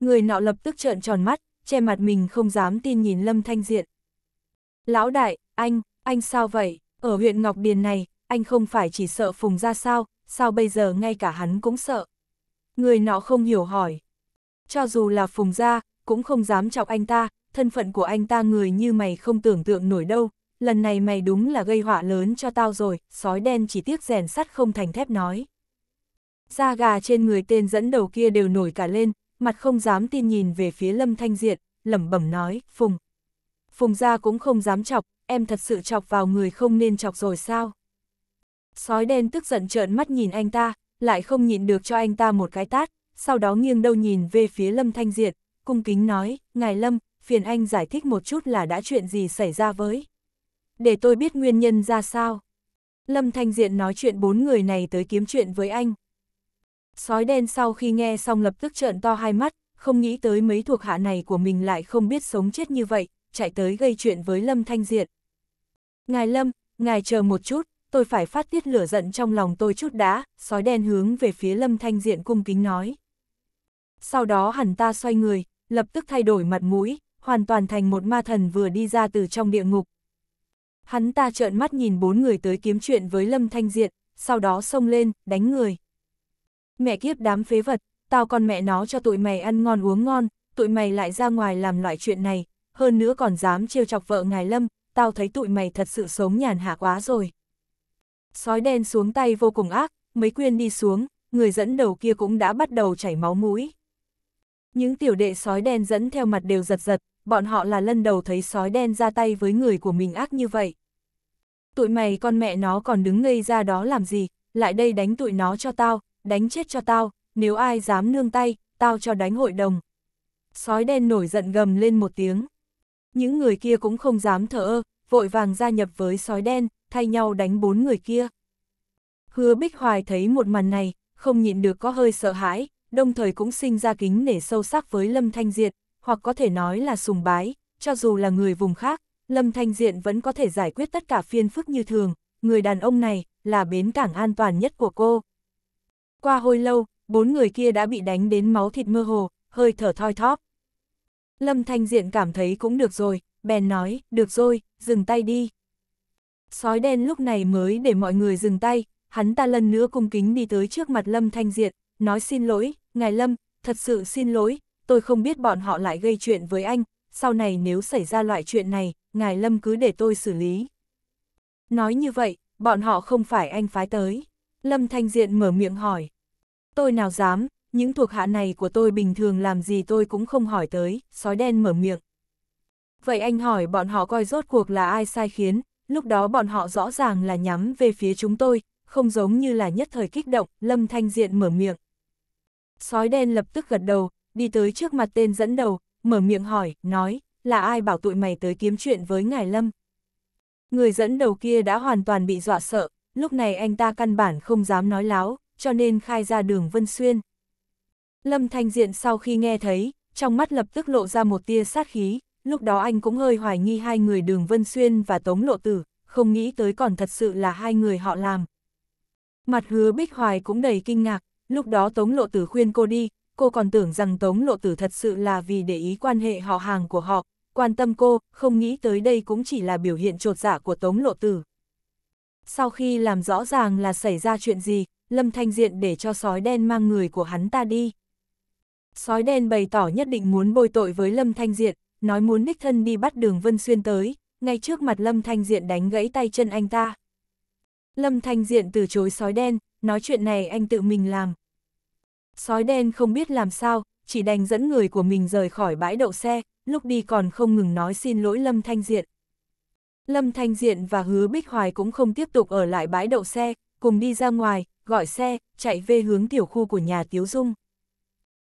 Người nọ lập tức trợn tròn mắt, che mặt mình không dám tin nhìn Lâm Thanh Diện. Lão đại, anh, anh sao vậy, ở huyện Ngọc Điền này, anh không phải chỉ sợ Phùng ra sao, sao bây giờ ngay cả hắn cũng sợ. Người nọ không hiểu hỏi. Cho dù là Phùng ra, cũng không dám chọc anh ta, thân phận của anh ta người như mày không tưởng tượng nổi đâu, lần này mày đúng là gây họa lớn cho tao rồi, sói đen chỉ tiếc rèn sắt không thành thép nói. Da gà trên người tên dẫn đầu kia đều nổi cả lên, mặt không dám tin nhìn về phía Lâm Thanh Diện, lẩm bẩm nói, Phùng. Phùng gia cũng không dám chọc, em thật sự chọc vào người không nên chọc rồi sao? Sói đen tức giận trợn mắt nhìn anh ta, lại không nhịn được cho anh ta một cái tát, sau đó nghiêng đầu nhìn về phía Lâm Thanh Diện, cung kính nói, Ngài Lâm, phiền anh giải thích một chút là đã chuyện gì xảy ra với. Để tôi biết nguyên nhân ra sao. Lâm Thanh Diện nói chuyện bốn người này tới kiếm chuyện với anh. Sói đen sau khi nghe xong lập tức trợn to hai mắt, không nghĩ tới mấy thuộc hạ này của mình lại không biết sống chết như vậy, chạy tới gây chuyện với Lâm Thanh Diện. Ngài Lâm, ngài chờ một chút, tôi phải phát tiết lửa giận trong lòng tôi chút đã, sói đen hướng về phía Lâm Thanh Diện cung kính nói. Sau đó hẳn ta xoay người, lập tức thay đổi mặt mũi, hoàn toàn thành một ma thần vừa đi ra từ trong địa ngục. Hắn ta trợn mắt nhìn bốn người tới kiếm chuyện với Lâm Thanh diện sau đó xông lên, đánh người. Mẹ kiếp đám phế vật, tao con mẹ nó cho tụi mày ăn ngon uống ngon, tụi mày lại ra ngoài làm loại chuyện này, hơn nữa còn dám trêu chọc vợ ngài Lâm, tao thấy tụi mày thật sự sống nhàn hạ quá rồi. Sói đen xuống tay vô cùng ác, mấy quyên đi xuống, người dẫn đầu kia cũng đã bắt đầu chảy máu mũi. Những tiểu đệ sói đen dẫn theo mặt đều giật giật, bọn họ là lần đầu thấy sói đen ra tay với người của mình ác như vậy. Tụi mày con mẹ nó còn đứng ngây ra đó làm gì, lại đây đánh tụi nó cho tao, đánh chết cho tao, nếu ai dám nương tay, tao cho đánh hội đồng. Sói đen nổi giận gầm lên một tiếng. Những người kia cũng không dám thở ơ, vội vàng gia nhập với sói đen, thay nhau đánh bốn người kia. Hứa Bích Hoài thấy một màn này, không nhịn được có hơi sợ hãi, đồng thời cũng sinh ra kính nể sâu sắc với Lâm Thanh Diệt, hoặc có thể nói là sùng bái, cho dù là người vùng khác, Lâm Thanh Diện vẫn có thể giải quyết tất cả phiên phức như thường, người đàn ông này là bến cảng an toàn nhất của cô. Qua hồi lâu, bốn người kia đã bị đánh đến máu thịt mơ hồ, hơi thở thoi thóp. Lâm Thanh Diện cảm thấy cũng được rồi, bèn nói, được rồi, dừng tay đi. Sói đen lúc này mới để mọi người dừng tay, hắn ta lần nữa cung kính đi tới trước mặt Lâm Thanh Diện, nói xin lỗi, ngài Lâm, thật sự xin lỗi, tôi không biết bọn họ lại gây chuyện với anh, sau này nếu xảy ra loại chuyện này, ngài Lâm cứ để tôi xử lý. Nói như vậy, bọn họ không phải anh phái tới. Lâm Thanh Diện mở miệng hỏi. Tôi nào dám, những thuộc hạ này của tôi bình thường làm gì tôi cũng không hỏi tới, sói đen mở miệng. Vậy anh hỏi bọn họ coi rốt cuộc là ai sai khiến, lúc đó bọn họ rõ ràng là nhắm về phía chúng tôi, không giống như là nhất thời kích động, Lâm Thanh Diện mở miệng. Sói đen lập tức gật đầu, đi tới trước mặt tên dẫn đầu, mở miệng hỏi, nói, là ai bảo tụi mày tới kiếm chuyện với Ngài Lâm? Người dẫn đầu kia đã hoàn toàn bị dọa sợ, lúc này anh ta căn bản không dám nói láo, cho nên khai ra đường Vân Xuyên. Lâm Thanh Diện sau khi nghe thấy, trong mắt lập tức lộ ra một tia sát khí, lúc đó anh cũng hơi hoài nghi hai người đường Vân Xuyên và Tống Lộ Tử, không nghĩ tới còn thật sự là hai người họ làm. Mặt hứa Bích Hoài cũng đầy kinh ngạc, lúc đó Tống Lộ Tử khuyên cô đi, cô còn tưởng rằng Tống Lộ Tử thật sự là vì để ý quan hệ họ hàng của họ, quan tâm cô, không nghĩ tới đây cũng chỉ là biểu hiện trột dạ của Tống Lộ Tử. Sau khi làm rõ ràng là xảy ra chuyện gì, Lâm Thanh Diện để cho sói đen mang người của hắn ta đi. Sói đen bày tỏ nhất định muốn bồi tội với Lâm Thanh Diện, nói muốn đích thân đi bắt đường Vân Xuyên tới, ngay trước mặt Lâm Thanh Diện đánh gãy tay chân anh ta. Lâm Thanh Diện từ chối sói đen, nói chuyện này anh tự mình làm, Sói đen không biết làm sao, chỉ đành dẫn người của mình rời khỏi bãi đậu xe, lúc đi còn không ngừng nói xin lỗi Lâm Thanh Diện. Lâm Thanh Diện và Hứa Bích Hoài cũng không tiếp tục ở lại bãi đậu xe, cùng đi ra ngoài, gọi xe, chạy về hướng tiểu khu của nhà Tiếu Dung.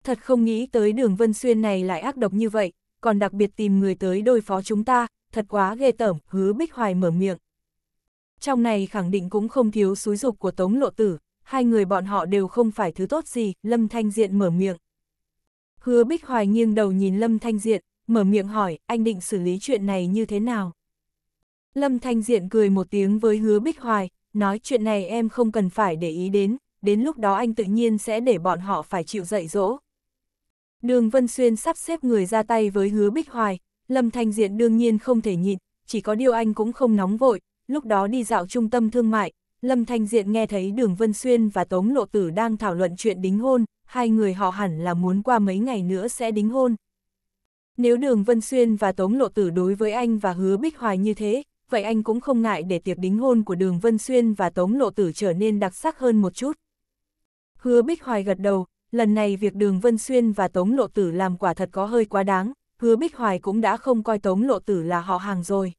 Thật không nghĩ tới đường Vân Xuyên này lại ác độc như vậy, còn đặc biệt tìm người tới đối phó chúng ta, thật quá ghê tởm, Hứa Bích Hoài mở miệng. Trong này khẳng định cũng không thiếu xúi dục của Tống Lộ Tử, hai người bọn họ đều không phải thứ tốt gì, Lâm Thanh Diện mở miệng. Hứa Bích Hoài nghiêng đầu nhìn Lâm Thanh Diện, mở miệng hỏi, anh định xử lý chuyện này như thế nào? Lâm Thanh Diện cười một tiếng với Hứa Bích Hoài, nói chuyện này em không cần phải để ý đến, đến lúc đó anh tự nhiên sẽ để bọn họ phải chịu dạy dỗ. Đường Vân Xuyên sắp xếp người ra tay với Hứa Bích Hoài, Lâm Thanh Diện đương nhiên không thể nhịn, chỉ có điều anh cũng không nóng vội, lúc đó đi dạo trung tâm thương mại, Lâm Thanh Diện nghe thấy Đường Vân Xuyên và Tống Lộ Tử đang thảo luận chuyện đính hôn, hai người họ hẳn là muốn qua mấy ngày nữa sẽ đính hôn. Nếu Đường Vân Xuyên và Tống Lộ Tử đối với anh và hứa Bích Hoài như thế, vậy anh cũng không ngại để tiệc đính hôn của Đường Vân Xuyên và Tống Lộ Tử trở nên đặc sắc hơn một chút. Hứa Bích Hoài gật đầu, lần này việc Đường Vân Xuyên và Tống Lộ Tử làm quả thật có hơi quá đáng, hứa Bích Hoài cũng đã không coi Tống Lộ Tử là họ hàng rồi.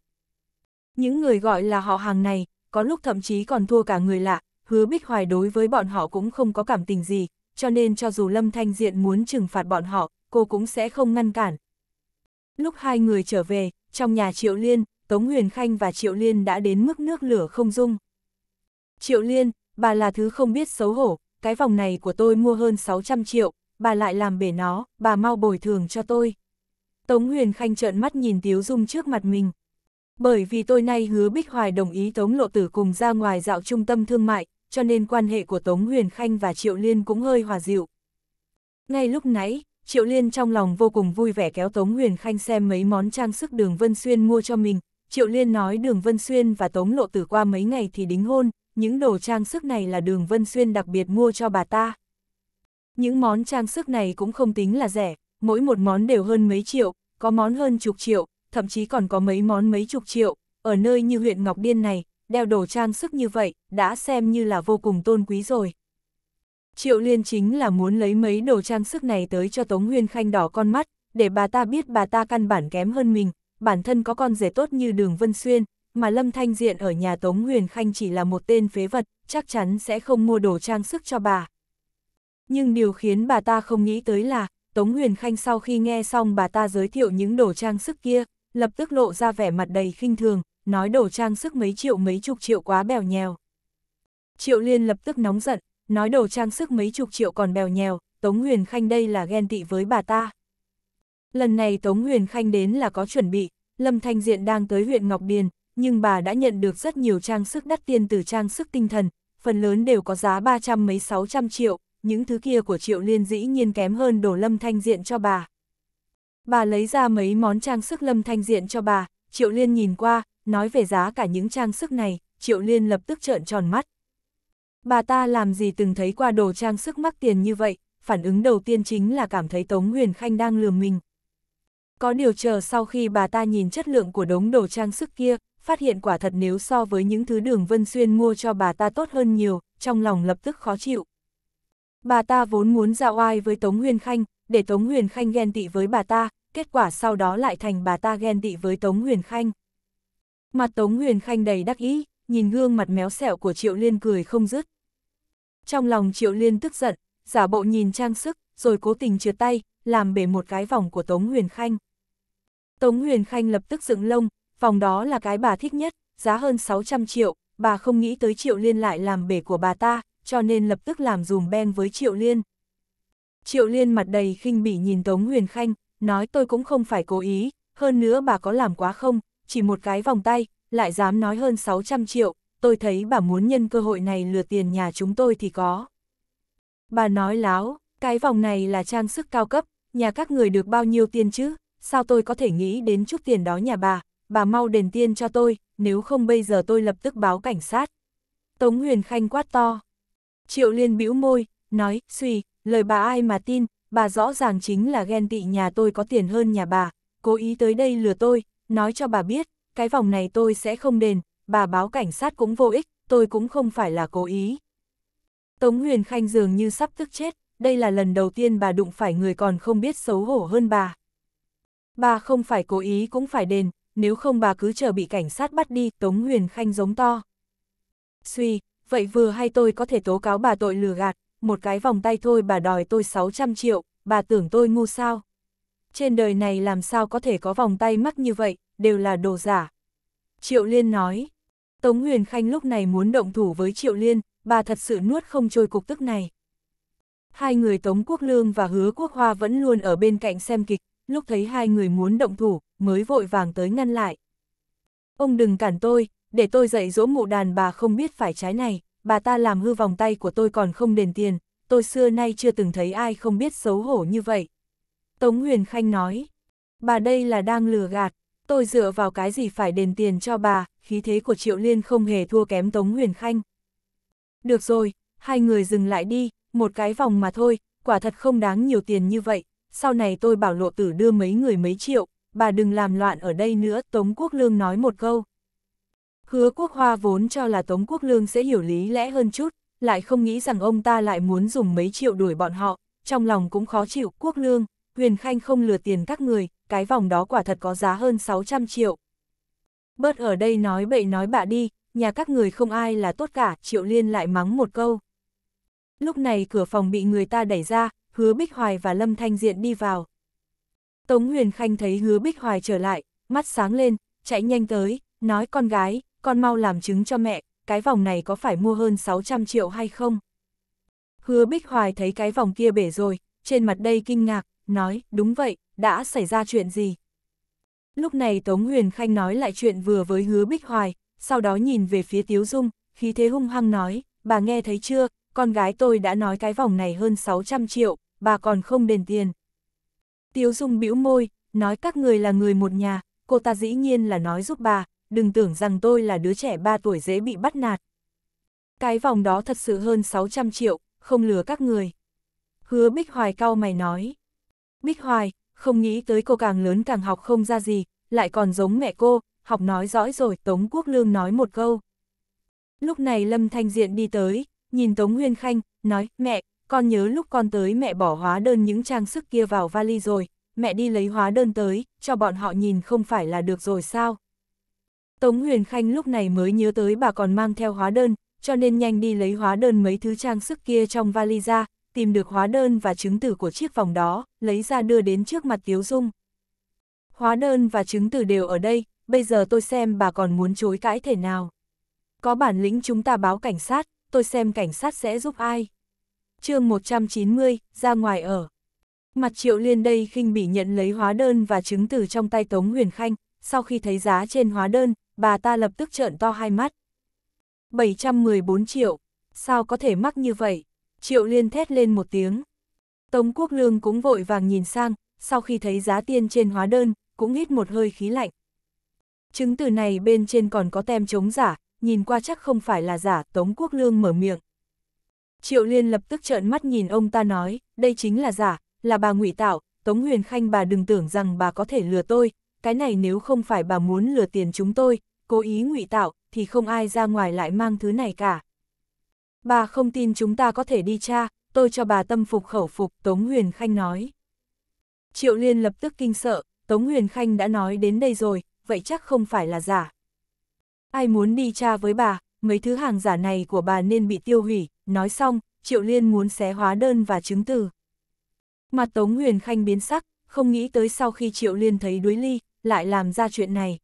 Những người gọi là họ hàng này, có lúc thậm chí còn thua cả người lạ, hứa bích hoài đối với bọn họ cũng không có cảm tình gì, cho nên cho dù Lâm Thanh Diện muốn trừng phạt bọn họ, cô cũng sẽ không ngăn cản. Lúc hai người trở về, trong nhà Triệu Liên, Tống Huyền Khanh và Triệu Liên đã đến mức nước lửa không dung. Triệu Liên, bà là thứ không biết xấu hổ, cái vòng này của tôi mua hơn 600 triệu, bà lại làm bể nó, bà mau bồi thường cho tôi. Tống Huyền Khanh trợn mắt nhìn Tiếu Dung trước mặt mình. Bởi vì tôi nay hứa Bích Hoài đồng ý Tống Lộ Tử cùng ra ngoài dạo trung tâm thương mại, cho nên quan hệ của Tống Huyền Khanh và Triệu Liên cũng hơi hòa dịu. Ngay lúc nãy, Triệu Liên trong lòng vô cùng vui vẻ kéo Tống Huyền Khanh xem mấy món trang sức đường Vân Xuyên mua cho mình. Triệu Liên nói đường Vân Xuyên và Tống Lộ Tử qua mấy ngày thì đính hôn, những đồ trang sức này là đường Vân Xuyên đặc biệt mua cho bà ta. Những món trang sức này cũng không tính là rẻ, mỗi một món đều hơn mấy triệu, có món hơn chục triệu, thậm chí còn có mấy món mấy chục triệu, ở nơi như huyện Ngọc Điên này, đeo đồ trang sức như vậy, đã xem như là vô cùng tôn quý rồi. Triệu Liên chính là muốn lấy mấy đồ trang sức này tới cho Tống Huyên Khanh đỏ con mắt, để bà ta biết bà ta căn bản kém hơn mình, bản thân có con rể tốt như Đường Vân Xuyên, mà Lâm Thanh Diện ở nhà Tống Huyền Khanh chỉ là một tên phế vật, chắc chắn sẽ không mua đồ trang sức cho bà. Nhưng điều khiến bà ta không nghĩ tới là, Tống Huyền Khanh sau khi nghe xong bà ta giới thiệu những đồ trang sức kia, lập tức lộ ra vẻ mặt đầy khinh thường, nói đồ trang sức mấy triệu mấy chục triệu quá bèo nhèo. Triệu Liên lập tức nóng giận, nói đồ trang sức mấy chục triệu còn bèo nhèo, Tống Huyền Khanh đây là ghen tị với bà ta. Lần này Tống Huyền Khanh đến là có chuẩn bị, Lâm Thanh Diện đang tới huyện Ngọc Điền, nhưng bà đã nhận được rất nhiều trang sức đắt tiền từ trang sức tinh thần, phần lớn đều có giá 300 mấy 600 triệu, những thứ kia của Triệu Liên dĩ nhiên kém hơn đồ Lâm Thanh Diện cho bà. Bà lấy ra mấy món trang sức lâm thanh diện cho bà, Triệu Liên nhìn qua, nói về giá cả những trang sức này, Triệu Liên lập tức trợn tròn mắt. Bà ta làm gì từng thấy qua đồ trang sức mắc tiền như vậy, phản ứng đầu tiên chính là cảm thấy Tống Huyền Khanh đang lừa mình. Có điều chờ sau khi bà ta nhìn chất lượng của đống đồ trang sức kia, phát hiện quả thật nếu so với những thứ đường Vân Xuyên mua cho bà ta tốt hơn nhiều, trong lòng lập tức khó chịu. Bà ta vốn muốn dạo ai với Tống Huyền Khanh, để Tống Huyền Khanh ghen tị với bà ta, kết quả sau đó lại thành bà ta ghen tị với Tống Huyền Khanh. Mặt Tống Huyền Khanh đầy đắc ý, nhìn gương mặt méo xẹo của Triệu Liên cười không dứt. Trong lòng Triệu Liên tức giận, giả bộ nhìn trang sức, rồi cố tình trượt tay, làm bể một cái vòng của Tống Huyền Khanh. Tống Huyền Khanh lập tức dựng lông, vòng đó là cái bà thích nhất, giá hơn 600 triệu, bà không nghĩ tới Triệu Liên lại làm bể của bà ta, cho nên lập tức làm dùm beng với Triệu Liên. Triệu Liên mặt đầy khinh bỉ nhìn Tống Huyền Khanh, nói tôi cũng không phải cố ý, hơn nữa bà có làm quá không, chỉ một cái vòng tay, lại dám nói hơn 600 triệu, tôi thấy bà muốn nhân cơ hội này lừa tiền nhà chúng tôi thì có. Bà nói láo, cái vòng này là trang sức cao cấp, nhà các người được bao nhiêu tiền chứ, sao tôi có thể nghĩ đến chút tiền đó nhà bà, bà mau đền tiền cho tôi, nếu không bây giờ tôi lập tức báo cảnh sát. Tống Huyền Khanh quát to. Triệu Liên bĩu môi, nói, suy, Lời bà ai mà tin, bà rõ ràng chính là ghen tị nhà tôi có tiền hơn nhà bà, cố ý tới đây lừa tôi, nói cho bà biết, cái vòng này tôi sẽ không đền, bà báo cảnh sát cũng vô ích, tôi cũng không phải là cố ý. Tống Huyền Khanh dường như sắp tức chết, đây là lần đầu tiên bà đụng phải người còn không biết xấu hổ hơn bà. Bà không phải cố ý cũng phải đền, nếu không bà cứ chờ bị cảnh sát bắt đi, Tống Huyền Khanh giống to. Suy, vậy vừa hay tôi có thể tố cáo bà tội lừa gạt, một cái vòng tay thôi bà đòi tôi 600 triệu, bà tưởng tôi ngu sao. Trên đời này làm sao có thể có vòng tay mắc như vậy, đều là đồ giả. Triệu Liên nói, Tống Huyền Khanh lúc này muốn động thủ với Triệu Liên, bà thật sự nuốt không trôi cục tức này. Hai người Tống Quốc Lương và Hứa Quốc Hoa vẫn luôn ở bên cạnh xem kịch, lúc thấy hai người muốn động thủ, mới vội vàng tới ngăn lại. Ông đừng cản tôi, để tôi dạy dỗ mụ đàn bà không biết phải trái này, bà ta làm hư vòng tay của tôi còn không đền tiền, tôi xưa nay chưa từng thấy ai không biết xấu hổ như vậy. Tống Huyền Khanh nói, bà đây là đang lừa gạt, tôi dựa vào cái gì phải đền tiền cho bà, khí thế của Triệu Liên không hề thua kém Tống Huyền Khanh. Được rồi, hai người dừng lại đi, một cái vòng mà thôi, quả thật không đáng nhiều tiền như vậy, sau này tôi bảo lộ tử đưa mấy người mấy triệu, bà đừng làm loạn ở đây nữa, Tống Quốc Lương nói một câu. Hứa quốc hoa vốn cho là Tống Quốc Lương sẽ hiểu lý lẽ hơn chút, lại không nghĩ rằng ông ta lại muốn dùng mấy triệu đuổi bọn họ, trong lòng cũng khó chịu. Quốc Lương, Huyền Khanh không lừa tiền các người, cái vòng đó quả thật có giá hơn 600 triệu. Bớt ở đây nói bậy nói bạ đi, nhà các người không ai là tốt cả, Triệu Liên lại mắng một câu. Lúc này cửa phòng bị người ta đẩy ra, Hứa Bích Hoài và Lâm Thanh Diện đi vào. Tống Huyền Khanh thấy Hứa Bích Hoài trở lại, mắt sáng lên, chạy nhanh tới, nói con gái, con mau làm chứng cho mẹ, cái vòng này có phải mua hơn 600 triệu hay không? Hứa Bích Hoài thấy cái vòng kia bể rồi, trên mặt đây kinh ngạc, nói, đúng vậy, đã xảy ra chuyện gì? Lúc này Tống Huyền Khanh nói lại chuyện vừa với Hứa Bích Hoài, sau đó nhìn về phía Tiếu Dung, khí thế hung hăng nói, bà nghe thấy chưa, con gái tôi đã nói cái vòng này hơn 600 triệu, bà còn không đền tiền. Tiếu Dung bĩu môi, nói các người là người một nhà, cô ta dĩ nhiên là nói giúp bà, đừng tưởng rằng tôi là đứa trẻ 3 tuổi dễ bị bắt nạt. Cái vòng đó thật sự hơn 600 triệu, không lừa các người. Hứa Bích Hoài cao mày nói. Bích Hoài, không nghĩ tới cô càng lớn càng học không ra gì, lại còn giống mẹ cô, học nói giỏi rồi, Tống Quốc Lương nói một câu. Lúc này Lâm Thanh Diện đi tới, nhìn Tống Huyên Khanh, nói, mẹ, con nhớ lúc con tới mẹ bỏ hóa đơn những trang sức kia vào vali rồi, mẹ đi lấy hóa đơn tới, cho bọn họ nhìn không phải là được rồi sao, Tống Huyền Khanh lúc này mới nhớ tới bà còn mang theo hóa đơn, cho nên nhanh đi lấy hóa đơn mấy thứ trang sức kia trong vali ra, tìm được hóa đơn và chứng từ của chiếc phòng đó, lấy ra đưa đến trước mặt Tiếu Dung. Hóa đơn và chứng từ đều ở đây, bây giờ tôi xem bà còn muốn chối cãi thể nào. Có bản lĩnh chúng ta báo cảnh sát, tôi xem cảnh sát sẽ giúp ai. chương 190, ra ngoài ở. Mặt triệu liên đây khinh bị nhận lấy hóa đơn và chứng từ trong tay Tống Huyền Khanh, sau khi thấy giá trên hóa đơn, bà ta lập tức trợn to hai mắt. 714 triệu, sao có thể mắc như vậy? Triệu liên thét lên một tiếng. Tống Quốc Lương cũng vội vàng nhìn sang, sau khi thấy giá tiền trên hóa đơn, cũng hít một hơi khí lạnh. Chứng từ này bên trên còn có tem chống giả, nhìn qua chắc không phải là giả, Tống Quốc Lương mở miệng. Triệu Liên lập tức trợn mắt nhìn ông ta nói, đây chính là giả, là bà ngụy tạo, Tống Huyền Khanh bà đừng tưởng rằng bà có thể lừa tôi, cái này nếu không phải bà muốn lừa tiền chúng tôi, cố ý ngụy tạo, thì không ai ra ngoài lại mang thứ này cả. Bà không tin chúng ta có thể đi tra, tôi cho bà tâm phục khẩu phục, Tống Huyền Khanh nói. Triệu Liên lập tức kinh sợ, Tống Huyền Khanh đã nói đến đây rồi, vậy chắc không phải là giả. Ai muốn đi tra với bà, mấy thứ hàng giả này của bà nên bị tiêu hủy, nói xong, Triệu Liên muốn xé hóa đơn và chứng từ. Mặt Tống Huyền Khanh biến sắc, không nghĩ tới sau khi Triệu Liên thấy đuối ly, lại làm ra chuyện này.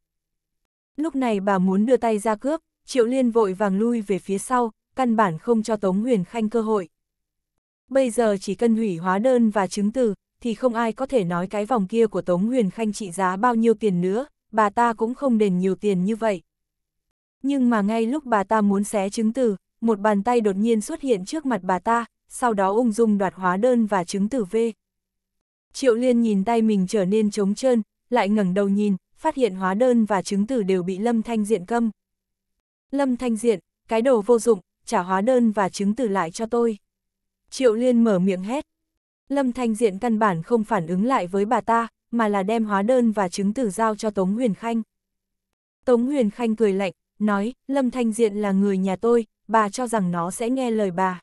Lúc này bà muốn đưa tay ra cướp, Triệu Liên vội vàng lui về phía sau, căn bản không cho Tống Huyền Khanh cơ hội. Bây giờ chỉ cần hủy hóa đơn và chứng từ, thì không ai có thể nói cái vòng kia của Tống Huyền Khanh trị giá bao nhiêu tiền nữa, bà ta cũng không đền nhiều tiền như vậy. Nhưng mà ngay lúc bà ta muốn xé chứng từ, một bàn tay đột nhiên xuất hiện trước mặt bà ta, sau đó ung dung đoạt hóa đơn và chứng từ V. Triệu Liên nhìn tay mình trở nên trống trơn, lại ngẩng đầu nhìn, phát hiện hóa đơn và chứng từ đều bị Lâm Thanh Diện câm. Lâm Thanh Diện, cái đồ vô dụng, trả hóa đơn và chứng từ lại cho tôi. Triệu Liên mở miệng hét. Lâm Thanh Diện căn bản không phản ứng lại với bà ta, mà là đem hóa đơn và chứng từ giao cho Tống Huyền Khanh. Tống Huyền Khanh cười lạnh, nói, Lâm Thanh Diện là người nhà tôi, bà cho rằng nó sẽ nghe lời bà.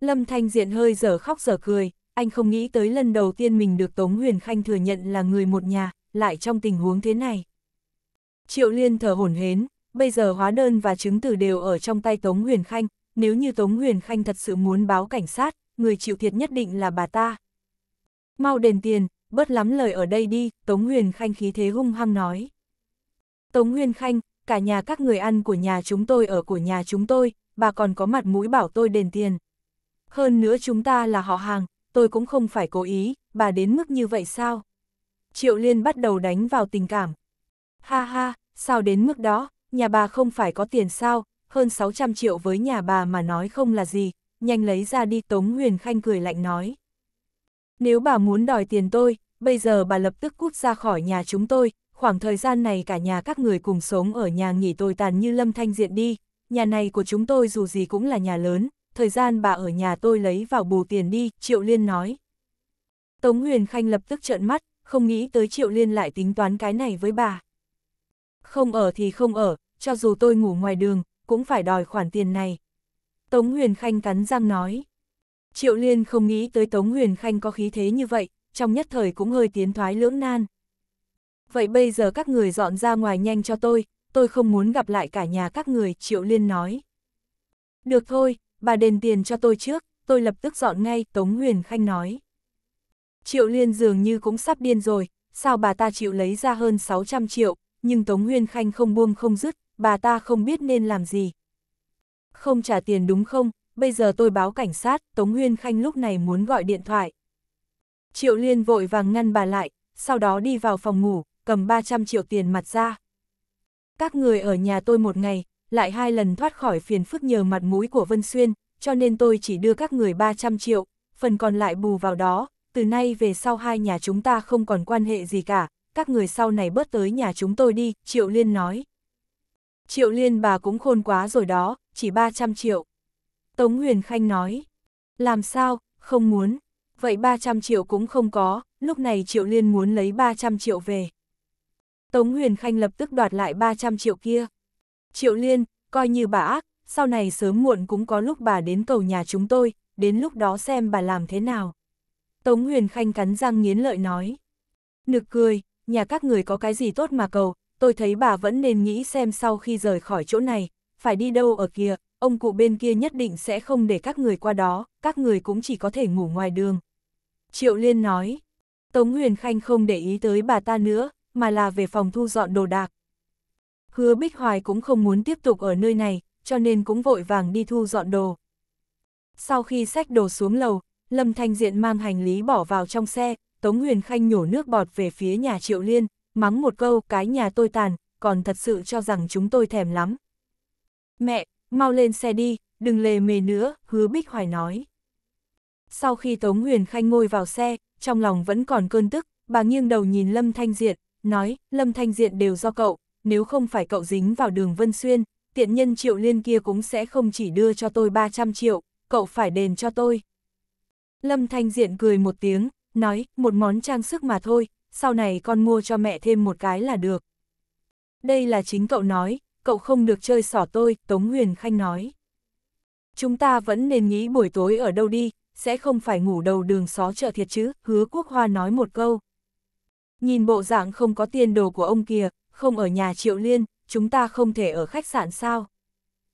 Lâm Thanh Diện hơi dở khóc dở cười, anh không nghĩ tới lần đầu tiên mình được Tống Huyền Khanh thừa nhận là người một nhà, lại trong tình huống thế này. Triệu Liên thở hổn hến, bây giờ hóa đơn và chứng từ đều ở trong tay Tống Huyền Khanh, nếu như Tống Huyền Khanh thật sự muốn báo cảnh sát, người chịu thiệt nhất định là bà ta. Mau đền tiền, bớt lắm lời ở đây đi, Tống Huyền Khanh khí thế hung hăng nói. Tống Huyền Khanh, cả nhà các người ăn của nhà chúng tôi ở của nhà chúng tôi, bà còn có mặt mũi bảo tôi đền tiền. Hơn nữa chúng ta là họ hàng, tôi cũng không phải cố ý, bà đến mức như vậy sao? Triệu Liên bắt đầu đánh vào tình cảm. Ha ha, sao đến mức đó, nhà bà không phải có tiền sao, hơn 600 triệu với nhà bà mà nói không là gì, nhanh lấy ra đi Tống Huyền Khanh cười lạnh nói. Nếu bà muốn đòi tiền tôi, bây giờ bà lập tức cút ra khỏi nhà chúng tôi, khoảng thời gian này cả nhà các người cùng sống ở nhà nghỉ tôi tàn như lâm thanh diện đi, nhà này của chúng tôi dù gì cũng là nhà lớn, thời gian bà ở nhà tôi lấy vào bù tiền đi, Triệu Liên nói. Tống Huyền Khanh lập tức trợn mắt, không nghĩ tới Triệu Liên lại tính toán cái này với bà. Không ở thì không ở, cho dù tôi ngủ ngoài đường, cũng phải đòi khoản tiền này. Tống Huyền Khanh cắn răng nói. Triệu Liên không nghĩ tới Tống Huyền Khanh có khí thế như vậy, trong nhất thời cũng hơi tiến thoái lưỡng nan. Vậy bây giờ các người dọn ra ngoài nhanh cho tôi, tôi không muốn gặp lại cả nhà các người, Triệu Liên nói. Được thôi, bà đền tiền cho tôi trước, tôi lập tức dọn ngay, Tống Huyền Khanh nói. Triệu Liên dường như cũng sắp điên rồi, sao bà ta chịu lấy ra hơn 600 triệu, nhưng Tống Huyền Khanh không buông không dứt, bà ta không biết nên làm gì. Không trả tiền đúng không, bây giờ tôi báo cảnh sát, Tống Huyền Khanh lúc này muốn gọi điện thoại. Triệu Liên vội vàng ngăn bà lại, sau đó đi vào phòng ngủ, cầm 300 triệu tiền mặt ra. Các người ở nhà tôi một ngày, lại hai lần thoát khỏi phiền phức nhờ mặt mũi của Vân Xuyên, cho nên tôi chỉ đưa các người 300 triệu, phần còn lại bù vào đó, từ nay về sau hai nhà chúng ta không còn quan hệ gì cả, các người sau này bớt tới nhà chúng tôi đi, Triệu Liên nói. Triệu Liên bà cũng khôn quá rồi đó, chỉ 300 triệu. Tống Huyền Khanh nói, làm sao, không muốn, vậy 300 triệu cũng không có, lúc này Triệu Liên muốn lấy 300 triệu về. Tống Huyền Khanh lập tức đoạt lại 300 triệu kia. Triệu Liên, coi như bà ác, sau này sớm muộn cũng có lúc bà đến cầu nhà chúng tôi, đến lúc đó xem bà làm thế nào. Tống Huyền Khanh cắn răng nghiến lợi nói. Nực cười, nhà các người có cái gì tốt mà cầu, tôi thấy bà vẫn nên nghĩ xem sau khi rời khỏi chỗ này, phải đi đâu ở kia, ông cụ bên kia nhất định sẽ không để các người qua đó, các người cũng chỉ có thể ngủ ngoài đường. Triệu Liên nói, Tống Huyền Khanh không để ý tới bà ta nữa, mà là về phòng thu dọn đồ đạc, hứa Bích Hoài cũng không muốn tiếp tục ở nơi này, cho nên cũng vội vàng đi thu dọn đồ. Sau khi xách đồ xuống lầu, Lâm Thanh Diện mang hành lý bỏ vào trong xe, Tống Huyền Khanh nhổ nước bọt về phía nhà Triệu Liên, mắng một câu cái nhà tôi tàn, còn thật sự cho rằng chúng tôi thèm lắm. Mẹ, mau lên xe đi, đừng lề mề nữa, hứa Bích Hoài nói. Sau khi Tống Huyền Khanh ngồi vào xe, trong lòng vẫn còn cơn tức, bà nghiêng đầu nhìn Lâm Thanh Diện, nói, Lâm Thanh Diện đều do cậu, nếu không phải cậu dính vào đường Vân Xuyên, tiện nhân triệu liên kia cũng sẽ không chỉ đưa cho tôi 300 triệu, cậu phải đền cho tôi. Lâm Thanh Diện cười một tiếng, nói, một món trang sức mà thôi, sau này con mua cho mẹ thêm một cái là được. Đây là chính cậu nói, cậu không được chơi xỏ tôi, Tống Huyền Khanh nói. Chúng ta vẫn nên nghĩ buổi tối ở đâu đi, sẽ không phải ngủ đầu đường xó chợ thiệt chứ, hứa quốc hoa nói một câu. Nhìn bộ dạng không có tiền đồ của ông kia, không ở nhà Triệu Liên, chúng ta không thể ở khách sạn sao?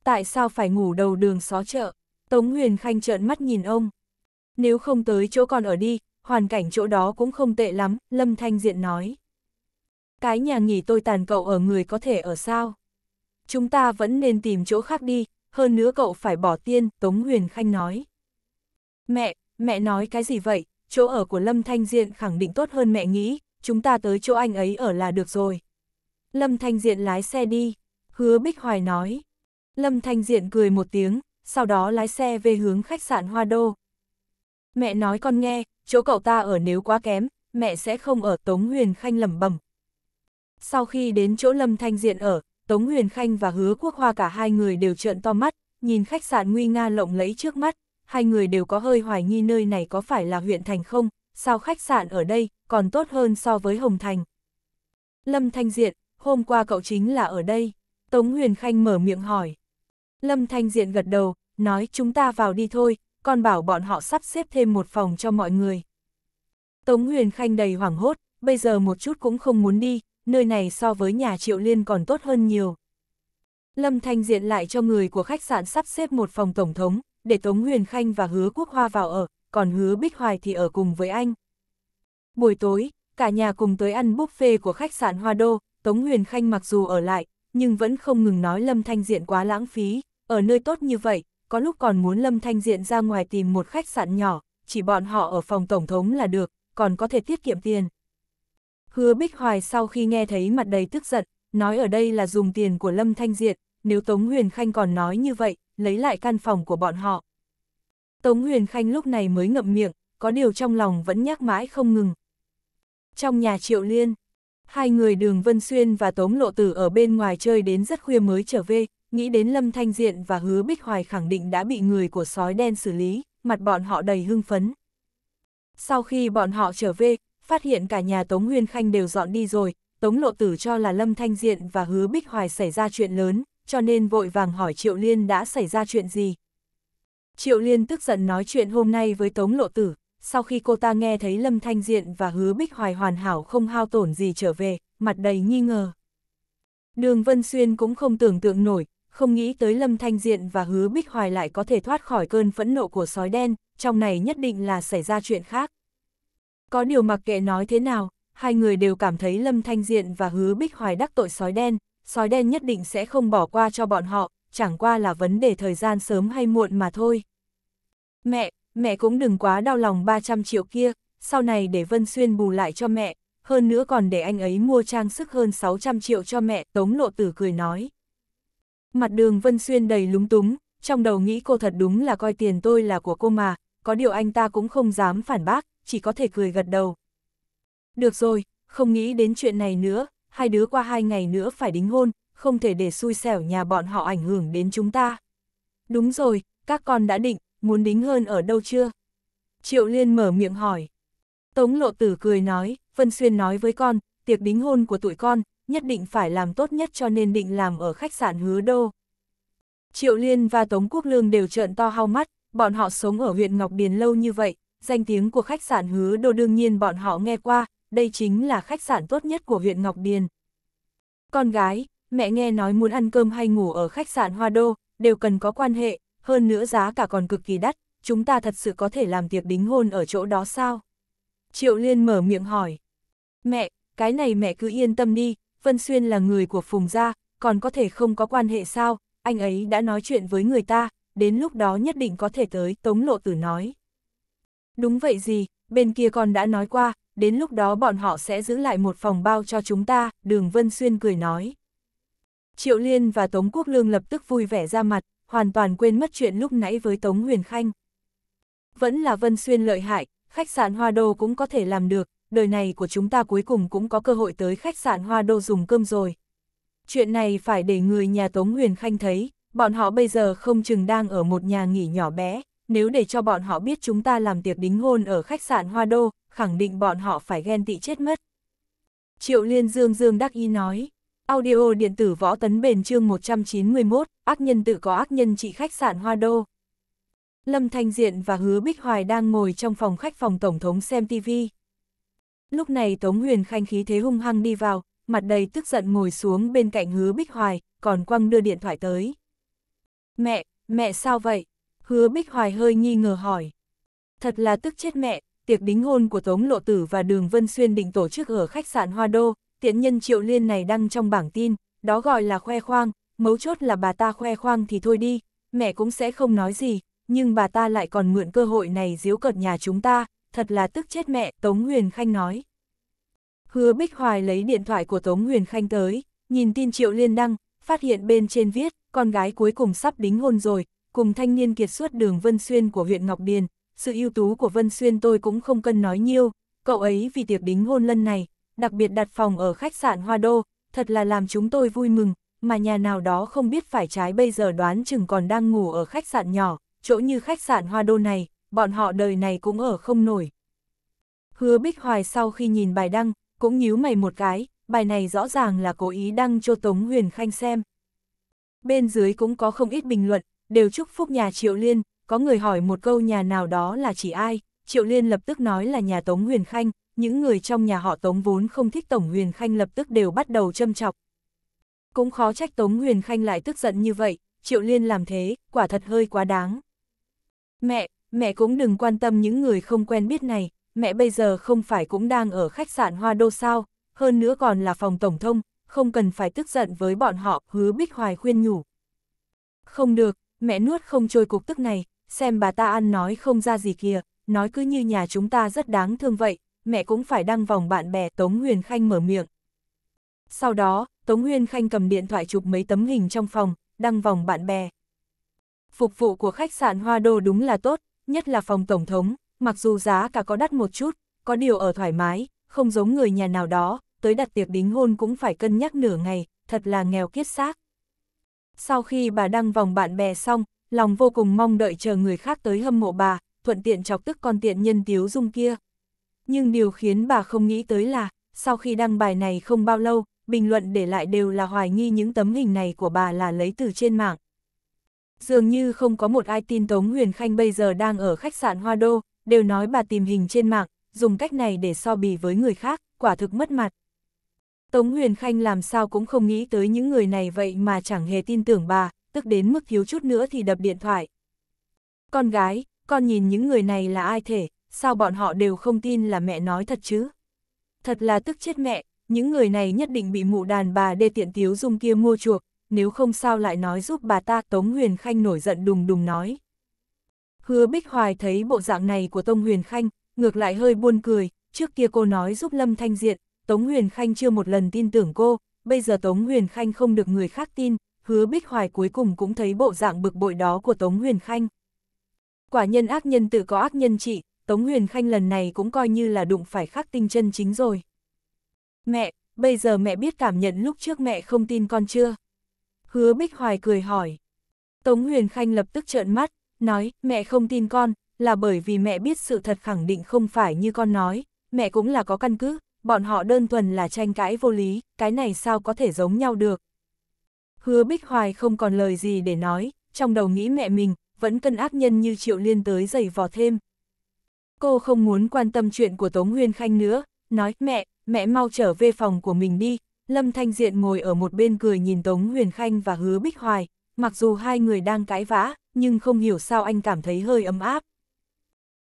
Tại sao phải ngủ đầu đường xó chợ? Tống Huyền Khanh trợn mắt nhìn ông. Nếu không tới chỗ còn ở đi, hoàn cảnh chỗ đó cũng không tệ lắm, Lâm Thanh Diện nói. Cái nhà nghỉ tôi tàn cậu ở người có thể ở sao? Chúng ta vẫn nên tìm chỗ khác đi, hơn nữa cậu phải bỏ tiên, Tống Huyền Khanh nói. Mẹ, mẹ nói cái gì vậy, chỗ ở của Lâm Thanh Diện khẳng định tốt hơn mẹ nghĩ, chúng ta tới chỗ anh ấy ở là được rồi, Lâm Thanh Diện lái xe đi, hứa Bích Hoài nói. Lâm Thanh Diện cười một tiếng, sau đó lái xe về hướng khách sạn Hoa Đô. Mẹ nói con nghe, chỗ cậu ta ở nếu quá kém, mẹ sẽ không ở Tống Huyền Khanh lẩm bẩm. Sau khi đến chỗ Lâm Thanh Diện ở, Tống Huyền Khanh và Hứa Quốc Hoa cả hai người đều trợn to mắt, nhìn khách sạn nguy nga lộng lẫy trước mắt, hai người đều có hơi hoài nghi nơi này có phải là huyện thành không, sao khách sạn ở đây còn tốt hơn so với Hồng Thành. Lâm Thanh Diện, hôm qua cậu chính là ở đây. Tống Huyền Khanh mở miệng hỏi. Lâm Thanh Diện gật đầu, nói chúng ta vào đi thôi, còn bảo bọn họ sắp xếp thêm một phòng cho mọi người. Tống Huyền Khanh đầy hoảng hốt, bây giờ một chút cũng không muốn đi, nơi này so với nhà Triệu Liên còn tốt hơn nhiều. Lâm Thanh Diện lại cho người của khách sạn sắp xếp một phòng tổng thống, để Tống Huyền Khanh và Hứa Quốc Hoa vào ở, còn Hứa Bích Hoài thì ở cùng với anh. Buổi tối, cả nhà cùng tới ăn buffet của khách sạn Hoa Đô, Tống Huyền Khanh mặc dù ở lại, nhưng vẫn không ngừng nói Lâm Thanh Diện quá lãng phí, ở nơi tốt như vậy, có lúc còn muốn Lâm Thanh Diện ra ngoài tìm một khách sạn nhỏ, chỉ bọn họ ở phòng Tổng thống là được, còn có thể tiết kiệm tiền. Hứa Bích Hoài sau khi nghe thấy mặt đầy tức giận, nói ở đây là dùng tiền của Lâm Thanh Diện, nếu Tống Huyền Khanh còn nói như vậy, lấy lại căn phòng của bọn họ. Tống Huyền Khanh lúc này mới ngậm miệng, có điều trong lòng vẫn nhắc mãi không ngừng. Trong nhà Triệu Liên, Hai người đường Vân Xuyên và Tống Lộ Tử ở bên ngoài chơi đến rất khuya mới trở về, nghĩ đến Lâm Thanh Diện và Hứa Bích Hoài khẳng định đã bị người của sói đen xử lý, mặt bọn họ đầy hưng phấn. Sau khi bọn họ trở về, phát hiện cả nhà Tống Huyên Khanh đều dọn đi rồi, Tống Lộ Tử cho là Lâm Thanh Diện và Hứa Bích Hoài xảy ra chuyện lớn, cho nên vội vàng hỏi Triệu Liên đã xảy ra chuyện gì. Triệu Liên tức giận nói chuyện hôm nay với Tống Lộ Tử, sau khi cô ta nghe thấy Lâm Thanh Diện và hứa bích hoài hoàn hảo không hao tổn gì trở về, mặt đầy nghi ngờ. Đường Vân Xuyên cũng không tưởng tượng nổi, không nghĩ tới Lâm Thanh Diện và hứa bích hoài lại có thể thoát khỏi cơn phẫn nộ của sói đen, trong này nhất định là xảy ra chuyện khác. Có điều mặc kệ nói thế nào, hai người đều cảm thấy Lâm Thanh Diện và hứa bích hoài đắc tội sói đen, sói đen nhất định sẽ không bỏ qua cho bọn họ, chẳng qua là vấn đề thời gian sớm hay muộn mà thôi. Mẹ, mẹ cũng đừng quá đau lòng 300 triệu kia, sau này để Vân Xuyên bù lại cho mẹ, hơn nữa còn để anh ấy mua trang sức hơn 600 triệu cho mẹ, Tống Lộ Tử cười nói. Mặt đường Vân Xuyên đầy lúng túng, trong đầu nghĩ cô thật đúng là coi tiền tôi là của cô mà, có điều anh ta cũng không dám phản bác, chỉ có thể cười gật đầu. Được rồi, không nghĩ đến chuyện này nữa, hai đứa qua hai ngày nữa phải đính hôn, không thể để xui xẻo nhà bọn họ ảnh hưởng đến chúng ta. Đúng rồi, các con đã định, muốn đính hơn ở đâu chưa? Triệu Liên mở miệng hỏi. Tống lộ tử cười nói, Vân Xuyên nói với con, tiệc đính hôn của tụi con, nhất định phải làm tốt nhất cho nên định làm ở khách sạn hứa đô. Triệu Liên và Tống Quốc Lương đều trợn to hao mắt, bọn họ sống ở huyện Ngọc Điền lâu như vậy, danh tiếng của khách sạn hứa đô đương nhiên bọn họ nghe qua, đây chính là khách sạn tốt nhất của huyện Ngọc Điền. Con gái, mẹ nghe nói muốn ăn cơm hay ngủ ở khách sạn Hoa Đô, đều cần có quan hệ, hơn nữa giá cả còn cực kỳ đắt, chúng ta thật sự có thể làm tiệc đính hôn ở chỗ đó sao? Triệu Liên mở miệng hỏi. Mẹ, cái này mẹ cứ yên tâm đi, Vân Xuyên là người của Phùng Gia, còn có thể không có quan hệ sao, anh ấy đã nói chuyện với người ta, đến lúc đó nhất định có thể tới, Tống Lộ Tử nói. Đúng vậy gì, bên kia con đã nói qua, đến lúc đó bọn họ sẽ giữ lại một phòng bao cho chúng ta, đường Vân Xuyên cười nói. Triệu Liên và Tống Quốc Lương lập tức vui vẻ ra mặt, hoàn toàn quên mất chuyện lúc nãy với Tống Huyền Khanh. Vẫn là Vân Xuyên lợi hại, khách sạn Hoa Đô cũng có thể làm được, đời này của chúng ta cuối cùng cũng có cơ hội tới khách sạn Hoa Đô dùng cơm rồi. Chuyện này phải để người nhà Tống Huyền Khanh thấy, bọn họ bây giờ không chừng đang ở một nhà nghỉ nhỏ bé, nếu để cho bọn họ biết chúng ta làm tiệc đính hôn ở khách sạn Hoa Đô, khẳng định bọn họ phải ghen tị chết mất. Triệu Liên Dương Dương đắc ý nói. Audio điện tử võ tấn bền chương 191, ác nhân tự có ác nhân trị khách sạn Hoa Đô. Lâm Thanh Diện và Hứa Bích Hoài đang ngồi trong phòng khách phòng Tổng thống xem TV. Lúc này Tống Huyền Khanh khí thế hung hăng đi vào, mặt đầy tức giận ngồi xuống bên cạnh Hứa Bích Hoài, còn quăng đưa điện thoại tới. Mẹ, mẹ sao vậy? Hứa Bích Hoài hơi nghi ngờ hỏi. Thật là tức chết mẹ, tiệc đính hôn của Tống Lộ Tử và Đường Vân Xuyên định tổ chức ở khách sạn Hoa Đô, tiện nhân triệu liên này đăng trong bảng tin, đó gọi là khoe khoang, mấu chốt là bà ta khoe khoang thì thôi đi, mẹ cũng sẽ không nói gì, nhưng bà ta lại còn mượn cơ hội này díu cợt nhà chúng ta, thật là tức chết mẹ, Tống Huyền Khanh nói. Hứa Bích Hoài lấy điện thoại của Tống Huyền Khanh tới, nhìn tin Triệu Liên đăng, phát hiện bên trên viết, con gái cuối cùng sắp đính hôn rồi, cùng thanh niên kiệt xuất đường Vân Xuyên của huyện Ngọc Điền, sự ưu tú của Vân Xuyên tôi cũng không cần nói nhiều. cậu ấy vì tiệc đính hôn lần này, đặc biệt đặt phòng ở khách sạn Hoa Đô, thật là làm chúng tôi vui mừng, mà nhà nào đó không biết phải trái bây giờ đoán chừng còn đang ngủ ở khách sạn nhỏ, chỗ như khách sạn Hoa Đô này, bọn họ đời này cũng ở không nổi. Hứa Bích Hoài sau khi nhìn bài đăng, cũng nhíu mày một cái, bài này rõ ràng là cố ý đăng cho Tống Huyền Khanh xem. Bên dưới cũng có không ít bình luận, đều chúc phúc nhà Triệu Liên, có người hỏi một câu nhà nào đó là chỉ ai, Triệu Liên lập tức nói là nhà Tống Huyền Khanh, những người trong nhà họ Tống vốn không thích Tổng Huyền Khanh lập tức đều bắt đầu châm chọc. Cũng khó trách Tống Huyền Khanh lại tức giận như vậy, Triệu Liên làm thế, quả thật hơi quá đáng. Mẹ, mẹ cũng đừng quan tâm những người không quen biết này, mẹ bây giờ không phải cũng đang ở khách sạn Hoa Đô sao, hơn nữa còn là phòng Tổng Thông, không cần phải tức giận với bọn họ, hứa Bích Hoài khuyên nhủ. Không được, mẹ nuốt không trôi cục tức này, xem bà ta ăn nói không ra gì kìa, nói cứ như nhà chúng ta rất đáng thương vậy, mẹ cũng phải đăng vòng bạn bè, Tống Huyền Khanh mở miệng. Sau đó, Tống Huyền Khanh cầm điện thoại chụp mấy tấm hình trong phòng, đăng vòng bạn bè. Phục vụ của khách sạn Hoa Đô đúng là tốt, nhất là phòng Tổng thống, mặc dù giá cả có đắt một chút, có điều ở thoải mái, không giống người nhà nào đó, tới đặt tiệc đính hôn cũng phải cân nhắc nửa ngày, thật là nghèo kiết xác. Sau khi bà đăng vòng bạn bè xong, lòng vô cùng mong đợi chờ người khác tới hâm mộ bà, thuận tiện chọc tức con tiện nhân tiếu dung kia nhưng điều khiến bà không nghĩ tới là, sau khi đăng bài này không bao lâu, bình luận để lại đều là hoài nghi những tấm hình này của bà là lấy từ trên mạng. Dường như không có một ai tin Tống Huyền Khanh bây giờ đang ở khách sạn Hoa Đô, đều nói bà tìm hình trên mạng, dùng cách này để so bì với người khác, quả thực mất mặt. Tống Huyền Khanh làm sao cũng không nghĩ tới những người này vậy mà chẳng hề tin tưởng bà, tức đến mức thiếu chút nữa thì đập điện thoại. Con gái, con nhìn những người này là ai thể, sao bọn họ đều không tin là mẹ nói thật chứ? Thật là tức chết mẹ, những người này nhất định bị mụ đàn bà đê tiện tiếu dung kia mua chuộc, nếu không sao lại nói giúp bà ta Tống Huyền Khanh nổi giận đùng đùng nói. Hứa Bích Hoài thấy bộ dạng này của Tống Huyền Khanh, ngược lại hơi buồn cười, trước kia cô nói giúp Lâm Thanh Diện, Tống Huyền Khanh chưa một lần tin tưởng cô, bây giờ Tống Huyền Khanh không được người khác tin, hứa Bích Hoài cuối cùng cũng thấy bộ dạng bực bội đó của Tống Huyền Khanh. Quả nhân ác nhân tự có ác nhân trị, Tống Huyền Khanh lần này cũng coi như là đụng phải khắc tinh chân chính rồi. Mẹ, bây giờ mẹ biết cảm nhận lúc trước mẹ không tin con chưa? Hứa Bích Hoài cười hỏi. Tống Huyền Khanh lập tức trợn mắt, nói, mẹ không tin con, là bởi vì mẹ biết sự thật khẳng định không phải như con nói, mẹ cũng là có căn cứ, bọn họ đơn thuần là tranh cãi vô lý, cái này sao có thể giống nhau được. Hứa Bích Hoài không còn lời gì để nói, trong đầu nghĩ mẹ mình, vẫn cân ác nhân như triệu liên tới giày vò thêm, cô không muốn quan tâm chuyện của Tống Huyên Khanh nữa, nói mẹ, mẹ mau trở về phòng của mình đi. Lâm Thanh Diện ngồi ở một bên cười nhìn Tống Huyền Khanh và Hứa Bích Hoài, mặc dù hai người đang cãi vã, nhưng không hiểu sao anh cảm thấy hơi ấm áp.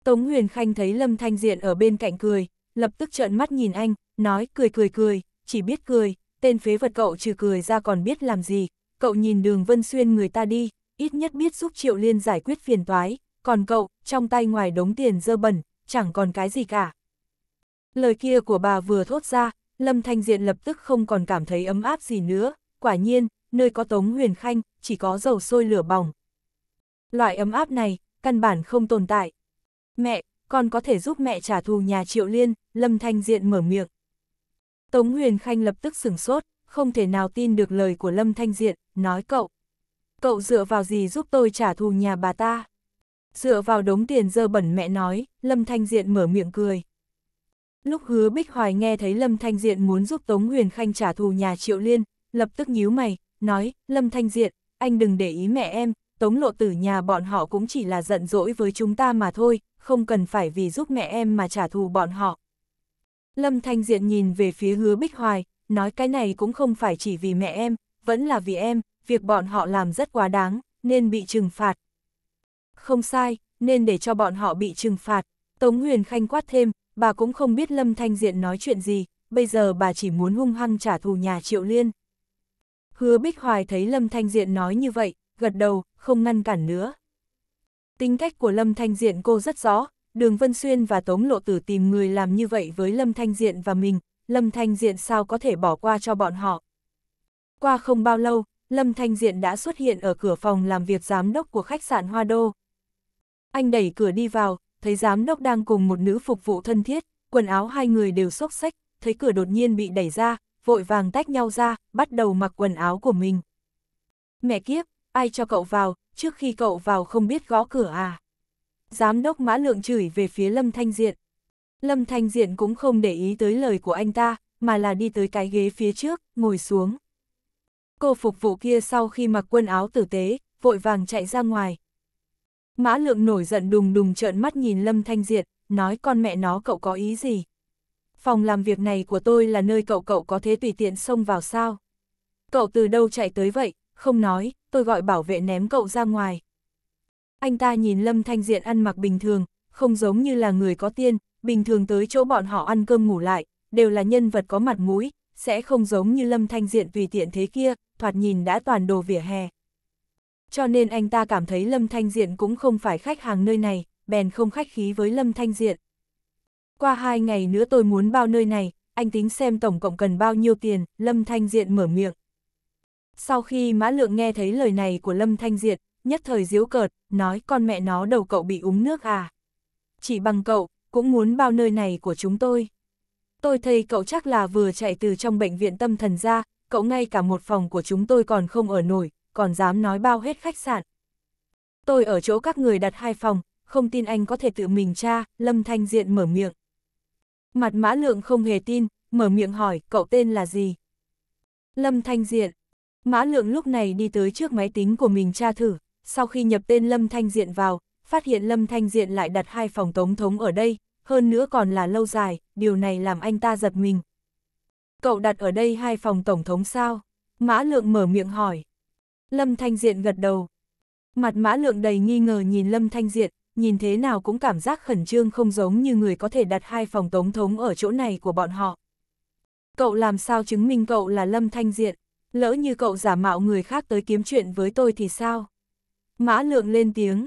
Tống Huyền Khanh thấy Lâm Thanh Diện ở bên cạnh cười, lập tức trợn mắt nhìn anh, nói cười cười cười, chỉ biết cười, tên phế vật cậu trừ cười ra còn biết làm gì, cậu nhìn đường Vân Xuyên người ta đi, ít nhất biết giúp Triệu Liên giải quyết phiền toái, còn cậu, trong tay ngoài đống tiền dơ bẩn, chẳng còn cái gì cả. Lời kia của bà vừa thốt ra, Lâm Thanh Diện lập tức không còn cảm thấy ấm áp gì nữa, quả nhiên, nơi có Tống Huyền Khanh, chỉ có dầu sôi lửa bỏng. Loại ấm áp này, căn bản không tồn tại. Mẹ, con có thể giúp mẹ trả thù nhà Triệu Liên, Lâm Thanh Diện mở miệng. Tống Huyền Khanh lập tức sửng sốt, không thể nào tin được lời của Lâm Thanh Diện, nói cậu. Cậu dựa vào gì giúp tôi trả thù nhà bà ta? Dựa vào đống tiền dơ bẩn mẹ nói, Lâm Thanh Diện mở miệng cười. Lúc hứa Bích Hoài nghe thấy Lâm Thanh Diện muốn giúp Tống Huyền Khanh trả thù nhà Triệu Liên, lập tức nhíu mày, nói, Lâm Thanh Diện, anh đừng để ý mẹ em, Tống Lộ Tử nhà bọn họ cũng chỉ là giận dỗi với chúng ta mà thôi, không cần phải vì giúp mẹ em mà trả thù bọn họ. Lâm Thanh Diện nhìn về phía hứa Bích Hoài, nói cái này cũng không phải chỉ vì mẹ em, vẫn là vì em, việc bọn họ làm rất quá đáng, nên bị trừng phạt, không sai, nên để cho bọn họ bị trừng phạt. Tống Huyền Khanh quát thêm, bà cũng không biết Lâm Thanh Diện nói chuyện gì, bây giờ bà chỉ muốn hung hăng trả thù nhà Triệu Liên. Hứa Bích Hoài thấy Lâm Thanh Diện nói như vậy, gật đầu, không ngăn cản nữa. Tính cách của Lâm Thanh Diện cô rất rõ, Đường Vân Xuyên và Tống Lộ Tử tìm người làm như vậy với Lâm Thanh Diện và mình, Lâm Thanh Diện sao có thể bỏ qua cho bọn họ. Qua không bao lâu, Lâm Thanh Diện đã xuất hiện ở cửa phòng làm việc giám đốc của khách sạn Hoa Đô. Anh đẩy cửa đi vào, thấy giám đốc đang cùng một nữ phục vụ thân thiết, quần áo hai người đều xốc xách, thấy cửa đột nhiên bị đẩy ra, vội vàng tách nhau ra, bắt đầu mặc quần áo của mình. Mẹ kiếp, ai cho cậu vào, trước khi cậu vào không biết gõ cửa à? Giám đốc mã lượng chửi về phía Lâm Thanh Diện. Lâm Thanh Diện cũng không để ý tới lời của anh ta, mà là đi tới cái ghế phía trước, ngồi xuống. Cô phục vụ kia sau khi mặc quần áo tử tế, vội vàng chạy ra ngoài, Mã lượng nổi giận đùng đùng trợn mắt nhìn Lâm Thanh Diệt, nói con mẹ nó cậu có ý gì? Phòng làm việc này của tôi là nơi cậu cậu có thế tùy tiện xông vào sao? Cậu từ đâu chạy tới vậy? Không nói, tôi gọi bảo vệ ném cậu ra ngoài. Anh ta nhìn Lâm Thanh Diện ăn mặc bình thường, không giống như là người có tiên, bình thường tới chỗ bọn họ ăn cơm ngủ lại, đều là nhân vật có mặt mũi, sẽ không giống như Lâm Thanh Diện tùy tiện thế kia, thoạt nhìn đã toàn đồ vỉa hè cho nên anh ta cảm thấy Lâm Thanh Diện cũng không phải khách hàng nơi này, bèn không khách khí với Lâm Thanh Diện. Qua hai ngày nữa tôi muốn bao nơi này, anh tính xem tổng cộng cần bao nhiêu tiền, Lâm Thanh Diện mở miệng. Sau khi Mã Lượng nghe thấy lời này của Lâm Thanh Diện, nhất thời diếu cợt, nói con mẹ nó đầu cậu bị uống nước à. Chỉ bằng cậu, cũng muốn bao nơi này của chúng tôi. Tôi thấy cậu chắc là vừa chạy từ trong bệnh viện tâm thần ra, cậu ngay cả một phòng của chúng tôi còn không ở nổi, còn dám nói bao hết khách sạn. Tôi ở chỗ các người đặt hai phòng, không tin anh có thể tự mình tra, Lâm Thanh Diện mở miệng. Mặt mã lượng không hề tin, mở miệng hỏi cậu tên là gì. Lâm Thanh Diện. Mã lượng lúc này đi tới trước máy tính của mình tra thử, sau khi nhập tên Lâm Thanh Diện vào, phát hiện Lâm Thanh Diện lại đặt hai phòng tống thống ở đây, hơn nữa còn là lâu dài, điều này làm anh ta giật mình. Cậu đặt ở đây hai phòng tổng thống sao? Mã lượng mở miệng hỏi. Lâm Thanh Diện gật đầu. Mặt mã lượng đầy nghi ngờ nhìn Lâm Thanh Diện, nhìn thế nào cũng cảm giác khẩn trương không giống như người có thể đặt hai phòng tổng thống ở chỗ này của bọn họ. Cậu làm sao chứng minh cậu là Lâm Thanh Diện, lỡ như cậu giả mạo người khác tới kiếm chuyện với tôi thì sao? Mã lượng lên tiếng.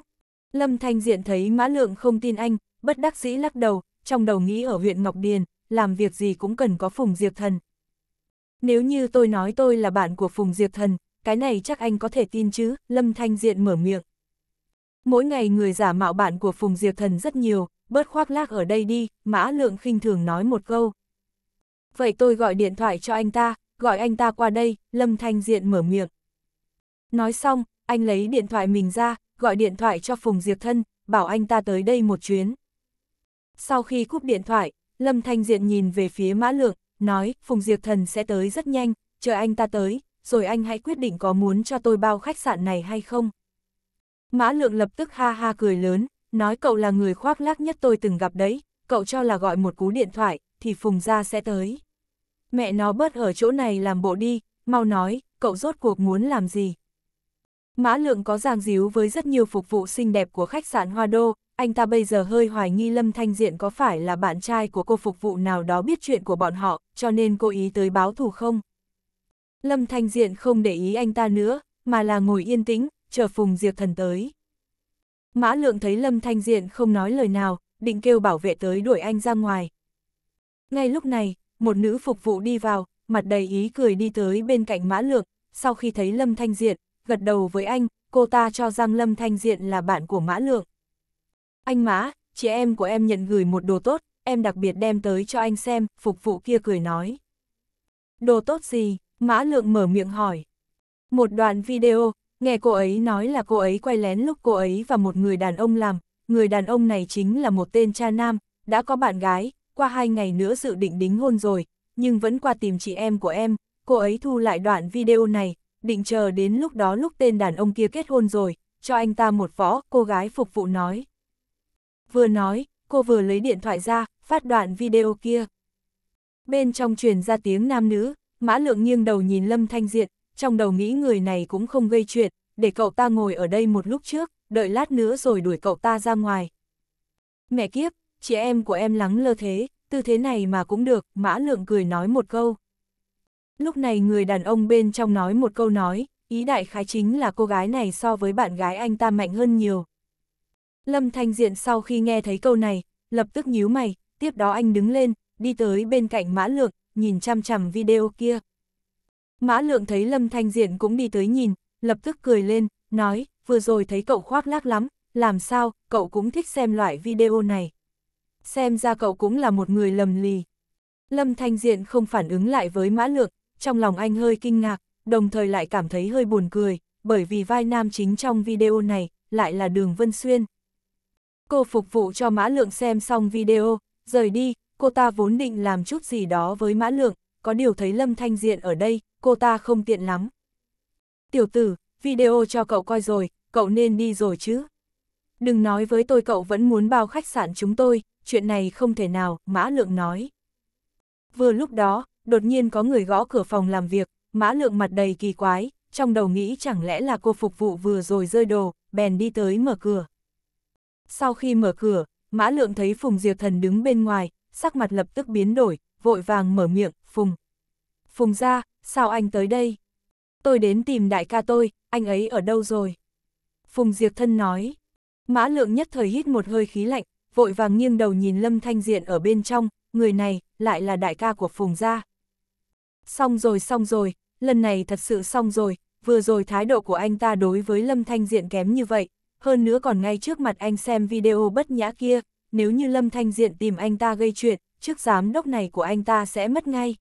Lâm Thanh Diện thấy mã lượng không tin anh, bất đắc dĩ lắc đầu, trong đầu nghĩ ở huyện Ngọc Điền, làm việc gì cũng cần có Phùng Diệp Thần. Nếu như tôi nói tôi là bạn của Phùng Diệp Thần, cái này chắc anh có thể tin chứ, Lâm Thanh Diện mở miệng. Mỗi ngày người giả mạo bạn của Phùng Diệp Thần rất nhiều, bớt khoác lác ở đây đi, Mã Lượng khinh thường nói một câu. Vậy tôi gọi điện thoại cho anh ta, gọi anh ta qua đây, Lâm Thanh Diện mở miệng. Nói xong, anh lấy điện thoại mình ra, gọi điện thoại cho Phùng Diệp Thân, bảo anh ta tới đây một chuyến. Sau khi cúp điện thoại, Lâm Thanh Diện nhìn về phía Mã Lượng, nói Phùng Diệp Thần sẽ tới rất nhanh, chờ anh ta tới, rồi anh hãy quyết định có muốn cho tôi bao khách sạn này hay không. Mã lượng lập tức ha ha cười lớn, nói cậu là người khoác lác nhất tôi từng gặp đấy, cậu cho là gọi một cú điện thoại, thì Phùng Gia sẽ tới. Mẹ nó bớt ở chỗ này làm bộ đi, mau nói, cậu rốt cuộc muốn làm gì. Mã lượng có giang díu với rất nhiều phục vụ xinh đẹp của khách sạn Hoa Đô, anh ta bây giờ hơi hoài nghi Lâm Thanh Diện có phải là bạn trai của cô phục vụ nào đó biết chuyện của bọn họ, cho nên cô ý tới báo thù không. Lâm Thanh Diện không để ý anh ta nữa, mà là ngồi yên tĩnh, chờ Phùng Diệp Thần tới. Mã Lượng thấy Lâm Thanh Diện không nói lời nào, định kêu bảo vệ tới đuổi anh ra ngoài. Ngay lúc này, một nữ phục vụ đi vào, mặt đầy ý cười đi tới bên cạnh Mã Lượng, sau khi thấy Lâm Thanh Diện, gật đầu với anh, cô ta cho rằng Lâm Thanh Diện là bạn của Mã Lượng. Anh Mã, chị em của em nhận gửi một đồ tốt, em đặc biệt đem tới cho anh xem, phục vụ kia cười nói. Đồ tốt gì? Mã Lượng mở miệng hỏi. Một đoạn video, nghe cô ấy nói là cô ấy quay lén lúc cô ấy và một người đàn ông làm, người đàn ông này chính là một tên cha nam, đã có bạn gái, qua hai ngày nữa dự định đính hôn rồi, nhưng vẫn qua tìm chị em của em, cô ấy thu lại đoạn video này, định chờ đến lúc đó lúc tên đàn ông kia kết hôn rồi, cho anh ta một võ, cô gái phục vụ nói. Vừa nói, cô vừa lấy điện thoại ra, phát đoạn video kia. Bên trong truyền ra tiếng nam nữ, Mã Lượng nghiêng đầu nhìn Lâm Thanh Diện, trong đầu nghĩ người này cũng không gây chuyện, để cậu ta ngồi ở đây một lúc trước, đợi lát nữa rồi đuổi cậu ta ra ngoài. Mẹ kiếp, chị em của em lắng lơ thế, tư thế này mà cũng được, Mã Lượng cười nói một câu. Lúc này người đàn ông bên trong nói một câu nói, ý đại khái chính là cô gái này so với bạn gái anh ta mạnh hơn nhiều. Lâm Thanh Diện sau khi nghe thấy câu này, lập tức nhíu mày, tiếp đó anh đứng lên, đi tới bên cạnh Mã Lượng, nhìn chăm chằm video kia. Mã lượng thấy Lâm Thanh Diện cũng đi tới nhìn, lập tức cười lên, nói, vừa rồi thấy cậu khoác lác lắm, làm sao, cậu cũng thích xem loại video này. Xem ra cậu cũng là một người lầm lì. Lâm Thanh Diện không phản ứng lại với mã lượng, trong lòng anh hơi kinh ngạc, đồng thời lại cảm thấy hơi buồn cười, bởi vì vai nam chính trong video này lại là Đường Vân Xuyên. Cô phục vụ cho mã lượng xem xong video, rời đi, cô ta vốn định làm chút gì đó với mã lượng, có điều thấy Lâm Thanh Diện ở đây, cô ta không tiện lắm. Tiểu tử, video cho cậu coi rồi, cậu nên đi rồi chứ. Đừng nói với tôi cậu vẫn muốn bao khách sạn chúng tôi, chuyện này không thể nào, Mã Lượng nói. Vừa lúc đó, đột nhiên có người gõ cửa phòng làm việc, Mã Lượng mặt đầy kỳ quái, trong đầu nghĩ chẳng lẽ là cô phục vụ vừa rồi rơi đồ, bèn đi tới mở cửa. Sau khi mở cửa, Mã Lượng thấy Phùng Diệp Thần đứng bên ngoài, sắc mặt lập tức biến đổi, vội vàng mở miệng, Phùng. Phùng ra, sao anh tới đây? Tôi đến tìm đại ca tôi, anh ấy ở đâu rồi? Phùng Diệp Thân nói. Mã lượng nhất thời hít một hơi khí lạnh, vội vàng nghiêng đầu nhìn Lâm Thanh Diện ở bên trong, người này, lại là đại ca của Phùng gia. Xong rồi xong rồi, lần này thật sự xong rồi, vừa rồi thái độ của anh ta đối với Lâm Thanh Diện kém như vậy, hơn nữa còn ngay trước mặt anh xem video bất nhã kia, nếu như Lâm Thanh Diện tìm anh ta gây chuyện, chức giám đốc này của anh ta sẽ mất ngay.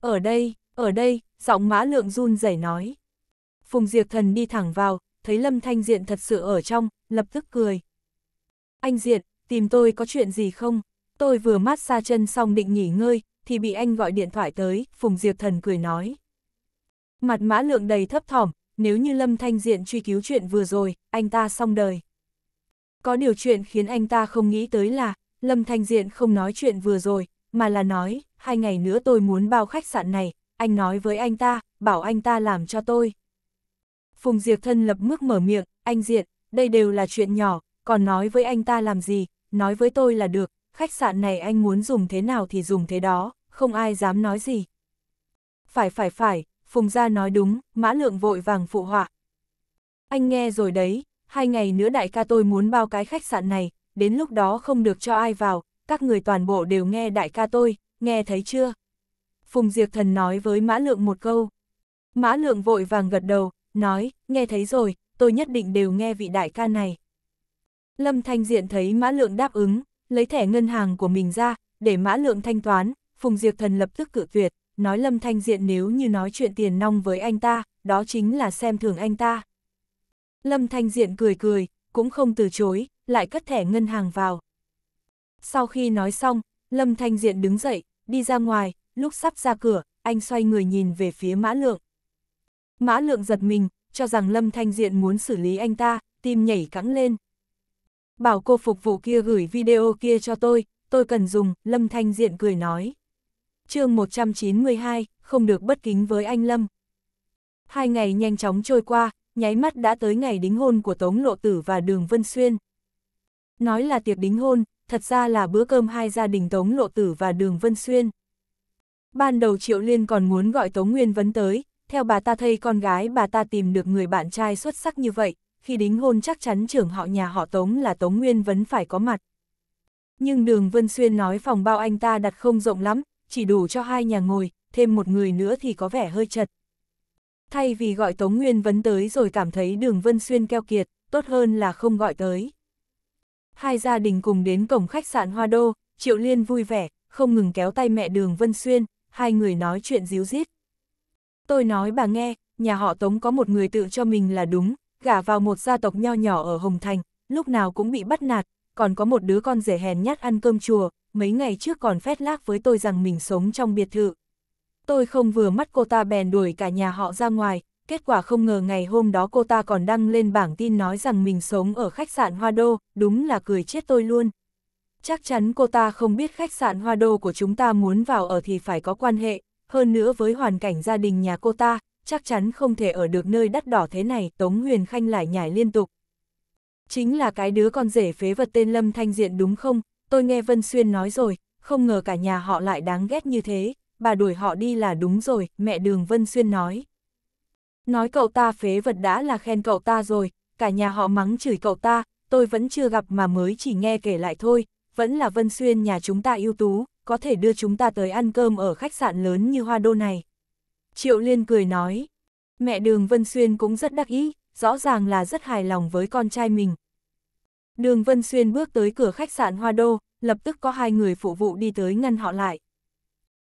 Ở đây, ở đây, giọng mã lượng run rẩy nói. Phùng Diệp Thần đi thẳng vào, thấy Lâm Thanh Diện thật sự ở trong, lập tức cười. Anh Diện, tìm tôi có chuyện gì không? Tôi vừa mát xa chân xong định nghỉ ngơi, thì bị anh gọi điện thoại tới, Phùng Diệp Thần cười nói. Mặt mã lượng đầy thấp thỏm, nếu như Lâm Thanh Diện truy cứu chuyện vừa rồi, anh ta xong đời. Có điều chuyện khiến anh ta không nghĩ tới là, Lâm Thanh Diện không nói chuyện vừa rồi, mà là nói, hai ngày nữa tôi muốn bao khách sạn này, anh nói với anh ta, bảo anh ta làm cho tôi. Phùng Diệp thân lập mức mở miệng, anh Diện, đây đều là chuyện nhỏ, còn nói với anh ta làm gì, nói với tôi là được, khách sạn này anh muốn dùng thế nào thì dùng thế đó, không ai dám nói gì. Phải phải phải, Phùng Gia nói đúng, Mã Lượng vội vàng phụ họa. Anh nghe rồi đấy, hai ngày nữa đại ca tôi muốn bao cái khách sạn này, đến lúc đó không được cho ai vào, các người toàn bộ đều nghe đại ca tôi, nghe thấy chưa? Phùng Diệp Thần nói với Mã Lượng một câu. Mã Lượng vội vàng gật đầu, nói, nghe thấy rồi, tôi nhất định đều nghe vị đại ca này. Lâm Thanh Diện thấy Mã Lượng đáp ứng, lấy thẻ ngân hàng của mình ra, để Mã Lượng thanh toán, Phùng Diệp Thần lập tức cự tuyệt, nói Lâm Thanh Diện nếu như nói chuyện tiền nong với anh ta, đó chính là xem thường anh ta. Lâm Thanh Diện cười cười, cũng không từ chối, lại cất thẻ ngân hàng vào. Sau khi nói xong, Lâm Thanh Diện đứng dậy, đi ra ngoài, lúc sắp ra cửa, anh xoay người nhìn về phía Mã Lượng. Mã Lượng giật mình, cho rằng Lâm Thanh Diện muốn xử lý anh ta, tim nhảy cẳng lên. Bảo cô phục vụ kia gửi video kia cho tôi, tôi cần dùng, Lâm Thanh Diện cười nói. chương 192, không được bất kính với anh Lâm. Hai ngày nhanh chóng trôi qua, nháy mắt đã tới ngày đính hôn của Tống Lộ Tử và Đường Vân Xuyên. Nói là tiệc đính hôn, thật ra là bữa cơm hai gia đình Tống Lộ Tử và Đường Vân Xuyên. Ban đầu Triệu Liên còn muốn gọi Tống Nguyên Vấn tới, theo bà ta thấy con gái bà ta tìm được người bạn trai xuất sắc như vậy, khi đính hôn chắc chắn trưởng họ nhà họ Tống là Tống Nguyên Vấn phải có mặt. Nhưng Đường Vân Xuyên nói phòng bao anh ta đặt không rộng lắm, chỉ đủ cho hai nhà ngồi, thêm một người nữa thì có vẻ hơi chật thay vì gọi Tống Nguyên vấn tới rồi cảm thấy đường Vân Xuyên keo kiệt, tốt hơn là không gọi tới. Hai gia đình cùng đến cổng khách sạn Hoa Đô, Triệu Liên vui vẻ, không ngừng kéo tay mẹ đường Vân Xuyên, hai người nói chuyện díu dít. Tôi nói bà nghe, nhà họ Tống có một người tự cho mình là đúng, gả vào một gia tộc nho nhỏ ở Hồng Thành, lúc nào cũng bị bắt nạt, còn có một đứa con rể hèn nhát ăn cơm chùa, mấy ngày trước còn phét lác với tôi rằng mình sống trong biệt thự tôi không vừa mắt cô ta bèn đuổi cả nhà họ ra ngoài, kết quả không ngờ ngày hôm đó cô ta còn đăng lên bảng tin nói rằng mình sống ở khách sạn Hoa Đô, đúng là cười chết tôi luôn. Chắc chắn cô ta không biết khách sạn Hoa Đô của chúng ta muốn vào ở thì phải có quan hệ, hơn nữa với hoàn cảnh gia đình nhà cô ta, chắc chắn không thể ở được nơi đắt đỏ thế này, Tống Huyền Khanh lại nhảy liên tục. Chính là cái đứa con rể phế vật tên Lâm Thanh Diện đúng không? Tôi nghe Vân Xuyên nói rồi, không ngờ cả nhà họ lại đáng ghét như thế, bà đuổi họ đi là đúng rồi, mẹ đường Vân Xuyên nói. Nói cậu ta phế vật đã là khen cậu ta rồi, cả nhà họ mắng chửi cậu ta, tôi vẫn chưa gặp mà mới chỉ nghe kể lại thôi, vẫn là Vân Xuyên nhà chúng ta ưu tú, có thể đưa chúng ta tới ăn cơm ở khách sạn lớn như hoa đô này. Triệu Liên cười nói, mẹ đường Vân Xuyên cũng rất đắc ý, rõ ràng là rất hài lòng với con trai mình. Đường Vân Xuyên bước tới cửa khách sạn hoa đô, lập tức có hai người phụ vụ đi tới ngăn họ lại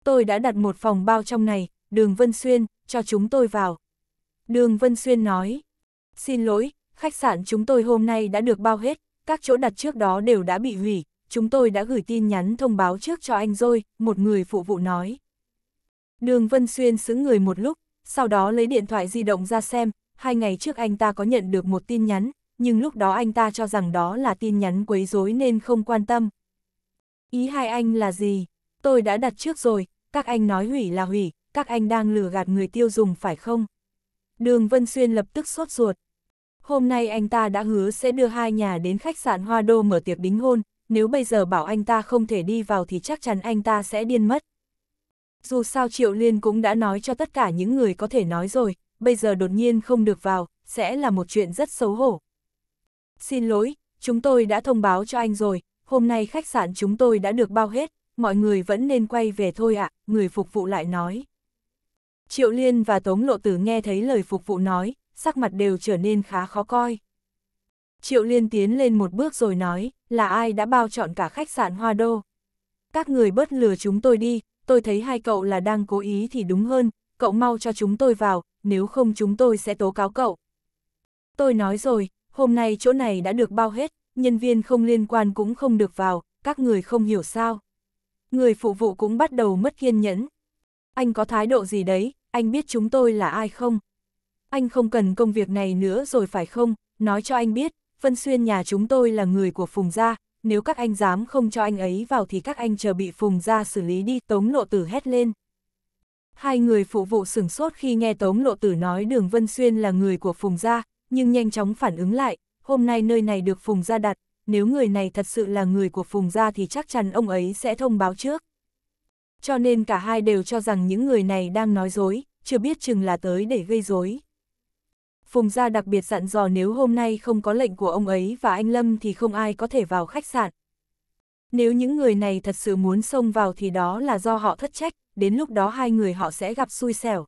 tôi đã đặt một phòng bao trong này, đường Vân Xuyên, cho chúng tôi vào. Đường Vân Xuyên nói, xin lỗi, khách sạn chúng tôi hôm nay đã được bao hết, các chỗ đặt trước đó đều đã bị hủy, chúng tôi đã gửi tin nhắn thông báo trước cho anh rồi, một người phụ vụ nói. Đường Vân Xuyên xứng người một lúc, sau đó lấy điện thoại di động ra xem, hai ngày trước anh ta có nhận được một tin nhắn, nhưng lúc đó anh ta cho rằng đó là tin nhắn quấy rối nên không quan tâm. Ý hai anh là gì? Tôi đã đặt trước rồi, các anh nói hủy là hủy, các anh đang lừa gạt người tiêu dùng phải không? Đường Vân Xuyên lập tức sốt ruột. Hôm nay anh ta đã hứa sẽ đưa hai nhà đến khách sạn Hoa Đô mở tiệc đính hôn, nếu bây giờ bảo anh ta không thể đi vào thì chắc chắn anh ta sẽ điên mất. Dù sao Triệu Liên cũng đã nói cho tất cả những người có thể nói rồi, bây giờ đột nhiên không được vào, sẽ là một chuyện rất xấu hổ. Xin lỗi, chúng tôi đã thông báo cho anh rồi, hôm nay khách sạn chúng tôi đã được bao hết, mọi người vẫn nên quay về thôi ạ, à, người phục vụ lại nói. Triệu Liên và Tống Lộ Tử nghe thấy lời phục vụ nói, sắc mặt đều trở nên khá khó coi. Triệu Liên tiến lên một bước rồi nói, là ai đã bao chọn cả khách sạn Hoa Đô. Các người bớt lừa chúng tôi đi, tôi thấy hai cậu là đang cố ý thì đúng hơn, cậu mau cho chúng tôi vào, nếu không chúng tôi sẽ tố cáo cậu. Tôi nói rồi, hôm nay chỗ này đã được bao hết, nhân viên không liên quan cũng không được vào, các người không hiểu sao người phụ vụ cũng bắt đầu mất kiên nhẫn. Anh có thái độ gì đấy, anh biết chúng tôi là ai không? Anh không cần công việc này nữa rồi phải không? Nói cho anh biết, Vân Xuyên nhà chúng tôi là người của Phùng Gia, nếu các anh dám không cho anh ấy vào thì các anh chờ bị Phùng Gia xử lý đi, Tống Lộ Tử hét lên. Hai người phụ vụ sửng sốt khi nghe Tống Lộ Tử nói Đường Vân Xuyên là người của Phùng Gia, nhưng nhanh chóng phản ứng lại, hôm nay nơi này được Phùng Gia đặt, nếu người này thật sự là người của Phùng Gia thì chắc chắn ông ấy sẽ thông báo trước. Cho nên cả hai đều cho rằng những người này đang nói dối, chưa biết chừng là tới để gây rối. Phùng Gia đặc biệt dặn dò nếu hôm nay không có lệnh của ông ấy và anh Lâm thì không ai có thể vào khách sạn. Nếu những người này thật sự muốn xông vào thì đó là do họ thất trách, đến lúc đó hai người họ sẽ gặp xui xẻo.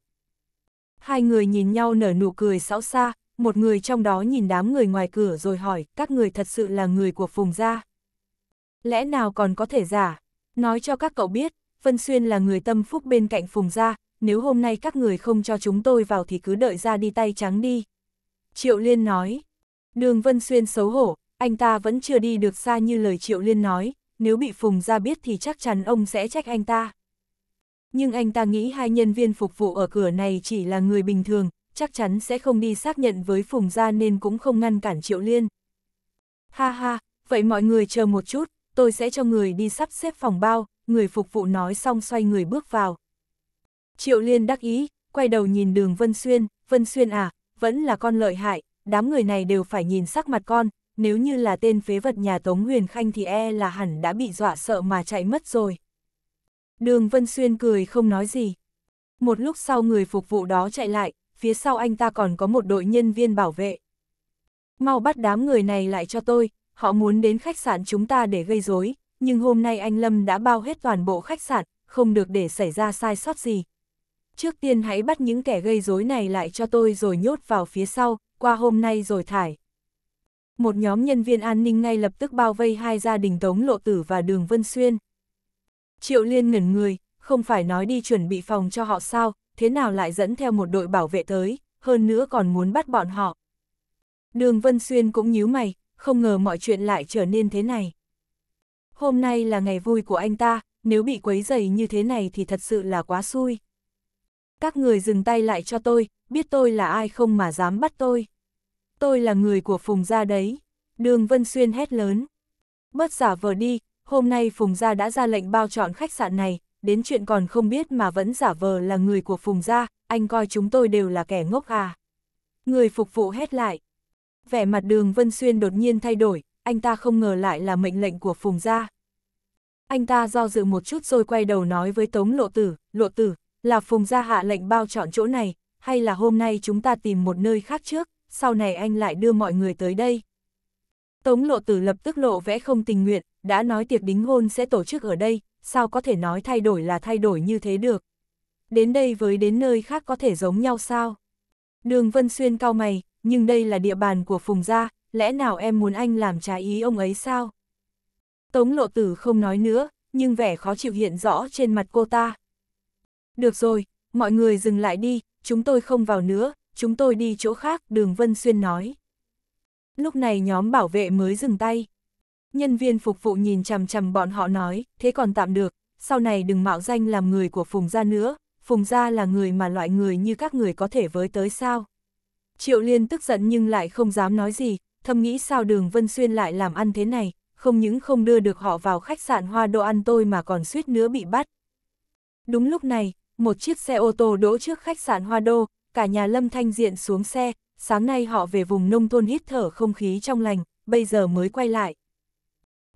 Hai người nhìn nhau nở nụ cười xáo xa, một người trong đó nhìn đám người ngoài cửa rồi hỏi các người thật sự là người của Phùng Gia. Lẽ nào còn có thể giả? Nói cho các cậu biết, Vân Xuyên là người tâm phúc bên cạnh Phùng Gia, nếu hôm nay các người không cho chúng tôi vào thì cứ đợi ra đi tay trắng đi. Triệu Liên nói, đường Vân Xuyên xấu hổ, anh ta vẫn chưa đi được xa như lời Triệu Liên nói, nếu bị Phùng Gia biết thì chắc chắn ông sẽ trách anh ta. Nhưng anh ta nghĩ hai nhân viên phục vụ ở cửa này chỉ là người bình thường, chắc chắn sẽ không đi xác nhận với Phùng Gia nên cũng không ngăn cản Triệu Liên. Ha ha, vậy mọi người chờ một chút, tôi sẽ cho người đi sắp xếp phòng bao, người phục vụ nói xong xoay người bước vào. Triệu Liên đắc ý, quay đầu nhìn đường Vân Xuyên, Vân Xuyên à, vẫn là con lợi hại, đám người này đều phải nhìn sắc mặt con, nếu như là tên phế vật nhà Tống Huyền Khanh thì e là hẳn đã bị dọa sợ mà chạy mất rồi. Đường Vân Xuyên cười không nói gì. Một lúc sau người phục vụ đó chạy lại, phía sau anh ta còn có một đội nhân viên bảo vệ. Mau bắt đám người này lại cho tôi, họ muốn đến khách sạn chúng ta để gây rối, nhưng hôm nay anh Lâm đã bao hết toàn bộ khách sạn, không được để xảy ra sai sót gì. Trước tiên hãy bắt những kẻ gây rối này lại cho tôi rồi nhốt vào phía sau, qua hôm nay rồi thải. Một nhóm nhân viên an ninh ngay lập tức bao vây hai gia đình Tống Lộ Tử và Đường Vân Xuyên. Triệu Liên ngẩn người, không phải nói đi chuẩn bị phòng cho họ sao, thế nào lại dẫn theo một đội bảo vệ tới, hơn nữa còn muốn bắt bọn họ. Đường Vân Xuyên cũng nhíu mày, không ngờ mọi chuyện lại trở nên thế này. Hôm nay là ngày vui của anh ta, nếu bị quấy dày như thế này thì thật sự là quá xui. Các người dừng tay lại cho tôi, biết tôi là ai không mà dám bắt tôi. Tôi là người của Phùng Gia đấy. Đường Vân Xuyên hét lớn. Bớt giả vờ đi, hôm nay Phùng Gia đã ra lệnh bao trọn khách sạn này, đến chuyện còn không biết mà vẫn giả vờ là người của Phùng gia, anh coi chúng tôi đều là kẻ ngốc à. Người phục vụ hét lại. Vẻ mặt đường Vân Xuyên đột nhiên thay đổi, anh ta không ngờ lại là mệnh lệnh của Phùng gia. Anh ta do dự một chút rồi quay đầu nói với Tống Lộ Tử, Lộ Tử, là Phùng gia hạ lệnh bao chọn chỗ này, hay là hôm nay chúng ta tìm một nơi khác trước, sau này anh lại đưa mọi người tới đây. Tống Lộ Tử lập tức lộ vẽ không tình nguyện, đã nói tiệc đính hôn sẽ tổ chức ở đây, sao có thể nói thay đổi là thay đổi như thế được? Đến đây với đến nơi khác có thể giống nhau sao? Đường Vân Xuyên cao mày, nhưng đây là địa bàn của Phùng Gia, lẽ nào em muốn anh làm trái ý ông ấy sao? Tống lộ tử không nói nữa, nhưng vẻ khó chịu hiện rõ trên mặt cô ta. Được rồi, mọi người dừng lại đi, chúng tôi không vào nữa, chúng tôi đi chỗ khác, đường Vân Xuyên nói. Lúc này nhóm bảo vệ mới dừng tay. Nhân viên phục vụ nhìn chằm chằm bọn họ nói, thế còn tạm được, sau này đừng mạo danh làm người của Phùng Gia nữa, Phùng Gia là người mà loại người như các người có thể với tới sao. Triệu Liên tức giận nhưng lại không dám nói gì, thầm nghĩ sao đường Vân Xuyên lại làm ăn thế này, không những không đưa được họ vào khách sạn hoa đô ăn tôi mà còn suýt nữa bị bắt. Đúng lúc này, một chiếc xe ô tô đỗ trước khách sạn hoa đô, cả nhà Lâm Thanh Diện xuống xe, sáng nay họ về vùng nông thôn hít thở không khí trong lành, bây giờ mới quay lại.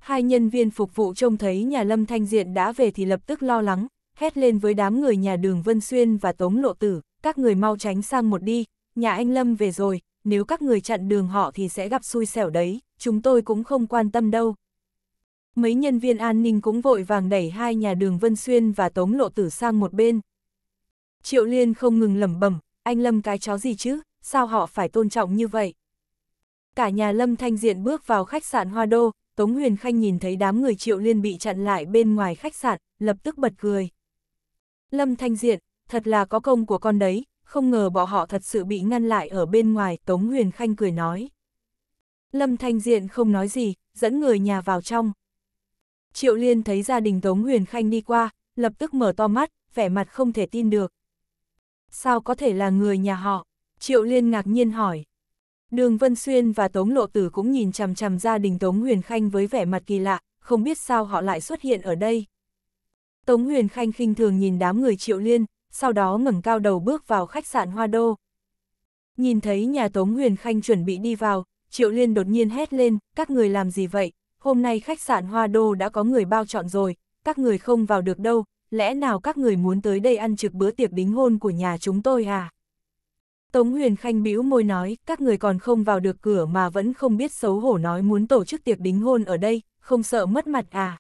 Hai nhân viên phục vụ trông thấy nhà Lâm Thanh Diện đã về thì lập tức lo lắng, hét lên với đám người nhà đường Vân Xuyên và Tống Lộ Tử, các người mau tránh sang một đi, nhà anh Lâm về rồi, nếu các người chặn đường họ thì sẽ gặp xui xẻo đấy, chúng tôi cũng không quan tâm đâu. Mấy nhân viên an ninh cũng vội vàng đẩy hai nhà đường Vân Xuyên và Tống Lộ Tử sang một bên. Triệu Liên không ngừng lẩm bẩm, anh Lâm cái chó gì chứ, sao họ phải tôn trọng như vậy? Cả nhà Lâm Thanh Diện bước vào khách sạn Hoa Đô, Tống Huyền Khanh nhìn thấy đám người triệu liên bị chặn lại bên ngoài khách sạn, lập tức bật cười. Lâm Thanh Diện, thật là có công của con đấy, không ngờ bọn họ thật sự bị ngăn lại ở bên ngoài, Tống Huyền Khanh cười nói. Lâm Thanh Diện không nói gì, dẫn người nhà vào trong. Triệu Liên thấy gia đình Tống Huyền Khanh đi qua, lập tức mở to mắt, vẻ mặt không thể tin được. Sao có thể là người nhà họ? Triệu Liên ngạc nhiên hỏi. Đường Vân Xuyên và Tống Lộ Tử cũng nhìn chằm chằm gia đình Tống Huyền Khanh với vẻ mặt kỳ lạ, không biết sao họ lại xuất hiện ở đây. Tống Huyền Khanh khinh thường nhìn đám người triệu liên, sau đó ngẩng cao đầu bước vào khách sạn Hoa Đô. Nhìn thấy nhà Tống Huyền Khanh chuẩn bị đi vào, triệu liên đột nhiên hét lên, các người làm gì vậy, hôm nay khách sạn Hoa Đô đã có người bao chọn rồi, các người không vào được đâu, lẽ nào các người muốn tới đây ăn trực bữa tiệc đính hôn của nhà chúng tôi à? Tống Huyền Khanh bĩu môi nói, các người còn không vào được cửa mà vẫn không biết xấu hổ nói muốn tổ chức tiệc đính hôn ở đây, không sợ mất mặt à.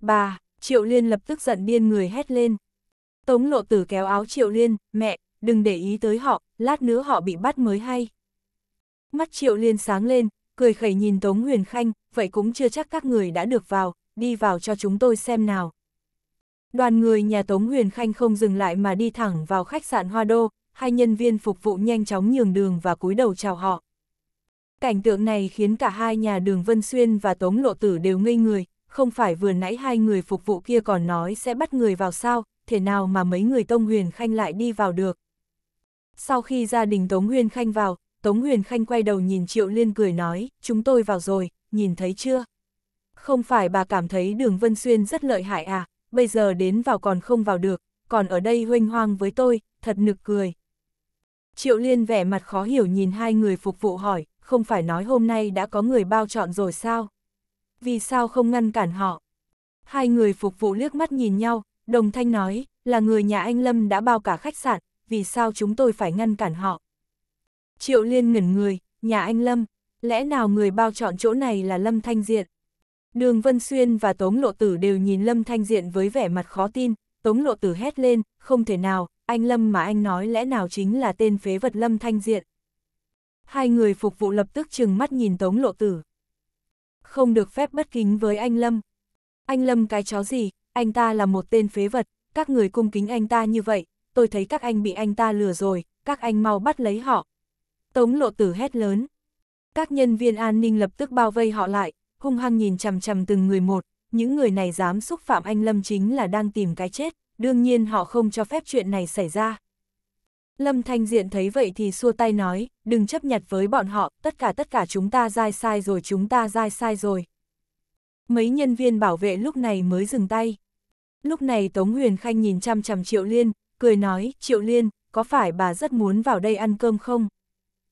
Bà, Triệu Liên lập tức giận điên người hét lên. Tống lộ tử kéo áo Triệu Liên, mẹ, đừng để ý tới họ, lát nữa họ bị bắt mới hay. Mắt Triệu Liên sáng lên, cười khẩy nhìn Tống Huyền Khanh, vậy cũng chưa chắc các người đã được vào, đi vào cho chúng tôi xem nào. Đoàn người nhà Tống Huyền Khanh không dừng lại mà đi thẳng vào khách sạn Hoa Đô, hai nhân viên phục vụ nhanh chóng nhường đường và cúi đầu chào họ. Cảnh tượng này khiến cả hai nhà đường Vân Xuyên và Tống Lộ Tử đều ngây người, không phải vừa nãy hai người phục vụ kia còn nói sẽ bắt người vào sao, thể nào mà mấy người Tông Huyền Khanh lại đi vào được. Sau khi gia đình Tống Huyền Khanh vào, Tống Huyền Khanh quay đầu nhìn Triệu Liên cười nói, chúng tôi vào rồi, nhìn thấy chưa? Không phải bà cảm thấy đường Vân Xuyên rất lợi hại à, bây giờ đến vào còn không vào được, còn ở đây huênh hoang với tôi, thật nực cười. Triệu Liên vẻ mặt khó hiểu nhìn hai người phục vụ hỏi, không phải nói hôm nay đã có người bao chọn rồi sao? Vì sao không ngăn cản họ? Hai người phục vụ liếc mắt nhìn nhau, đồng thanh nói, là người nhà anh Lâm đã bao cả khách sạn, vì sao chúng tôi phải ngăn cản họ? Triệu Liên ngẩn người, nhà anh Lâm, lẽ nào người bao chọn chỗ này là Lâm Thanh Diện? Đường Vân Xuyên và Tống Lộ Tử đều nhìn Lâm Thanh Diện với vẻ mặt khó tin, Tống Lộ Tử hét lên, không thể nào, anh Lâm mà anh nói lẽ nào chính là tên phế vật Lâm Thanh Diện. Hai người phục vụ lập tức chừng mắt nhìn Tống Lộ Tử. Không được phép bất kính với anh Lâm. Anh Lâm cái chó gì, anh ta là một tên phế vật, các người cung kính anh ta như vậy, tôi thấy các anh bị anh ta lừa rồi, các anh mau bắt lấy họ. Tống Lộ Tử hét lớn. Các nhân viên an ninh lập tức bao vây họ lại, hung hăng nhìn chằm chằm từng người một, những người này dám xúc phạm anh Lâm chính là đang tìm cái chết đương nhiên họ không cho phép chuyện này xảy ra. Lâm Thanh Diện thấy vậy thì xua tay nói, đừng chấp nhặt với bọn họ, tất cả tất cả chúng ta dai sai rồi chúng ta dai sai rồi. Mấy nhân viên bảo vệ lúc này mới dừng tay. Lúc này Tống Huyền Khanh nhìn chăm chằm Triệu Liên, cười nói, Triệu Liên, có phải bà rất muốn vào đây ăn cơm không?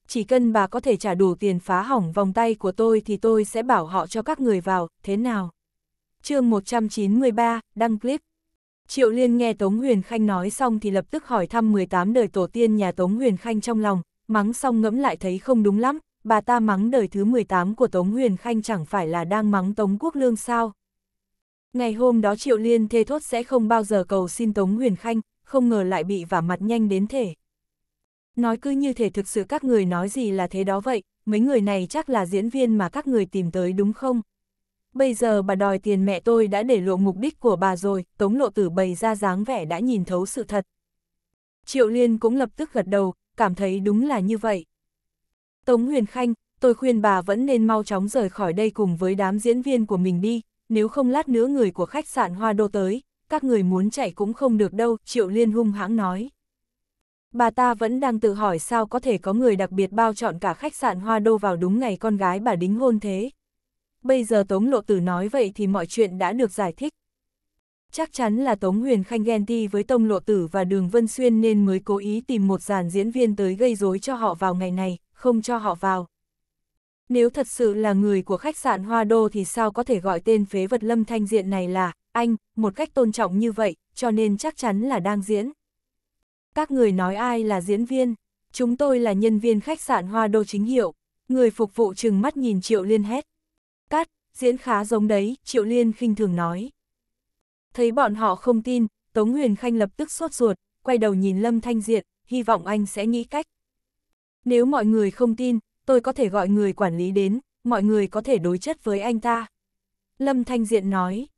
Chỉ cần bà có thể trả đủ tiền phá hỏng vòng tay của tôi thì tôi sẽ bảo họ cho các người vào, thế nào? chương 193, đăng clip. Triệu Liên nghe Tống Huyền Khanh nói xong thì lập tức hỏi thăm 18 đời tổ tiên nhà Tống Huyền Khanh trong lòng, mắng xong ngẫm lại thấy không đúng lắm, bà ta mắng đời thứ 18 của Tống Huyền Khanh chẳng phải là đang mắng Tống Quốc Lương sao. Ngày hôm đó Triệu Liên thê thốt sẽ không bao giờ cầu xin Tống Huyền Khanh, không ngờ lại bị vả mặt nhanh đến thể. Nói cứ như thể thực sự các người nói gì là thế đó vậy, mấy người này chắc là diễn viên mà các người tìm tới đúng không? Bây giờ bà đòi tiền mẹ tôi đã để lộ mục đích của bà rồi, tống lộ tử bày ra dáng vẻ đã nhìn thấu sự thật. Triệu Liên cũng lập tức gật đầu, cảm thấy đúng là như vậy. Tống Huyền Khanh, tôi khuyên bà vẫn nên mau chóng rời khỏi đây cùng với đám diễn viên của mình đi, nếu không lát nữa người của khách sạn Hoa Đô tới, các người muốn chạy cũng không được đâu, Triệu Liên hung hãng nói. Bà ta vẫn đang tự hỏi sao có thể có người đặc biệt bao chọn cả khách sạn Hoa Đô vào đúng ngày con gái bà đính hôn thế bây giờ Tống Lộ Tử nói vậy thì mọi chuyện đã được giải thích. Chắc chắn là Tống Huyền Khanh ghen ti với Tông Lộ Tử và Đường Vân Xuyên nên mới cố ý tìm một dàn diễn viên tới gây rối cho họ vào ngày này, không cho họ vào. Nếu thật sự là người của khách sạn Hoa Đô thì sao có thể gọi tên phế vật lâm thanh diện này là anh, một cách tôn trọng như vậy, cho nên chắc chắn là đang diễn. Các người nói ai là diễn viên? Chúng tôi là nhân viên khách sạn Hoa Đô chính hiệu. Người phục vụ chừng mắt nhìn Triệu Liên hét cắt, diễn khá giống đấy, Triệu Liên khinh thường nói. Thấy bọn họ không tin, Tống Huyền Khanh lập tức sốt ruột, quay đầu nhìn Lâm Thanh Diện, hy vọng anh sẽ nghĩ cách. Nếu mọi người không tin, tôi có thể gọi người quản lý đến, mọi người có thể đối chất với anh ta. Lâm Thanh Diện nói,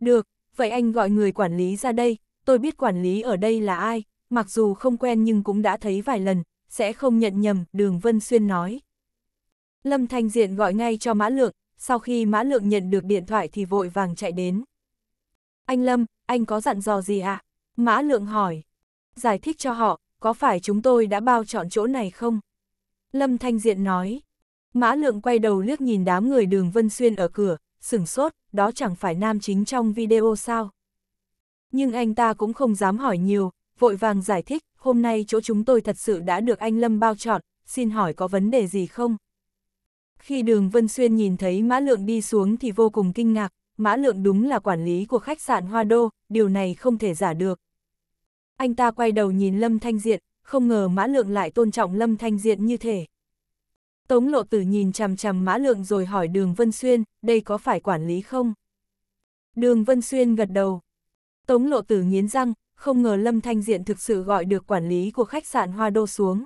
được, vậy anh gọi người quản lý ra đây, tôi biết quản lý ở đây là ai, mặc dù không quen nhưng cũng đã thấy vài lần, sẽ không nhận nhầm, Đường Vân Xuyên nói. Lâm Thanh Diện gọi ngay cho Mã Lượng, sau khi Mã Lượng nhận được điện thoại thì vội vàng chạy đến. Anh Lâm, anh có dặn dò gì ạ? À? Mã Lượng hỏi. Giải thích cho họ, có phải chúng tôi đã bao chọn chỗ này không? Lâm Thanh Diện nói. Mã Lượng quay đầu liếc nhìn đám người đường Vân Xuyên ở cửa, sửng sốt, đó chẳng phải nam chính trong video sao? Nhưng anh ta cũng không dám hỏi nhiều, vội vàng giải thích, hôm nay chỗ chúng tôi thật sự đã được anh Lâm bao chọn, xin hỏi có vấn đề gì không? Khi đường Vân Xuyên nhìn thấy Mã Lượng đi xuống thì vô cùng kinh ngạc, Mã Lượng đúng là quản lý của khách sạn Hoa Đô, điều này không thể giả được. Anh ta quay đầu nhìn Lâm Thanh Diện, không ngờ Mã Lượng lại tôn trọng Lâm Thanh Diện như thế. Tống Lộ Tử nhìn chằm chằm Mã Lượng rồi hỏi Đường Vân Xuyên, đây có phải quản lý không? Đường Vân Xuyên gật đầu. Tống Lộ Tử nghiến răng, không ngờ Lâm Thanh Diện thực sự gọi được quản lý của khách sạn Hoa Đô xuống.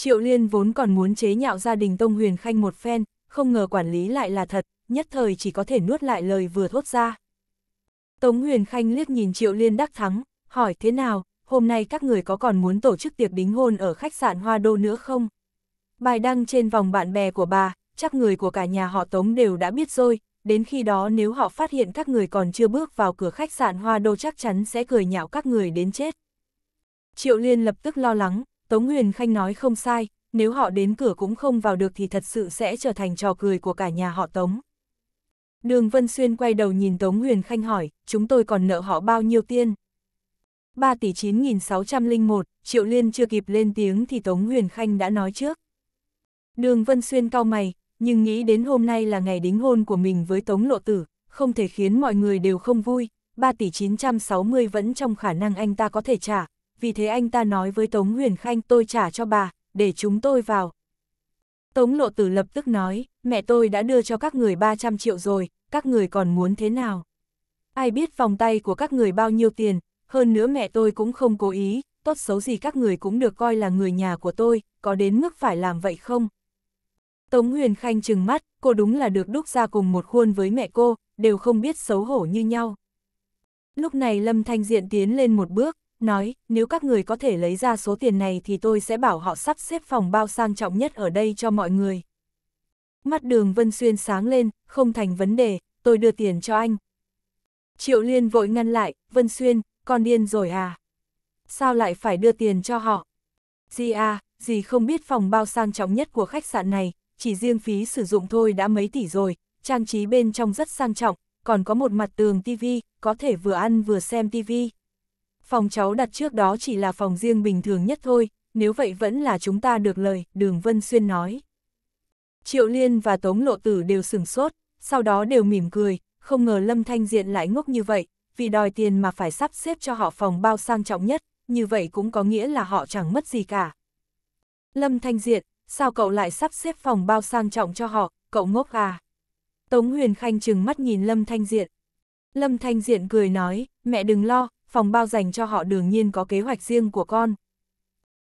Triệu Liên vốn còn muốn chế nhạo gia đình Tông Huyền Khanh một phen, không ngờ quản lý lại là thật, nhất thời chỉ có thể nuốt lại lời vừa thốt ra. Tống Huyền Khanh liếc nhìn Triệu Liên đắc thắng, hỏi thế nào, hôm nay các người có còn muốn tổ chức tiệc đính hôn ở khách sạn Hoa Đô nữa không? Bài đăng trên vòng bạn bè của bà, chắc người của cả nhà họ Tống đều đã biết rồi, đến khi đó nếu họ phát hiện các người còn chưa bước vào cửa khách sạn Hoa Đô chắc chắn sẽ cười nhạo các người đến chết. Triệu Liên lập tức lo lắng, Tống Huyền Khanh nói không sai, nếu họ đến cửa cũng không vào được thì thật sự sẽ trở thành trò cười của cả nhà họ Tống. Đường Vân Xuyên quay đầu nhìn Tống Huyền Khanh hỏi, chúng tôi còn nợ họ bao nhiêu tiền? 3 tỷ 9.601, Triệu Liên chưa kịp lên tiếng thì Tống Huyền Khanh đã nói trước. Đường Vân Xuyên cau mày, nhưng nghĩ đến hôm nay là ngày đính hôn của mình với Tống Lộ Tử, không thể khiến mọi người đều không vui, 3 tỷ 960 vẫn trong khả năng anh ta có thể trả, vì thế anh ta nói với Tống Huyền Khanh tôi trả cho bà, để chúng tôi vào. Tống Lộ Tử lập tức nói, mẹ tôi đã đưa cho các người 300 triệu rồi, các người còn muốn thế nào? Ai biết vòng tay của các người bao nhiêu tiền, hơn nữa mẹ tôi cũng không cố ý, tốt xấu gì các người cũng được coi là người nhà của tôi, có đến mức phải làm vậy không? Tống Huyền Khanh trừng mắt, cô đúng là được đúc ra cùng một khuôn với mẹ cô, đều không biết xấu hổ như nhau. Lúc này Lâm Thanh Diện tiến lên một bước, nói, nếu các người có thể lấy ra số tiền này thì tôi sẽ bảo họ sắp xếp phòng bao sang trọng nhất ở đây cho mọi người. Mắt đường Vân Xuyên sáng lên, không thành vấn đề, tôi đưa tiền cho anh. Triệu Liên vội ngăn lại, Vân Xuyên, con điên rồi à? Sao lại phải đưa tiền cho họ? Gì à, gì không biết phòng bao sang trọng nhất của khách sạn này, chỉ riêng phí sử dụng thôi đã mấy tỷ rồi, trang trí bên trong rất sang trọng, còn có một mặt tường tivi, có thể vừa ăn vừa xem tivi phòng cháu đặt trước đó chỉ là phòng riêng bình thường nhất thôi, nếu vậy vẫn là chúng ta được lời, Đường Vân Xuyên nói. Triệu Liên và Tống Lộ Tử đều sửng sốt, sau đó đều mỉm cười, không ngờ Lâm Thanh Diện lại ngốc như vậy, vì đòi tiền mà phải sắp xếp cho họ phòng bao sang trọng nhất, như vậy cũng có nghĩa là họ chẳng mất gì cả. Lâm Thanh Diện, sao cậu lại sắp xếp phòng bao sang trọng cho họ, cậu ngốc à? Tống Huyền Khanh chừng mắt nhìn Lâm Thanh Diện. Lâm Thanh Diện cười nói, mẹ đừng lo, phòng bao dành cho họ đương nhiên có kế hoạch riêng của con.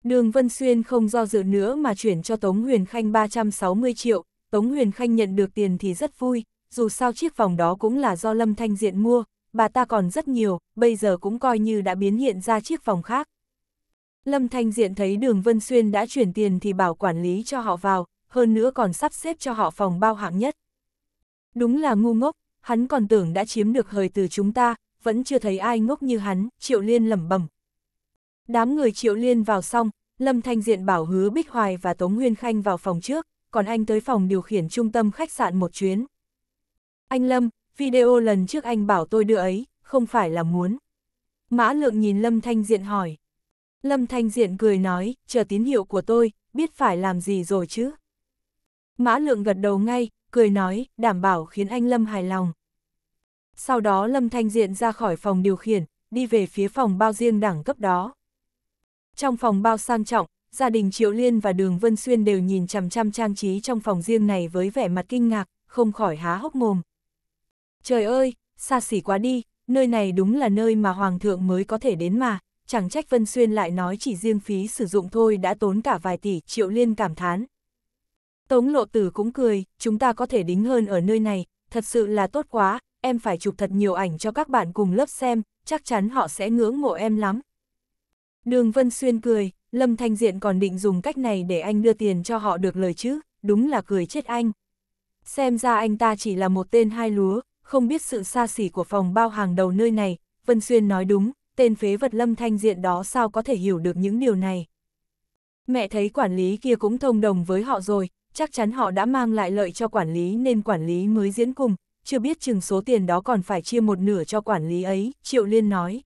Đường Vân Xuyên không do dự nữa mà chuyển cho Tống Huyền Khanh 360 triệu, Tống Huyền Khanh nhận được tiền thì rất vui, dù sao chiếc phòng đó cũng là do Lâm Thanh Diện mua, bà ta còn rất nhiều, bây giờ cũng coi như đã biến hiện ra chiếc phòng khác. Lâm Thanh Diện thấy đường Vân Xuyên đã chuyển tiền thì bảo quản lý cho họ vào, hơn nữa còn sắp xếp cho họ phòng bao hạng nhất. Đúng là ngu ngốc, hắn còn tưởng đã chiếm được hời từ chúng ta, vẫn chưa thấy ai ngốc như hắn, Triệu Liên lẩm bẩm. Đám người Triệu Liên vào xong, Lâm Thanh Diện bảo hứa Bích Hoài và Tống Huyên Khanh vào phòng trước, còn anh tới phòng điều khiển trung tâm khách sạn một chuyến. Anh Lâm, video lần trước anh bảo tôi đưa ấy, không phải là muốn. Mã Lượng nhìn Lâm Thanh Diện hỏi. Lâm Thanh Diện cười nói, chờ tín hiệu của tôi, biết phải làm gì rồi chứ. Mã Lượng gật đầu ngay, cười nói, đảm bảo khiến anh Lâm hài lòng sau đó Lâm Thanh Diện ra khỏi phòng điều khiển, đi về phía phòng bao riêng đẳng cấp đó. Trong phòng bao sang trọng, gia đình Triệu Liên và Đường Vân Xuyên đều nhìn chằm chằm trang trí trong phòng riêng này với vẻ mặt kinh ngạc, không khỏi há hốc mồm. Trời ơi, xa xỉ quá đi, nơi này đúng là nơi mà Hoàng thượng mới có thể đến mà, chẳng trách Vân Xuyên lại nói chỉ riêng phí sử dụng thôi đã tốn cả vài tỷ Triệu Liên cảm thán. Tống Lộ Tử cũng cười, chúng ta có thể đính hơn ở nơi này, thật sự là tốt quá, em phải chụp thật nhiều ảnh cho các bạn cùng lớp xem, chắc chắn họ sẽ ngưỡng mộ em lắm. Đường Vân Xuyên cười, Lâm Thanh Diện còn định dùng cách này để anh đưa tiền cho họ được lời chứ, đúng là cười chết anh. Xem ra anh ta chỉ là một tên hai lúa, không biết sự xa xỉ của phòng bao hàng đầu nơi này, Vân Xuyên nói đúng, tên phế vật Lâm Thanh Diện đó sao có thể hiểu được những điều này. Mẹ thấy quản lý kia cũng thông đồng với họ rồi, chắc chắn họ đã mang lại lợi cho quản lý nên quản lý mới diễn cùng, chưa biết chừng số tiền đó còn phải chia một nửa cho quản lý ấy, Triệu Liên nói.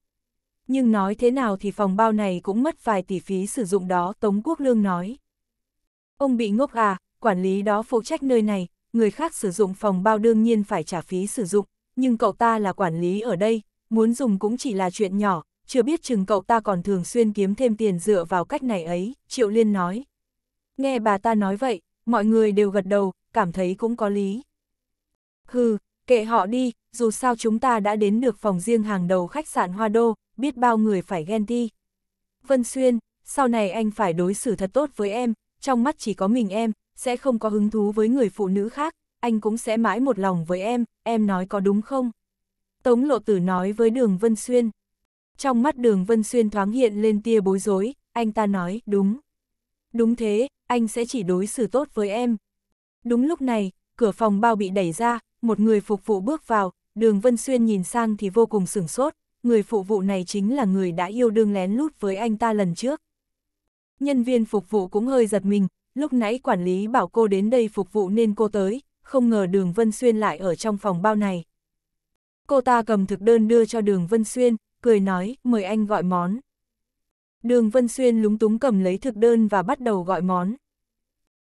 Nhưng nói thế nào thì phòng bao này cũng mất vài tỷ phí sử dụng đó, Tống Quốc Lương nói. Ông bị ngốc à, quản lý đó phụ trách nơi này, người khác sử dụng phòng bao đương nhiên phải trả phí sử dụng, nhưng cậu ta là quản lý ở đây, muốn dùng cũng chỉ là chuyện nhỏ, chưa biết chừng cậu ta còn thường xuyên kiếm thêm tiền dựa vào cách này ấy, Triệu Liên nói. Nghe bà ta nói vậy, mọi người đều gật đầu, cảm thấy cũng có lý. Hừ, Kệ họ đi, dù sao chúng ta đã đến được phòng riêng hàng đầu khách sạn Hoa Đô, biết bao người phải ghen đi. Vân Xuyên, sau này anh phải đối xử thật tốt với em, trong mắt chỉ có mình em, sẽ không có hứng thú với người phụ nữ khác, anh cũng sẽ mãi một lòng với em, em nói có đúng không? Tống Lộ Tử nói với Đường Vân Xuyên. Trong mắt Đường Vân Xuyên thoáng hiện lên tia bối rối, anh ta nói, đúng. Đúng thế, anh sẽ chỉ đối xử tốt với em. Đúng lúc này, cửa phòng bao bị đẩy ra, một người phục vụ bước vào, đường Vân Xuyên nhìn sang thì vô cùng sửng sốt, người phục vụ này chính là người đã yêu đương lén lút với anh ta lần trước. Nhân viên phục vụ cũng hơi giật mình, lúc nãy quản lý bảo cô đến đây phục vụ nên cô tới, không ngờ đường Vân Xuyên lại ở trong phòng bao này. Cô ta cầm thực đơn đưa cho đường Vân Xuyên, cười nói, mời anh gọi món. Đường Vân Xuyên lúng túng cầm lấy thực đơn và bắt đầu gọi món.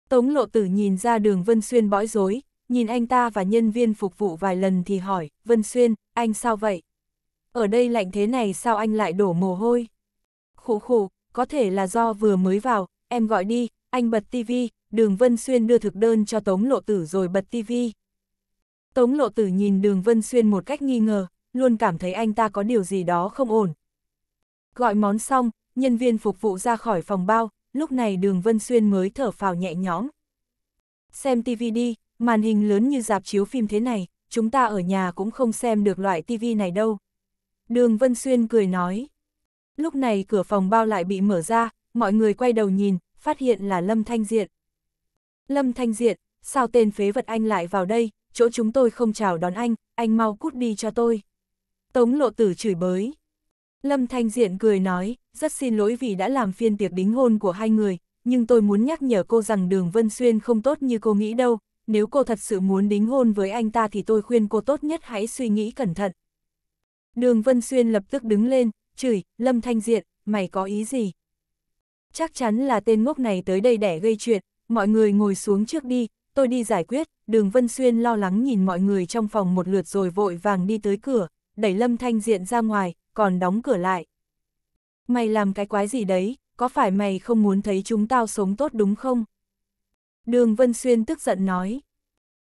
Tống lộ tử nhìn ra đường Vân Xuyên bõi rối, nhìn anh ta và nhân viên phục vụ vài lần thì hỏi, Vân Xuyên, anh sao vậy? Ở đây lạnh thế này sao anh lại đổ mồ hôi? Khủ khủ, có thể là do vừa mới vào, em gọi đi, anh bật tivi, đường Vân Xuyên đưa thực đơn cho Tống Lộ Tử rồi bật tivi. Tống Lộ Tử nhìn đường Vân Xuyên một cách nghi ngờ, luôn cảm thấy anh ta có điều gì đó không ổn. Gọi món xong, nhân viên phục vụ ra khỏi phòng bao, lúc này đường Vân Xuyên mới thở phào nhẹ nhõm. Xem tivi đi, Màn hình lớn như dạp chiếu phim thế này, chúng ta ở nhà cũng không xem được loại tivi này đâu. Đường Vân Xuyên cười nói. Lúc này cửa phòng bao lại bị mở ra, mọi người quay đầu nhìn, phát hiện là Lâm Thanh Diện. Lâm Thanh Diện, sao tên phế vật anh lại vào đây, chỗ chúng tôi không chào đón anh, anh mau cút đi cho tôi. Tống lộ tử chửi bới. Lâm Thanh Diện cười nói, rất xin lỗi vì đã làm phiên tiệc đính hôn của hai người, nhưng tôi muốn nhắc nhở cô rằng đường Vân Xuyên không tốt như cô nghĩ đâu, nếu cô thật sự muốn đính hôn với anh ta thì tôi khuyên cô tốt nhất hãy suy nghĩ cẩn thận. Đường Vân Xuyên lập tức đứng lên, chửi, Lâm Thanh Diện, mày có ý gì? Chắc chắn là tên ngốc này tới đây để gây chuyện, mọi người ngồi xuống trước đi, tôi đi giải quyết, đường Vân Xuyên lo lắng nhìn mọi người trong phòng một lượt rồi vội vàng đi tới cửa, đẩy Lâm Thanh Diện ra ngoài, còn đóng cửa lại. Mày làm cái quái gì đấy, có phải mày không muốn thấy chúng tao sống tốt đúng không? Đường Vân Xuyên tức giận nói.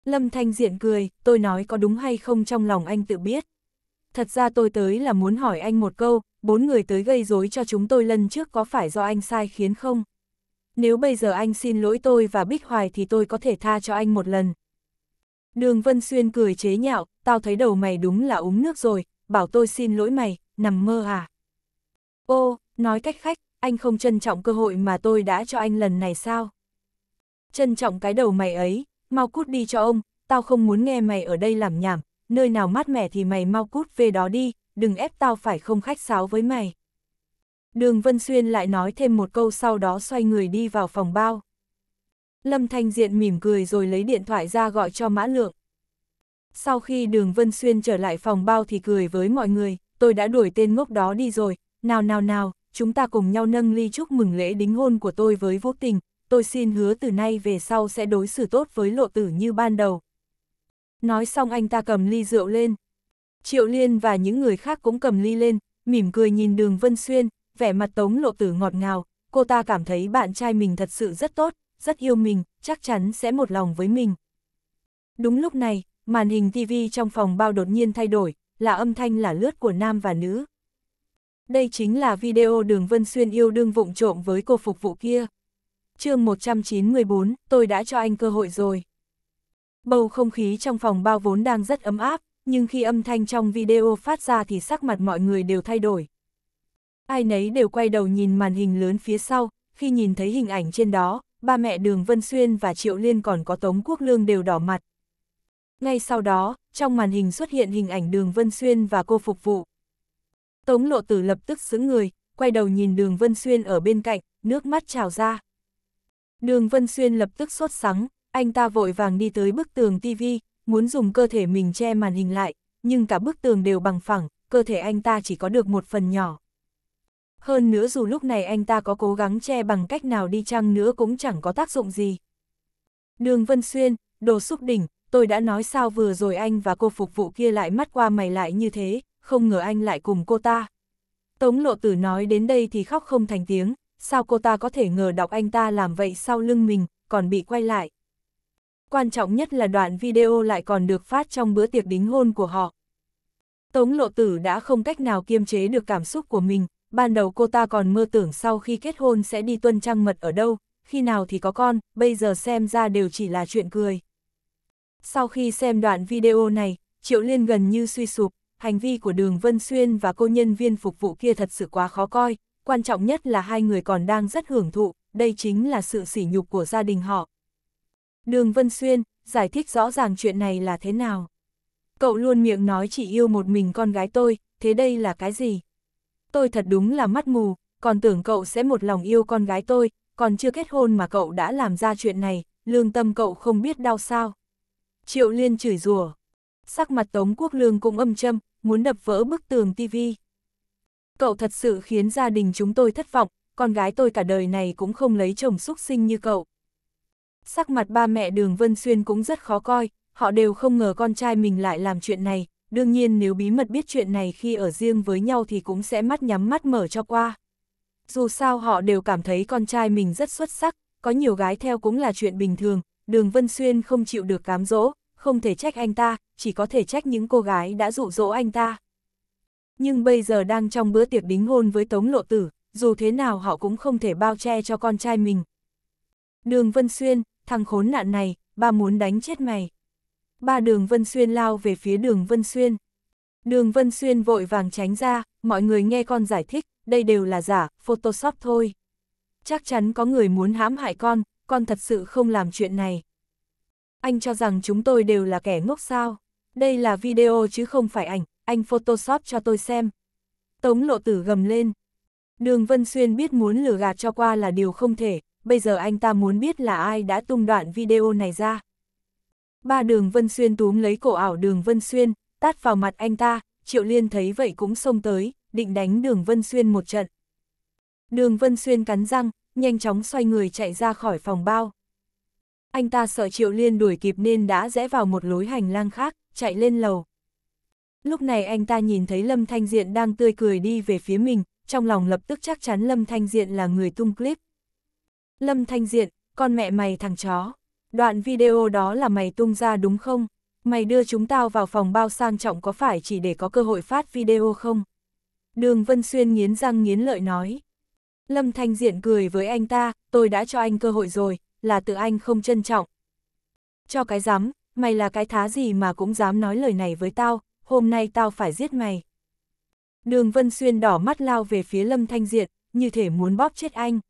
Lâm Thanh Diện cười, tôi nói có đúng hay không trong lòng anh tự biết. Thật ra tôi tới là muốn hỏi anh một câu, bốn người tới gây rối cho chúng tôi lần trước có phải do anh sai khiến không? Nếu bây giờ anh xin lỗi tôi và Bích Hoài thì tôi có thể tha cho anh một lần. Đường Vân Xuyên cười chế nhạo, tao thấy đầu mày đúng là uống nước rồi, bảo tôi xin lỗi mày, nằm mơ à? Ô, nói cách khách, anh không trân trọng cơ hội mà tôi đã cho anh lần này sao? trân trọng cái đầu mày ấy, mau cút đi cho ông, tao không muốn nghe mày ở đây làm nhảm, nơi nào mát mẻ thì mày mau cút về đó đi, đừng ép tao phải không khách sáo với mày. Đường Vân Xuyên lại nói thêm một câu sau đó xoay người đi vào phòng bao. Lâm Thanh Diện mỉm cười rồi lấy điện thoại ra gọi cho Mã Lượng. Sau khi đường Vân Xuyên trở lại phòng bao thì cười với mọi người, tôi đã đuổi tên ngốc đó đi rồi, nào nào nào, chúng ta cùng nhau nâng ly chúc mừng lễ đính hôn của tôi với Vũ Tình, tôi xin hứa từ nay về sau sẽ đối xử tốt với lộ tử như ban đầu. Nói xong anh ta cầm ly rượu lên. Triệu Liên và những người khác cũng cầm ly lên, mỉm cười nhìn đường Vân Xuyên, vẻ mặt tống lộ tử ngọt ngào, cô ta cảm thấy bạn trai mình thật sự rất tốt, rất yêu mình, chắc chắn sẽ một lòng với mình. Đúng lúc này, màn hình TV trong phòng bao đột nhiên thay đổi, là âm thanh là lướt của nam và nữ. Đây chính là video đường Vân Xuyên yêu đương vụng trộm với cô phục vụ kia chương 194, tôi đã cho anh cơ hội rồi. Bầu không khí trong phòng bao vốn đang rất ấm áp, nhưng khi âm thanh trong video phát ra thì sắc mặt mọi người đều thay đổi. Ai nấy đều quay đầu nhìn màn hình lớn phía sau, khi nhìn thấy hình ảnh trên đó, ba mẹ Đường Vân Xuyên và Triệu Liên còn có Tống Quốc Lương đều đỏ mặt. Ngay sau đó, trong màn hình xuất hiện hình ảnh Đường Vân Xuyên và cô phục vụ. Tống Lộ Tử lập tức xứng người, quay đầu nhìn Đường Vân Xuyên ở bên cạnh, nước mắt trào ra. Đường Vân Xuyên lập tức sốt sắng, anh ta vội vàng đi tới bức tường TV, muốn dùng cơ thể mình che màn hình lại, nhưng cả bức tường đều bằng phẳng, cơ thể anh ta chỉ có được một phần nhỏ. Hơn nữa dù lúc này anh ta có cố gắng che bằng cách nào đi chăng nữa cũng chẳng có tác dụng gì. Đường Vân Xuyên, đồ xúc đỉnh, tôi đã nói sao vừa rồi anh và cô phục vụ kia lại mắt qua mày lại như thế, không ngờ anh lại cùng cô ta. Tống lộ tử nói đến đây thì khóc không thành tiếng, sao cô ta có thể ngờ đọc anh ta làm vậy sau lưng mình, còn bị quay lại. Quan trọng nhất là đoạn video lại còn được phát trong bữa tiệc đính hôn của họ. Tống lộ tử đã không cách nào kiềm chế được cảm xúc của mình, ban đầu cô ta còn mơ tưởng sau khi kết hôn sẽ đi tuân trăng mật ở đâu, khi nào thì có con, bây giờ xem ra đều chỉ là chuyện cười. Sau khi xem đoạn video này, Triệu Liên gần như suy sụp, hành vi của Đường Vân Xuyên và cô nhân viên phục vụ kia thật sự quá khó coi, quan trọng nhất là hai người còn đang rất hưởng thụ, đây chính là sự sỉ nhục của gia đình họ. Đường Vân Xuyên, giải thích rõ ràng chuyện này là thế nào. Cậu luôn miệng nói chỉ yêu một mình con gái tôi, thế đây là cái gì? Tôi thật đúng là mắt mù, còn tưởng cậu sẽ một lòng yêu con gái tôi, còn chưa kết hôn mà cậu đã làm ra chuyện này, lương tâm cậu không biết đau sao. Triệu Liên chửi rủa. Sắc mặt Tống Quốc Lương cũng âm châm, muốn đập vỡ bức tường tivi. Cậu thật sự khiến gia đình chúng tôi thất vọng, con gái tôi cả đời này cũng không lấy chồng xuất sinh như cậu. Sắc mặt ba mẹ đường Vân Xuyên cũng rất khó coi, họ đều không ngờ con trai mình lại làm chuyện này, đương nhiên nếu bí mật biết chuyện này khi ở riêng với nhau thì cũng sẽ mắt nhắm mắt mở cho qua. Dù sao họ đều cảm thấy con trai mình rất xuất sắc, có nhiều gái theo cũng là chuyện bình thường, đường Vân Xuyên không chịu được cám dỗ, không thể trách anh ta, chỉ có thể trách những cô gái đã dụ dỗ anh ta nhưng bây giờ đang trong bữa tiệc đính hôn với Tống Lộ Tử, dù thế nào họ cũng không thể bao che cho con trai mình. Đường Vân Xuyên, thằng khốn nạn này, ba muốn đánh chết mày. Ba đường Vân Xuyên lao về phía đường Vân Xuyên. Đường Vân Xuyên vội vàng tránh ra, mọi người nghe con giải thích, đây đều là giả, Photoshop thôi. Chắc chắn có người muốn hãm hại con, con thật sự không làm chuyện này. Anh cho rằng chúng tôi đều là kẻ ngốc sao. Đây là video chứ không phải ảnh, anh Photoshop cho tôi xem. Tống lộ tử gầm lên. Đường Vân Xuyên biết muốn lừa gạt cho qua là điều không thể, bây giờ anh ta muốn biết là ai đã tung đoạn video này ra. Ba đường Vân Xuyên túm lấy cổ ảo đường Vân Xuyên, tát vào mặt anh ta, Triệu Liên thấy vậy cũng xông tới, định đánh đường Vân Xuyên một trận. Đường Vân Xuyên cắn răng, nhanh chóng xoay người chạy ra khỏi phòng bao. Anh ta sợ Triệu Liên đuổi kịp nên đã rẽ vào một lối hành lang khác, chạy lên lầu. Lúc này anh ta nhìn thấy Lâm Thanh Diện đang tươi cười đi về phía mình, trong lòng lập tức chắc chắn Lâm Thanh Diện là người tung clip. Lâm Thanh Diện, con mẹ mày thằng chó. Đoạn video đó là mày tung ra đúng không? Mày đưa chúng tao vào phòng bao sang trọng có phải chỉ để có cơ hội phát video không? Đường Vân Xuyên nghiến răng nghiến lợi nói. Lâm Thanh Diện cười với anh ta, tôi đã cho anh cơ hội rồi, là tự anh không trân trọng. Cho cái dám, mày là cái thá gì mà cũng dám nói lời này với tao, hôm nay tao phải giết mày. Đường Vân Xuyên đỏ mắt lao về phía Lâm Thanh Diện, như thể muốn bóp chết anh.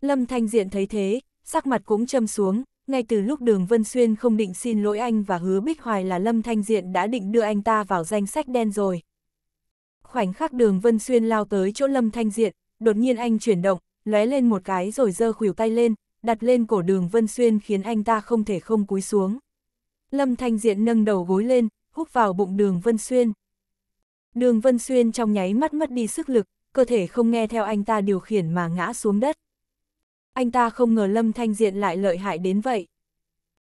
Lâm Thanh Diện thấy thế, sắc mặt cũng châm xuống, ngay từ lúc đường Vân Xuyên không định xin lỗi anh và hứa Bích Hoài là Lâm Thanh Diện đã định đưa anh ta vào danh sách đen rồi. Khoảnh khắc đường Vân Xuyên lao tới chỗ Lâm Thanh Diện, đột nhiên anh chuyển động, lóe lên một cái rồi giơ khuỷu tay lên, đặt lên cổ đường Vân Xuyên khiến anh ta không thể không cúi xuống. Lâm Thanh Diện nâng đầu gối lên, hút vào bụng đường Vân Xuyên. Đường Vân Xuyên trong nháy mắt mất đi sức lực, cơ thể không nghe theo anh ta điều khiển mà ngã xuống đất. Anh ta không ngờ Lâm Thanh Diện lại lợi hại đến vậy.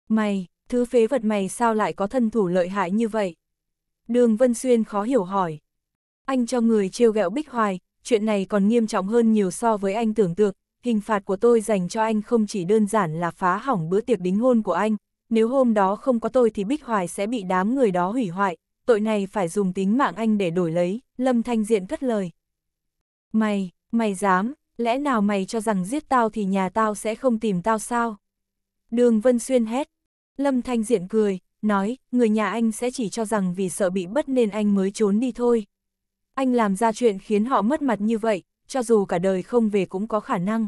Mày, thứ phế vật mày sao lại có thân thủ lợi hại như vậy? Đường Vân Xuyên khó hiểu hỏi. Anh cho người trêu ghẹo Bích Hoài, chuyện này còn nghiêm trọng hơn nhiều so với anh tưởng tượng, hình phạt của tôi dành cho anh không chỉ đơn giản là phá hỏng bữa tiệc đính hôn của anh, nếu hôm đó không có tôi thì Bích Hoài sẽ bị đám người đó hủy hoại, tội này phải dùng tính mạng anh để đổi lấy, Lâm Thanh Diện cất lời. Mày, mày dám, lẽ nào mày cho rằng giết tao thì nhà tao sẽ không tìm tao sao? Đường Vân Xuyên hét. Lâm Thanh Diện cười, nói, người nhà anh sẽ chỉ cho rằng vì sợ bị bất nên anh mới trốn đi thôi. Anh làm ra chuyện khiến họ mất mặt như vậy, cho dù cả đời không về cũng có khả năng.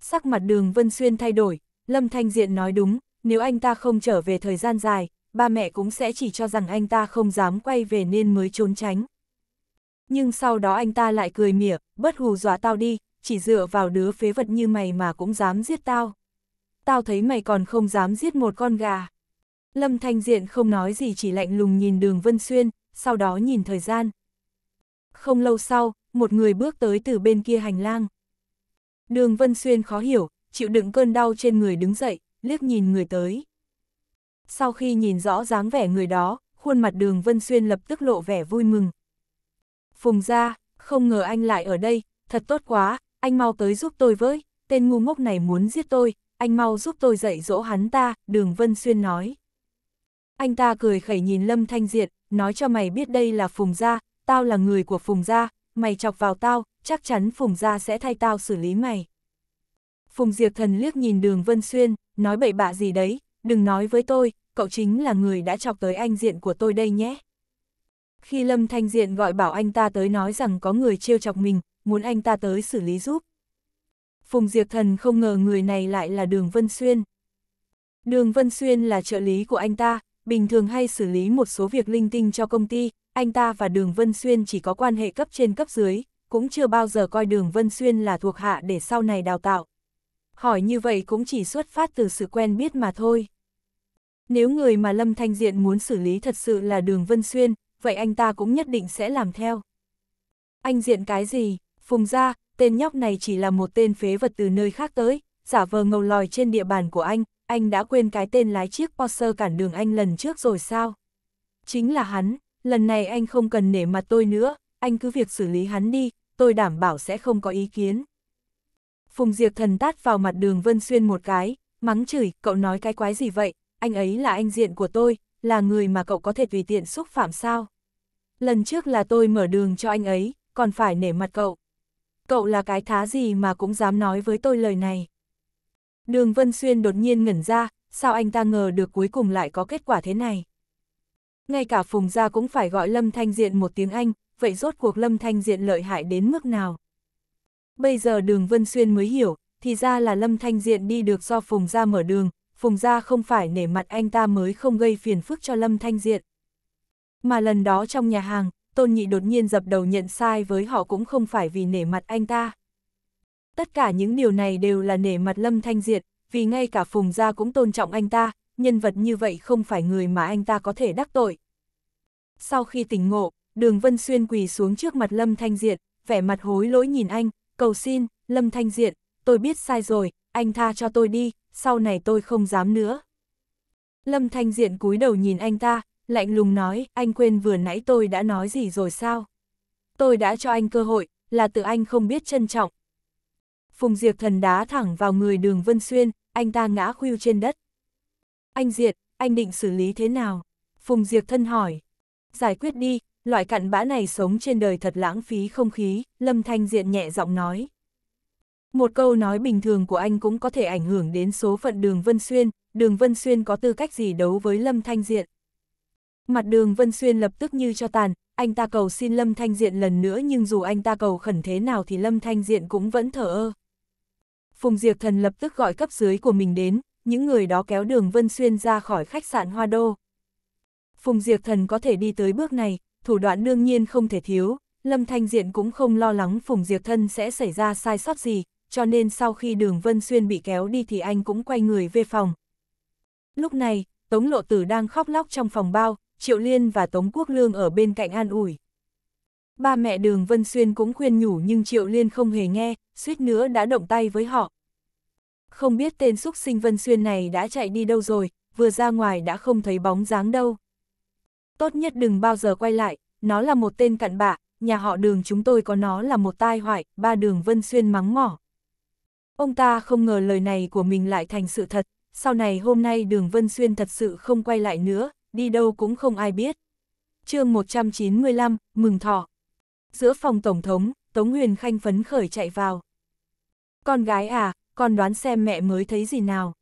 Sắc mặt đường Vân Xuyên thay đổi, Lâm Thanh Diện nói đúng, nếu anh ta không trở về thời gian dài, ba mẹ cũng sẽ chỉ cho rằng anh ta không dám quay về nên mới trốn tránh. Nhưng sau đó anh ta lại cười mỉa, bất hù dọa tao đi, chỉ dựa vào đứa phế vật như mày mà cũng dám giết tao. Tao thấy mày còn không dám giết một con gà. Lâm Thanh Diện không nói gì chỉ lạnh lùng nhìn đường Vân Xuyên, sau đó nhìn thời gian. Không lâu sau, một người bước tới từ bên kia hành lang. Đường Vân Xuyên khó hiểu, chịu đựng cơn đau trên người đứng dậy, liếc nhìn người tới. Sau khi nhìn rõ dáng vẻ người đó, khuôn mặt đường Vân Xuyên lập tức lộ vẻ vui mừng. Phùng ra, không ngờ anh lại ở đây, thật tốt quá, anh mau tới giúp tôi với, tên ngu ngốc này muốn giết tôi, anh mau giúp tôi dạy dỗ hắn ta, đường Vân Xuyên nói. Anh ta cười khẩy nhìn Lâm Thanh Diệt, nói cho mày biết đây là Phùng Gia, tao là người của Phùng Gia, mày chọc vào tao, chắc chắn Phùng Gia sẽ thay tao xử lý mày. Phùng Diệp Thần liếc nhìn đường Vân Xuyên, nói bậy bạ gì đấy, đừng nói với tôi, cậu chính là người đã chọc tới anh diện của tôi đây nhé. Khi Lâm Thanh Diện gọi bảo anh ta tới nói rằng có người trêu chọc mình, muốn anh ta tới xử lý giúp. Phùng Diệp Thần không ngờ người này lại là Đường Vân Xuyên. Đường Vân Xuyên là trợ lý của anh ta, bình thường hay xử lý một số việc linh tinh cho công ty, anh ta và Đường Vân Xuyên chỉ có quan hệ cấp trên cấp dưới, cũng chưa bao giờ coi Đường Vân Xuyên là thuộc hạ để sau này đào tạo hỏi như vậy cũng chỉ xuất phát từ sự quen biết mà thôi. Nếu người mà Lâm Thanh Diện muốn xử lý thật sự là đường Vân Xuyên, vậy anh ta cũng nhất định sẽ làm theo. Anh Diện cái gì, phùng gia tên nhóc này chỉ là một tên phế vật từ nơi khác tới, giả vờ ngầu lòi trên địa bàn của anh, anh đã quên cái tên lái chiếc Porsche cản đường anh lần trước rồi sao? Chính là hắn, lần này anh không cần nể mặt tôi nữa, anh cứ việc xử lý hắn đi, tôi đảm bảo sẽ không có ý kiến. Phùng Diệp Thần tát vào mặt đường Vân Xuyên một cái, mắng chửi, cậu nói cái quái gì vậy, anh ấy là anh diện của tôi, là người mà cậu có thể tùy tiện xúc phạm sao. Lần trước là tôi mở đường cho anh ấy, còn phải nể mặt cậu. Cậu là cái thá gì mà cũng dám nói với tôi lời này. Đường Vân Xuyên đột nhiên ngẩn ra, sao anh ta ngờ được cuối cùng lại có kết quả thế này. Ngay cả Phùng Gia cũng phải gọi Lâm Thanh Diện một tiếng Anh, vậy rốt cuộc Lâm Thanh Diện lợi hại đến mức nào? Bây giờ đường Vân Xuyên mới hiểu, thì ra là Lâm Thanh Diện đi được do Phùng Gia mở đường, Phùng Gia không phải nể mặt anh ta mới không gây phiền phức cho Lâm Thanh Diện. Mà lần đó trong nhà hàng, Tôn Nhị đột nhiên dập đầu nhận sai với họ cũng không phải vì nể mặt anh ta. Tất cả những điều này đều là nể mặt Lâm Thanh diện vì ngay cả Phùng Gia cũng tôn trọng anh ta, nhân vật như vậy không phải người mà anh ta có thể đắc tội. Sau khi tỉnh ngộ, Đường Vân Xuyên quỳ xuống trước mặt Lâm Thanh diện vẻ mặt hối lỗi nhìn anh, cầu xin, Lâm Thanh Diện, tôi biết sai rồi, anh tha cho tôi đi, sau này tôi không dám nữa. Lâm Thanh Diện cúi đầu nhìn anh ta, lạnh lùng nói, anh quên vừa nãy tôi đã nói gì rồi sao? Tôi đã cho anh cơ hội, là tự anh không biết trân trọng. Phùng Diệp thần đá thẳng vào người đường Vân Xuyên, anh ta ngã khuyu trên đất. Anh Diệt, anh định xử lý thế nào? Phùng Diệp thân hỏi. Giải quyết đi, loại cặn bã này sống trên đời thật lãng phí không khí, Lâm Thanh Diện nhẹ giọng nói. Một câu nói bình thường của anh cũng có thể ảnh hưởng đến số phận đường Vân Xuyên, đường Vân Xuyên có tư cách gì đấu với Lâm Thanh Diện. Mặt đường Vân Xuyên lập tức như cho tàn, anh ta cầu xin Lâm Thanh Diện lần nữa nhưng dù anh ta cầu khẩn thế nào thì Lâm Thanh Diện cũng vẫn thở ơ. Phùng Diệp Thần lập tức gọi cấp dưới của mình đến, những người đó kéo đường Vân Xuyên ra khỏi khách sạn Hoa Đô. Phùng Diệp Thần có thể đi tới bước này, thủ đoạn đương nhiên không thể thiếu, Lâm Thanh Diện cũng không lo lắng Phùng Diệp Thân sẽ xảy ra sai sót gì, cho nên sau khi đường Vân Xuyên bị kéo đi thì anh cũng quay người về phòng. Lúc này, Tống Lộ Tử đang khóc lóc trong phòng bao, Triệu Liên và Tống Quốc Lương ở bên cạnh an ủi. Ba mẹ đường Vân Xuyên cũng khuyên nhủ nhưng Triệu Liên không hề nghe, suýt nữa đã động tay với họ. Không biết tên xúc sinh Vân Xuyên này đã chạy đi đâu rồi, vừa ra ngoài đã không thấy bóng dáng đâu tốt nhất đừng bao giờ quay lại, nó là một tên cặn bạ, nhà họ đường chúng tôi có nó là một tai hoại, ba đường Vân Xuyên mắng mỏ. Ông ta không ngờ lời này của mình lại thành sự thật, sau này hôm nay đường Vân Xuyên thật sự không quay lại nữa, đi đâu cũng không ai biết. chương 195, Mừng Thọ Giữa phòng Tổng thống, Tống Huyền Khanh phấn khởi chạy vào. Con gái à, con đoán xem mẹ mới thấy gì nào.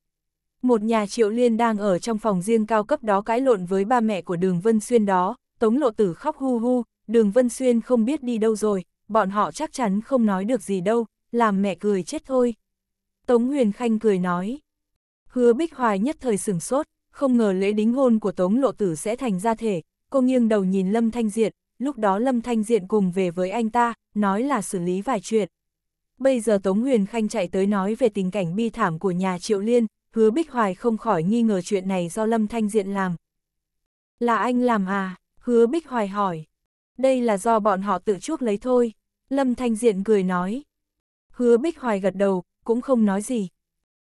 Một nhà triệu liên đang ở trong phòng riêng cao cấp đó cãi lộn với ba mẹ của đường Vân Xuyên đó, Tống Lộ Tử khóc hu hu, đường Vân Xuyên không biết đi đâu rồi, bọn họ chắc chắn không nói được gì đâu, làm mẹ cười chết thôi. Tống Huyền Khanh cười nói. Hứa Bích Hoài nhất thời sửng sốt, không ngờ lễ đính hôn của Tống Lộ Tử sẽ thành ra thể, cô nghiêng đầu nhìn Lâm Thanh Diện, lúc đó Lâm Thanh Diện cùng về với anh ta, nói là xử lý vài chuyện. Bây giờ Tống Huyền Khanh chạy tới nói về tình cảnh bi thảm của nhà Triệu Liên, hứa Bích Hoài không khỏi nghi ngờ chuyện này do Lâm Thanh Diện làm. Là anh làm à? Hứa Bích Hoài hỏi. Đây là do bọn họ tự chuốc lấy thôi. Lâm Thanh Diện cười nói. Hứa Bích Hoài gật đầu, cũng không nói gì.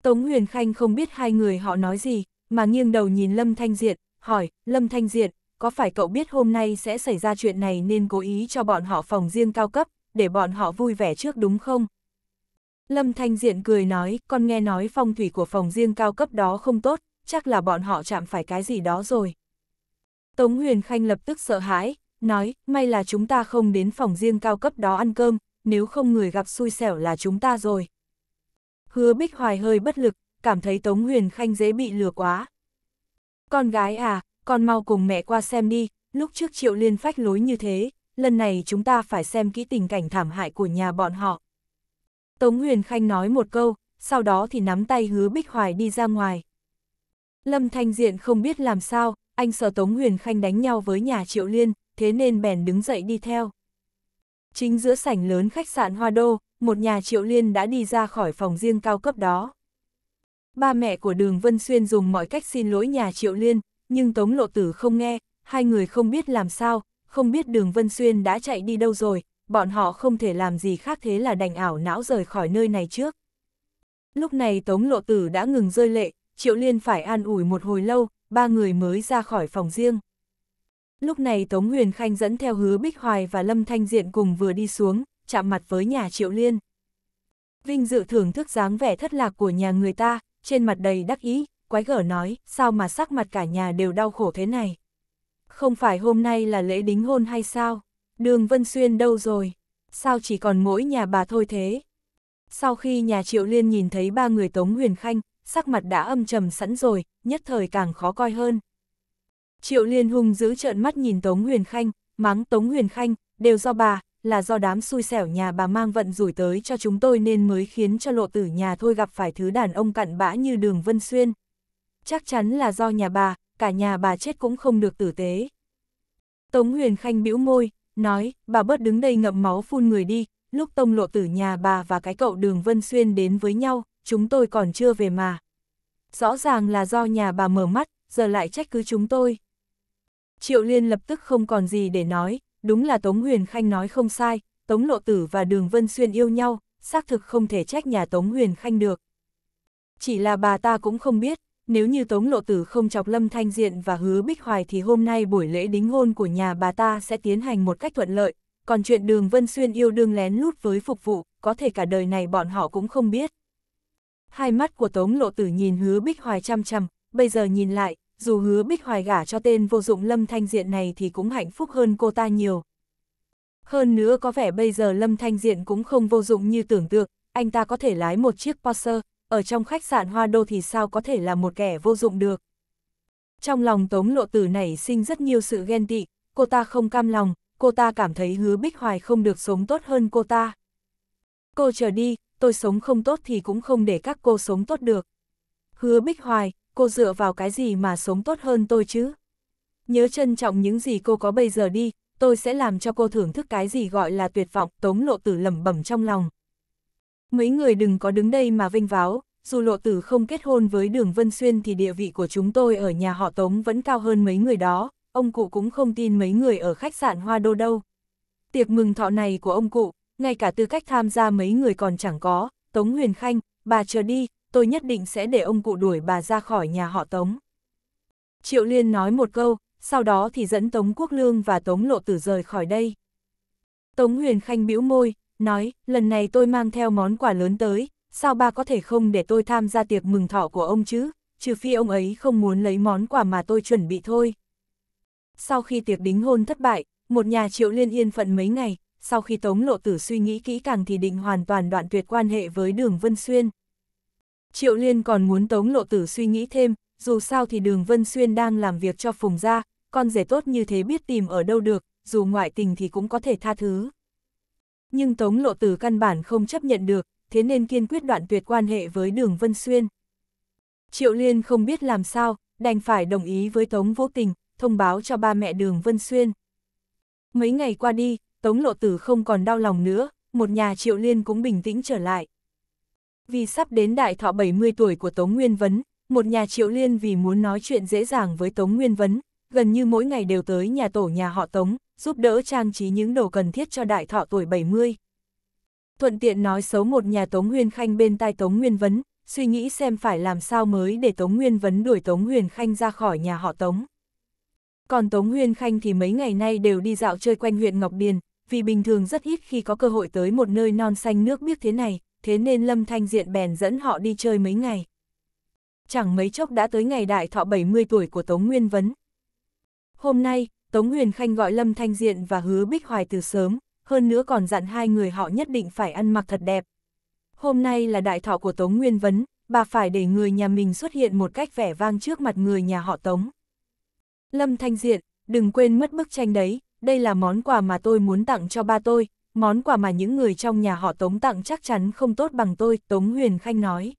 Tống Huyền Khanh không biết hai người họ nói gì, mà nghiêng đầu nhìn Lâm Thanh Diện, hỏi, Lâm Thanh Diện, có phải cậu biết hôm nay sẽ xảy ra chuyện này nên cố ý cho bọn họ phòng riêng cao cấp, để bọn họ vui vẻ trước đúng không? Lâm Thanh Diện cười nói, con nghe nói phong thủy của phòng riêng cao cấp đó không tốt, chắc là bọn họ chạm phải cái gì đó rồi. Tống Huyền Khanh lập tức sợ hãi, nói, may là chúng ta không đến phòng riêng cao cấp đó ăn cơm, nếu không người gặp xui xẻo là chúng ta rồi. Hứa Bích Hoài hơi bất lực, cảm thấy Tống Huyền Khanh dễ bị lừa quá. Con gái à, con mau cùng mẹ qua xem đi, lúc trước triệu liên phách lối như thế, lần này chúng ta phải xem kỹ tình cảnh thảm hại của nhà bọn họ. Tống Huyền Khanh nói một câu, sau đó thì nắm tay hứa Bích Hoài đi ra ngoài. Lâm Thanh Diện không biết làm sao, anh sợ Tống Huyền Khanh đánh nhau với nhà Triệu Liên, thế nên bèn đứng dậy đi theo. Chính giữa sảnh lớn khách sạn Hoa Đô, một nhà Triệu Liên đã đi ra khỏi phòng riêng cao cấp đó. Ba mẹ của Đường Vân Xuyên dùng mọi cách xin lỗi nhà Triệu Liên, nhưng Tống Lộ Tử không nghe, hai người không biết làm sao, không biết Đường Vân Xuyên đã chạy đi đâu rồi, bọn họ không thể làm gì khác thế là đành ảo não rời khỏi nơi này trước. Lúc này Tống Lộ Tử đã ngừng rơi lệ, Triệu Liên phải an ủi một hồi lâu, ba người mới ra khỏi phòng riêng. Lúc này Tống Huyền Khanh dẫn theo hứa Bích Hoài và Lâm Thanh Diện cùng vừa đi xuống, chạm mặt với nhà Triệu Liên. Vinh dự thưởng thức dáng vẻ thất lạc của nhà người ta, trên mặt đầy đắc ý, quái gở nói, sao mà sắc mặt cả nhà đều đau khổ thế này. Không phải hôm nay là lễ đính hôn hay sao? Đường Vân Xuyên đâu rồi? Sao chỉ còn mỗi nhà bà thôi thế? Sau khi nhà Triệu Liên nhìn thấy ba người Tống Huyền Khanh, sắc mặt đã âm trầm sẵn rồi, nhất thời càng khó coi hơn. Triệu Liên hung giữ trợn mắt nhìn Tống Huyền Khanh, mắng Tống Huyền Khanh, đều do bà, là do đám xui xẻo nhà bà mang vận rủi tới cho chúng tôi nên mới khiến cho lộ tử nhà thôi gặp phải thứ đàn ông cặn bã như đường Vân Xuyên. Chắc chắn là do nhà bà, cả nhà bà chết cũng không được tử tế. Tống Huyền Khanh bĩu môi, nói, bà bớt đứng đây ngậm máu phun người đi, lúc tông lộ tử nhà bà và cái cậu đường Vân Xuyên đến với nhau, chúng tôi còn chưa về mà. Rõ ràng là do nhà bà mở mắt, giờ lại trách cứ chúng tôi. Triệu Liên lập tức không còn gì để nói, đúng là Tống Huyền Khanh nói không sai, Tống Lộ Tử và Đường Vân Xuyên yêu nhau, xác thực không thể trách nhà Tống Huyền Khanh được. Chỉ là bà ta cũng không biết, nếu như Tống Lộ Tử không chọc Lâm Thanh Diện và Hứa Bích Hoài thì hôm nay buổi lễ đính hôn của nhà bà ta sẽ tiến hành một cách thuận lợi, còn chuyện đường Vân Xuyên yêu đương lén lút với phục vụ, có thể cả đời này bọn họ cũng không biết. Hai mắt của Tống Lộ Tử nhìn Hứa Bích Hoài chăm chăm, bây giờ nhìn lại, dù Hứa Bích Hoài gả cho tên vô dụng Lâm Thanh Diện này thì cũng hạnh phúc hơn cô ta nhiều. Hơn nữa có vẻ bây giờ Lâm Thanh Diện cũng không vô dụng như tưởng tượng, anh ta có thể lái một chiếc Porsche, ở trong khách sạn Hoa Đô thì sao có thể là một kẻ vô dụng được. Trong lòng Tống Lộ Tử nảy sinh rất nhiều sự ghen tị, cô ta không cam lòng, cô ta cảm thấy hứa Bích Hoài không được sống tốt hơn cô ta. Cô chờ đi, tôi sống không tốt thì cũng không để các cô sống tốt được. Hứa Bích Hoài, cô dựa vào cái gì mà sống tốt hơn tôi chứ? Nhớ trân trọng những gì cô có bây giờ đi, tôi sẽ làm cho cô thưởng thức cái gì gọi là tuyệt vọng, Tống Lộ Tử lẩm bẩm trong lòng mấy người đừng có đứng đây mà vinh váo, dù lộ tử không kết hôn với đường Vân Xuyên thì địa vị của chúng tôi ở nhà họ Tống vẫn cao hơn mấy người đó, ông cụ cũng không tin mấy người ở khách sạn Hoa Đô đâu. Tiệc mừng thọ này của ông cụ, ngay cả tư cách tham gia mấy người còn chẳng có, Tống Huyền Khanh, bà chờ đi, tôi nhất định sẽ để ông cụ đuổi bà ra khỏi nhà họ Tống. Triệu Liên nói một câu, sau đó thì dẫn Tống Quốc Lương và Tống Lộ Tử rời khỏi đây. Tống Huyền Khanh bĩu môi, nói, lần này tôi mang theo món quà lớn tới, sao ba có thể không để tôi tham gia tiệc mừng thọ của ông chứ, trừ phi ông ấy không muốn lấy món quà mà tôi chuẩn bị thôi. Sau khi tiệc đính hôn thất bại, một nhà triệu liên yên phận mấy ngày, sau khi Tống Lộ Tử suy nghĩ kỹ càng thì định hoàn toàn đoạn tuyệt quan hệ với Đường Vân Xuyên. Triệu Liên còn muốn Tống Lộ Tử suy nghĩ thêm, dù sao thì Đường Vân Xuyên đang làm việc cho Phùng Gia, con rể tốt như thế biết tìm ở đâu được, dù ngoại tình thì cũng có thể tha thứ nhưng Tống Lộ Tử căn bản không chấp nhận được, thế nên kiên quyết đoạn tuyệt quan hệ với Đường Vân Xuyên. Triệu Liên không biết làm sao, đành phải đồng ý với Tống Vô Tình, thông báo cho ba mẹ Đường Vân Xuyên. Mấy ngày qua đi, Tống Lộ Tử không còn đau lòng nữa, một nhà Triệu Liên cũng bình tĩnh trở lại. Vì sắp đến đại thọ 70 tuổi của Tống Nguyên Vấn, một nhà Triệu Liên vì muốn nói chuyện dễ dàng với Tống Nguyên Vấn, gần như mỗi ngày đều tới nhà tổ nhà họ Tống, giúp đỡ trang trí những đồ cần thiết cho đại thọ tuổi 70. Thuận tiện nói xấu một nhà Tống Nguyên Khanh bên tai Tống Nguyên Vấn, suy nghĩ xem phải làm sao mới để Tống Nguyên Vấn đuổi Tống nguyên Khanh ra khỏi nhà họ Tống. Còn Tống nguyên Khanh thì mấy ngày nay đều đi dạo chơi quanh huyện Ngọc Điền, vì bình thường rất ít khi có cơ hội tới một nơi non xanh nước biếc thế này, thế nên Lâm Thanh Diện bèn dẫn họ đi chơi mấy ngày. Chẳng mấy chốc đã tới ngày đại thọ 70 tuổi của Tống Nguyên Vấn. Hôm nay, Tống Huyền Khanh gọi Lâm Thanh Diện và hứa Bích Hoài từ sớm, hơn nữa còn dặn hai người họ nhất định phải ăn mặc thật đẹp. Hôm nay là đại thọ của Tống Nguyên Vấn, bà phải để người nhà mình xuất hiện một cách vẻ vang trước mặt người nhà họ Tống. Lâm Thanh Diện, đừng quên mất bức tranh đấy, đây là món quà mà tôi muốn tặng cho ba tôi, món quà mà những người trong nhà họ Tống tặng chắc chắn không tốt bằng tôi, Tống Huyền Khanh nói.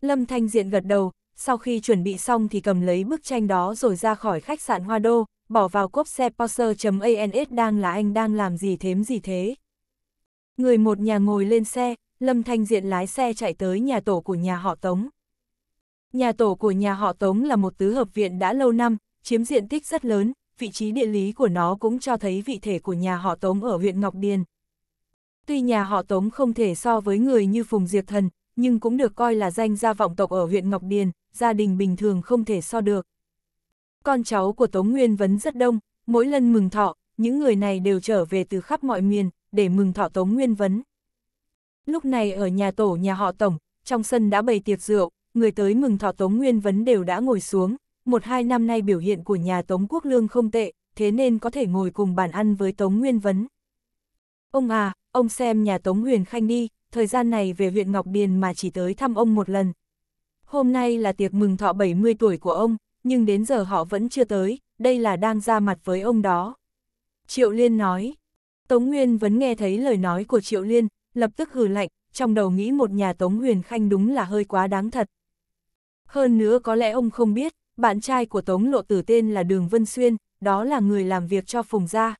Lâm Thanh Diện gật đầu, sau khi chuẩn bị xong thì cầm lấy bức tranh đó rồi ra khỏi khách sạn Hoa Đô, bỏ vào cốp xe Porsche.ans đang là anh đang làm gì thếm gì thế. Người một nhà ngồi lên xe, Lâm Thanh Diện lái xe chạy tới nhà tổ của nhà họ Tống. Nhà tổ của nhà họ Tống là một tứ hợp viện đã lâu năm, chiếm diện tích rất lớn, vị trí địa lý của nó cũng cho thấy vị thể của nhà họ Tống ở huyện Ngọc Điền. Tuy nhà họ Tống không thể so với người như Phùng Diệp Thần, nhưng cũng được coi là danh gia vọng tộc ở huyện Ngọc Điền, gia đình bình thường không thể so được. Con cháu của Tống Nguyên Vấn rất đông, mỗi lần mừng thọ, những người này đều trở về từ khắp mọi miền, để mừng thọ Tống Nguyên Vấn. Lúc này ở nhà tổ nhà họ Tổng, trong sân đã bày tiệc rượu, người tới mừng thọ Tống Nguyên Vấn đều đã ngồi xuống, một hai năm nay biểu hiện của nhà Tống Quốc Lương không tệ, thế nên có thể ngồi cùng bàn ăn với Tống Nguyên Vấn. Ông à, ông xem nhà Tống Huyền Khanh đi, thời gian này về huyện Ngọc Điền mà chỉ tới thăm ông một lần. Hôm nay là tiệc mừng thọ 70 tuổi của ông, nhưng đến giờ họ vẫn chưa tới, đây là đang ra mặt với ông đó. Triệu Liên nói, Tống Nguyên vẫn nghe thấy lời nói của Triệu Liên, lập tức hừ lạnh, trong đầu nghĩ một nhà Tống Huyền Khanh đúng là hơi quá đáng thật. Hơn nữa có lẽ ông không biết, bạn trai của Tống Lộ Tử tên là Đường Vân Xuyên, đó là người làm việc cho Phùng Gia.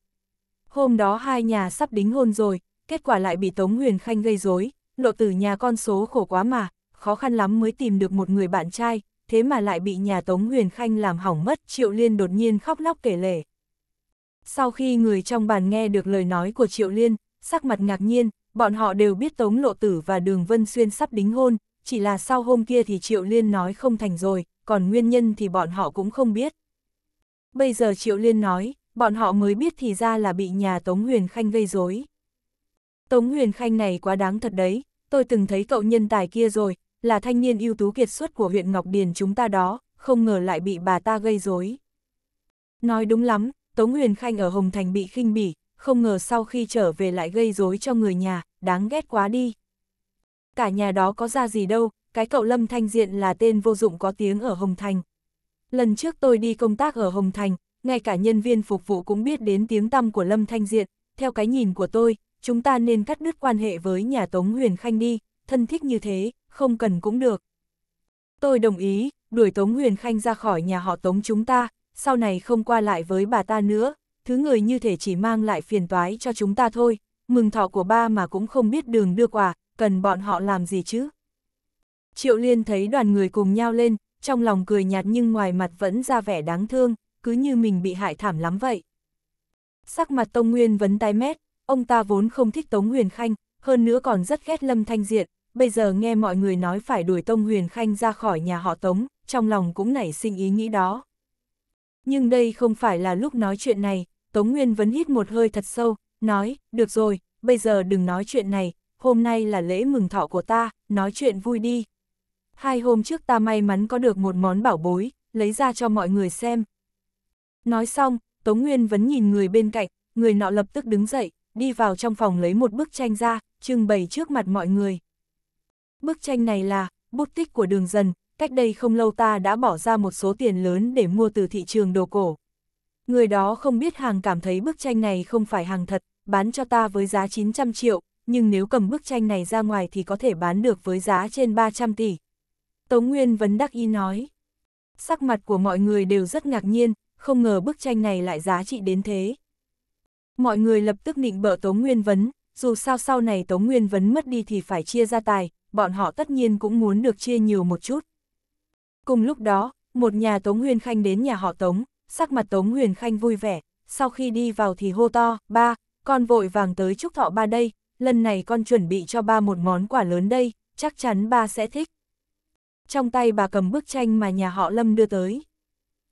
Hôm đó hai nhà sắp đính hôn rồi, kết quả lại bị Tống Huyền Khanh gây rối, Lộ Tử nhà con số khổ quá mà, khó khăn lắm mới tìm được một người bạn trai, thế mà lại bị nhà Tống Huyền Khanh làm hỏng mất, Triệu Liên đột nhiên khóc lóc kể lể. Sau khi người trong bàn nghe được lời nói của Triệu Liên, sắc mặt ngạc nhiên, bọn họ đều biết Tống Lộ Tử và Đường Vân Xuyên sắp đính hôn, chỉ là sau hôm kia thì Triệu Liên nói không thành rồi, còn nguyên nhân thì bọn họ cũng không biết. Bây giờ Triệu Liên nói, bọn họ mới biết thì ra là bị nhà Tống Huyền Khanh gây rối. Tống Huyền Khanh này quá đáng thật đấy, tôi từng thấy cậu nhân tài kia rồi, là thanh niên ưu tú kiệt xuất của huyện Ngọc Điền chúng ta đó, không ngờ lại bị bà ta gây rối. Nói đúng lắm, Tống Huyền Khanh ở Hồng Thành bị khinh bỉ, không ngờ sau khi trở về lại gây rối cho người nhà, đáng ghét quá đi. Cả nhà đó có ra gì đâu, cái cậu Lâm Thanh Diện là tên vô dụng có tiếng ở Hồng Thành. Lần trước tôi đi công tác ở Hồng Thành, ngay cả nhân viên phục vụ cũng biết đến tiếng tăm của Lâm Thanh Diện, theo cái nhìn của tôi, chúng ta nên cắt đứt quan hệ với nhà Tống Huyền Khanh đi, thân thích như thế, không cần cũng được. Tôi đồng ý, đuổi Tống Huyền Khanh ra khỏi nhà họ Tống chúng ta, sau này không qua lại với bà ta nữa, thứ người như thể chỉ mang lại phiền toái cho chúng ta thôi, mừng thọ của ba mà cũng không biết đường đưa quà, cần bọn họ làm gì chứ. Triệu Liên thấy đoàn người cùng nhau lên, trong lòng cười nhạt nhưng ngoài mặt vẫn ra vẻ đáng thương, cứ như mình bị hại thảm lắm vậy. Sắc mặt Tông Nguyên vấn tái mét, ông ta vốn không thích Tống Huyền Khanh, hơn nữa còn rất ghét Lâm Thanh Diện, bây giờ nghe mọi người nói phải đuổi Tông Huyền Khanh ra khỏi nhà họ Tống, trong lòng cũng nảy sinh ý nghĩ đó. Nhưng đây không phải là lúc nói chuyện này, Tống Nguyên vẫn hít một hơi thật sâu, nói, được rồi, bây giờ đừng nói chuyện này, hôm nay là lễ mừng thọ của ta, nói chuyện vui đi. Hai hôm trước ta may mắn có được một món bảo bối, lấy ra cho mọi người xem. Nói xong, Tống Nguyên vẫn nhìn người bên cạnh, người nọ lập tức đứng dậy, đi vào trong phòng lấy một bức tranh ra, trưng bày trước mặt mọi người. Bức tranh này là, bút tích của đường dần, cách đây không lâu ta đã bỏ ra một số tiền lớn để mua từ thị trường đồ cổ. Người đó không biết hàng cảm thấy bức tranh này không phải hàng thật, bán cho ta với giá 900 triệu, nhưng nếu cầm bức tranh này ra ngoài thì có thể bán được với giá trên 300 tỷ. Tống Nguyên Vấn Đắc Y nói. Sắc mặt của mọi người đều rất ngạc nhiên, không ngờ bức tranh này lại giá trị đến thế. Mọi người lập tức nịnh bỡ Tống Nguyên Vấn, dù sao sau này Tống Nguyên Vấn mất đi thì phải chia ra tài, bọn họ tất nhiên cũng muốn được chia nhiều một chút. Cùng lúc đó, một nhà Tống Huyền Khanh đến nhà họ Tống, sắc mặt Tống Huyền Khanh vui vẻ, sau khi đi vào thì hô to, ba, con vội vàng tới chúc thọ ba đây, lần này con chuẩn bị cho ba một món quà lớn đây, chắc chắn ba sẽ thích. Trong tay bà cầm bức tranh mà nhà họ Lâm đưa tới.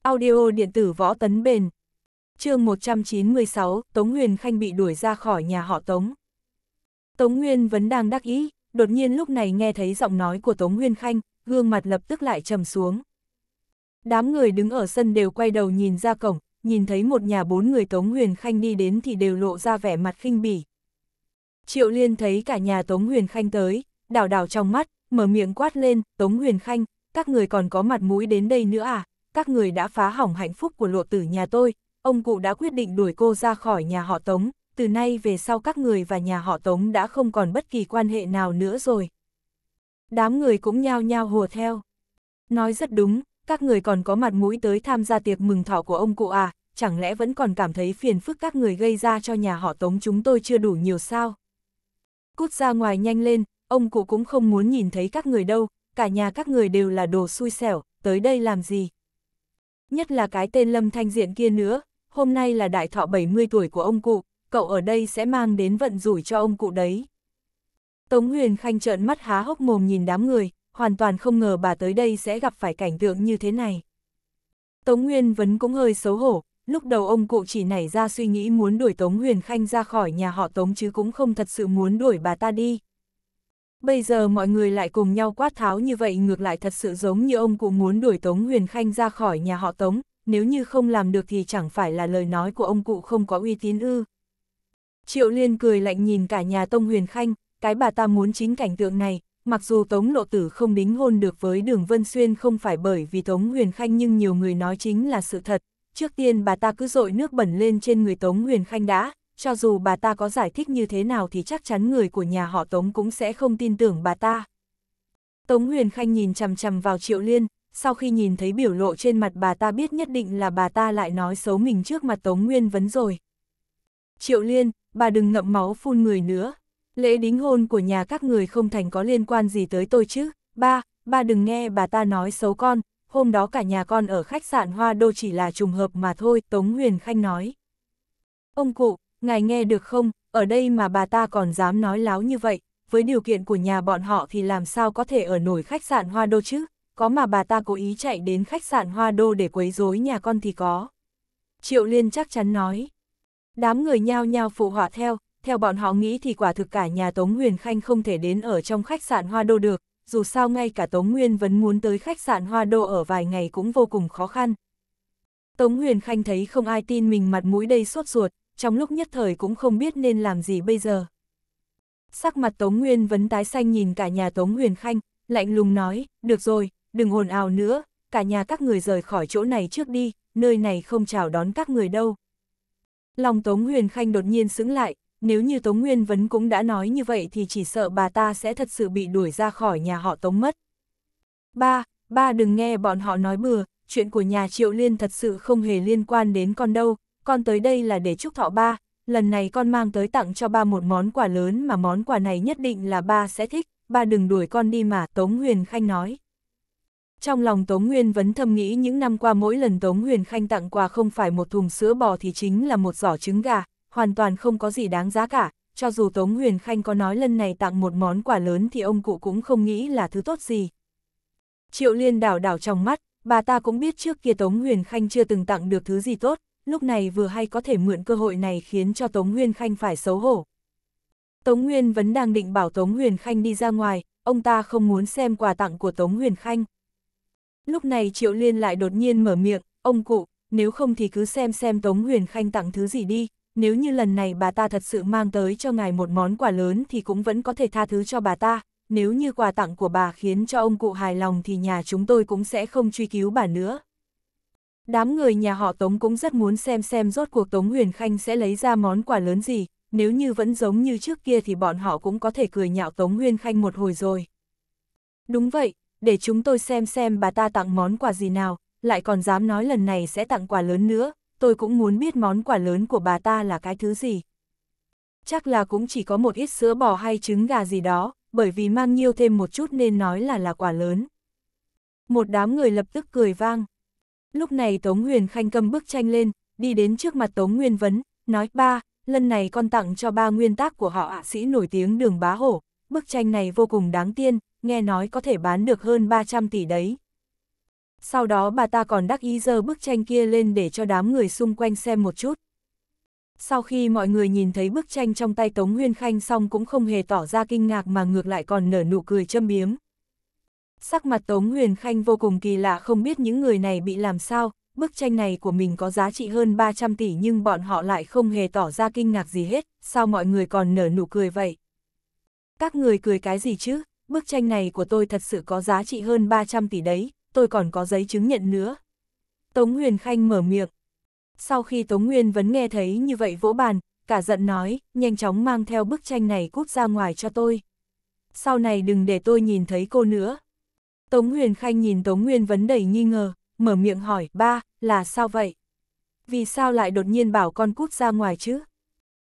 Audio điện tử võ tấn bền. chương 196, Tống Huyền Khanh bị đuổi ra khỏi nhà họ Tống. Tống Nguyên vẫn đang đắc ý, đột nhiên lúc này nghe thấy giọng nói của Tống Huyên Khanh, gương mặt lập tức lại trầm xuống. Đám người đứng ở sân đều quay đầu nhìn ra cổng, nhìn thấy một nhà bốn người Tống Huyền Khanh đi đến thì đều lộ ra vẻ mặt khinh bỉ. Triệu Liên thấy cả nhà Tống Huyền Khanh tới, đảo đảo trong mắt, mở miệng quát lên, Tống Huyền Khanh, các người còn có mặt mũi đến đây nữa à, các người đã phá hỏng hạnh phúc của lộ tử nhà tôi, ông cụ đã quyết định đuổi cô ra khỏi nhà họ Tống, từ nay về sau các người và nhà họ Tống đã không còn bất kỳ quan hệ nào nữa rồi. Đám người cũng nhao nhao hùa theo. Nói rất đúng, các người còn có mặt mũi tới tham gia tiệc mừng thọ của ông cụ à, chẳng lẽ vẫn còn cảm thấy phiền phức các người gây ra cho nhà họ Tống chúng tôi chưa đủ nhiều sao? Cút ra ngoài nhanh lên, ông cụ cũng không muốn nhìn thấy các người đâu, cả nhà các người đều là đồ xui xẻo, tới đây làm gì? Nhất là cái tên Lâm Thanh Diện kia nữa, hôm nay là đại thọ 70 tuổi của ông cụ, cậu ở đây sẽ mang đến vận rủi cho ông cụ đấy. Tống Huyền Khanh trợn mắt há hốc mồm nhìn đám người, hoàn toàn không ngờ bà tới đây sẽ gặp phải cảnh tượng như thế này. Tống Nguyên Vấn cũng hơi xấu hổ, lúc đầu ông cụ chỉ nảy ra suy nghĩ muốn đuổi Tống Huyền Khanh ra khỏi nhà họ Tống chứ cũng không thật sự muốn đuổi bà ta đi. Bây giờ mọi người lại cùng nhau quát tháo như vậy ngược lại thật sự giống như ông cụ muốn đuổi Tống Huyền Khanh ra khỏi nhà họ Tống, nếu như không làm được thì chẳng phải là lời nói của ông cụ không có uy tín ư. Triệu Liên cười lạnh nhìn cả nhà Tông Huyền Khanh, cái bà ta muốn chính cảnh tượng này, mặc dù Tống Lộ Tử không đính hôn được với Đường Vân Xuyên không phải bởi vì Tống Huyền Khanh nhưng nhiều người nói chính là sự thật. Trước tiên bà ta cứ dội nước bẩn lên trên người Tống Huyền Khanh đã, cho dù bà ta có giải thích như thế nào thì chắc chắn người của nhà họ Tống cũng sẽ không tin tưởng bà ta. Tống Huyền Khanh nhìn chằm chằm vào Triệu Liên, sau khi nhìn thấy biểu lộ trên mặt bà ta biết nhất định là bà ta lại nói xấu mình trước mặt Tống Nguyên Vấn rồi. Triệu Liên, bà đừng ngậm máu phun người nữa. Lễ đính hôn của nhà các người không thành có liên quan gì tới tôi chứ. Ba, ba đừng nghe bà ta nói xấu con, hôm đó cả nhà con ở khách sạn Hoa Đô chỉ là trùng hợp mà thôi, Tống Huyền Khanh nói. Ông cụ, ngài nghe được không, ở đây mà bà ta còn dám nói láo như vậy, với điều kiện của nhà bọn họ thì làm sao có thể ở nổi khách sạn Hoa Đô chứ, có mà bà ta cố ý chạy đến khách sạn Hoa Đô để quấy rối nhà con thì có. Triệu Liên chắc chắn nói. Đám người nhao nhao phụ họa theo, theo bọn họ nghĩ thì quả thực cả nhà Tống Huyền Khanh không thể đến ở trong khách sạn Hoa Đô được, dù sao ngay cả Tống Nguyên vẫn muốn tới khách sạn Hoa Đô ở vài ngày cũng vô cùng khó khăn. Tống Huyền Khanh thấy không ai tin mình mặt mũi đầy sốt ruột, trong lúc nhất thời cũng không biết nên làm gì bây giờ. Sắc mặt Tống Nguyên vẫn tái xanh nhìn cả nhà Tống Huyền Khanh, lạnh lùng nói, được rồi, đừng hồn ào nữa, cả nhà các người rời khỏi chỗ này trước đi, nơi này không chào đón các người đâu. Lòng Tống Huyền Khanh đột nhiên xứng lại, nếu như Tống Nguyên Vấn cũng đã nói như vậy thì chỉ sợ bà ta sẽ thật sự bị đuổi ra khỏi nhà họ Tống mất. Ba, ba đừng nghe bọn họ nói bừa, chuyện của nhà Triệu Liên thật sự không hề liên quan đến con đâu, con tới đây là để chúc thọ ba, lần này con mang tới tặng cho ba một món quà lớn mà món quà này nhất định là ba sẽ thích, ba đừng đuổi con đi mà Tống Huyền Khanh nói. Trong lòng Tống Nguyên vẫn thầm nghĩ những năm qua mỗi lần Tống Huyền Khanh tặng quà không phải một thùng sữa bò thì chính là một giỏ trứng gà, hoàn toàn không có gì đáng giá cả, cho dù Tống Huyền Khanh có nói lần này tặng một món quà lớn thì ông cụ cũng không nghĩ là thứ tốt gì. Triệu Liên đảo đảo trong mắt, bà ta cũng biết trước kia Tống Huyền Khanh chưa từng tặng được thứ gì tốt, lúc này vừa hay có thể mượn cơ hội này khiến cho Tống Huyền Khanh phải xấu hổ. Tống Nguyên vẫn đang định bảo Tống Huyền Khanh đi ra ngoài, ông ta không muốn xem quà tặng của Tống Huyền Khanh. Lúc này Triệu Liên lại đột nhiên mở miệng, ông cụ, nếu không thì cứ xem xem Tống Huyền Khanh tặng thứ gì đi, nếu như lần này bà ta thật sự mang tới cho ngài một món quà lớn thì cũng vẫn có thể tha thứ cho bà ta, nếu như quà tặng của bà khiến cho ông cụ hài lòng thì nhà chúng tôi cũng sẽ không truy cứu bà nữa. Đám người nhà họ Tống cũng rất muốn xem xem rốt cuộc Tống Huyền Khanh sẽ lấy ra món quà lớn gì, nếu như vẫn giống như trước kia thì bọn họ cũng có thể cười nhạo Tống Huyền Khanh một hồi rồi. Đúng vậy, để chúng tôi xem xem bà ta tặng món quà gì nào, lại còn dám nói lần này sẽ tặng quà lớn nữa, tôi cũng muốn biết món quà lớn của bà ta là cái thứ gì. Chắc là cũng chỉ có một ít sữa bò hay trứng gà gì đó, bởi vì mang nhiêu thêm một chút nên nói là là quà lớn. Một đám người lập tức cười vang. Lúc này Tống Huyền Khanh cầm bức tranh lên, đi đến trước mặt Tống Nguyên Vấn, nói ba, lần này con tặng cho ba nguyên tác của họ ạ sĩ nổi tiếng đường bá hổ, bức tranh này vô cùng đáng tiên, nghe nói có thể bán được hơn 300 tỷ đấy. Sau đó bà ta còn đắc ý dơ bức tranh kia lên để cho đám người xung quanh xem một chút. Sau khi mọi người nhìn thấy bức tranh trong tay Tống Huyên Khanh xong cũng không hề tỏ ra kinh ngạc mà ngược lại còn nở nụ cười châm biếm. Sắc mặt Tống Huyền Khanh vô cùng kỳ lạ không biết những người này bị làm sao, bức tranh này của mình có giá trị hơn 300 tỷ nhưng bọn họ lại không hề tỏ ra kinh ngạc gì hết, sao mọi người còn nở nụ cười vậy? Các người cười cái gì chứ? bức tranh này của tôi thật sự có giá trị hơn 300 tỷ đấy, tôi còn có giấy chứng nhận nữa. Tống Huyền Khanh mở miệng. Sau khi Tống Nguyên Vấn nghe thấy như vậy vỗ bàn, cả giận nói, nhanh chóng mang theo bức tranh này cút ra ngoài cho tôi. Sau này đừng để tôi nhìn thấy cô nữa. Tống Huyền Khanh nhìn Tống Nguyên Vấn đầy nghi ngờ, mở miệng hỏi, ba, là sao vậy? Vì sao lại đột nhiên bảo con cút ra ngoài chứ?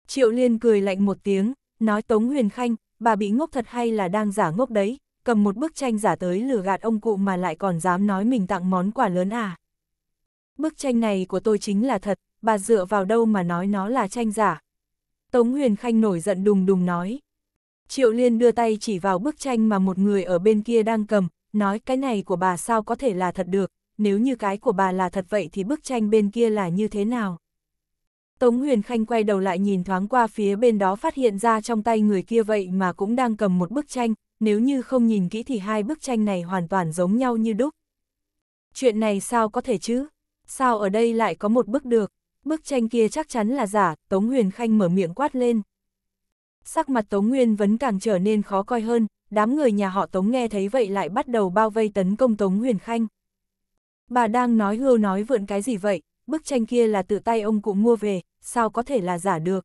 Triệu Liên cười lạnh một tiếng, nói Tống Huyền Khanh, bà bị ngốc thật hay là đang giả ngốc đấy, cầm một bức tranh giả tới lừa gạt ông cụ mà lại còn dám nói mình tặng món quà lớn à. Bức tranh này của tôi chính là thật, bà dựa vào đâu mà nói nó là tranh giả. Tống Huyền Khanh nổi giận đùng đùng nói. Triệu Liên đưa tay chỉ vào bức tranh mà một người ở bên kia đang cầm, nói cái này của bà sao có thể là thật được, nếu như cái của bà là thật vậy thì bức tranh bên kia là như thế nào. Tống Huyền Khanh quay đầu lại nhìn thoáng qua phía bên đó phát hiện ra trong tay người kia vậy mà cũng đang cầm một bức tranh, nếu như không nhìn kỹ thì hai bức tranh này hoàn toàn giống nhau như đúc. Chuyện này sao có thể chứ? Sao ở đây lại có một bức được? Bức tranh kia chắc chắn là giả, Tống Huyền Khanh mở miệng quát lên. Sắc mặt Tống Nguyên vẫn càng trở nên khó coi hơn, đám người nhà họ Tống nghe thấy vậy lại bắt đầu bao vây tấn công Tống Huyền Khanh. Bà đang nói hưu nói vượn cái gì vậy, bức tranh kia là tự tay ông cụ mua về, sao có thể là giả được.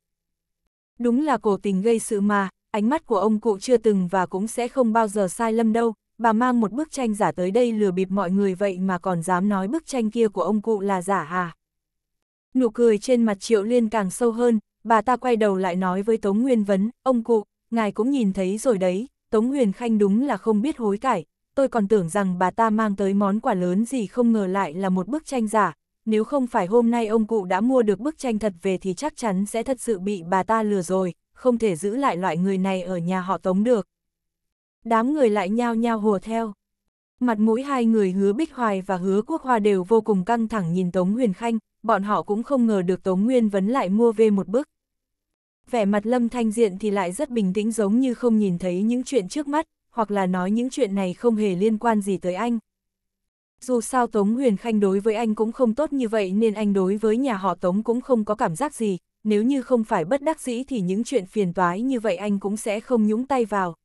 Đúng là cổ tình gây sự mà, ánh mắt của ông cụ chưa từng và cũng sẽ không bao giờ sai lầm đâu, bà mang một bức tranh giả tới đây lừa bịp mọi người vậy mà còn dám nói bức tranh kia của ông cụ là giả à. Nụ cười trên mặt Triệu Liên càng sâu hơn, bà ta quay đầu lại nói với Tống Nguyên Vấn, ông cụ, ngài cũng nhìn thấy rồi đấy, Tống Huyền Khanh đúng là không biết hối cải, tôi còn tưởng rằng bà ta mang tới món quà lớn gì không ngờ lại là một bức tranh giả, nếu không phải hôm nay ông cụ đã mua được bức tranh thật về thì chắc chắn sẽ thật sự bị bà ta lừa rồi, không thể giữ lại loại người này ở nhà họ tống được. Đám người lại nhao nhao hùa theo. Mặt mũi hai người hứa Bích Hoài và hứa Quốc Hoa đều vô cùng căng thẳng nhìn Tống Huyền Khanh, bọn họ cũng không ngờ được Tống Nguyên Vấn lại mua về một bức. Vẻ mặt Lâm Thanh Diện thì lại rất bình tĩnh giống như không nhìn thấy những chuyện trước mắt, hoặc là nói những chuyện này không hề liên quan gì tới anh dù sao Tống Huyền Khanh đối với anh cũng không tốt như vậy nên anh đối với nhà họ Tống cũng không có cảm giác gì, nếu như không phải bất đắc dĩ thì những chuyện phiền toái như vậy anh cũng sẽ không nhúng tay vào.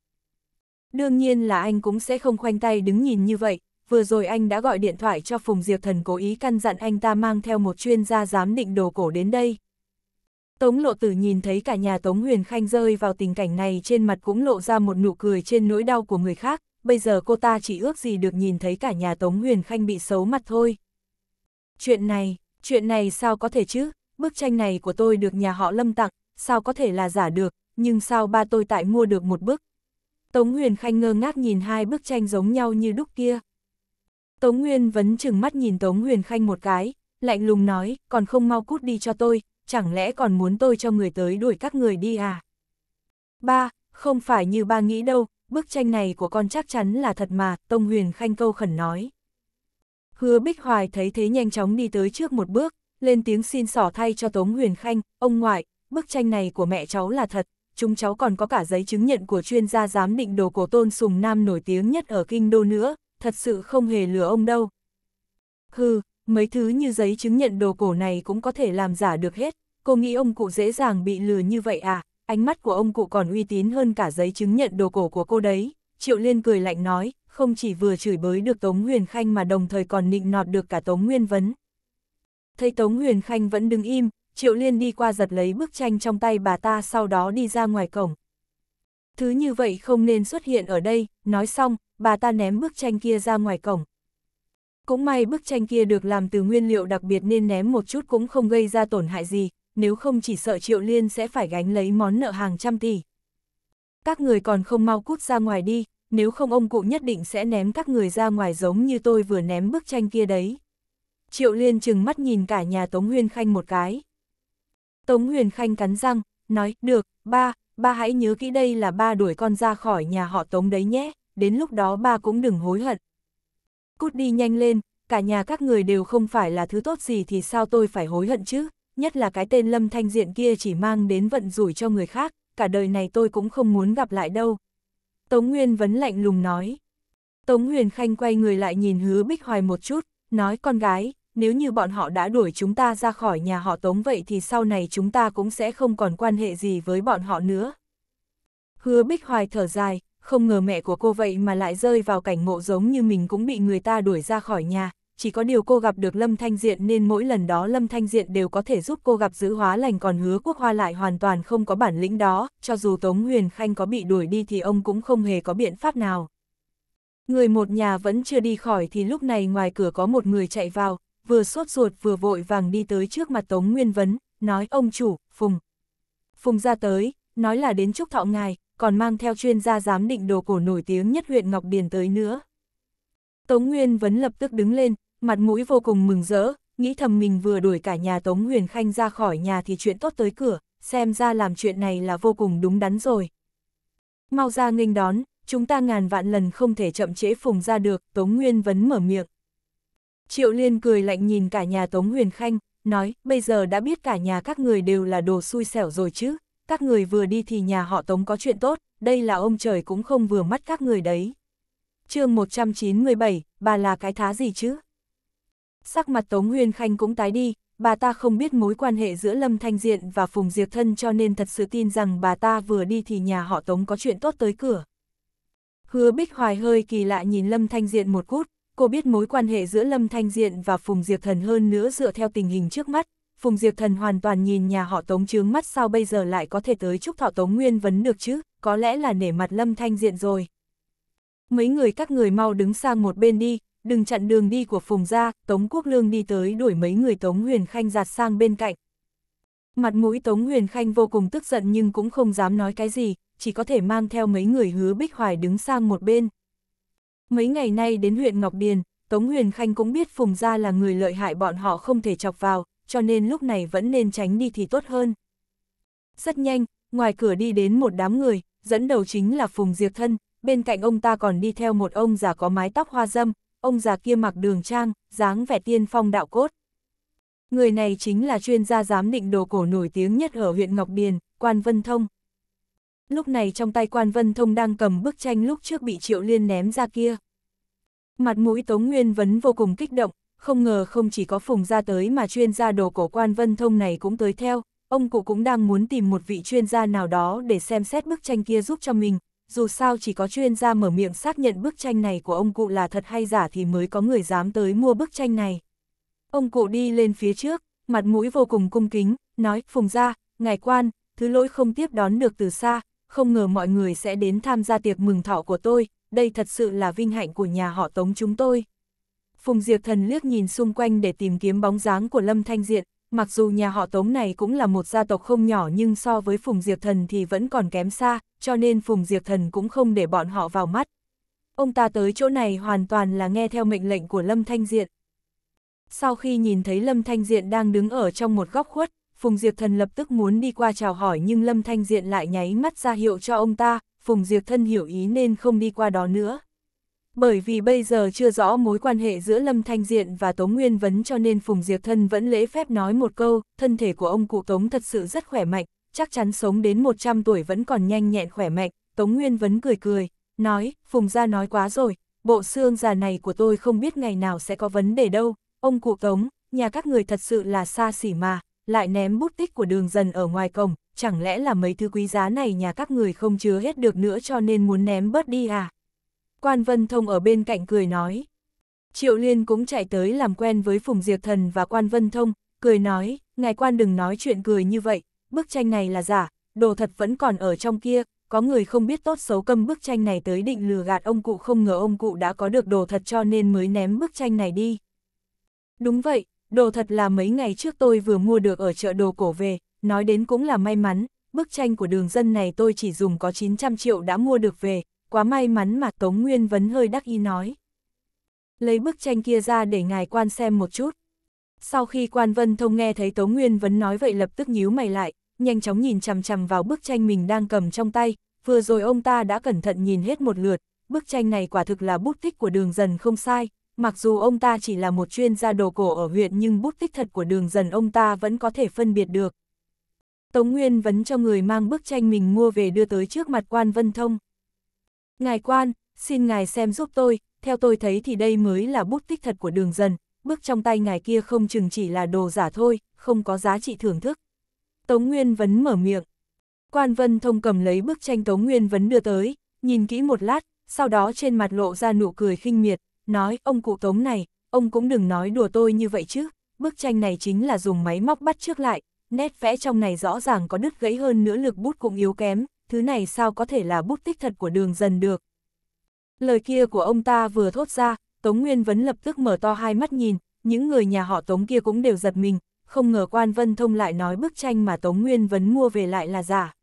Đương nhiên là anh cũng sẽ không khoanh tay đứng nhìn như vậy, vừa rồi anh đã gọi điện thoại cho Phùng Diệp Thần cố ý căn dặn anh ta mang theo một chuyên gia giám định đồ cổ đến đây. Tống Lộ Tử nhìn thấy cả nhà Tống Huyền Khanh rơi vào tình cảnh này trên mặt cũng lộ ra một nụ cười trên nỗi đau của người khác, bây giờ cô ta chỉ ước gì được nhìn thấy cả nhà Tống Huyền Khanh bị xấu mặt thôi. Chuyện này, chuyện này sao có thể chứ, bức tranh này của tôi được nhà họ Lâm tặng, sao có thể là giả được, nhưng sao ba tôi tại mua được một bức. Tống Huyền Khanh ngơ ngác nhìn hai bức tranh giống nhau như đúc kia. Tống Nguyên vấn chừng mắt nhìn Tống Huyền Khanh một cái, lạnh lùng nói, còn không mau cút đi cho tôi, chẳng lẽ còn muốn tôi cho người tới đuổi các người đi à? Ba, không phải như ba nghĩ đâu, bức tranh này của con chắc chắn là thật mà, Tông Huyền Khanh câu khẩn nói. Hứa Bích Hoài thấy thế nhanh chóng đi tới trước một bước, lên tiếng xin sỏ thay cho Tống Huyền Khanh, ông ngoại, bức tranh này của mẹ cháu là thật, chúng cháu còn có cả giấy chứng nhận của chuyên gia giám định đồ cổ tôn Sùng Nam nổi tiếng nhất ở Kinh Đô nữa, thật sự không hề lừa ông đâu. Hừ, mấy thứ như giấy chứng nhận đồ cổ này cũng có thể làm giả được hết, cô nghĩ ông cụ dễ dàng bị lừa như vậy à? ánh mắt của ông cụ còn uy tín hơn cả giấy chứng nhận đồ cổ của cô đấy. Triệu Liên cười lạnh nói, không chỉ vừa chửi bới được Tống Huyền Khanh mà đồng thời còn nịnh nọt được cả Tống Nguyên Vấn. Thấy Tống Huyền Khanh vẫn đứng im, Triệu Liên đi qua giật lấy bức tranh trong tay bà ta sau đó đi ra ngoài cổng. Thứ như vậy không nên xuất hiện ở đây, nói xong, bà ta ném bức tranh kia ra ngoài cổng. Cũng may bức tranh kia được làm từ nguyên liệu đặc biệt nên ném một chút cũng không gây ra tổn hại gì, nếu không chỉ sợ Triệu Liên sẽ phải gánh lấy món nợ hàng trăm tỷ. Các người còn không mau cút ra ngoài đi, nếu không ông cụ nhất định sẽ ném các người ra ngoài giống như tôi vừa ném bức tranh kia đấy. Triệu Liên chừng mắt nhìn cả nhà Tống Huyền Khanh một cái. Tống Huyền Khanh cắn răng, nói, được, ba, ba hãy nhớ kỹ đây là ba đuổi con ra khỏi nhà họ Tống đấy nhé, đến lúc đó ba cũng đừng hối hận. Cút đi nhanh lên, cả nhà các người đều không phải là thứ tốt gì thì sao tôi phải hối hận chứ? nhất là cái tên lâm thanh diện kia chỉ mang đến vận rủi cho người khác, cả đời này tôi cũng không muốn gặp lại đâu. Tống Nguyên vấn lạnh lùng nói. Tống Huyền Khanh quay người lại nhìn hứa Bích Hoài một chút, nói con gái, nếu như bọn họ đã đuổi chúng ta ra khỏi nhà họ Tống vậy thì sau này chúng ta cũng sẽ không còn quan hệ gì với bọn họ nữa. Hứa Bích Hoài thở dài, không ngờ mẹ của cô vậy mà lại rơi vào cảnh ngộ giống như mình cũng bị người ta đuổi ra khỏi nhà, chỉ có điều cô gặp được Lâm Thanh Diện nên mỗi lần đó Lâm Thanh Diện đều có thể giúp cô gặp giữ hóa lành còn hứa quốc hoa lại hoàn toàn không có bản lĩnh đó, cho dù Tống Huyền Khanh có bị đuổi đi thì ông cũng không hề có biện pháp nào. Người một nhà vẫn chưa đi khỏi thì lúc này ngoài cửa có một người chạy vào, vừa sốt ruột vừa vội vàng đi tới trước mặt Tống Nguyên Vấn, nói ông chủ, Phùng. Phùng ra tới, nói là đến chúc thọ ngài, còn mang theo chuyên gia giám định đồ cổ nổi tiếng nhất huyện Ngọc Điền tới nữa. Tống Nguyên Vấn lập tức đứng lên, mặt mũi vô cùng mừng rỡ, nghĩ thầm mình vừa đuổi cả nhà Tống Huyền Khanh ra khỏi nhà thì chuyện tốt tới cửa, xem ra làm chuyện này là vô cùng đúng đắn rồi. Mau ra nghênh đón, chúng ta ngàn vạn lần không thể chậm trễ phùng ra được, Tống Nguyên vấn mở miệng. Triệu Liên cười lạnh nhìn cả nhà Tống Huyền Khanh, nói, bây giờ đã biết cả nhà các người đều là đồ xui xẻo rồi chứ, các người vừa đi thì nhà họ Tống có chuyện tốt, đây là ông trời cũng không vừa mắt các người đấy. chương 197, bà là cái thá gì chứ? Sắc mặt Tống Huyên Khanh cũng tái đi, bà ta không biết mối quan hệ giữa Lâm Thanh Diện và Phùng Diệp Thân cho nên thật sự tin rằng bà ta vừa đi thì nhà họ Tống có chuyện tốt tới cửa. Hứa Bích Hoài hơi kỳ lạ nhìn Lâm Thanh Diện một cút, cô biết mối quan hệ giữa Lâm Thanh Diện và Phùng Diệp Thần hơn nữa dựa theo tình hình trước mắt. Phùng Diệp Thần hoàn toàn nhìn nhà họ Tống chướng mắt sao bây giờ lại có thể tới chúc thọ Tống Nguyên vấn được chứ, có lẽ là nể mặt Lâm Thanh Diện rồi. Mấy người các người mau đứng sang một bên đi, đừng chặn đường đi của Phùng Gia, Tống Quốc Lương đi tới đuổi mấy người Tống Huyền Khanh giạt sang bên cạnh. Mặt mũi Tống Huyền Khanh vô cùng tức giận nhưng cũng không dám nói cái gì, chỉ có thể mang theo mấy người hứa Bích Hoài đứng sang một bên. Mấy ngày nay đến huyện Ngọc Điền, Tống Huyền Khanh cũng biết Phùng Gia là người lợi hại bọn họ không thể chọc vào, cho nên lúc này vẫn nên tránh đi thì tốt hơn. Rất nhanh, ngoài cửa đi đến một đám người, dẫn đầu chính là Phùng Diệp Thân, bên cạnh ông ta còn đi theo một ông già có mái tóc hoa dâm, ông già kia mặc đường trang, dáng vẻ tiên phong đạo cốt. Người này chính là chuyên gia giám định đồ cổ nổi tiếng nhất ở huyện Ngọc Điền, Quan Vân Thông. Lúc này trong tay Quan Vân Thông đang cầm bức tranh lúc trước bị Triệu Liên ném ra kia. Mặt mũi Tống Nguyên vẫn vô cùng kích động, không ngờ không chỉ có Phùng gia tới mà chuyên gia đồ cổ Quan Vân Thông này cũng tới theo, ông cụ cũng đang muốn tìm một vị chuyên gia nào đó để xem xét bức tranh kia giúp cho mình, dù sao chỉ có chuyên gia mở miệng xác nhận bức tranh này của ông cụ là thật hay giả thì mới có người dám tới mua bức tranh này. Ông cụ đi lên phía trước, mặt mũi vô cùng cung kính, nói, Phùng gia ngài quan, thứ lỗi không tiếp đón được từ xa, không ngờ mọi người sẽ đến tham gia tiệc mừng thọ của tôi, đây thật sự là vinh hạnh của nhà họ Tống chúng tôi. Phùng Diệp Thần liếc nhìn xung quanh để tìm kiếm bóng dáng của Lâm Thanh Diện, mặc dù nhà họ Tống này cũng là một gia tộc không nhỏ nhưng so với Phùng Diệp Thần thì vẫn còn kém xa, cho nên Phùng Diệp Thần cũng không để bọn họ vào mắt. Ông ta tới chỗ này hoàn toàn là nghe theo mệnh lệnh của Lâm Thanh Diện. Sau khi nhìn thấy Lâm Thanh Diện đang đứng ở trong một góc khuất, Phùng Diệp Thần lập tức muốn đi qua chào hỏi nhưng Lâm Thanh Diện lại nháy mắt ra hiệu cho ông ta, Phùng Diệp thần hiểu ý nên không đi qua đó nữa. Bởi vì bây giờ chưa rõ mối quan hệ giữa Lâm Thanh Diện và Tống Nguyên Vấn cho nên Phùng Diệp Thân vẫn lễ phép nói một câu, thân thể của ông cụ Tống thật sự rất khỏe mạnh, chắc chắn sống đến 100 tuổi vẫn còn nhanh nhẹn khỏe mạnh, Tống Nguyên Vấn cười cười, nói, Phùng gia nói quá rồi, bộ xương già này của tôi không biết ngày nào sẽ có vấn đề đâu, ông cụ Tống, nhà các người thật sự là xa xỉ mà, lại ném bút tích của đường dần ở ngoài cổng, chẳng lẽ là mấy thứ quý giá này nhà các người không chứa hết được nữa cho nên muốn ném bớt đi à? Quan Vân Thông ở bên cạnh cười nói. Triệu Liên cũng chạy tới làm quen với Phùng Diệp Thần và Quan Vân Thông, cười nói, ngài quan đừng nói chuyện cười như vậy, bức tranh này là giả, đồ thật vẫn còn ở trong kia, có người không biết tốt xấu cầm bức tranh này tới định lừa gạt ông cụ không ngờ ông cụ đã có được đồ thật cho nên mới ném bức tranh này đi. Đúng vậy, đồ thật là mấy ngày trước tôi vừa mua được ở chợ đồ cổ về, nói đến cũng là may mắn, bức tranh của đường dân này tôi chỉ dùng có 900 triệu đã mua được về, quá may mắn mà Tống Nguyên Vấn hơi đắc ý nói. Lấy bức tranh kia ra để ngài quan xem một chút. Sau khi quan vân thông nghe thấy Tống Nguyên Vấn nói vậy lập tức nhíu mày lại, nhanh chóng nhìn chằm chằm vào bức tranh mình đang cầm trong tay, vừa rồi ông ta đã cẩn thận nhìn hết một lượt, bức tranh này quả thực là bút tích của đường dần không sai, mặc dù ông ta chỉ là một chuyên gia đồ cổ ở huyện nhưng bút tích thật của đường dần ông ta vẫn có thể phân biệt được. Tống Nguyên vấn cho người mang bức tranh mình mua về đưa tới trước mặt quan Vân Thông. Ngài quan, xin ngài xem giúp tôi, theo tôi thấy thì đây mới là bút tích thật của đường dần, bức trong tay ngài kia không chừng chỉ là đồ giả thôi, không có giá trị thưởng thức. Tống Nguyên Vấn mở miệng. Quan Vân Thông cầm lấy bức tranh Tống Nguyên Vấn đưa tới, nhìn kỹ một lát, sau đó trên mặt lộ ra nụ cười khinh miệt, nói ông cụ Tống này, ông cũng đừng nói đùa tôi như vậy chứ, bức tranh này chính là dùng máy móc bắt trước lại, nét vẽ trong này rõ ràng có đứt gãy hơn nữa lực bút cũng yếu kém, thứ này sao có thể là bút tích thật của đường dần được. Lời kia của ông ta vừa thốt ra, Tống Nguyên Vấn lập tức mở to hai mắt nhìn, những người nhà họ Tống kia cũng đều giật mình, không ngờ quan Vân Thông lại nói bức tranh mà Tống Nguyên Vấn mua về lại là giả.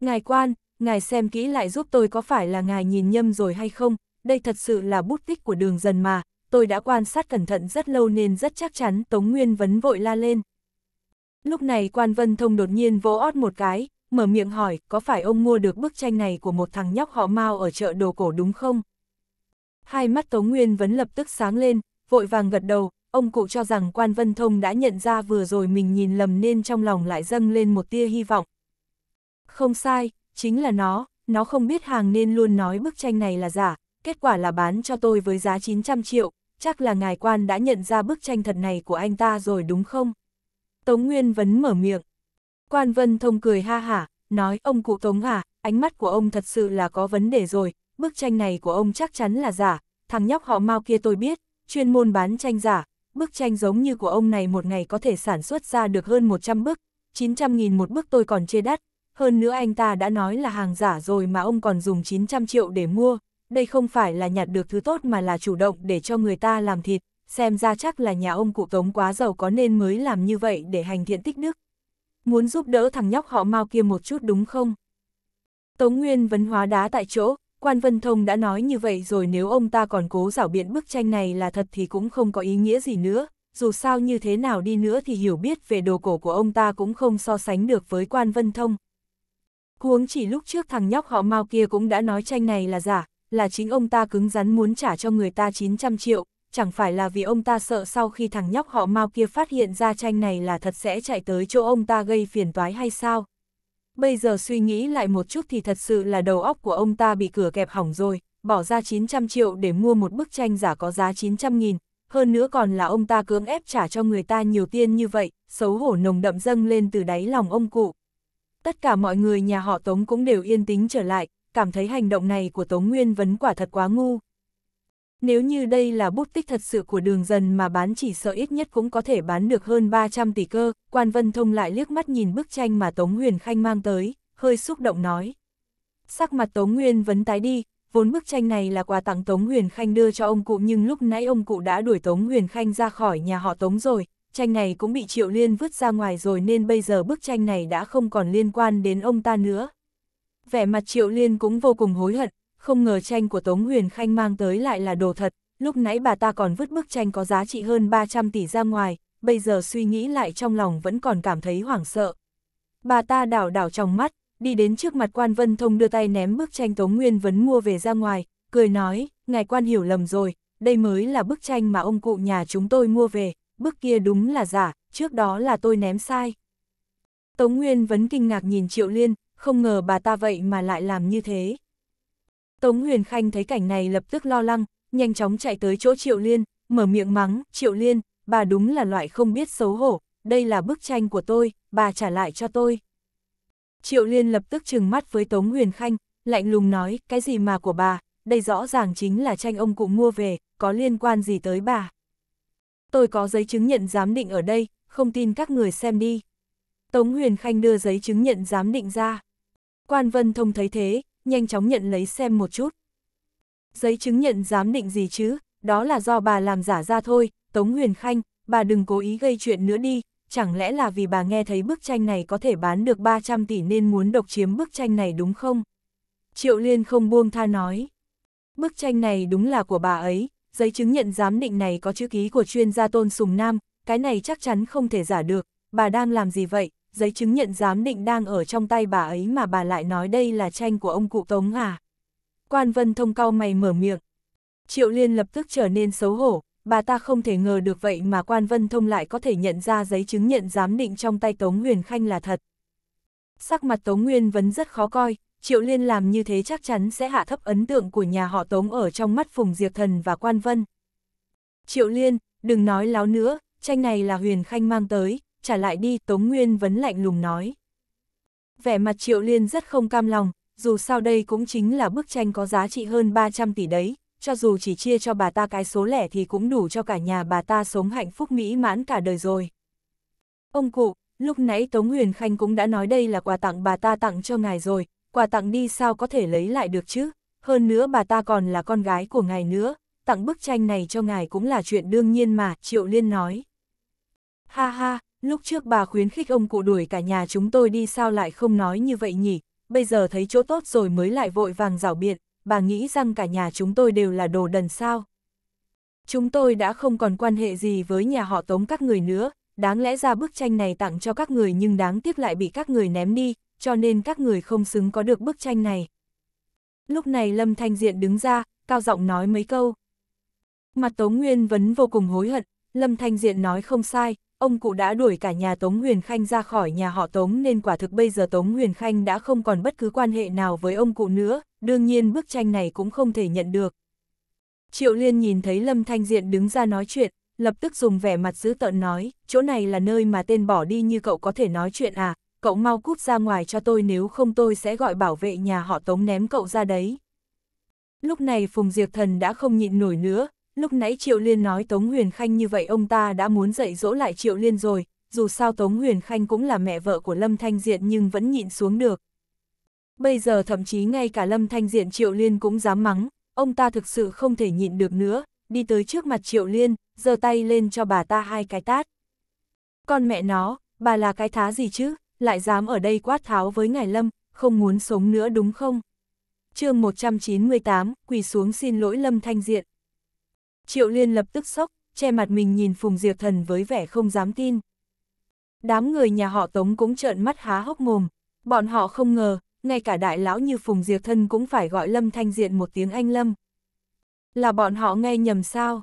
Ngài quan, ngài xem kỹ lại giúp tôi có phải là ngài nhìn nhầm rồi hay không, đây thật sự là bút tích của đường dần mà, tôi đã quan sát cẩn thận rất lâu nên rất chắc chắn Tống Nguyên Vấn vội la lên. Lúc này quan Vân Thông đột nhiên vỗ ót một cái, mở miệng hỏi có phải ông mua được bức tranh này của một thằng nhóc họ Mao ở chợ đồ cổ đúng không? Hai mắt Tống Nguyên vẫn lập tức sáng lên, vội vàng gật đầu, ông cụ cho rằng quan Vân Thông đã nhận ra vừa rồi mình nhìn lầm nên trong lòng lại dâng lên một tia hy vọng. Không sai, chính là nó, nó không biết hàng nên luôn nói bức tranh này là giả, kết quả là bán cho tôi với giá 900 triệu, chắc là ngài quan đã nhận ra bức tranh thật này của anh ta rồi đúng không? Tống Nguyên vẫn mở miệng. Quan Vân Thông cười ha hả, nói ông cụ Tống à, ánh mắt của ông thật sự là có vấn đề rồi, bức tranh này của ông chắc chắn là giả, thằng nhóc họ mao kia tôi biết, chuyên môn bán tranh giả, bức tranh giống như của ông này một ngày có thể sản xuất ra được hơn 100 bức, 900.000 một bức tôi còn chê đắt, hơn nữa anh ta đã nói là hàng giả rồi mà ông còn dùng 900 triệu để mua, đây không phải là nhặt được thứ tốt mà là chủ động để cho người ta làm thịt, xem ra chắc là nhà ông cụ Tống quá giàu có nên mới làm như vậy để hành thiện tích đức muốn giúp đỡ thằng nhóc họ mau kia một chút đúng không? Tống Nguyên vấn hóa đá tại chỗ, Quan Vân Thông đã nói như vậy rồi nếu ông ta còn cố rảo biện bức tranh này là thật thì cũng không có ý nghĩa gì nữa, dù sao như thế nào đi nữa thì hiểu biết về đồ cổ của ông ta cũng không so sánh được với Quan Vân Thông. Huống chỉ lúc trước thằng nhóc họ mau kia cũng đã nói tranh này là giả, là chính ông ta cứng rắn muốn trả cho người ta 900 triệu, chẳng phải là vì ông ta sợ sau khi thằng nhóc họ mau kia phát hiện ra tranh này là thật sẽ chạy tới chỗ ông ta gây phiền toái hay sao? Bây giờ suy nghĩ lại một chút thì thật sự là đầu óc của ông ta bị cửa kẹp hỏng rồi, bỏ ra 900 triệu để mua một bức tranh giả có giá 900 nghìn, hơn nữa còn là ông ta cưỡng ép trả cho người ta nhiều tiền như vậy, xấu hổ nồng đậm dâng lên từ đáy lòng ông cụ. Tất cả mọi người nhà họ Tống cũng đều yên tĩnh trở lại, cảm thấy hành động này của Tống Nguyên Vấn quả thật quá ngu. Nếu như đây là bút tích thật sự của đường dần mà bán chỉ sợ ít nhất cũng có thể bán được hơn 300 tỷ cơ, quan vân thông lại liếc mắt nhìn bức tranh mà Tống Huyền Khanh mang tới, hơi xúc động nói. Sắc mặt Tống Nguyên vấn tái đi, vốn bức tranh này là quà tặng Tống Huyền Khanh đưa cho ông cụ nhưng lúc nãy ông cụ đã đuổi Tống Huyền Khanh ra khỏi nhà họ Tống rồi, tranh này cũng bị Triệu Liên vứt ra ngoài rồi nên bây giờ bức tranh này đã không còn liên quan đến ông ta nữa. Vẻ mặt Triệu Liên cũng vô cùng hối hận, không ngờ tranh của Tống Huyền Khanh mang tới lại là đồ thật, lúc nãy bà ta còn vứt bức tranh có giá trị hơn 300 tỷ ra ngoài, bây giờ suy nghĩ lại trong lòng vẫn còn cảm thấy hoảng sợ. Bà ta đảo đảo trong mắt, đi đến trước mặt quan Vân Thông đưa tay ném bức tranh Tống Nguyên Vấn mua về ra ngoài, cười nói, ngài quan hiểu lầm rồi, đây mới là bức tranh mà ông cụ nhà chúng tôi mua về, bức kia đúng là giả, trước đó là tôi ném sai. Tống Nguyên Vấn kinh ngạc nhìn Triệu Liên, không ngờ bà ta vậy mà lại làm như thế. Tống Huyền Khanh thấy cảnh này lập tức lo lắng, nhanh chóng chạy tới chỗ Triệu Liên, mở miệng mắng, Triệu Liên, bà đúng là loại không biết xấu hổ, đây là bức tranh của tôi, bà trả lại cho tôi. Triệu Liên lập tức trừng mắt với Tống Huyền Khanh, lạnh lùng nói, cái gì mà của bà, đây rõ ràng chính là tranh ông cụ mua về, có liên quan gì tới bà. Tôi có giấy chứng nhận giám định ở đây, không tin các người xem đi. Tống Huyền Khanh đưa giấy chứng nhận giám định ra. Quan Vân Thông thấy thế, nhanh chóng nhận lấy xem một chút. Giấy chứng nhận giám định gì chứ, đó là do bà làm giả ra thôi, Tống Huyền Khanh, bà đừng cố ý gây chuyện nữa đi, chẳng lẽ là vì bà nghe thấy bức tranh này có thể bán được 300 tỷ nên muốn độc chiếm bức tranh này đúng không? Triệu Liên không buông tha nói. Bức tranh này đúng là của bà ấy, giấy chứng nhận giám định này có chữ ký của chuyên gia Tôn Sùng Nam, cái này chắc chắn không thể giả được, bà đang làm gì vậy, giấy chứng nhận giám định đang ở trong tay bà ấy mà bà lại nói đây là tranh của ông cụ Tống à. Quan Vân Thông cau mày mở miệng. Triệu Liên lập tức trở nên xấu hổ, bà ta không thể ngờ được vậy mà Quan Vân Thông lại có thể nhận ra giấy chứng nhận giám định trong tay Tống Huyền Khanh là thật. Sắc mặt Tống Nguyên vẫn rất khó coi, Triệu Liên làm như thế chắc chắn sẽ hạ thấp ấn tượng của nhà họ Tống ở trong mắt Phùng Diệp Thần và Quan Vân. Triệu Liên, đừng nói láo nữa, tranh này là Huyền Khanh mang tới, trả lại đi, Tống Nguyên vấn lạnh lùng nói. Vẻ mặt Triệu Liên rất không cam lòng, dù sao đây cũng chính là bức tranh có giá trị hơn 300 tỷ đấy, cho dù chỉ chia cho bà ta cái số lẻ thì cũng đủ cho cả nhà bà ta sống hạnh phúc mỹ mãn cả đời rồi. Ông cụ, lúc nãy Tống Huyền Khanh cũng đã nói đây là quà tặng bà ta tặng cho ngài rồi, quà tặng đi sao có thể lấy lại được chứ, hơn nữa bà ta còn là con gái của ngài nữa, tặng bức tranh này cho ngài cũng là chuyện đương nhiên mà, Triệu Liên nói. Ha ha, Lúc trước bà khuyến khích ông cụ đuổi cả nhà chúng tôi đi sao lại không nói như vậy nhỉ, bây giờ thấy chỗ tốt rồi mới lại vội vàng rảo biện, bà nghĩ rằng cả nhà chúng tôi đều là đồ đần sao. Chúng tôi đã không còn quan hệ gì với nhà họ tống các người nữa, đáng lẽ ra bức tranh này tặng cho các người nhưng đáng tiếc lại bị các người ném đi, cho nên các người không xứng có được bức tranh này. Lúc này Lâm Thanh Diện đứng ra, cao giọng nói mấy câu. Mặt Tống Nguyên vẫn vô cùng hối hận, Lâm Thanh Diện nói không sai, ông cụ đã đuổi cả nhà Tống Huyền Khanh ra khỏi nhà họ Tống nên quả thực bây giờ Tống Huyền Khanh đã không còn bất cứ quan hệ nào với ông cụ nữa, đương nhiên bức tranh này cũng không thể nhận được. Triệu Liên nhìn thấy Lâm Thanh Diện đứng ra nói chuyện, lập tức dùng vẻ mặt dữ tợn nói, chỗ này là nơi mà tên bỏ đi như cậu có thể nói chuyện à, cậu mau cút ra ngoài cho tôi nếu không tôi sẽ gọi bảo vệ nhà họ Tống ném cậu ra đấy. Lúc này Phùng Diệp Thần đã không nhịn nổi nữa, Lúc nãy Triệu Liên nói Tống Huyền Khanh như vậy ông ta đã muốn dạy dỗ lại Triệu Liên rồi, dù sao Tống Huyền Khanh cũng là mẹ vợ của Lâm Thanh Diện nhưng vẫn nhịn xuống được. Bây giờ thậm chí ngay cả Lâm Thanh Diện Triệu Liên cũng dám mắng, ông ta thực sự không thể nhịn được nữa, đi tới trước mặt Triệu Liên, giơ tay lên cho bà ta hai cái tát. Con mẹ nó, bà là cái thá gì chứ, lại dám ở đây quát tháo với ngài Lâm, không muốn sống nữa đúng không? chương 198, quỳ xuống xin lỗi Lâm Thanh Diện. Triệu Liên lập tức sốc, che mặt mình nhìn Phùng Diệp Thần với vẻ không dám tin. Đám người nhà họ Tống cũng trợn mắt há hốc mồm, bọn họ không ngờ, ngay cả đại lão như Phùng Diệp Thần cũng phải gọi Lâm Thanh Diện một tiếng anh Lâm. Là bọn họ nghe nhầm sao?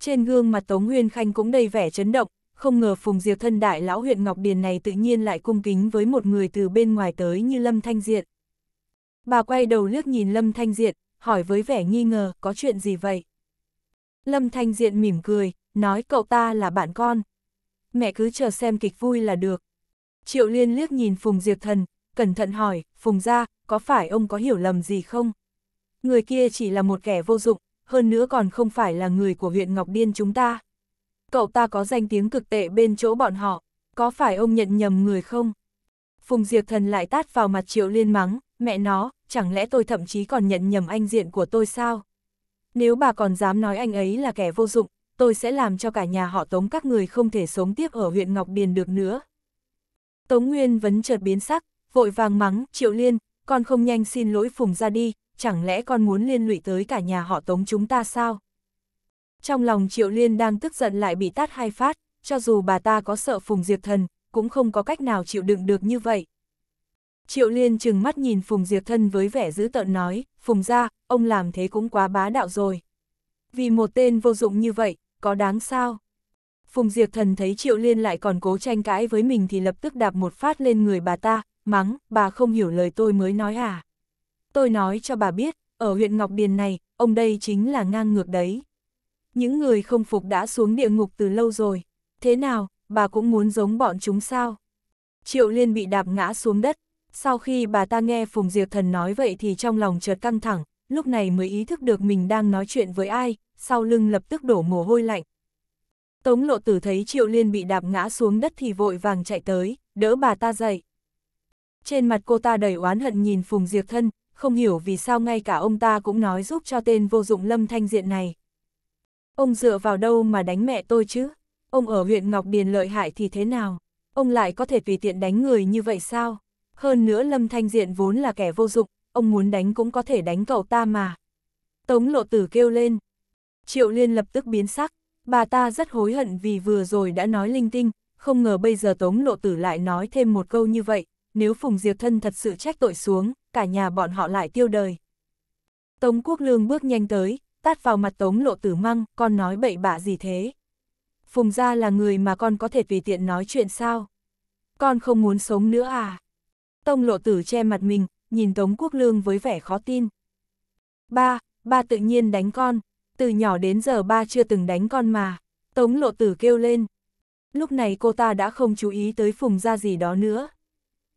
Trên gương mặt Tống Huyên Khanh cũng đầy vẻ chấn động, không ngờ Phùng Diệp Thần đại lão huyện Ngọc Điền này tự nhiên lại cung kính với một người từ bên ngoài tới như Lâm Thanh Diện. Bà quay đầu liếc nhìn Lâm Thanh Diện, hỏi với vẻ nghi ngờ, có chuyện gì vậy? Lâm Thanh Diện mỉm cười, nói cậu ta là bạn con. Mẹ cứ chờ xem kịch vui là được. Triệu Liên liếc nhìn Phùng Diệp Thần, cẩn thận hỏi, Phùng ra, có phải ông có hiểu lầm gì không? Người kia chỉ là một kẻ vô dụng, hơn nữa còn không phải là người của huyện Ngọc Điên chúng ta. Cậu ta có danh tiếng cực tệ bên chỗ bọn họ, có phải ông nhận nhầm người không? Phùng Diệp Thần lại tát vào mặt Triệu Liên mắng, mẹ nó, chẳng lẽ tôi thậm chí còn nhận nhầm anh diện của tôi sao? Nếu bà còn dám nói anh ấy là kẻ vô dụng, tôi sẽ làm cho cả nhà họ Tống các người không thể sống tiếp ở huyện Ngọc Điền được nữa. Tống Nguyên vẫn chợt biến sắc, vội vàng mắng, Triệu Liên, con không nhanh xin lỗi Phùng ra đi, chẳng lẽ con muốn liên lụy tới cả nhà họ Tống chúng ta sao? Trong lòng Triệu Liên đang tức giận lại bị tát hai phát, cho dù bà ta có sợ Phùng Diệt Thần, cũng không có cách nào chịu đựng được như vậy. Triệu Liên trừng mắt nhìn Phùng Diệp Thân với vẻ dữ tợn nói, Phùng ra, ông làm thế cũng quá bá đạo rồi. Vì một tên vô dụng như vậy, có đáng sao? Phùng Diệp Thần thấy Triệu Liên lại còn cố tranh cãi với mình thì lập tức đạp một phát lên người bà ta, mắng, bà không hiểu lời tôi mới nói à. Tôi nói cho bà biết, ở huyện Ngọc Điền này, ông đây chính là ngang ngược đấy. Những người không phục đã xuống địa ngục từ lâu rồi. Thế nào, bà cũng muốn giống bọn chúng sao? Triệu Liên bị đạp ngã xuống đất, sau khi bà ta nghe Phùng Diệp Thần nói vậy thì trong lòng chợt căng thẳng, lúc này mới ý thức được mình đang nói chuyện với ai, sau lưng lập tức đổ mồ hôi lạnh. Tống lộ tử thấy Triệu Liên bị đạp ngã xuống đất thì vội vàng chạy tới, đỡ bà ta dậy. Trên mặt cô ta đầy oán hận nhìn Phùng Diệp Thân, không hiểu vì sao ngay cả ông ta cũng nói giúp cho tên vô dụng lâm thanh diện này. Ông dựa vào đâu mà đánh mẹ tôi chứ? Ông ở huyện Ngọc Điền lợi hại thì thế nào? Ông lại có thể tùy tiện đánh người như vậy sao? Hơn nữa Lâm Thanh Diện vốn là kẻ vô dụng, ông muốn đánh cũng có thể đánh cậu ta mà. Tống lộ tử kêu lên. Triệu Liên lập tức biến sắc, bà ta rất hối hận vì vừa rồi đã nói linh tinh, không ngờ bây giờ Tống lộ tử lại nói thêm một câu như vậy, nếu Phùng Diệp Thân thật sự trách tội xuống, cả nhà bọn họ lại tiêu đời. Tống Quốc Lương bước nhanh tới, tát vào mặt Tống lộ tử măng, con nói bậy bạ gì thế. Phùng gia là người mà con có thể tùy tiện nói chuyện sao? Con không muốn sống nữa à? Tông lộ tử che mặt mình, nhìn Tống Quốc Lương với vẻ khó tin. Ba, ba tự nhiên đánh con, từ nhỏ đến giờ ba chưa từng đánh con mà, Tống lộ tử kêu lên. Lúc này cô ta đã không chú ý tới phùng ra gì đó nữa.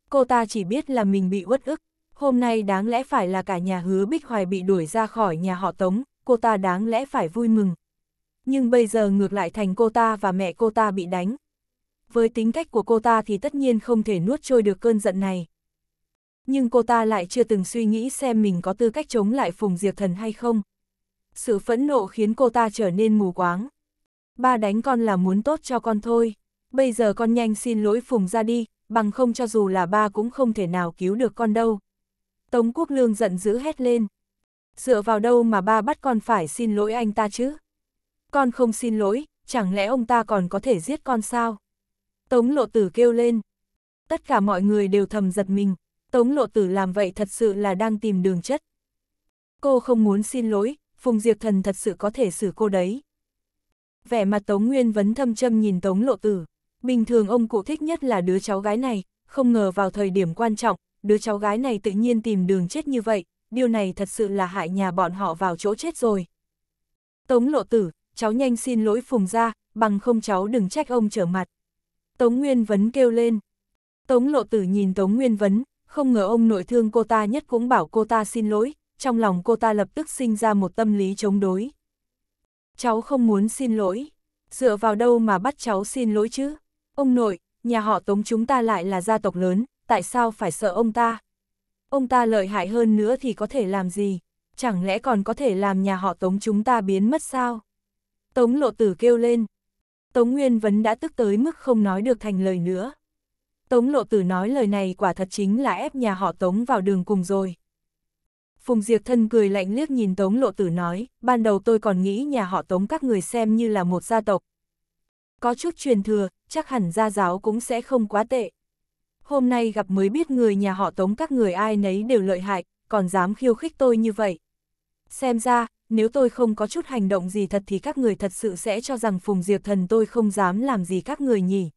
Cô ta chỉ biết là mình bị uất ức, hôm nay đáng lẽ phải là cả nhà hứa Bích Hoài bị đuổi ra khỏi nhà họ Tống, cô ta đáng lẽ phải vui mừng. Nhưng bây giờ ngược lại thành cô ta và mẹ cô ta bị đánh. Với tính cách của cô ta thì tất nhiên không thể nuốt trôi được cơn giận này nhưng cô ta lại chưa từng suy nghĩ xem mình có tư cách chống lại Phùng Diệp Thần hay không. Sự phẫn nộ khiến cô ta trở nên mù quáng. Ba đánh con là muốn tốt cho con thôi, bây giờ con nhanh xin lỗi Phùng ra đi, bằng không cho dù là ba cũng không thể nào cứu được con đâu. Tống Quốc Lương giận dữ hét lên. Dựa vào đâu mà ba bắt con phải xin lỗi anh ta chứ? Con không xin lỗi, chẳng lẽ ông ta còn có thể giết con sao? Tống Lộ Tử kêu lên. Tất cả mọi người đều thầm giật mình, Tống lộ tử làm vậy thật sự là đang tìm đường chất. Cô không muốn xin lỗi, Phùng Diệp Thần thật sự có thể xử cô đấy. Vẻ mặt Tống Nguyên vấn thâm châm nhìn Tống lộ tử. Bình thường ông cụ thích nhất là đứa cháu gái này, không ngờ vào thời điểm quan trọng, đứa cháu gái này tự nhiên tìm đường chết như vậy, điều này thật sự là hại nhà bọn họ vào chỗ chết rồi. Tống lộ tử, cháu nhanh xin lỗi Phùng ra, bằng không cháu đừng trách ông trở mặt. Tống Nguyên Vấn kêu lên. Tống lộ tử nhìn Tống Nguyên Vấn, không ngờ ông nội thương cô ta nhất cũng bảo cô ta xin lỗi, trong lòng cô ta lập tức sinh ra một tâm lý chống đối. Cháu không muốn xin lỗi, dựa vào đâu mà bắt cháu xin lỗi chứ? Ông nội, nhà họ Tống chúng ta lại là gia tộc lớn, tại sao phải sợ ông ta? Ông ta lợi hại hơn nữa thì có thể làm gì? Chẳng lẽ còn có thể làm nhà họ Tống chúng ta biến mất sao? Tống lộ tử kêu lên. Tống Nguyên Vấn đã tức tới mức không nói được thành lời nữa. Tống Lộ Tử nói lời này quả thật chính là ép nhà họ Tống vào đường cùng rồi. Phùng Diệp Thân cười lạnh liếc nhìn Tống Lộ Tử nói, ban đầu tôi còn nghĩ nhà họ Tống các người xem như là một gia tộc. Có chút truyền thừa, chắc hẳn gia giáo cũng sẽ không quá tệ. Hôm nay gặp mới biết người nhà họ Tống các người ai nấy đều lợi hại, còn dám khiêu khích tôi như vậy. Xem ra, nếu tôi không có chút hành động gì thật thì các người thật sự sẽ cho rằng Phùng Diệp Thần tôi không dám làm gì các người nhỉ.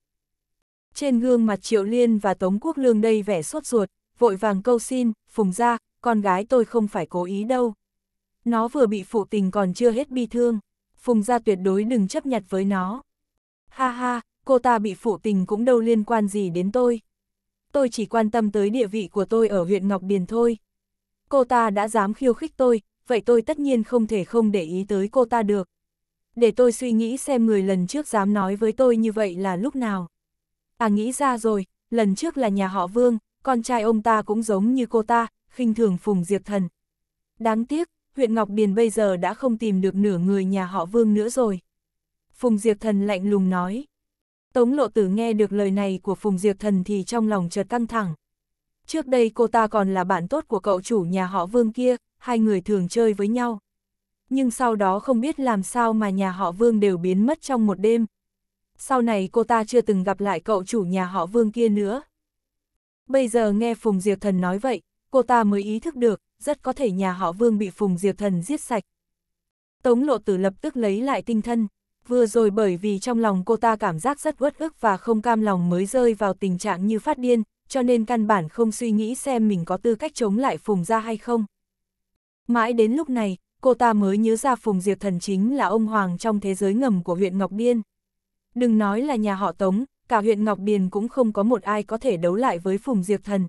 Trên gương mặt Triệu Liên và Tống Quốc Lương đây vẻ sốt ruột, vội vàng câu xin, phùng ra, con gái tôi không phải cố ý đâu. Nó vừa bị phụ tình còn chưa hết bi thương, phùng ra tuyệt đối đừng chấp nhặt với nó. Ha ha, cô ta bị phụ tình cũng đâu liên quan gì đến tôi. Tôi chỉ quan tâm tới địa vị của tôi ở huyện Ngọc Điền thôi. Cô ta đã dám khiêu khích tôi, vậy tôi tất nhiên không thể không để ý tới cô ta được. Để tôi suy nghĩ xem người lần trước dám nói với tôi như vậy là lúc nào. À nghĩ ra rồi, lần trước là nhà họ Vương, con trai ông ta cũng giống như cô ta, khinh thường Phùng Diệp Thần. Đáng tiếc, huyện Ngọc Điền bây giờ đã không tìm được nửa người nhà họ Vương nữa rồi. Phùng Diệp Thần lạnh lùng nói. Tống Lộ Tử nghe được lời này của Phùng Diệp Thần thì trong lòng chợt căng thẳng. Trước đây cô ta còn là bạn tốt của cậu chủ nhà họ Vương kia, hai người thường chơi với nhau. Nhưng sau đó không biết làm sao mà nhà họ Vương đều biến mất trong một đêm, sau này cô ta chưa từng gặp lại cậu chủ nhà họ Vương kia nữa. Bây giờ nghe Phùng Diệp Thần nói vậy, cô ta mới ý thức được, rất có thể nhà họ Vương bị Phùng Diệp Thần giết sạch. Tống Lộ Tử lập tức lấy lại tinh thần, vừa rồi bởi vì trong lòng cô ta cảm giác rất uất ức và không cam lòng mới rơi vào tình trạng như phát điên, cho nên căn bản không suy nghĩ xem mình có tư cách chống lại Phùng ra hay không. Mãi đến lúc này, cô ta mới nhớ ra Phùng Diệp Thần chính là ông Hoàng trong thế giới ngầm của huyện Ngọc Điên. Đừng nói là nhà họ Tống, cả huyện Ngọc Điền cũng không có một ai có thể đấu lại với Phùng Diệp Thần.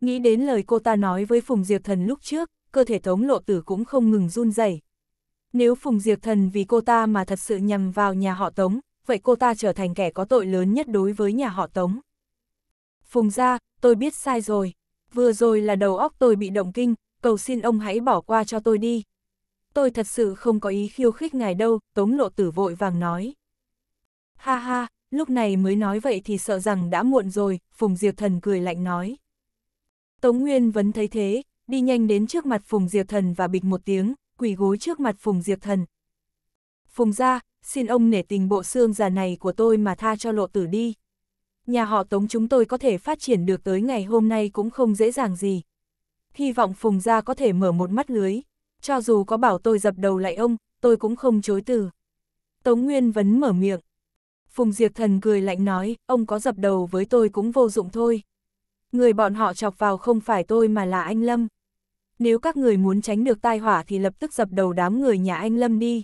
Nghĩ đến lời cô ta nói với Phùng Diệp Thần lúc trước, cơ thể Tống Lộ Tử cũng không ngừng run rẩy. Nếu Phùng Diệp Thần vì cô ta mà thật sự nhằm vào nhà họ Tống, vậy cô ta trở thành kẻ có tội lớn nhất đối với nhà họ Tống. Phùng ra, tôi biết sai rồi. Vừa rồi là đầu óc tôi bị động kinh, cầu xin ông hãy bỏ qua cho tôi đi. Tôi thật sự không có ý khiêu khích ngài đâu, Tống Lộ Tử vội vàng nói. Ha ha, lúc này mới nói vậy thì sợ rằng đã muộn rồi, Phùng Diệp Thần cười lạnh nói. Tống Nguyên vẫn thấy thế, đi nhanh đến trước mặt Phùng Diệp Thần và bịch một tiếng, quỳ gối trước mặt Phùng Diệp Thần. Phùng ra, xin ông nể tình bộ xương già này của tôi mà tha cho lộ tử đi. Nhà họ Tống chúng tôi có thể phát triển được tới ngày hôm nay cũng không dễ dàng gì. Hy vọng Phùng gia có thể mở một mắt lưới, cho dù có bảo tôi dập đầu lại ông, tôi cũng không chối từ. Tống Nguyên vấn mở miệng, Phùng Diệp Thần cười lạnh nói, ông có dập đầu với tôi cũng vô dụng thôi. Người bọn họ chọc vào không phải tôi mà là anh Lâm. Nếu các người muốn tránh được tai họa thì lập tức dập đầu đám người nhà anh Lâm đi.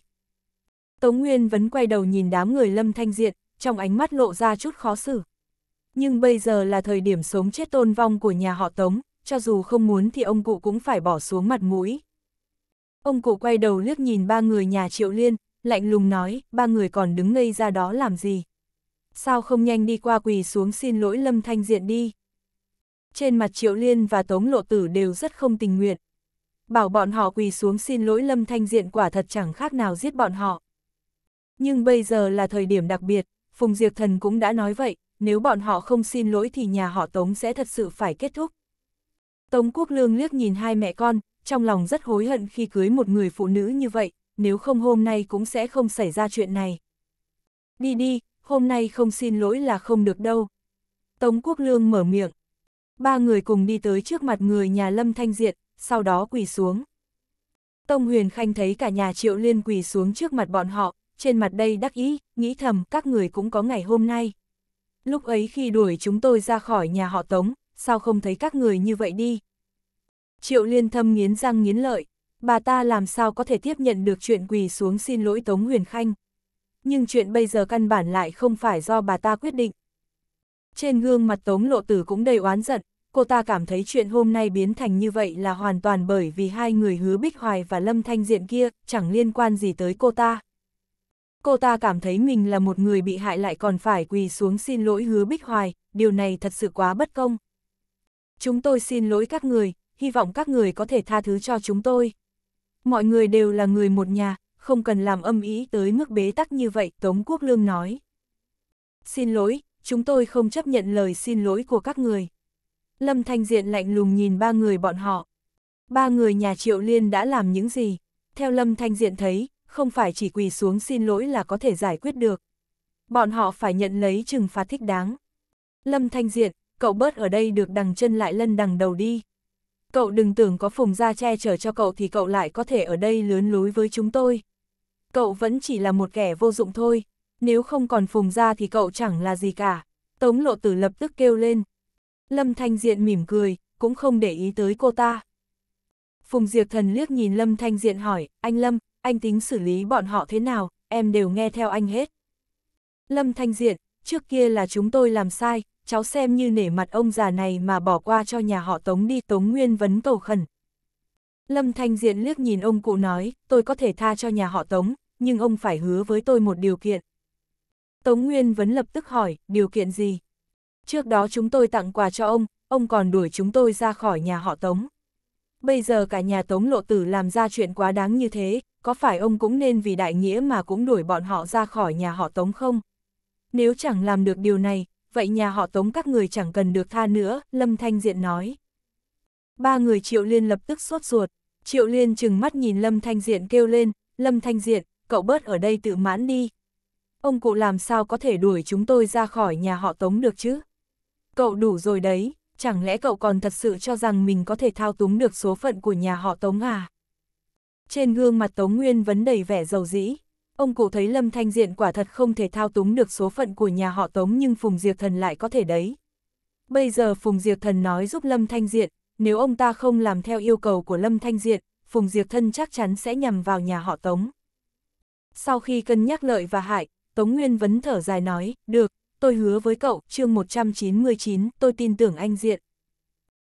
Tống Nguyên vẫn quay đầu nhìn đám người Lâm Thanh Diện, trong ánh mắt lộ ra chút khó xử. Nhưng bây giờ là thời điểm sống chết tôn vong của nhà họ Tống, cho dù không muốn thì ông cụ cũng phải bỏ xuống mặt mũi. Ông cụ quay đầu liếc nhìn ba người nhà Triệu Liên, lạnh lùng nói, ba người còn đứng ngây ra đó làm gì? Sao không nhanh đi qua quỳ xuống xin lỗi Lâm Thanh Diện đi? Trên mặt Triệu Liên và Tống Lộ Tử đều rất không tình nguyện. Bảo bọn họ quỳ xuống xin lỗi Lâm Thanh Diện quả thật chẳng khác nào giết bọn họ. Nhưng bây giờ là thời điểm đặc biệt, Phùng Diệp Thần cũng đã nói vậy, nếu bọn họ không xin lỗi thì nhà họ Tống sẽ thật sự phải kết thúc. Tống Quốc Lương liếc nhìn hai mẹ con, trong lòng rất hối hận khi cưới một người phụ nữ như vậy, nếu không hôm nay cũng sẽ không xảy ra chuyện này. Đi đi, hôm nay không xin lỗi là không được đâu. Tống Quốc Lương mở miệng. Ba người cùng đi tới trước mặt người nhà Lâm Thanh Diện, sau đó quỳ xuống. Tông Huyền Khanh thấy cả nhà Triệu Liên quỳ xuống trước mặt bọn họ, trên mặt đây đắc ý, nghĩ thầm các người cũng có ngày hôm nay. Lúc ấy khi đuổi chúng tôi ra khỏi nhà họ Tống, sao không thấy các người như vậy đi? Triệu Liên thâm nghiến răng nghiến lợi, bà ta làm sao có thể tiếp nhận được chuyện quỳ xuống xin lỗi Tống Huyền Khanh. Nhưng chuyện bây giờ căn bản lại không phải do bà ta quyết định. Trên gương mặt Tống Lộ Tử cũng đầy oán giận, cô ta cảm thấy chuyện hôm nay biến thành như vậy là hoàn toàn bởi vì hai người hứa Bích Hoài và Lâm Thanh Diện kia chẳng liên quan gì tới cô ta. Cô ta cảm thấy mình là một người bị hại lại còn phải quỳ xuống xin lỗi hứa Bích Hoài, điều này thật sự quá bất công. Chúng tôi xin lỗi các người, hy vọng các người có thể tha thứ cho chúng tôi. Mọi người đều là người một nhà, không cần làm âm ý tới mức bế tắc như vậy, Tống Quốc Lương nói. Xin lỗi, chúng tôi không chấp nhận lời xin lỗi của các người. Lâm Thanh Diện lạnh lùng nhìn ba người bọn họ. Ba người nhà Triệu Liên đã làm những gì? Theo Lâm Thanh Diện thấy, không phải chỉ quỳ xuống xin lỗi là có thể giải quyết được. Bọn họ phải nhận lấy trừng phạt thích đáng. Lâm Thanh Diện, cậu bớt ở đây được đằng chân lại lân đằng đầu đi cậu đừng tưởng có phùng gia che chở cho cậu thì cậu lại có thể ở đây lớn lối với chúng tôi. Cậu vẫn chỉ là một kẻ vô dụng thôi, nếu không còn phùng gia thì cậu chẳng là gì cả. Tống lộ tử lập tức kêu lên. Lâm Thanh Diện mỉm cười, cũng không để ý tới cô ta. Phùng Diệp Thần liếc nhìn Lâm Thanh Diện hỏi, anh Lâm, anh tính xử lý bọn họ thế nào, em đều nghe theo anh hết. Lâm Thanh Diện, trước kia là chúng tôi làm sai, cháu xem như nể mặt ông già này mà bỏ qua cho nhà họ Tống đi Tống Nguyên vấn cầu khẩn. Lâm Thanh Diện liếc nhìn ông cụ nói, tôi có thể tha cho nhà họ Tống, nhưng ông phải hứa với tôi một điều kiện. Tống Nguyên vấn lập tức hỏi, điều kiện gì? Trước đó chúng tôi tặng quà cho ông, ông còn đuổi chúng tôi ra khỏi nhà họ Tống. Bây giờ cả nhà Tống Lộ Tử làm ra chuyện quá đáng như thế, có phải ông cũng nên vì đại nghĩa mà cũng đuổi bọn họ ra khỏi nhà họ Tống không? Nếu chẳng làm được điều này, vậy nhà họ tống các người chẳng cần được tha nữa, Lâm Thanh Diện nói. Ba người Triệu Liên lập tức sốt ruột, Triệu Liên chừng mắt nhìn Lâm Thanh Diện kêu lên, Lâm Thanh Diện, cậu bớt ở đây tự mãn đi. Ông cụ làm sao có thể đuổi chúng tôi ra khỏi nhà họ tống được chứ? Cậu đủ rồi đấy, chẳng lẽ cậu còn thật sự cho rằng mình có thể thao túng được số phận của nhà họ tống à? Trên gương mặt Tống Nguyên vấn đầy vẻ dầu dĩ, ông cụ thấy Lâm Thanh Diện quả thật không thể thao túng được số phận của nhà họ Tống nhưng Phùng Diệp Thần lại có thể đấy. Bây giờ Phùng Diệp Thần nói giúp Lâm Thanh Diện, nếu ông ta không làm theo yêu cầu của Lâm Thanh Diện, Phùng Diệp Thân chắc chắn sẽ nhằm vào nhà họ Tống. Sau khi cân nhắc lợi và hại, Tống Nguyên vấn thở dài nói, được, tôi hứa với cậu, chương 199, tôi tin tưởng anh Diện.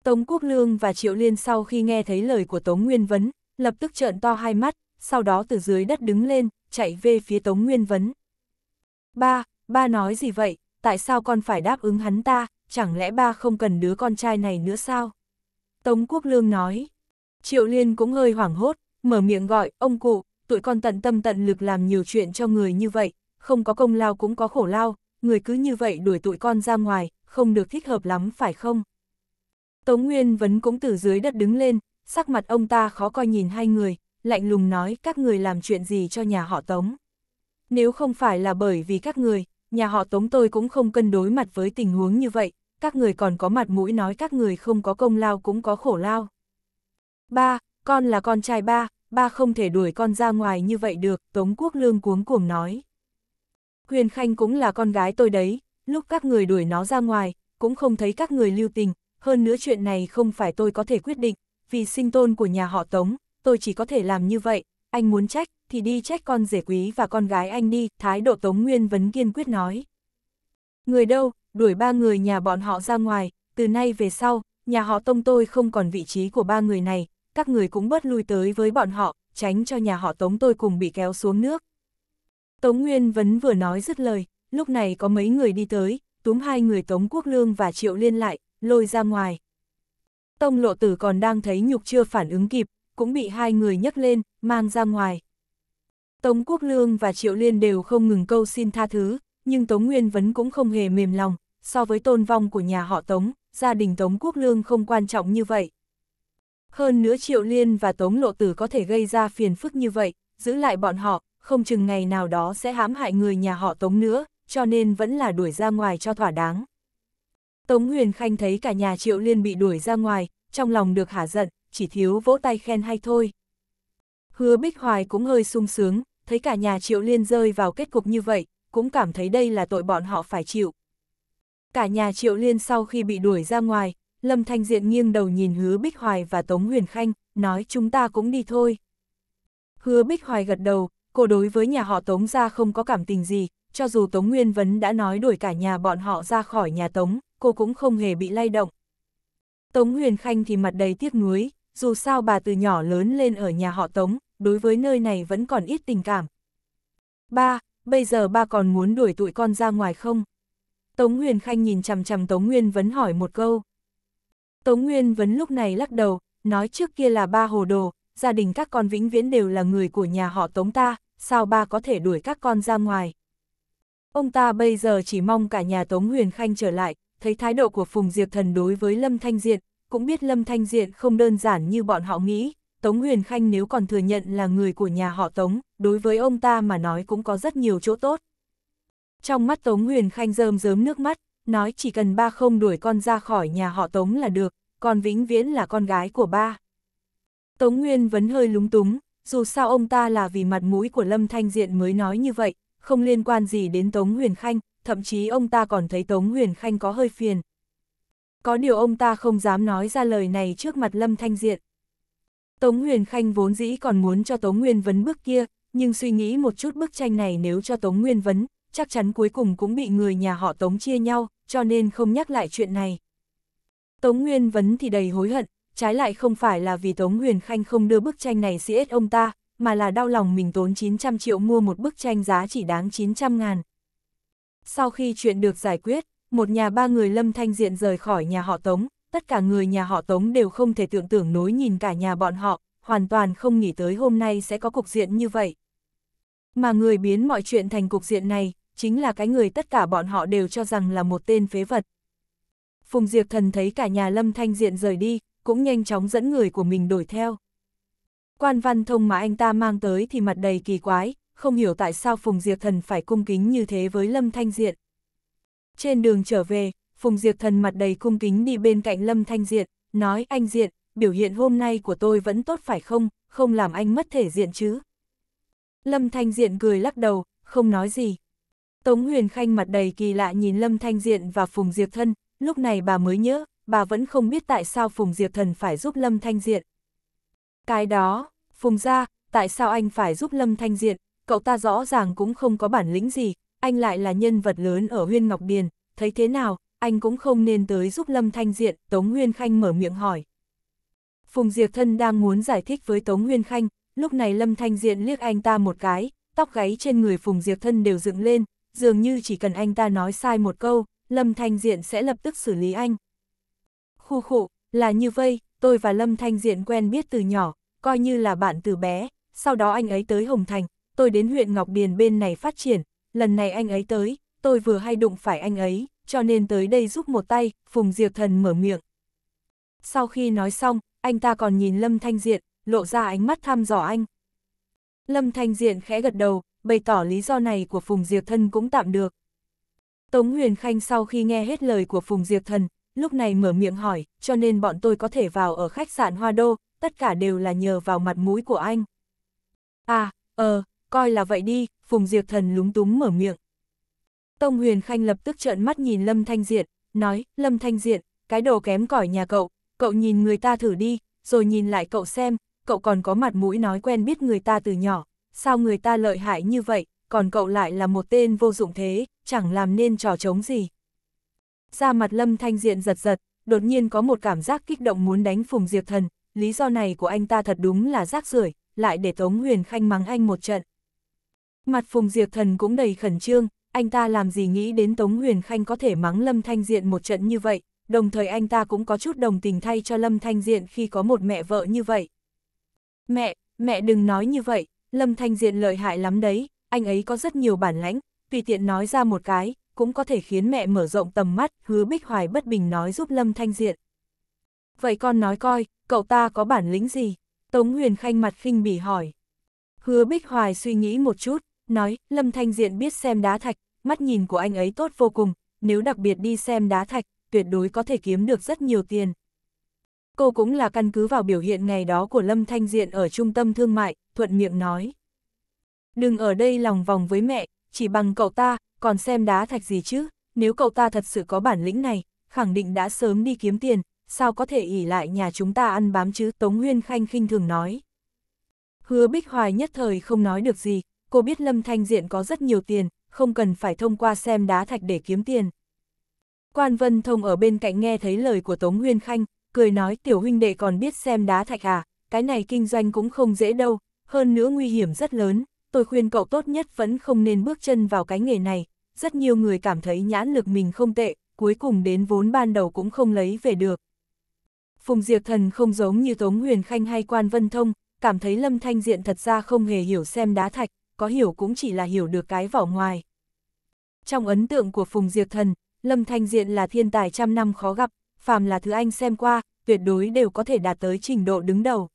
Tống Quốc Lương và Triệu Liên sau khi nghe thấy lời của Tống Nguyên vấn, lập tức trợn to hai mắt, sau đó từ dưới đất đứng lên, chạy về phía Tống Nguyên Vấn. Ba, ba nói gì vậy, tại sao con phải đáp ứng hắn ta, chẳng lẽ ba không cần đứa con trai này nữa sao? Tống Quốc Lương nói. Triệu Liên cũng hơi hoảng hốt, mở miệng gọi, ông cụ, tụi con tận tâm tận lực làm nhiều chuyện cho người như vậy, không có công lao cũng có khổ lao, người cứ như vậy đuổi tụi con ra ngoài, không được thích hợp lắm phải không? Tống Nguyên Vấn cũng từ dưới đất đứng lên, sắc mặt ông ta khó coi nhìn hai người, lạnh lùng nói các người làm chuyện gì cho nhà họ Tống. Nếu không phải là bởi vì các người, nhà họ Tống tôi cũng không cân đối mặt với tình huống như vậy, các người còn có mặt mũi nói các người không có công lao cũng có khổ lao. Ba, con là con trai ba, ba không thể đuổi con ra ngoài như vậy được, Tống Quốc Lương cuống cuồng nói. Huyền Khanh cũng là con gái tôi đấy, lúc các người đuổi nó ra ngoài, cũng không thấy các người lưu tình, hơn nữa chuyện này không phải tôi có thể quyết định, vì sinh tôn của nhà họ Tống, tôi chỉ có thể làm như vậy, anh muốn trách, thì đi trách con rể quý và con gái anh đi, thái độ Tống Nguyên Vấn kiên quyết nói. Người đâu, đuổi ba người nhà bọn họ ra ngoài, từ nay về sau, nhà họ Tông tôi không còn vị trí của ba người này, các người cũng bớt lui tới với bọn họ, tránh cho nhà họ Tống tôi cùng bị kéo xuống nước. Tống Nguyên Vấn vừa nói dứt lời, lúc này có mấy người đi tới, túm hai người Tống Quốc Lương và Triệu Liên lại, lôi ra ngoài. Tông Lộ Tử còn đang thấy nhục chưa phản ứng kịp, cũng bị hai người nhấc lên, mang ra ngoài. Tống Quốc Lương và Triệu Liên đều không ngừng câu xin tha thứ, nhưng Tống Nguyên Vấn cũng không hề mềm lòng, so với tôn vong của nhà họ Tống, gia đình Tống Quốc Lương không quan trọng như vậy. Hơn nữa Triệu Liên và Tống Lộ Tử có thể gây ra phiền phức như vậy, giữ lại bọn họ, không chừng ngày nào đó sẽ hãm hại người nhà họ Tống nữa, cho nên vẫn là đuổi ra ngoài cho thỏa đáng. Tống Huyền Khanh thấy cả nhà Triệu Liên bị đuổi ra ngoài, trong lòng được hả giận, chỉ thiếu vỗ tay khen hay thôi. Hứa Bích Hoài cũng hơi sung sướng, thấy cả nhà Triệu Liên rơi vào kết cục như vậy, cũng cảm thấy đây là tội bọn họ phải chịu. Cả nhà Triệu Liên sau khi bị đuổi ra ngoài, Lâm Thanh Diện nghiêng đầu nhìn Hứa Bích Hoài và Tống Huyền Khanh, nói chúng ta cũng đi thôi. Hứa Bích Hoài gật đầu, cô đối với nhà họ Tống ra không có cảm tình gì, cho dù Tống Nguyên Vấn đã nói đuổi cả nhà bọn họ ra khỏi nhà Tống, cô cũng không hề bị lay động. Tống Huyền Khanh thì mặt đầy tiếc nuối, dù sao bà từ nhỏ lớn lên ở nhà họ Tống, đối với nơi này vẫn còn ít tình cảm. Ba, bây giờ ba còn muốn đuổi tụi con ra ngoài không? Tống nguyên Khanh nhìn chằm chằm Tống Nguyên Vấn hỏi một câu. Tống Nguyên Vấn lúc này lắc đầu, nói trước kia là ba hồ đồ, gia đình các con vĩnh viễn đều là người của nhà họ Tống ta, sao ba có thể đuổi các con ra ngoài? Ông ta bây giờ chỉ mong cả nhà Tống nguyên Khanh trở lại, thấy thái độ của Phùng Diệp Thần đối với Lâm Thanh Diện, cũng biết Lâm Thanh Diện không đơn giản như bọn họ nghĩ, Tống Huyền Khanh nếu còn thừa nhận là người của nhà họ Tống, đối với ông ta mà nói cũng có rất nhiều chỗ tốt. Trong mắt Tống Huyền Khanh rơm rớm nước mắt, nói chỉ cần ba không đuổi con ra khỏi nhà họ Tống là được, còn vĩnh viễn là con gái của ba. Tống Nguyên vẫn hơi lúng túng, dù sao ông ta là vì mặt mũi của Lâm Thanh Diện mới nói như vậy, không liên quan gì đến Tống Huyền Khanh, thậm chí ông ta còn thấy Tống Huyền Khanh có hơi phiền, có điều ông ta không dám nói ra lời này trước mặt Lâm Thanh Diện. Tống Huyền Khanh vốn dĩ còn muốn cho Tống Nguyên vấn bước kia, nhưng suy nghĩ một chút bức tranh này nếu cho Tống Nguyên vấn, chắc chắn cuối cùng cũng bị người nhà họ Tống chia nhau, cho nên không nhắc lại chuyện này. Tống Nguyên vấn thì đầy hối hận, trái lại không phải là vì Tống Huyền Khanh không đưa bức tranh này siết ông ta, mà là đau lòng mình tốn 900 triệu mua một bức tranh giá chỉ đáng 900 ngàn. Sau khi chuyện được giải quyết, một nhà ba người lâm thanh diện rời khỏi nhà họ Tống, tất cả người nhà họ Tống đều không thể tưởng tưởng nối nhìn cả nhà bọn họ, hoàn toàn không nghĩ tới hôm nay sẽ có cục diện như vậy. Mà người biến mọi chuyện thành cục diện này, chính là cái người tất cả bọn họ đều cho rằng là một tên phế vật. Phùng Diệp Thần thấy cả nhà Lâm Thanh Diện rời đi, cũng nhanh chóng dẫn người của mình đổi theo. Quan văn thông mà anh ta mang tới thì mặt đầy kỳ quái, không hiểu tại sao Phùng Diệp Thần phải cung kính như thế với Lâm Thanh Diện. Trên đường trở về, Phùng Diệp Thần mặt đầy cung kính đi bên cạnh Lâm Thanh Diện, nói anh Diện, biểu hiện hôm nay của tôi vẫn tốt phải không, không làm anh mất thể diện chứ. Lâm Thanh Diện cười lắc đầu, không nói gì. Tống Huyền Khanh mặt đầy kỳ lạ nhìn Lâm Thanh Diện và Phùng Diệp Thân, lúc này bà mới nhớ, bà vẫn không biết tại sao Phùng Diệp Thần phải giúp Lâm Thanh Diện. Cái đó, Phùng ra, tại sao anh phải giúp Lâm Thanh Diện, cậu ta rõ ràng cũng không có bản lĩnh gì, anh lại là nhân vật lớn ở Huyên Ngọc Điền, thấy thế nào, anh cũng không nên tới giúp Lâm Thanh Diện, Tống Huyên Khanh mở miệng hỏi. Phùng Diệp Thân đang muốn giải thích với Tống Huyên Khanh, lúc này Lâm Thanh Diện liếc anh ta một cái, tóc gáy trên người Phùng Diệp Thân đều dựng lên, dường như chỉ cần anh ta nói sai một câu, Lâm Thanh Diện sẽ lập tức xử lý anh. Khu khụ, là như vây, tôi và Lâm Thanh Diện quen biết từ nhỏ, coi như là bạn từ bé, sau đó anh ấy tới Hồng Thành, tôi đến huyện Ngọc Điền bên này phát triển, lần này anh ấy tới, tôi vừa hay đụng phải anh ấy, cho nên tới đây giúp một tay, Phùng Diệp Thần mở miệng. Sau khi nói xong, anh ta còn nhìn Lâm Thanh Diện, lộ ra ánh mắt thăm dò anh. Lâm Thanh Diện khẽ gật đầu, bày tỏ lý do này của Phùng Diệp Thần cũng tạm được. Tống Huyền Khanh sau khi nghe hết lời của Phùng Diệp Thần, lúc này mở miệng hỏi, cho nên bọn tôi có thể vào ở khách sạn Hoa Đô, tất cả đều là nhờ vào mặt mũi của anh. À, ờ, coi là vậy đi, Phùng Diệp Thần lúng túng mở miệng. Tông Huyền Khanh lập tức trợn mắt nhìn Lâm Thanh Diện, nói, Lâm Thanh Diện, cái đồ kém cỏi nhà cậu, cậu nhìn người ta thử đi, rồi nhìn lại cậu xem, cậu còn có mặt mũi nói quen biết người ta từ nhỏ, sao người ta lợi hại như vậy, còn cậu lại là một tên vô dụng thế, chẳng làm nên trò trống gì. Ra mặt Lâm Thanh Diện giật giật, đột nhiên có một cảm giác kích động muốn đánh Phùng Diệp Thần, lý do này của anh ta thật đúng là rác rưởi lại để Tống Huyền Khanh mắng anh một trận. Mặt Phùng Diệp Thần cũng đầy khẩn trương, anh ta làm gì nghĩ đến Tống Huyền Khanh có thể mắng Lâm Thanh Diện một trận như vậy, đồng thời anh ta cũng có chút đồng tình thay cho Lâm Thanh Diện khi có một mẹ vợ như vậy. Mẹ, mẹ đừng nói như vậy, Lâm Thanh Diện lợi hại lắm đấy, anh ấy có rất nhiều bản lãnh, tùy tiện nói ra một cái, cũng có thể khiến mẹ mở rộng tầm mắt, hứa Bích Hoài bất bình nói giúp Lâm Thanh Diện. Vậy con nói coi, cậu ta có bản lĩnh gì? Tống Huyền Khanh mặt khinh bỉ hỏi. Hứa Bích Hoài suy nghĩ một chút, nói, Lâm Thanh Diện biết xem đá thạch, mắt nhìn của anh ấy tốt vô cùng, nếu đặc biệt đi xem đá thạch, tuyệt đối có thể kiếm được rất nhiều tiền. Cô cũng là căn cứ vào biểu hiện ngày đó của Lâm Thanh Diện ở trung tâm thương mại, thuận miệng nói. Đừng ở đây lòng vòng với mẹ, chỉ bằng cậu ta, còn xem đá thạch gì chứ, nếu cậu ta thật sự có bản lĩnh này, khẳng định đã sớm đi kiếm tiền, sao có thể ỉ lại nhà chúng ta ăn bám chứ, Tống Huyên Khanh khinh thường nói. Hứa Bích Hoài nhất thời không nói được gì, cô biết Lâm Thanh Diện có rất nhiều tiền, không cần phải thông qua xem đá thạch để kiếm tiền. Quan Vân Thông ở bên cạnh nghe thấy lời của Tống Huyên Khanh, cười nói tiểu huynh đệ còn biết xem đá thạch à, cái này kinh doanh cũng không dễ đâu, hơn nữa nguy hiểm rất lớn, tôi khuyên cậu tốt nhất vẫn không nên bước chân vào cái nghề này, rất nhiều người cảm thấy nhãn lực mình không tệ, cuối cùng đến vốn ban đầu cũng không lấy về được. Phùng Diệp Thần không giống như Tống Huyền Khanh hay Quan Vân Thông, cảm thấy Lâm Thanh Diện thật ra không hề hiểu xem đá thạch, có hiểu cũng chỉ là hiểu được cái vỏ ngoài. Trong ấn tượng của Phùng Diệp Thần, Lâm Thanh Diện là thiên tài trăm năm khó gặp, phàm là thứ anh xem qua, tuyệt đối đều có thể đạt tới trình độ đứng đầu.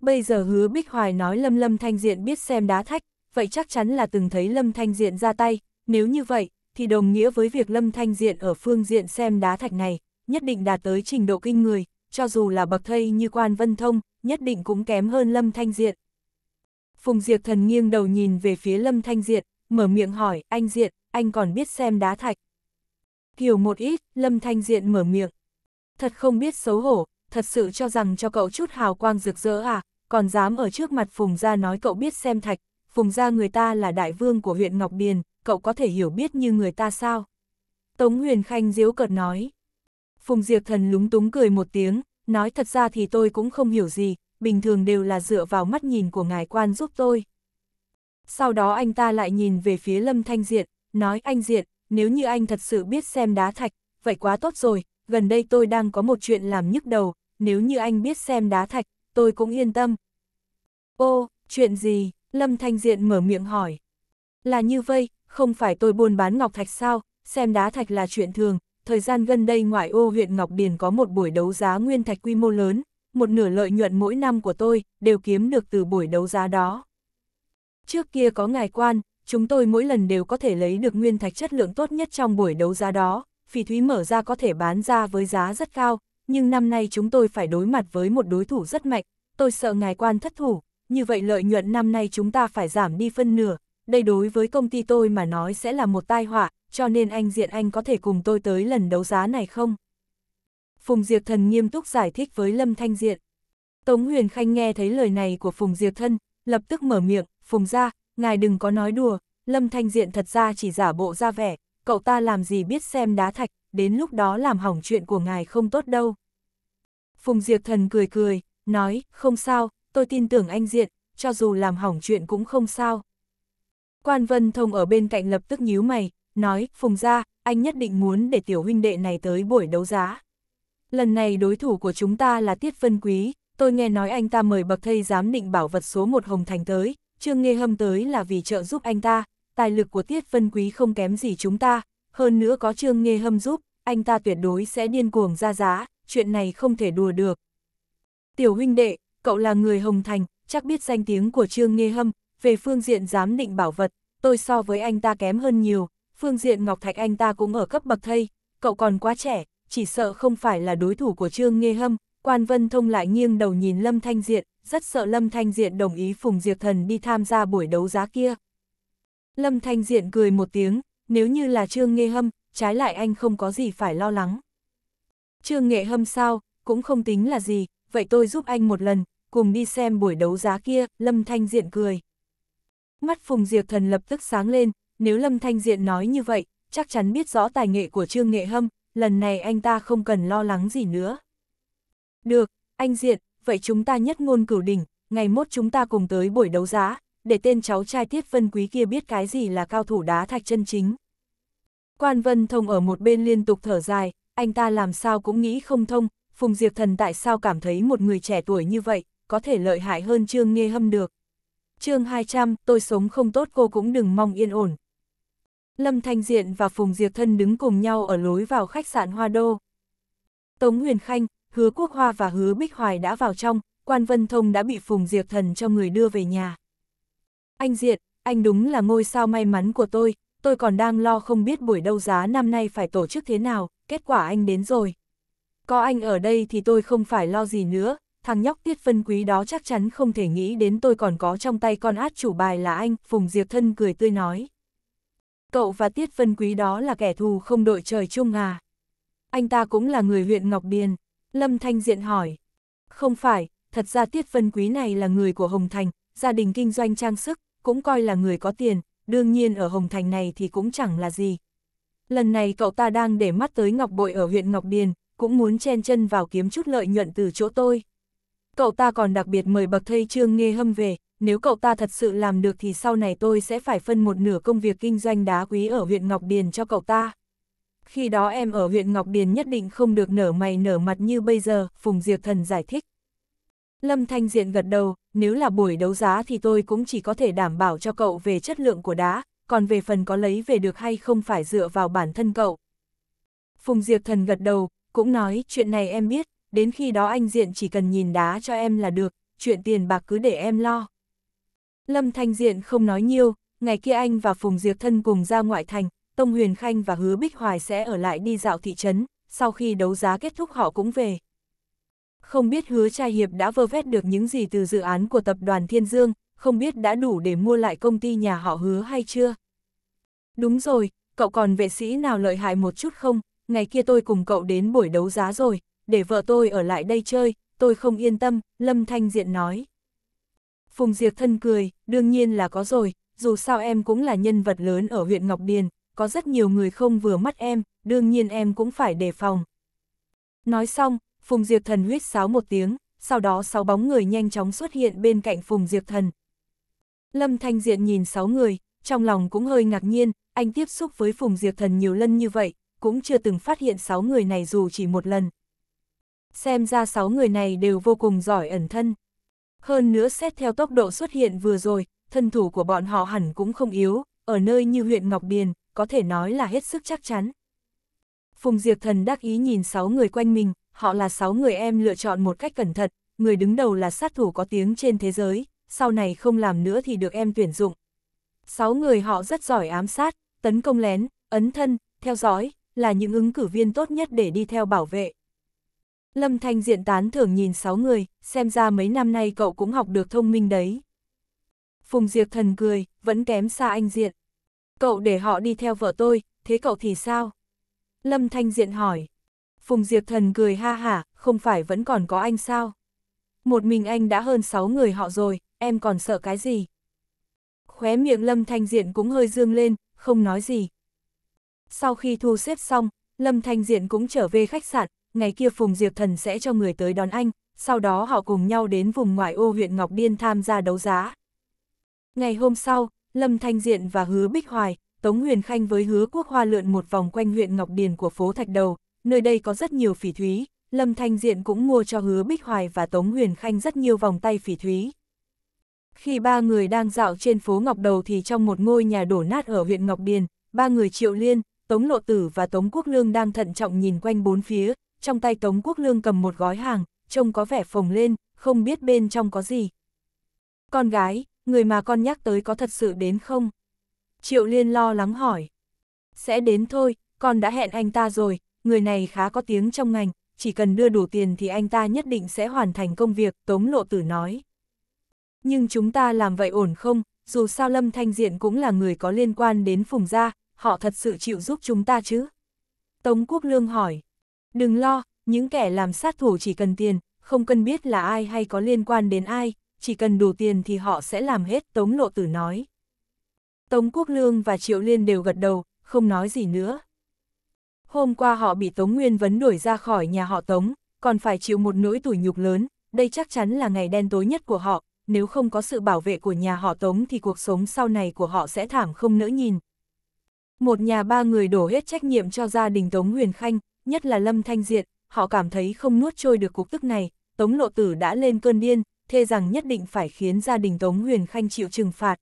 Bây giờ hứa Bích Hoài nói Lâm Lâm Thanh Diện biết xem đá thách, vậy chắc chắn là từng thấy Lâm Thanh Diện ra tay, nếu như vậy, thì đồng nghĩa với việc Lâm Thanh Diện ở phương diện xem đá thạch này, nhất định đạt tới trình độ kinh người, cho dù là bậc thây như Quan Vân Thông, nhất định cũng kém hơn Lâm Thanh Diện. Phùng Diệp Thần nghiêng đầu nhìn về phía Lâm Thanh Diệt, mở miệng hỏi, anh Diệt, anh còn biết xem đá thạch. Hiểu một ít, Lâm Thanh Diệt mở miệng. Thật không biết xấu hổ, thật sự cho rằng cho cậu chút hào quang rực rỡ à, còn dám ở trước mặt Phùng Gia nói cậu biết xem thạch, Phùng Gia người ta là đại vương của huyện Ngọc Điền, cậu có thể hiểu biết như người ta sao? Tống Huyền Khanh diếu cợt nói. Phùng Diệp Thần lúng túng cười một tiếng, nói thật ra thì tôi cũng không hiểu gì, bình thường đều là dựa vào mắt nhìn của ngài quan giúp tôi. Sau đó anh ta lại nhìn về phía Lâm Thanh Diện, nói anh Diện, nếu như anh thật sự biết xem đá thạch, vậy quá tốt rồi, gần đây tôi đang có một chuyện làm nhức đầu, nếu như anh biết xem đá thạch, tôi cũng yên tâm. Ô, chuyện gì? Lâm Thanh Diện mở miệng hỏi. Là như vậy, không phải tôi buôn bán ngọc thạch sao, xem đá thạch là chuyện thường, thời gian gần đây ngoại ô huyện Ngọc Điền có một buổi đấu giá nguyên thạch quy mô lớn, một nửa lợi nhuận mỗi năm của tôi đều kiếm được từ buổi đấu giá đó. Trước kia có ngài quan, chúng tôi mỗi lần đều có thể lấy được nguyên thạch chất lượng tốt nhất trong buổi đấu giá đó, phỉ thúy mở ra có thể bán ra với giá rất cao, nhưng năm nay chúng tôi phải đối mặt với một đối thủ rất mạnh, tôi sợ ngài quan thất thủ, như vậy lợi nhuận năm nay chúng ta phải giảm đi phân nửa, đây đối với công ty tôi mà nói sẽ là một tai họa, cho nên anh Diện Anh có thể cùng tôi tới lần đấu giá này không? Phùng Diệp Thần nghiêm túc giải thích với Lâm Thanh Diện. Tống Huyền Khanh nghe thấy lời này của Phùng Diệp Thân, lập tức mở miệng, Phùng ra, ngài đừng có nói đùa, Lâm Thanh Diện thật ra chỉ giả bộ ra vẻ, cậu ta làm gì biết xem đá thạch, đến lúc đó làm hỏng chuyện của ngài không tốt đâu. Phùng Diệp Thần cười cười, nói, không sao, tôi tin tưởng anh Diện, cho dù làm hỏng chuyện cũng không sao. Quan Vân Thông ở bên cạnh lập tức nhíu mày, nói, Phùng ra, anh nhất định muốn để tiểu huynh đệ này tới buổi đấu giá. Lần này đối thủ của chúng ta là Tiết Vân Quý, tôi nghe nói anh ta mời bậc thầy giám định bảo vật số một Hồng Thành tới, Trương Nghê Hâm tới là vì trợ giúp anh ta, tài lực của Tiết Vân Quý không kém gì chúng ta, hơn nữa có Trương Nghê Hâm giúp, anh ta tuyệt đối sẽ điên cuồng ra giá, chuyện này không thể đùa được. Tiểu huynh đệ, cậu là người Hồng Thành, chắc biết danh tiếng của Trương Nghê Hâm, về phương diện giám định bảo vật, tôi so với anh ta kém hơn nhiều, phương diện Ngọc Thạch anh ta cũng ở cấp bậc thầy cậu còn quá trẻ, chỉ sợ không phải là đối thủ của Trương Nghê Hâm, Quan Vân Thông lại nghiêng đầu nhìn Lâm Thanh Diện, rất sợ Lâm Thanh Diện đồng ý Phùng Diệp Thần đi tham gia buổi đấu giá kia. Lâm Thanh Diện cười một tiếng, nếu như là Trương Nghê Hâm, trái lại anh không có gì phải lo lắng. Trương Nghệ Hâm sao, cũng không tính là gì, vậy tôi giúp anh một lần, cùng đi xem buổi đấu giá kia, Lâm Thanh Diện cười. Mắt Phùng Diệp Thần lập tức sáng lên, nếu Lâm Thanh Diện nói như vậy, chắc chắn biết rõ tài nghệ của Trương Nghệ Hâm, lần này anh ta không cần lo lắng gì nữa. Được, anh Diện, vậy chúng ta nhất ngôn cửu đỉnh, ngày mốt chúng ta cùng tới buổi đấu giá, để tên cháu trai Tiết Vân Quý kia biết cái gì là cao thủ đá thạch chân chính. Quan Vân Thông ở một bên liên tục thở dài, anh ta làm sao cũng nghĩ không thông, Phùng Diệp Thần tại sao cảm thấy một người trẻ tuổi như vậy, có thể lợi hại hơn Trương Nghê Hâm được. chương 200, tôi sống không tốt cô cũng đừng mong yên ổn. Lâm Thanh Diện và Phùng Diệp Thân đứng cùng nhau ở lối vào khách sạn Hoa Đô. Tống Huyền Khanh, Hứa Quốc Hoa và Hứa Bích Hoài đã vào trong, Quan Vân Thông đã bị Phùng Diệp Thần cho người đưa về nhà. Anh Diện, anh đúng là ngôi sao may mắn của tôi, tôi còn đang lo không biết buổi đấu giá năm nay phải tổ chức thế nào, kết quả anh đến rồi. Có anh ở đây thì tôi không phải lo gì nữa, thằng nhóc tiết phân quý đó chắc chắn không thể nghĩ đến tôi còn có trong tay con át chủ bài là anh, Phùng Diệp Thân cười tươi nói cậu và Tiết Vân Quý đó là kẻ thù không đội trời chung à? Anh ta cũng là người huyện Ngọc Điền. Lâm Thanh Diện hỏi. Không phải, thật ra Tiết Vân Quý này là người của Hồng Thành, gia đình kinh doanh trang sức, cũng coi là người có tiền, đương nhiên ở Hồng Thành này thì cũng chẳng là gì. Lần này cậu ta đang để mắt tới Ngọc Bội ở huyện Ngọc Điền, cũng muốn chen chân vào kiếm chút lợi nhuận từ chỗ tôi. Cậu ta còn đặc biệt mời bậc thầy Trương Nghê Hâm về, nếu cậu ta thật sự làm được thì sau này tôi sẽ phải phân một nửa công việc kinh doanh đá quý ở huyện Ngọc Điền cho cậu ta. Khi đó em ở huyện Ngọc Điền nhất định không được nở mày nở mặt như bây giờ, Phùng Diệp Thần giải thích. Lâm Thanh Diện gật đầu, nếu là buổi đấu giá thì tôi cũng chỉ có thể đảm bảo cho cậu về chất lượng của đá, còn về phần có lấy về được hay không phải dựa vào bản thân cậu. Phùng Diệp Thần gật đầu, cũng nói chuyện này em biết, đến khi đó anh Diện chỉ cần nhìn đá cho em là được, chuyện tiền bạc cứ để em lo. Lâm Thanh Diện không nói nhiều, ngày kia anh và Phùng Diệp Thân cùng ra ngoại thành, Tông Huyền Khanh và Hứa Bích Hoài sẽ ở lại đi dạo thị trấn, sau khi đấu giá kết thúc họ cũng về. Không biết Hứa Trai Hiệp đã vơ vét được những gì từ dự án của tập đoàn Thiên Dương, không biết đã đủ để mua lại công ty nhà họ Hứa hay chưa? Đúng rồi, cậu còn vệ sĩ nào lợi hại một chút không? Ngày kia tôi cùng cậu đến buổi đấu giá rồi, để vợ tôi ở lại đây chơi, tôi không yên tâm, Lâm Thanh Diện nói. Phùng Diệp thân cười, đương nhiên là có rồi, dù sao em cũng là nhân vật lớn ở huyện Ngọc Điền, có rất nhiều người không vừa mắt em, đương nhiên em cũng phải đề phòng. Nói xong, Phùng Diệp Thần huyết sáo một tiếng, sau đó sáu bóng người nhanh chóng xuất hiện bên cạnh Phùng Diệp Thần. Lâm Thanh Diện nhìn sáu người, trong lòng cũng hơi ngạc nhiên, anh tiếp xúc với Phùng Diệp Thần nhiều lần như vậy, cũng chưa từng phát hiện sáu người này dù chỉ một lần. Xem ra sáu người này đều vô cùng giỏi ẩn thân. Hơn nữa xét theo tốc độ xuất hiện vừa rồi, thân thủ của bọn họ hẳn cũng không yếu, ở nơi như huyện Ngọc Điền, có thể nói là hết sức chắc chắn. Phùng Diệp Thần đắc ý nhìn 6 người quanh mình, họ là 6 người em lựa chọn một cách cẩn thận, người đứng đầu là sát thủ có tiếng trên thế giới, sau này không làm nữa thì được em tuyển dụng. 6 người họ rất giỏi ám sát, tấn công lén, ấn thân, theo dõi, là những ứng cử viên tốt nhất để đi theo bảo vệ. Lâm Thanh Diện tán thưởng nhìn sáu người, xem ra mấy năm nay cậu cũng học được thông minh đấy. Phùng Diệp Thần cười, vẫn kém xa anh Diện. Cậu để họ đi theo vợ tôi, thế cậu thì sao? Lâm Thanh Diện hỏi. Phùng Diệp Thần cười ha hả, không phải vẫn còn có anh sao? Một mình anh đã hơn sáu người họ rồi, em còn sợ cái gì? Khóe miệng Lâm Thanh Diện cũng hơi dương lên, không nói gì. Sau khi thu xếp xong, Lâm Thanh Diện cũng trở về khách sạn, ngày kia Phùng Diệp Thần sẽ cho người tới đón anh, sau đó họ cùng nhau đến vùng ngoại ô huyện Ngọc Điên tham gia đấu giá. Ngày hôm sau, Lâm Thanh Diện và Hứa Bích Hoài, Tống Huyền Khanh với Hứa Quốc Hoa lượn một vòng quanh huyện Ngọc Điền của phố Thạch Đầu, nơi đây có rất nhiều phỉ thúy, Lâm Thanh Diện cũng mua cho Hứa Bích Hoài và Tống Huyền Khanh rất nhiều vòng tay phỉ thúy. Khi ba người đang dạo trên phố Ngọc Đầu thì trong một ngôi nhà đổ nát ở huyện Ngọc Điền, ba người Triệu Liên, Tống Lộ Tử và Tống Quốc Lương đang thận trọng nhìn quanh bốn phía, trong tay Tống Quốc Lương cầm một gói hàng, trông có vẻ phồng lên, không biết bên trong có gì. Con gái, người mà con nhắc tới có thật sự đến không? Triệu Liên lo lắng hỏi. Sẽ đến thôi, con đã hẹn anh ta rồi, người này khá có tiếng trong ngành, chỉ cần đưa đủ tiền thì anh ta nhất định sẽ hoàn thành công việc, Tống Lộ Tử nói. Nhưng chúng ta làm vậy ổn không, dù sao Lâm Thanh Diện cũng là người có liên quan đến Phùng Gia, họ thật sự chịu giúp chúng ta chứ? Tống Quốc Lương hỏi. Đừng lo, những kẻ làm sát thủ chỉ cần tiền, không cần biết là ai hay có liên quan đến ai, chỉ cần đủ tiền thì họ sẽ làm hết Tống Lộ Tử nói. Tống Quốc Lương và Triệu Liên đều gật đầu, không nói gì nữa. Hôm qua họ bị Tống Nguyên Vấn đuổi ra khỏi nhà họ Tống, còn phải chịu một nỗi tủi nhục lớn, đây chắc chắn là ngày đen tối nhất của họ, nếu không có sự bảo vệ của nhà họ Tống thì cuộc sống sau này của họ sẽ thảm không nỡ nhìn. Một nhà ba người đổ hết trách nhiệm cho gia đình Tống Huyền Khanh, nhất là Lâm Thanh Diện, họ cảm thấy không nuốt trôi được cục tức này, Tống Lộ Tử đã lên cơn điên, thê rằng nhất định phải khiến gia đình Tống Huyền Khanh chịu trừng phạt.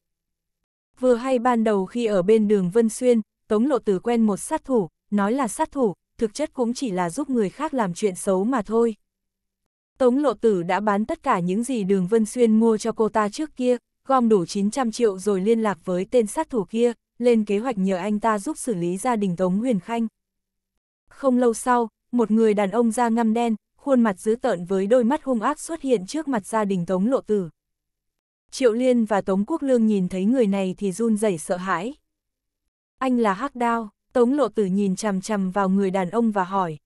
Vừa hay ban đầu khi ở bên đường Vân Xuyên, Tống Lộ Tử quen một sát thủ, nói là sát thủ, thực chất cũng chỉ là giúp người khác làm chuyện xấu mà thôi. Tống Lộ Tử đã bán tất cả những gì đường Vân Xuyên mua cho cô ta trước kia, gom đủ 900 triệu rồi liên lạc với tên sát thủ kia, lên kế hoạch nhờ anh ta giúp xử lý gia đình Tống Huyền Khanh. Không lâu sau, một người đàn ông da ngăm đen, khuôn mặt dữ tợn với đôi mắt hung ác xuất hiện trước mặt gia đình Tống Lộ Tử. Triệu Liên và Tống Quốc Lương nhìn thấy người này thì run rẩy sợ hãi. Anh là Hắc Đao, Tống Lộ Tử nhìn chằm chằm vào người đàn ông và hỏi.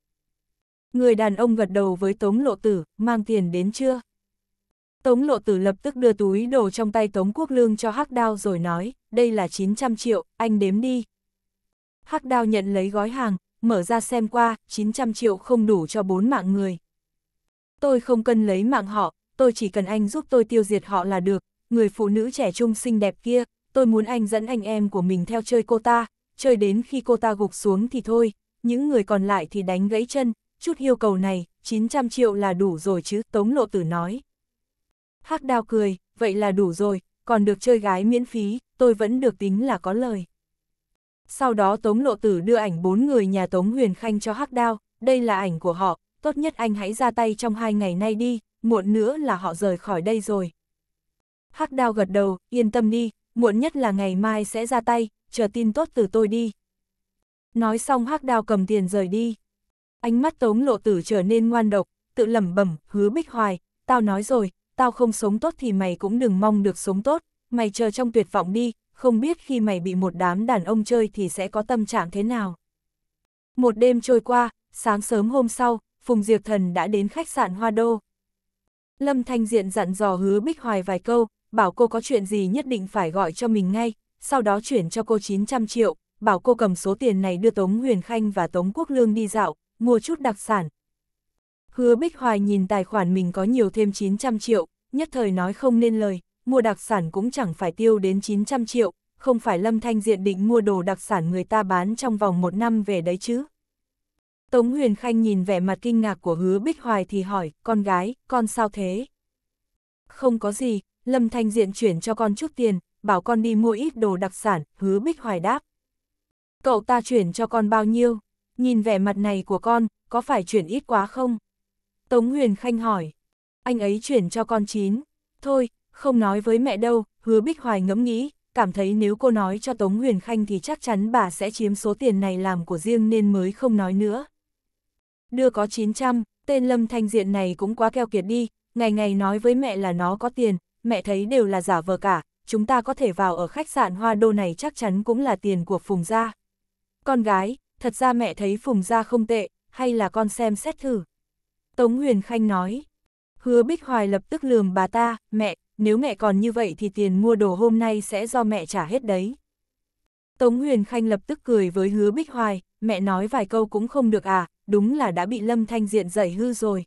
Người đàn ông gật đầu với Tống Lộ Tử, mang tiền đến chưa? Tống Lộ Tử lập tức đưa túi đồ trong tay Tống Quốc Lương cho Hắc Đao rồi nói, đây là 900 triệu, anh đếm đi. Hắc Đao nhận lấy gói hàng, mở ra xem qua, 900 triệu không đủ cho bốn mạng người. Tôi không cần lấy mạng họ, tôi chỉ cần anh giúp tôi tiêu diệt họ là được, người phụ nữ trẻ trung xinh đẹp kia, tôi muốn anh dẫn anh em của mình theo chơi cô ta, chơi đến khi cô ta gục xuống thì thôi, những người còn lại thì đánh gãy chân, chút yêu cầu này, 900 triệu là đủ rồi chứ, Tống Lộ Tử nói. Hắc đao cười, vậy là đủ rồi, còn được chơi gái miễn phí, tôi vẫn được tính là có lời. Sau đó Tống Lộ Tử đưa ảnh bốn người nhà Tống Huyền Khanh cho Hắc Đao, đây là ảnh của họ, tốt nhất anh hãy ra tay trong hai ngày nay đi, muộn nữa là họ rời khỏi đây rồi. Hắc Đao gật đầu, yên tâm đi, muộn nhất là ngày mai sẽ ra tay, chờ tin tốt từ tôi đi. Nói xong Hắc Đao cầm tiền rời đi. Ánh mắt Tống Lộ Tử trở nên ngoan độc, tự lẩm bẩm, hứa Bích Hoài, tao nói rồi, tao không sống tốt thì mày cũng đừng mong được sống tốt, mày chờ trong tuyệt vọng đi, không biết khi mày bị một đám đàn ông chơi thì sẽ có tâm trạng thế nào. Một đêm trôi qua, sáng sớm hôm sau, Phùng Diệp Thần đã đến khách sạn Hoa Đô. Lâm Thanh Diện dặn dò hứa Bích Hoài vài câu, bảo cô có chuyện gì nhất định phải gọi cho mình ngay, sau đó chuyển cho cô 900 triệu, bảo cô cầm số tiền này đưa Tống Huyền Khanh và Tống Quốc Lương đi dạo, mua chút đặc sản. Hứa Bích Hoài nhìn tài khoản mình có nhiều thêm 900 triệu, nhất thời nói không nên lời, mua đặc sản cũng chẳng phải tiêu đến 900 triệu, không phải Lâm Thanh Diện định mua đồ đặc sản người ta bán trong vòng một năm về đấy chứ. Tống Huyền Khanh nhìn vẻ mặt kinh ngạc của hứa Bích Hoài thì hỏi, con gái, con sao thế? Không có gì, Lâm Thanh Diện chuyển cho con chút tiền, bảo con đi mua ít đồ đặc sản, hứa Bích Hoài đáp. Cậu ta chuyển cho con bao nhiêu? Nhìn vẻ mặt này của con, có phải chuyển ít quá không? Tống Huyền Khanh hỏi. Anh ấy chuyển cho con chín. Thôi, không nói với mẹ đâu, hứa Bích Hoài ngẫm nghĩ, cảm thấy nếu cô nói cho Tống Huyền Khanh thì chắc chắn bà sẽ chiếm số tiền này làm của riêng nên mới không nói nữa. Đưa có 900, tên Lâm Thanh Diện này cũng quá keo kiệt đi, ngày ngày nói với mẹ là nó có tiền, mẹ thấy đều là giả vờ cả, chúng ta có thể vào ở khách sạn Hoa Đô này chắc chắn cũng là tiền của Phùng Gia. Con gái, thật ra mẹ thấy Phùng Gia không tệ, hay là con xem xét thử. Tống Huyền Khanh nói, hứa Bích Hoài lập tức lườm bà ta, mẹ, nếu mẹ còn như vậy thì tiền mua đồ hôm nay sẽ do mẹ trả hết đấy. Tống Huyền Khanh lập tức cười với hứa Bích Hoài, mẹ nói vài câu cũng không được à, đúng là đã bị Lâm Thanh Diện dậy hư rồi.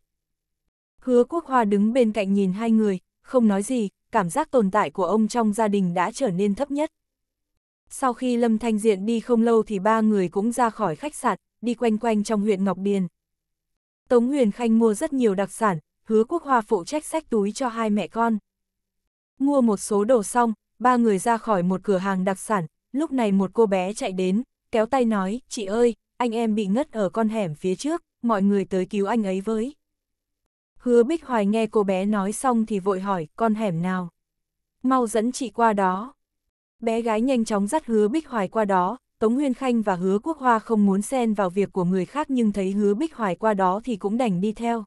Hứa Quốc Hoa đứng bên cạnh nhìn hai người, không nói gì, cảm giác tồn tại của ông trong gia đình đã trở nên thấp nhất. Sau khi Lâm Thanh Diện đi không lâu thì ba người cũng ra khỏi khách sạn, đi quanh quanh trong huyện Ngọc Điền. Tống Huyền Khanh mua rất nhiều đặc sản, hứa quốc hoa phụ trách sách túi cho hai mẹ con. Mua một số đồ xong, ba người ra khỏi một cửa hàng đặc sản, lúc này một cô bé chạy đến, kéo tay nói, chị ơi, anh em bị ngất ở con hẻm phía trước, mọi người tới cứu anh ấy với. Hứa Bích Hoài nghe cô bé nói xong thì vội hỏi, con hẻm nào? Mau dẫn chị qua đó. Bé gái nhanh chóng dắt hứa Bích Hoài qua đó, Tống Huyên Khanh và hứa Quốc Hoa không muốn xen vào việc của người khác nhưng thấy hứa Bích Hoài qua đó thì cũng đành đi theo.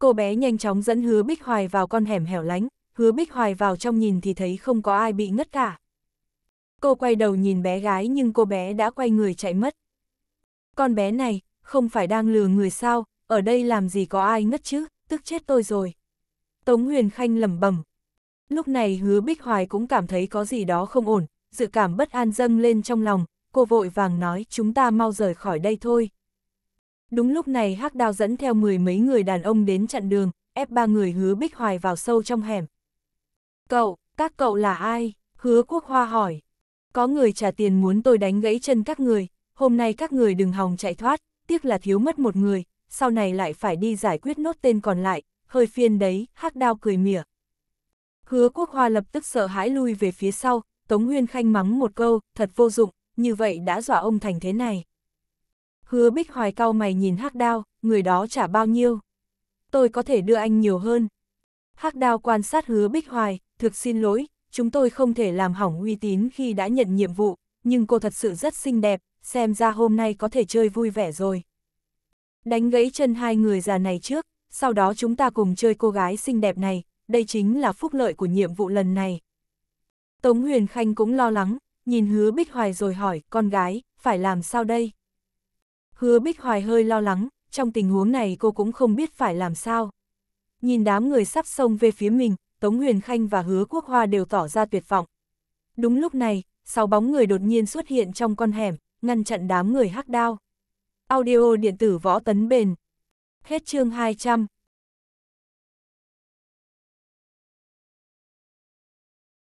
Cô bé nhanh chóng dẫn hứa Bích Hoài vào con hẻm hẻo lánh, hứa bích hoài vào trong nhìn thì thấy không có ai bị ngất cả. Cô quay đầu nhìn bé gái nhưng cô bé đã quay người chạy mất. Con bé này, không phải đang lừa người sao, ở đây làm gì có ai ngất chứ, tức chết tôi rồi. Tống Huyền Khanh lẩm bẩm. Lúc này hứa bích hoài cũng cảm thấy có gì đó không ổn, dự cảm bất an dâng lên trong lòng, cô vội vàng nói chúng ta mau rời khỏi đây thôi. Đúng lúc này hắc đao dẫn theo mười mấy người đàn ông đến chặn đường, ép ba người hứa bích hoài vào sâu trong hẻm. Cậu, các cậu là ai? Hứa quốc hoa hỏi. Có người trả tiền muốn tôi đánh gãy chân các người, hôm nay các người đừng hòng chạy thoát, tiếc là thiếu mất một người, sau này lại phải đi giải quyết nốt tên còn lại, hơi phiền đấy, hắc đao cười mỉa. Hứa quốc hoa lập tức sợ hãi lui về phía sau, Tống nguyên Khanh mắng một câu, thật vô dụng, như vậy đã dọa ông thành thế này. Hứa bích hoài cao mày nhìn hắc đao, người đó trả bao nhiêu. Tôi có thể đưa anh nhiều hơn. hắc đao quan sát hứa bích hoài, thực xin lỗi, chúng tôi không thể làm hỏng uy tín khi đã nhận nhiệm vụ, nhưng cô thật sự rất xinh đẹp, xem ra hôm nay có thể chơi vui vẻ rồi. Đánh gãy chân hai người già này trước, sau đó chúng ta cùng chơi cô gái xinh đẹp này, đây chính là phúc lợi của nhiệm vụ lần này. Tống Huyền Khanh cũng lo lắng, nhìn hứa Bích Hoài rồi hỏi, con gái, phải làm sao đây? Hứa Bích Hoài hơi lo lắng, trong tình huống này cô cũng không biết phải làm sao. Nhìn đám người sắp xông về phía mình, Tống Huyền Khanh và Hứa Quốc Hoa đều tỏ ra tuyệt vọng. Đúng lúc này, sáu bóng người đột nhiên xuất hiện trong con hẻm, ngăn chặn đám người hắc đao. Audio điện tử võ tấn bền. Hết chương 200.